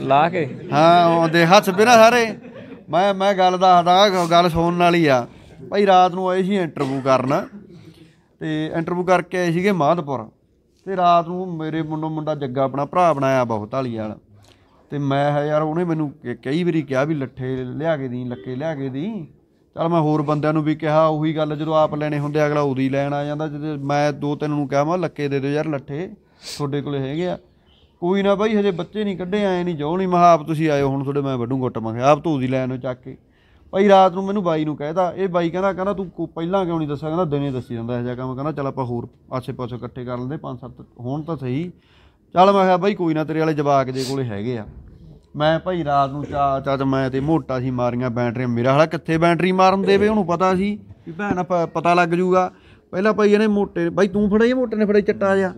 ਲਾ ਕੇ ਹਾਂ ਉਹਦੇ ਹੱਥ ਬਿਨਾ ਸਾਰੇ ਮੈਂ ਮੈਂ ਗੱਲ ਦੱਸਦਾ ਗੱਲ ਸੁਣਨ ਵਾਲੀ ਆ ਭਾਈ ਰਾਤ ਨੂੰ ਆਏ ਸੀ ਇੰਟਰਵਿਊ ਕਰਨ ਤੇ ਇੰਟਰਵਿਊ ਕਰਕੇ ਆਏ ਸੀਗੇ ਮਾਧਪੁਰ ਤੇ ਰਾਤ ਨੂੰ ਮੇਰੇ ਮੁੰਡਾ ਮੁੰਡਾ ਜੱਗਾ ਆਪਣਾ ਭਰਾ ਬਣਾਇਆ ਬਹੁਤ ਵਾਲੀ ਵਾਲ ਤੇ ਮੈਂ ਯਾਰ ਉਹਨੇ ਮੈਨੂੰ ਕਈ ਵਾਰੀ ਕਿਹਾ ਵੀ ਲੱਠੇ ਲਿਆ ਕੇ ਦੀ ਲੱਕੇ ਲਿਆ ਕੇ ਦੀ ਚਲ ਮੈਂ ਹੋਰ ਬੰਦਿਆਂ ਨੂੰ ਵੀ ਕਿਹਾ ਉਹੀ ਗੱਲ ਜਦੋਂ ਆਪ ਲੈਣੇ ਹੁੰਦੇ ਅਗਲਾ ਉਦੀ ਲੈਣ ਆ ਜਾਂਦਾ ਜਦ ਮੈਂ ਦੋ ਤਿੰਨ ਨੂੰ ਕਿਹਾ ਮੈਂ ਲੱਕੇ ਦੇ ਦਿਓ ਯਾਰ ਲੱਠੇ ਤੁਹਾਡੇ ਕੋਲੇ ਹੈਗੇ ਆ ਕੋਈ ਨਾ ਬਾਈ ਹਜੇ ਬੱਚੇ ਨਹੀਂ ਕੱਢੇ ਆਏ ਨਹੀਂ ਜੋ ਨਹੀਂ ਮਹਾਪ ਤੁਸੀਂ ਆਇਓ ਹੁਣ ਤੁਹਾਡੇ ਮੈਂ ਵੱਡੂ ਗੁੱਟ ਮੰਗਿਆ ਆਪ ਤੂੰ ਉਦੀ ਲੈਣ ਚੱਕ ਕੇ ਭਾਈ ਰਾਤ ਨੂੰ ਮੈਨੂੰ ਬਾਈ ਨੂੰ ਕਹਿਦਾ ਇਹ ਬਾਈ ਕਹਿੰਦਾ ਕਹਿੰਦਾ ਤੂੰ ਪਹਿਲਾਂ ਕਿਉਂ ਨਹੀਂ ਦੱਸਿਆ ਕਹਿੰਦਾ ਦਿਨੇ ਦੱਸੀ ਜਾਂਦਾ ਇਹ ਜਿਆ ਕੰਮ ਕਹਿੰਦਾ ਚੱਲ ਆਪਾਂ ਹੋਰ ਆਸੇ-ਪਾਸੇ ਇਕੱਠੇ ਕਰ ਲੈਂਦੇ ਪੰਜ ਸੱਤ ਹੋਣ ਤਾਂ ਸਹੀ ਚੱਲ ਮੈਂ ਕਿਹਾ ਬਾਈ ਕੋਈ ਨਾ ਤੇਰੇ ਵਾਲੇ ਜਵਾਕ ਦੇ ਕੋਲੇ ਹੈਗੇ ਆ ਮੈਂ ਭਾਈ ਰਾਤ ਨੂੰ ਚਾ ਚਾਚ ਮੈਂ ਤੇ ਮੋਟਾ ਸੀ ਮਾਰੀਆਂ ਬੈਟਰੀਆਂ ਮੇਰਾ ਹਾਲਾ ਕਿੱਥੇ ਬੈਟਰੀ ਮਾਰਨ ਦੇਵੇ ਉਹਨੂੰ ਪਤਾ ਸੀ ਵੀ ਭੈਣ ਪਤਾ ਲੱਗ ਜੂਗਾ ਪਹਿਲਾਂ ਭਾਈ ਇਹਨੇ ਮੋਟੇ ਭਾਈ ਤੂੰ ਫੜਾਈ ਮੋਟੇ ਨੇ ਫੜਾਈ ਚੱਟਾ ਜਿਆ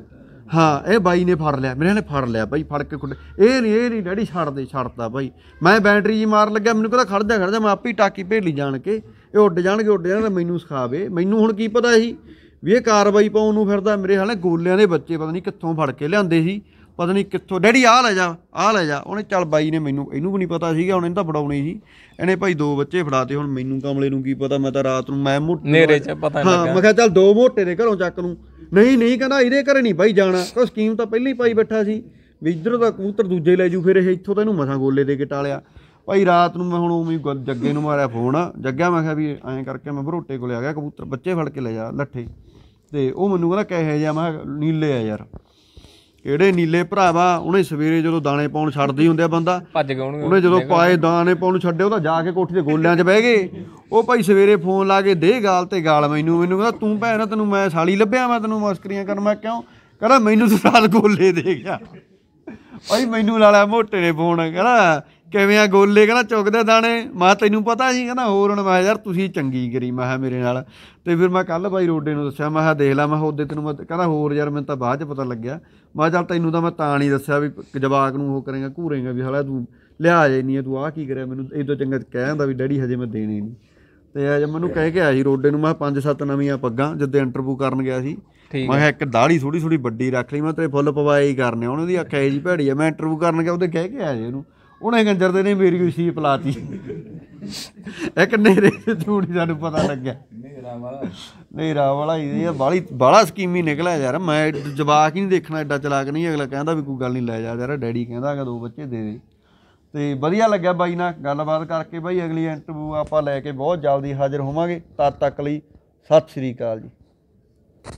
ਹਾਂ ਇਹ ਬਾਈ ਨੇ ਫੜ ਲਿਆ ਮੇਰੇ ਨੇ ਫੜ ਲਿਆ ਭਾਈ ਫੜ ਕੇ ਖੁੱਡ ਇਹ ਨਹੀਂ ਇਹ ਨਹੀਂ ਡੈਡੀ ਛੱਡ ਦੇ ਛੱਡਦਾ ਭਾਈ ਮੈਂ ਬੈਟਰੀ ਜੀ ਮਾਰ ਲੱਗਾ ਮੈਨੂੰ ਕਹਿੰਦਾ ਖੜ ਜਾ ਖੜ ਜਾ ਮੈਂ ਆਪੇ ਟਾਕੀ ਭੇਲੀ ਜਾਣ ਕੇ ਇਹ ਉੱਡ ਜਾਣਗੇ ਉੱਡ ਜਾਣਗੇ ਮੈਨੂੰ ਸਿਖਾਵੇ ਮੈਨੂੰ ਹੁਣ ਕੀ ਪਤਾ ਸੀ ਵੀ ਇਹ ਕਾਰਵਾਈ ਪਾਉਣ ਨੂੰ ਫਿਰਦਾ ਮੇਰੇ ਹਾਲੇ ਗੋਲਿਆਂ ਦੇ ਬੱਚੇ ਪਤਾ ਨਹੀਂ ਕਿੱਥੋਂ ਫੜ ਕੇ ਲਿਆਂਦੇ ਸੀ ਪਤਾ ਨਹੀਂ ਕਿੱਥੋਂ ਡੈਡੀ ਆ ਲੈ ਜਾ ਆ ਲੈ ਜਾ ਉਹਨੇ ਚੱਲ ਬਾਈ ਨੇ ਮੈਨੂੰ ਇਹਨੂੰ ਵੀ ਨਹੀਂ ਪਤਾ ਸੀਗਾ ਹੁਣ ਇਹਨੂੰ ਤਾਂ ਫੜਾਉਣੀ ਸੀ ਇਹਨੇ ਭਾਈ ਦੋ ਬੱਚੇ ਫੜਾਤੇ ਹੁਣ ਮੈਨੂੰ ਕਮਲੇ ਨੂੰ ਕੀ ਪਤਾ ਮੈਂ ਤਾਂ ਰਾਤ ਨੂੰ ਮੈਂ ਮੋਟੇ ਨੇਰੇ 'ਚ ਪਤਾ ਨਹੀਂ ਲੱਗਾ ਮੈਂ ਕਿਹਾ ਚੱਲ ਦੋ ਮੋਟੇ ਨੇ ਘਰੋਂ ਚੱਕ ਨੂੰ ਨਹੀਂ ਨਹੀਂ ਕਹਿੰਦਾ ਇਹਦੇ ਘਰੇ ਨਹੀਂ ਬਾਈ ਜਾਣਾ ਕੋ ਸਕੀਮ ਤਾਂ ਪਹਿਲਾਂ ਹੀ ਪਾਈ ਬੈਠਾ ਸੀ ਵੀ ਇਧਰੋਂ ਤਾਂ ਕਬੂਤਰ ਦੂਜੇ ਲੈ ਜੂ ਫਿਰ ਇਹ ਇੱਥੋਂ ਤਾਂ ਇਹਨੂੰ ਮਸਾਂ ਗੋਲੇ ਦੇ ਕੇ ਟਾਲਿਆ ਭਾਈ ਰਾਤ ਨੂੰ ਮੈਂ ਹੁਣ ਉਵੇਂ ਜੱਗੇ ਨੂੰ ਮਾਰਿਆ ਫੋਨ ਜੱਗਿਆ ਮੈਂ ਕਿਹਾ ਵੀ ਐਂ ਕਰਕੇ ਮੈਂ ਭਰੋਟੇ ਕੋਲੇ ਆ ਗਿਆ ਕਬੂਤਰ ਬੱਚੇ ਫੜ ਕੇ ਲੈ ਜਾ ਲੱਠੇ ਤੇ ਉਹ ਮੈਨੂੰ ਕਹਿੰਦਾ ਕਹੇ ਜਾ ਮੈਂ ਨੀਲੇ ਆ ਯਾਰ ਕਿਹੜੇ ਨੀਲੇ ਭਰਾਵਾ ਉਹਨੇ ਸਵੇਰੇ ਜਦੋਂ ਦਾਣੇ ਪਾਉਣ ਛੱਡਦੀ ਹੁੰਦੇ ਆ ਬੰਦਾ ਭੱਜ ਗਏ ਉਹਨੇ ਜਦੋਂ ਪਾਏ ਦਾਣੇ ਪਾਉਣ ਛੱਡੇ ਉਹ ਤਾਂ ਜਾ ਕੇ ਕੋਠੇ ਦੇ ਗੋਲਿਆਂ 'ਚ ਬਹਿ ਗਏ ਉਹ ਭਾਈ ਸਵੇਰੇ ਫੋਨ ਲਾ ਕੇ ਦੇ ਗਾਲ ਤੇ ਗਾਲ ਮੈਨੂੰ ਮੈਨੂੰ ਕਹਿੰਦਾ ਤੂੰ ਭੈਣਾ ਤੈਨੂੰ ਮੈਂ ਸਾਲੀ ਲੱਭਿਆ ਮੈਂ ਤੈਨੂੰ ਮਸਕਰੀਆਂ ਕਰਨ ਮੈਂ ਕਿਉਂ ਕਹਿੰਦਾ ਮੈਨੂੰ ਤੂੰ ਸਾਲ ਗੋਲੇ ਦੇ ਗਿਆ ਭਾਈ ਮੈਨੂੰ ਲਾਲਾ ਮੋਟੇ ਨੇ ਫੋਨ ਕਹਿੰਦਾ ਕਿਵੇਂ ਆ ਗੋਲੇ ਕਹਿੰਦਾ ਚੁਗਦੇ ਦਾਣੇ ਮਾ ਤੈਨੂੰ ਪਤਾ ਸੀ ਕਹਿੰਦਾ ਹੋਰ ਹਣ ਮੈਂ ਯਾਰ ਤੁਸੀਂ ਚੰਗੀ ਕਰੀ ਮੈਂ ਮੇਰੇ ਨਾਲ ਤੇ ਫਿਰ ਮੈਂ ਕੱਲ ਬਾਈ ਰੋਡੇ ਨੂੰ ਦੱਸਿਆ ਮੈਂ ਕਿਹਾ ਦੇਖ ਲੈ ਮੈਂ ਉਹਦੇ ਤੈਨੂੰ ਮੈਂ ਕਹਿੰਦਾ ਹੋਰ ਯਾਰ ਮੈਨੂੰ ਤਾਂ ਬਾਅਦ ਚ ਪਤਾ ਲੱਗਿਆ ਮੈਂ ਚੱਲ ਤੈਨੂੰ ਤਾਂ ਮੈਂ ਤਾਂ ਨਹੀਂ ਦੱਸਿਆ ਵੀ ਜਵਾਕ ਨੂੰ ਉਹ ਕਰੇਗਾ ਘੂਰੇਗਾ ਵੀ ਹਲਾ ਤੂੰ ਲਿਆ ਜੇ ਨਹੀਂ ਤੂੰ ਆਹ ਕੀ ਕਰਿਆ ਮੈਨੂੰ ਇਹ ਤੋਂ ਚੰਗਾ ਕਹਿੰਦਾ ਵੀ ਡੈਡੀ ਹਜੇ ਮੈਂ ਦੇਣੀ ਨਹੀਂ ਤੇ ਅਜ ਮੈਨੂੰ ਕਹਿ ਕੇ ਆਈ ਸੀ ਰੋਡੇ ਨੂੰ ਮੈਂ ਪੰਜ ਸੱਤ ਨਵੀਆਂ ਪੱਗਾਂ ਜਿੱਦੇ ਇੰਟਰਵਿਊ ਕਰਨ ਗਿਆ ਸੀ ਮੈਂ ਇੱਕ ਦਾੜੀ ਥੋੜੀ ਥੋੜੀ ਵੱਡੀ ਰੱਖ ਲਈ ਮੈਂ ਤੇਰੇ ਫੁੱਲ ਪਵਾਏ ਹੀ ਕਰਨੇ ਉਹਨੇ ਦੀ ਅੱਖ ਐ ਜੀ ਭੈੜੀ ਆ ਮੈਂ ਇੰਟਰਵਿਊ ਕਰਨ ਗਿਆ ਉਹਦੇ ਕਹਿ ਕੇ ਆਇਆ ਜੀ ਉਹਨੂੰ ਉਹਨੇ ਗੰਜਰ ਦੇ ਨੇ ਮੇਰੀ ਉਸੀ ਪਲਾਤੀ ਇੱਕ ਨੇਰੇ ਤੇ ਸਾਨੂੰ ਪਤਾ ਲੱਗਿਆ ਨੇਰਾ ਵਾਲਾ ਨੇਰਾ ਵਾਲਾ ਇਹ ਬਾਲੀ ਬਾਲਾ ਸਕੀਮੀ ਨਿਕਲਿਆ ਯਾਰ ਮੈਂ ਜਵਾਕ ਹੀ ਨਹੀਂ ਦੇਖਣਾ ਐਡਾ ਚਲਾਕ ਨਹੀਂ ਅਗਲਾ ਕਹਿੰਦਾ ਵੀ ਕੋਈ ਗੱਲ ਨਹੀਂ ਲੈ ਜਾ ਯਾਰ ਡੈਡੀ ਕਹਿੰਦਾ ਕਿ ਦੋ ਬੱਚੇ ਦੇ ਦੇ ਤੇ ਵਧੀਆ ਲੱਗਿਆ ਬਾਈ ਨਾਲ ਗੱਲਬਾਤ ਕਰਕੇ ਬਾਈ ਅਗਲੀ ਇੰਟਰਵਿਊ ਆਪਾਂ ਲੈ ਕੇ ਬਹੁਤ ਜਲਦੀ ਹਾਜ਼ਰ ਹੋਵਾਂਗੇ ਤਦ ਤੱਕ ਲਈ ਸਤਿ ਸ੍ਰੀ ਅਕਾਲ ਜੀ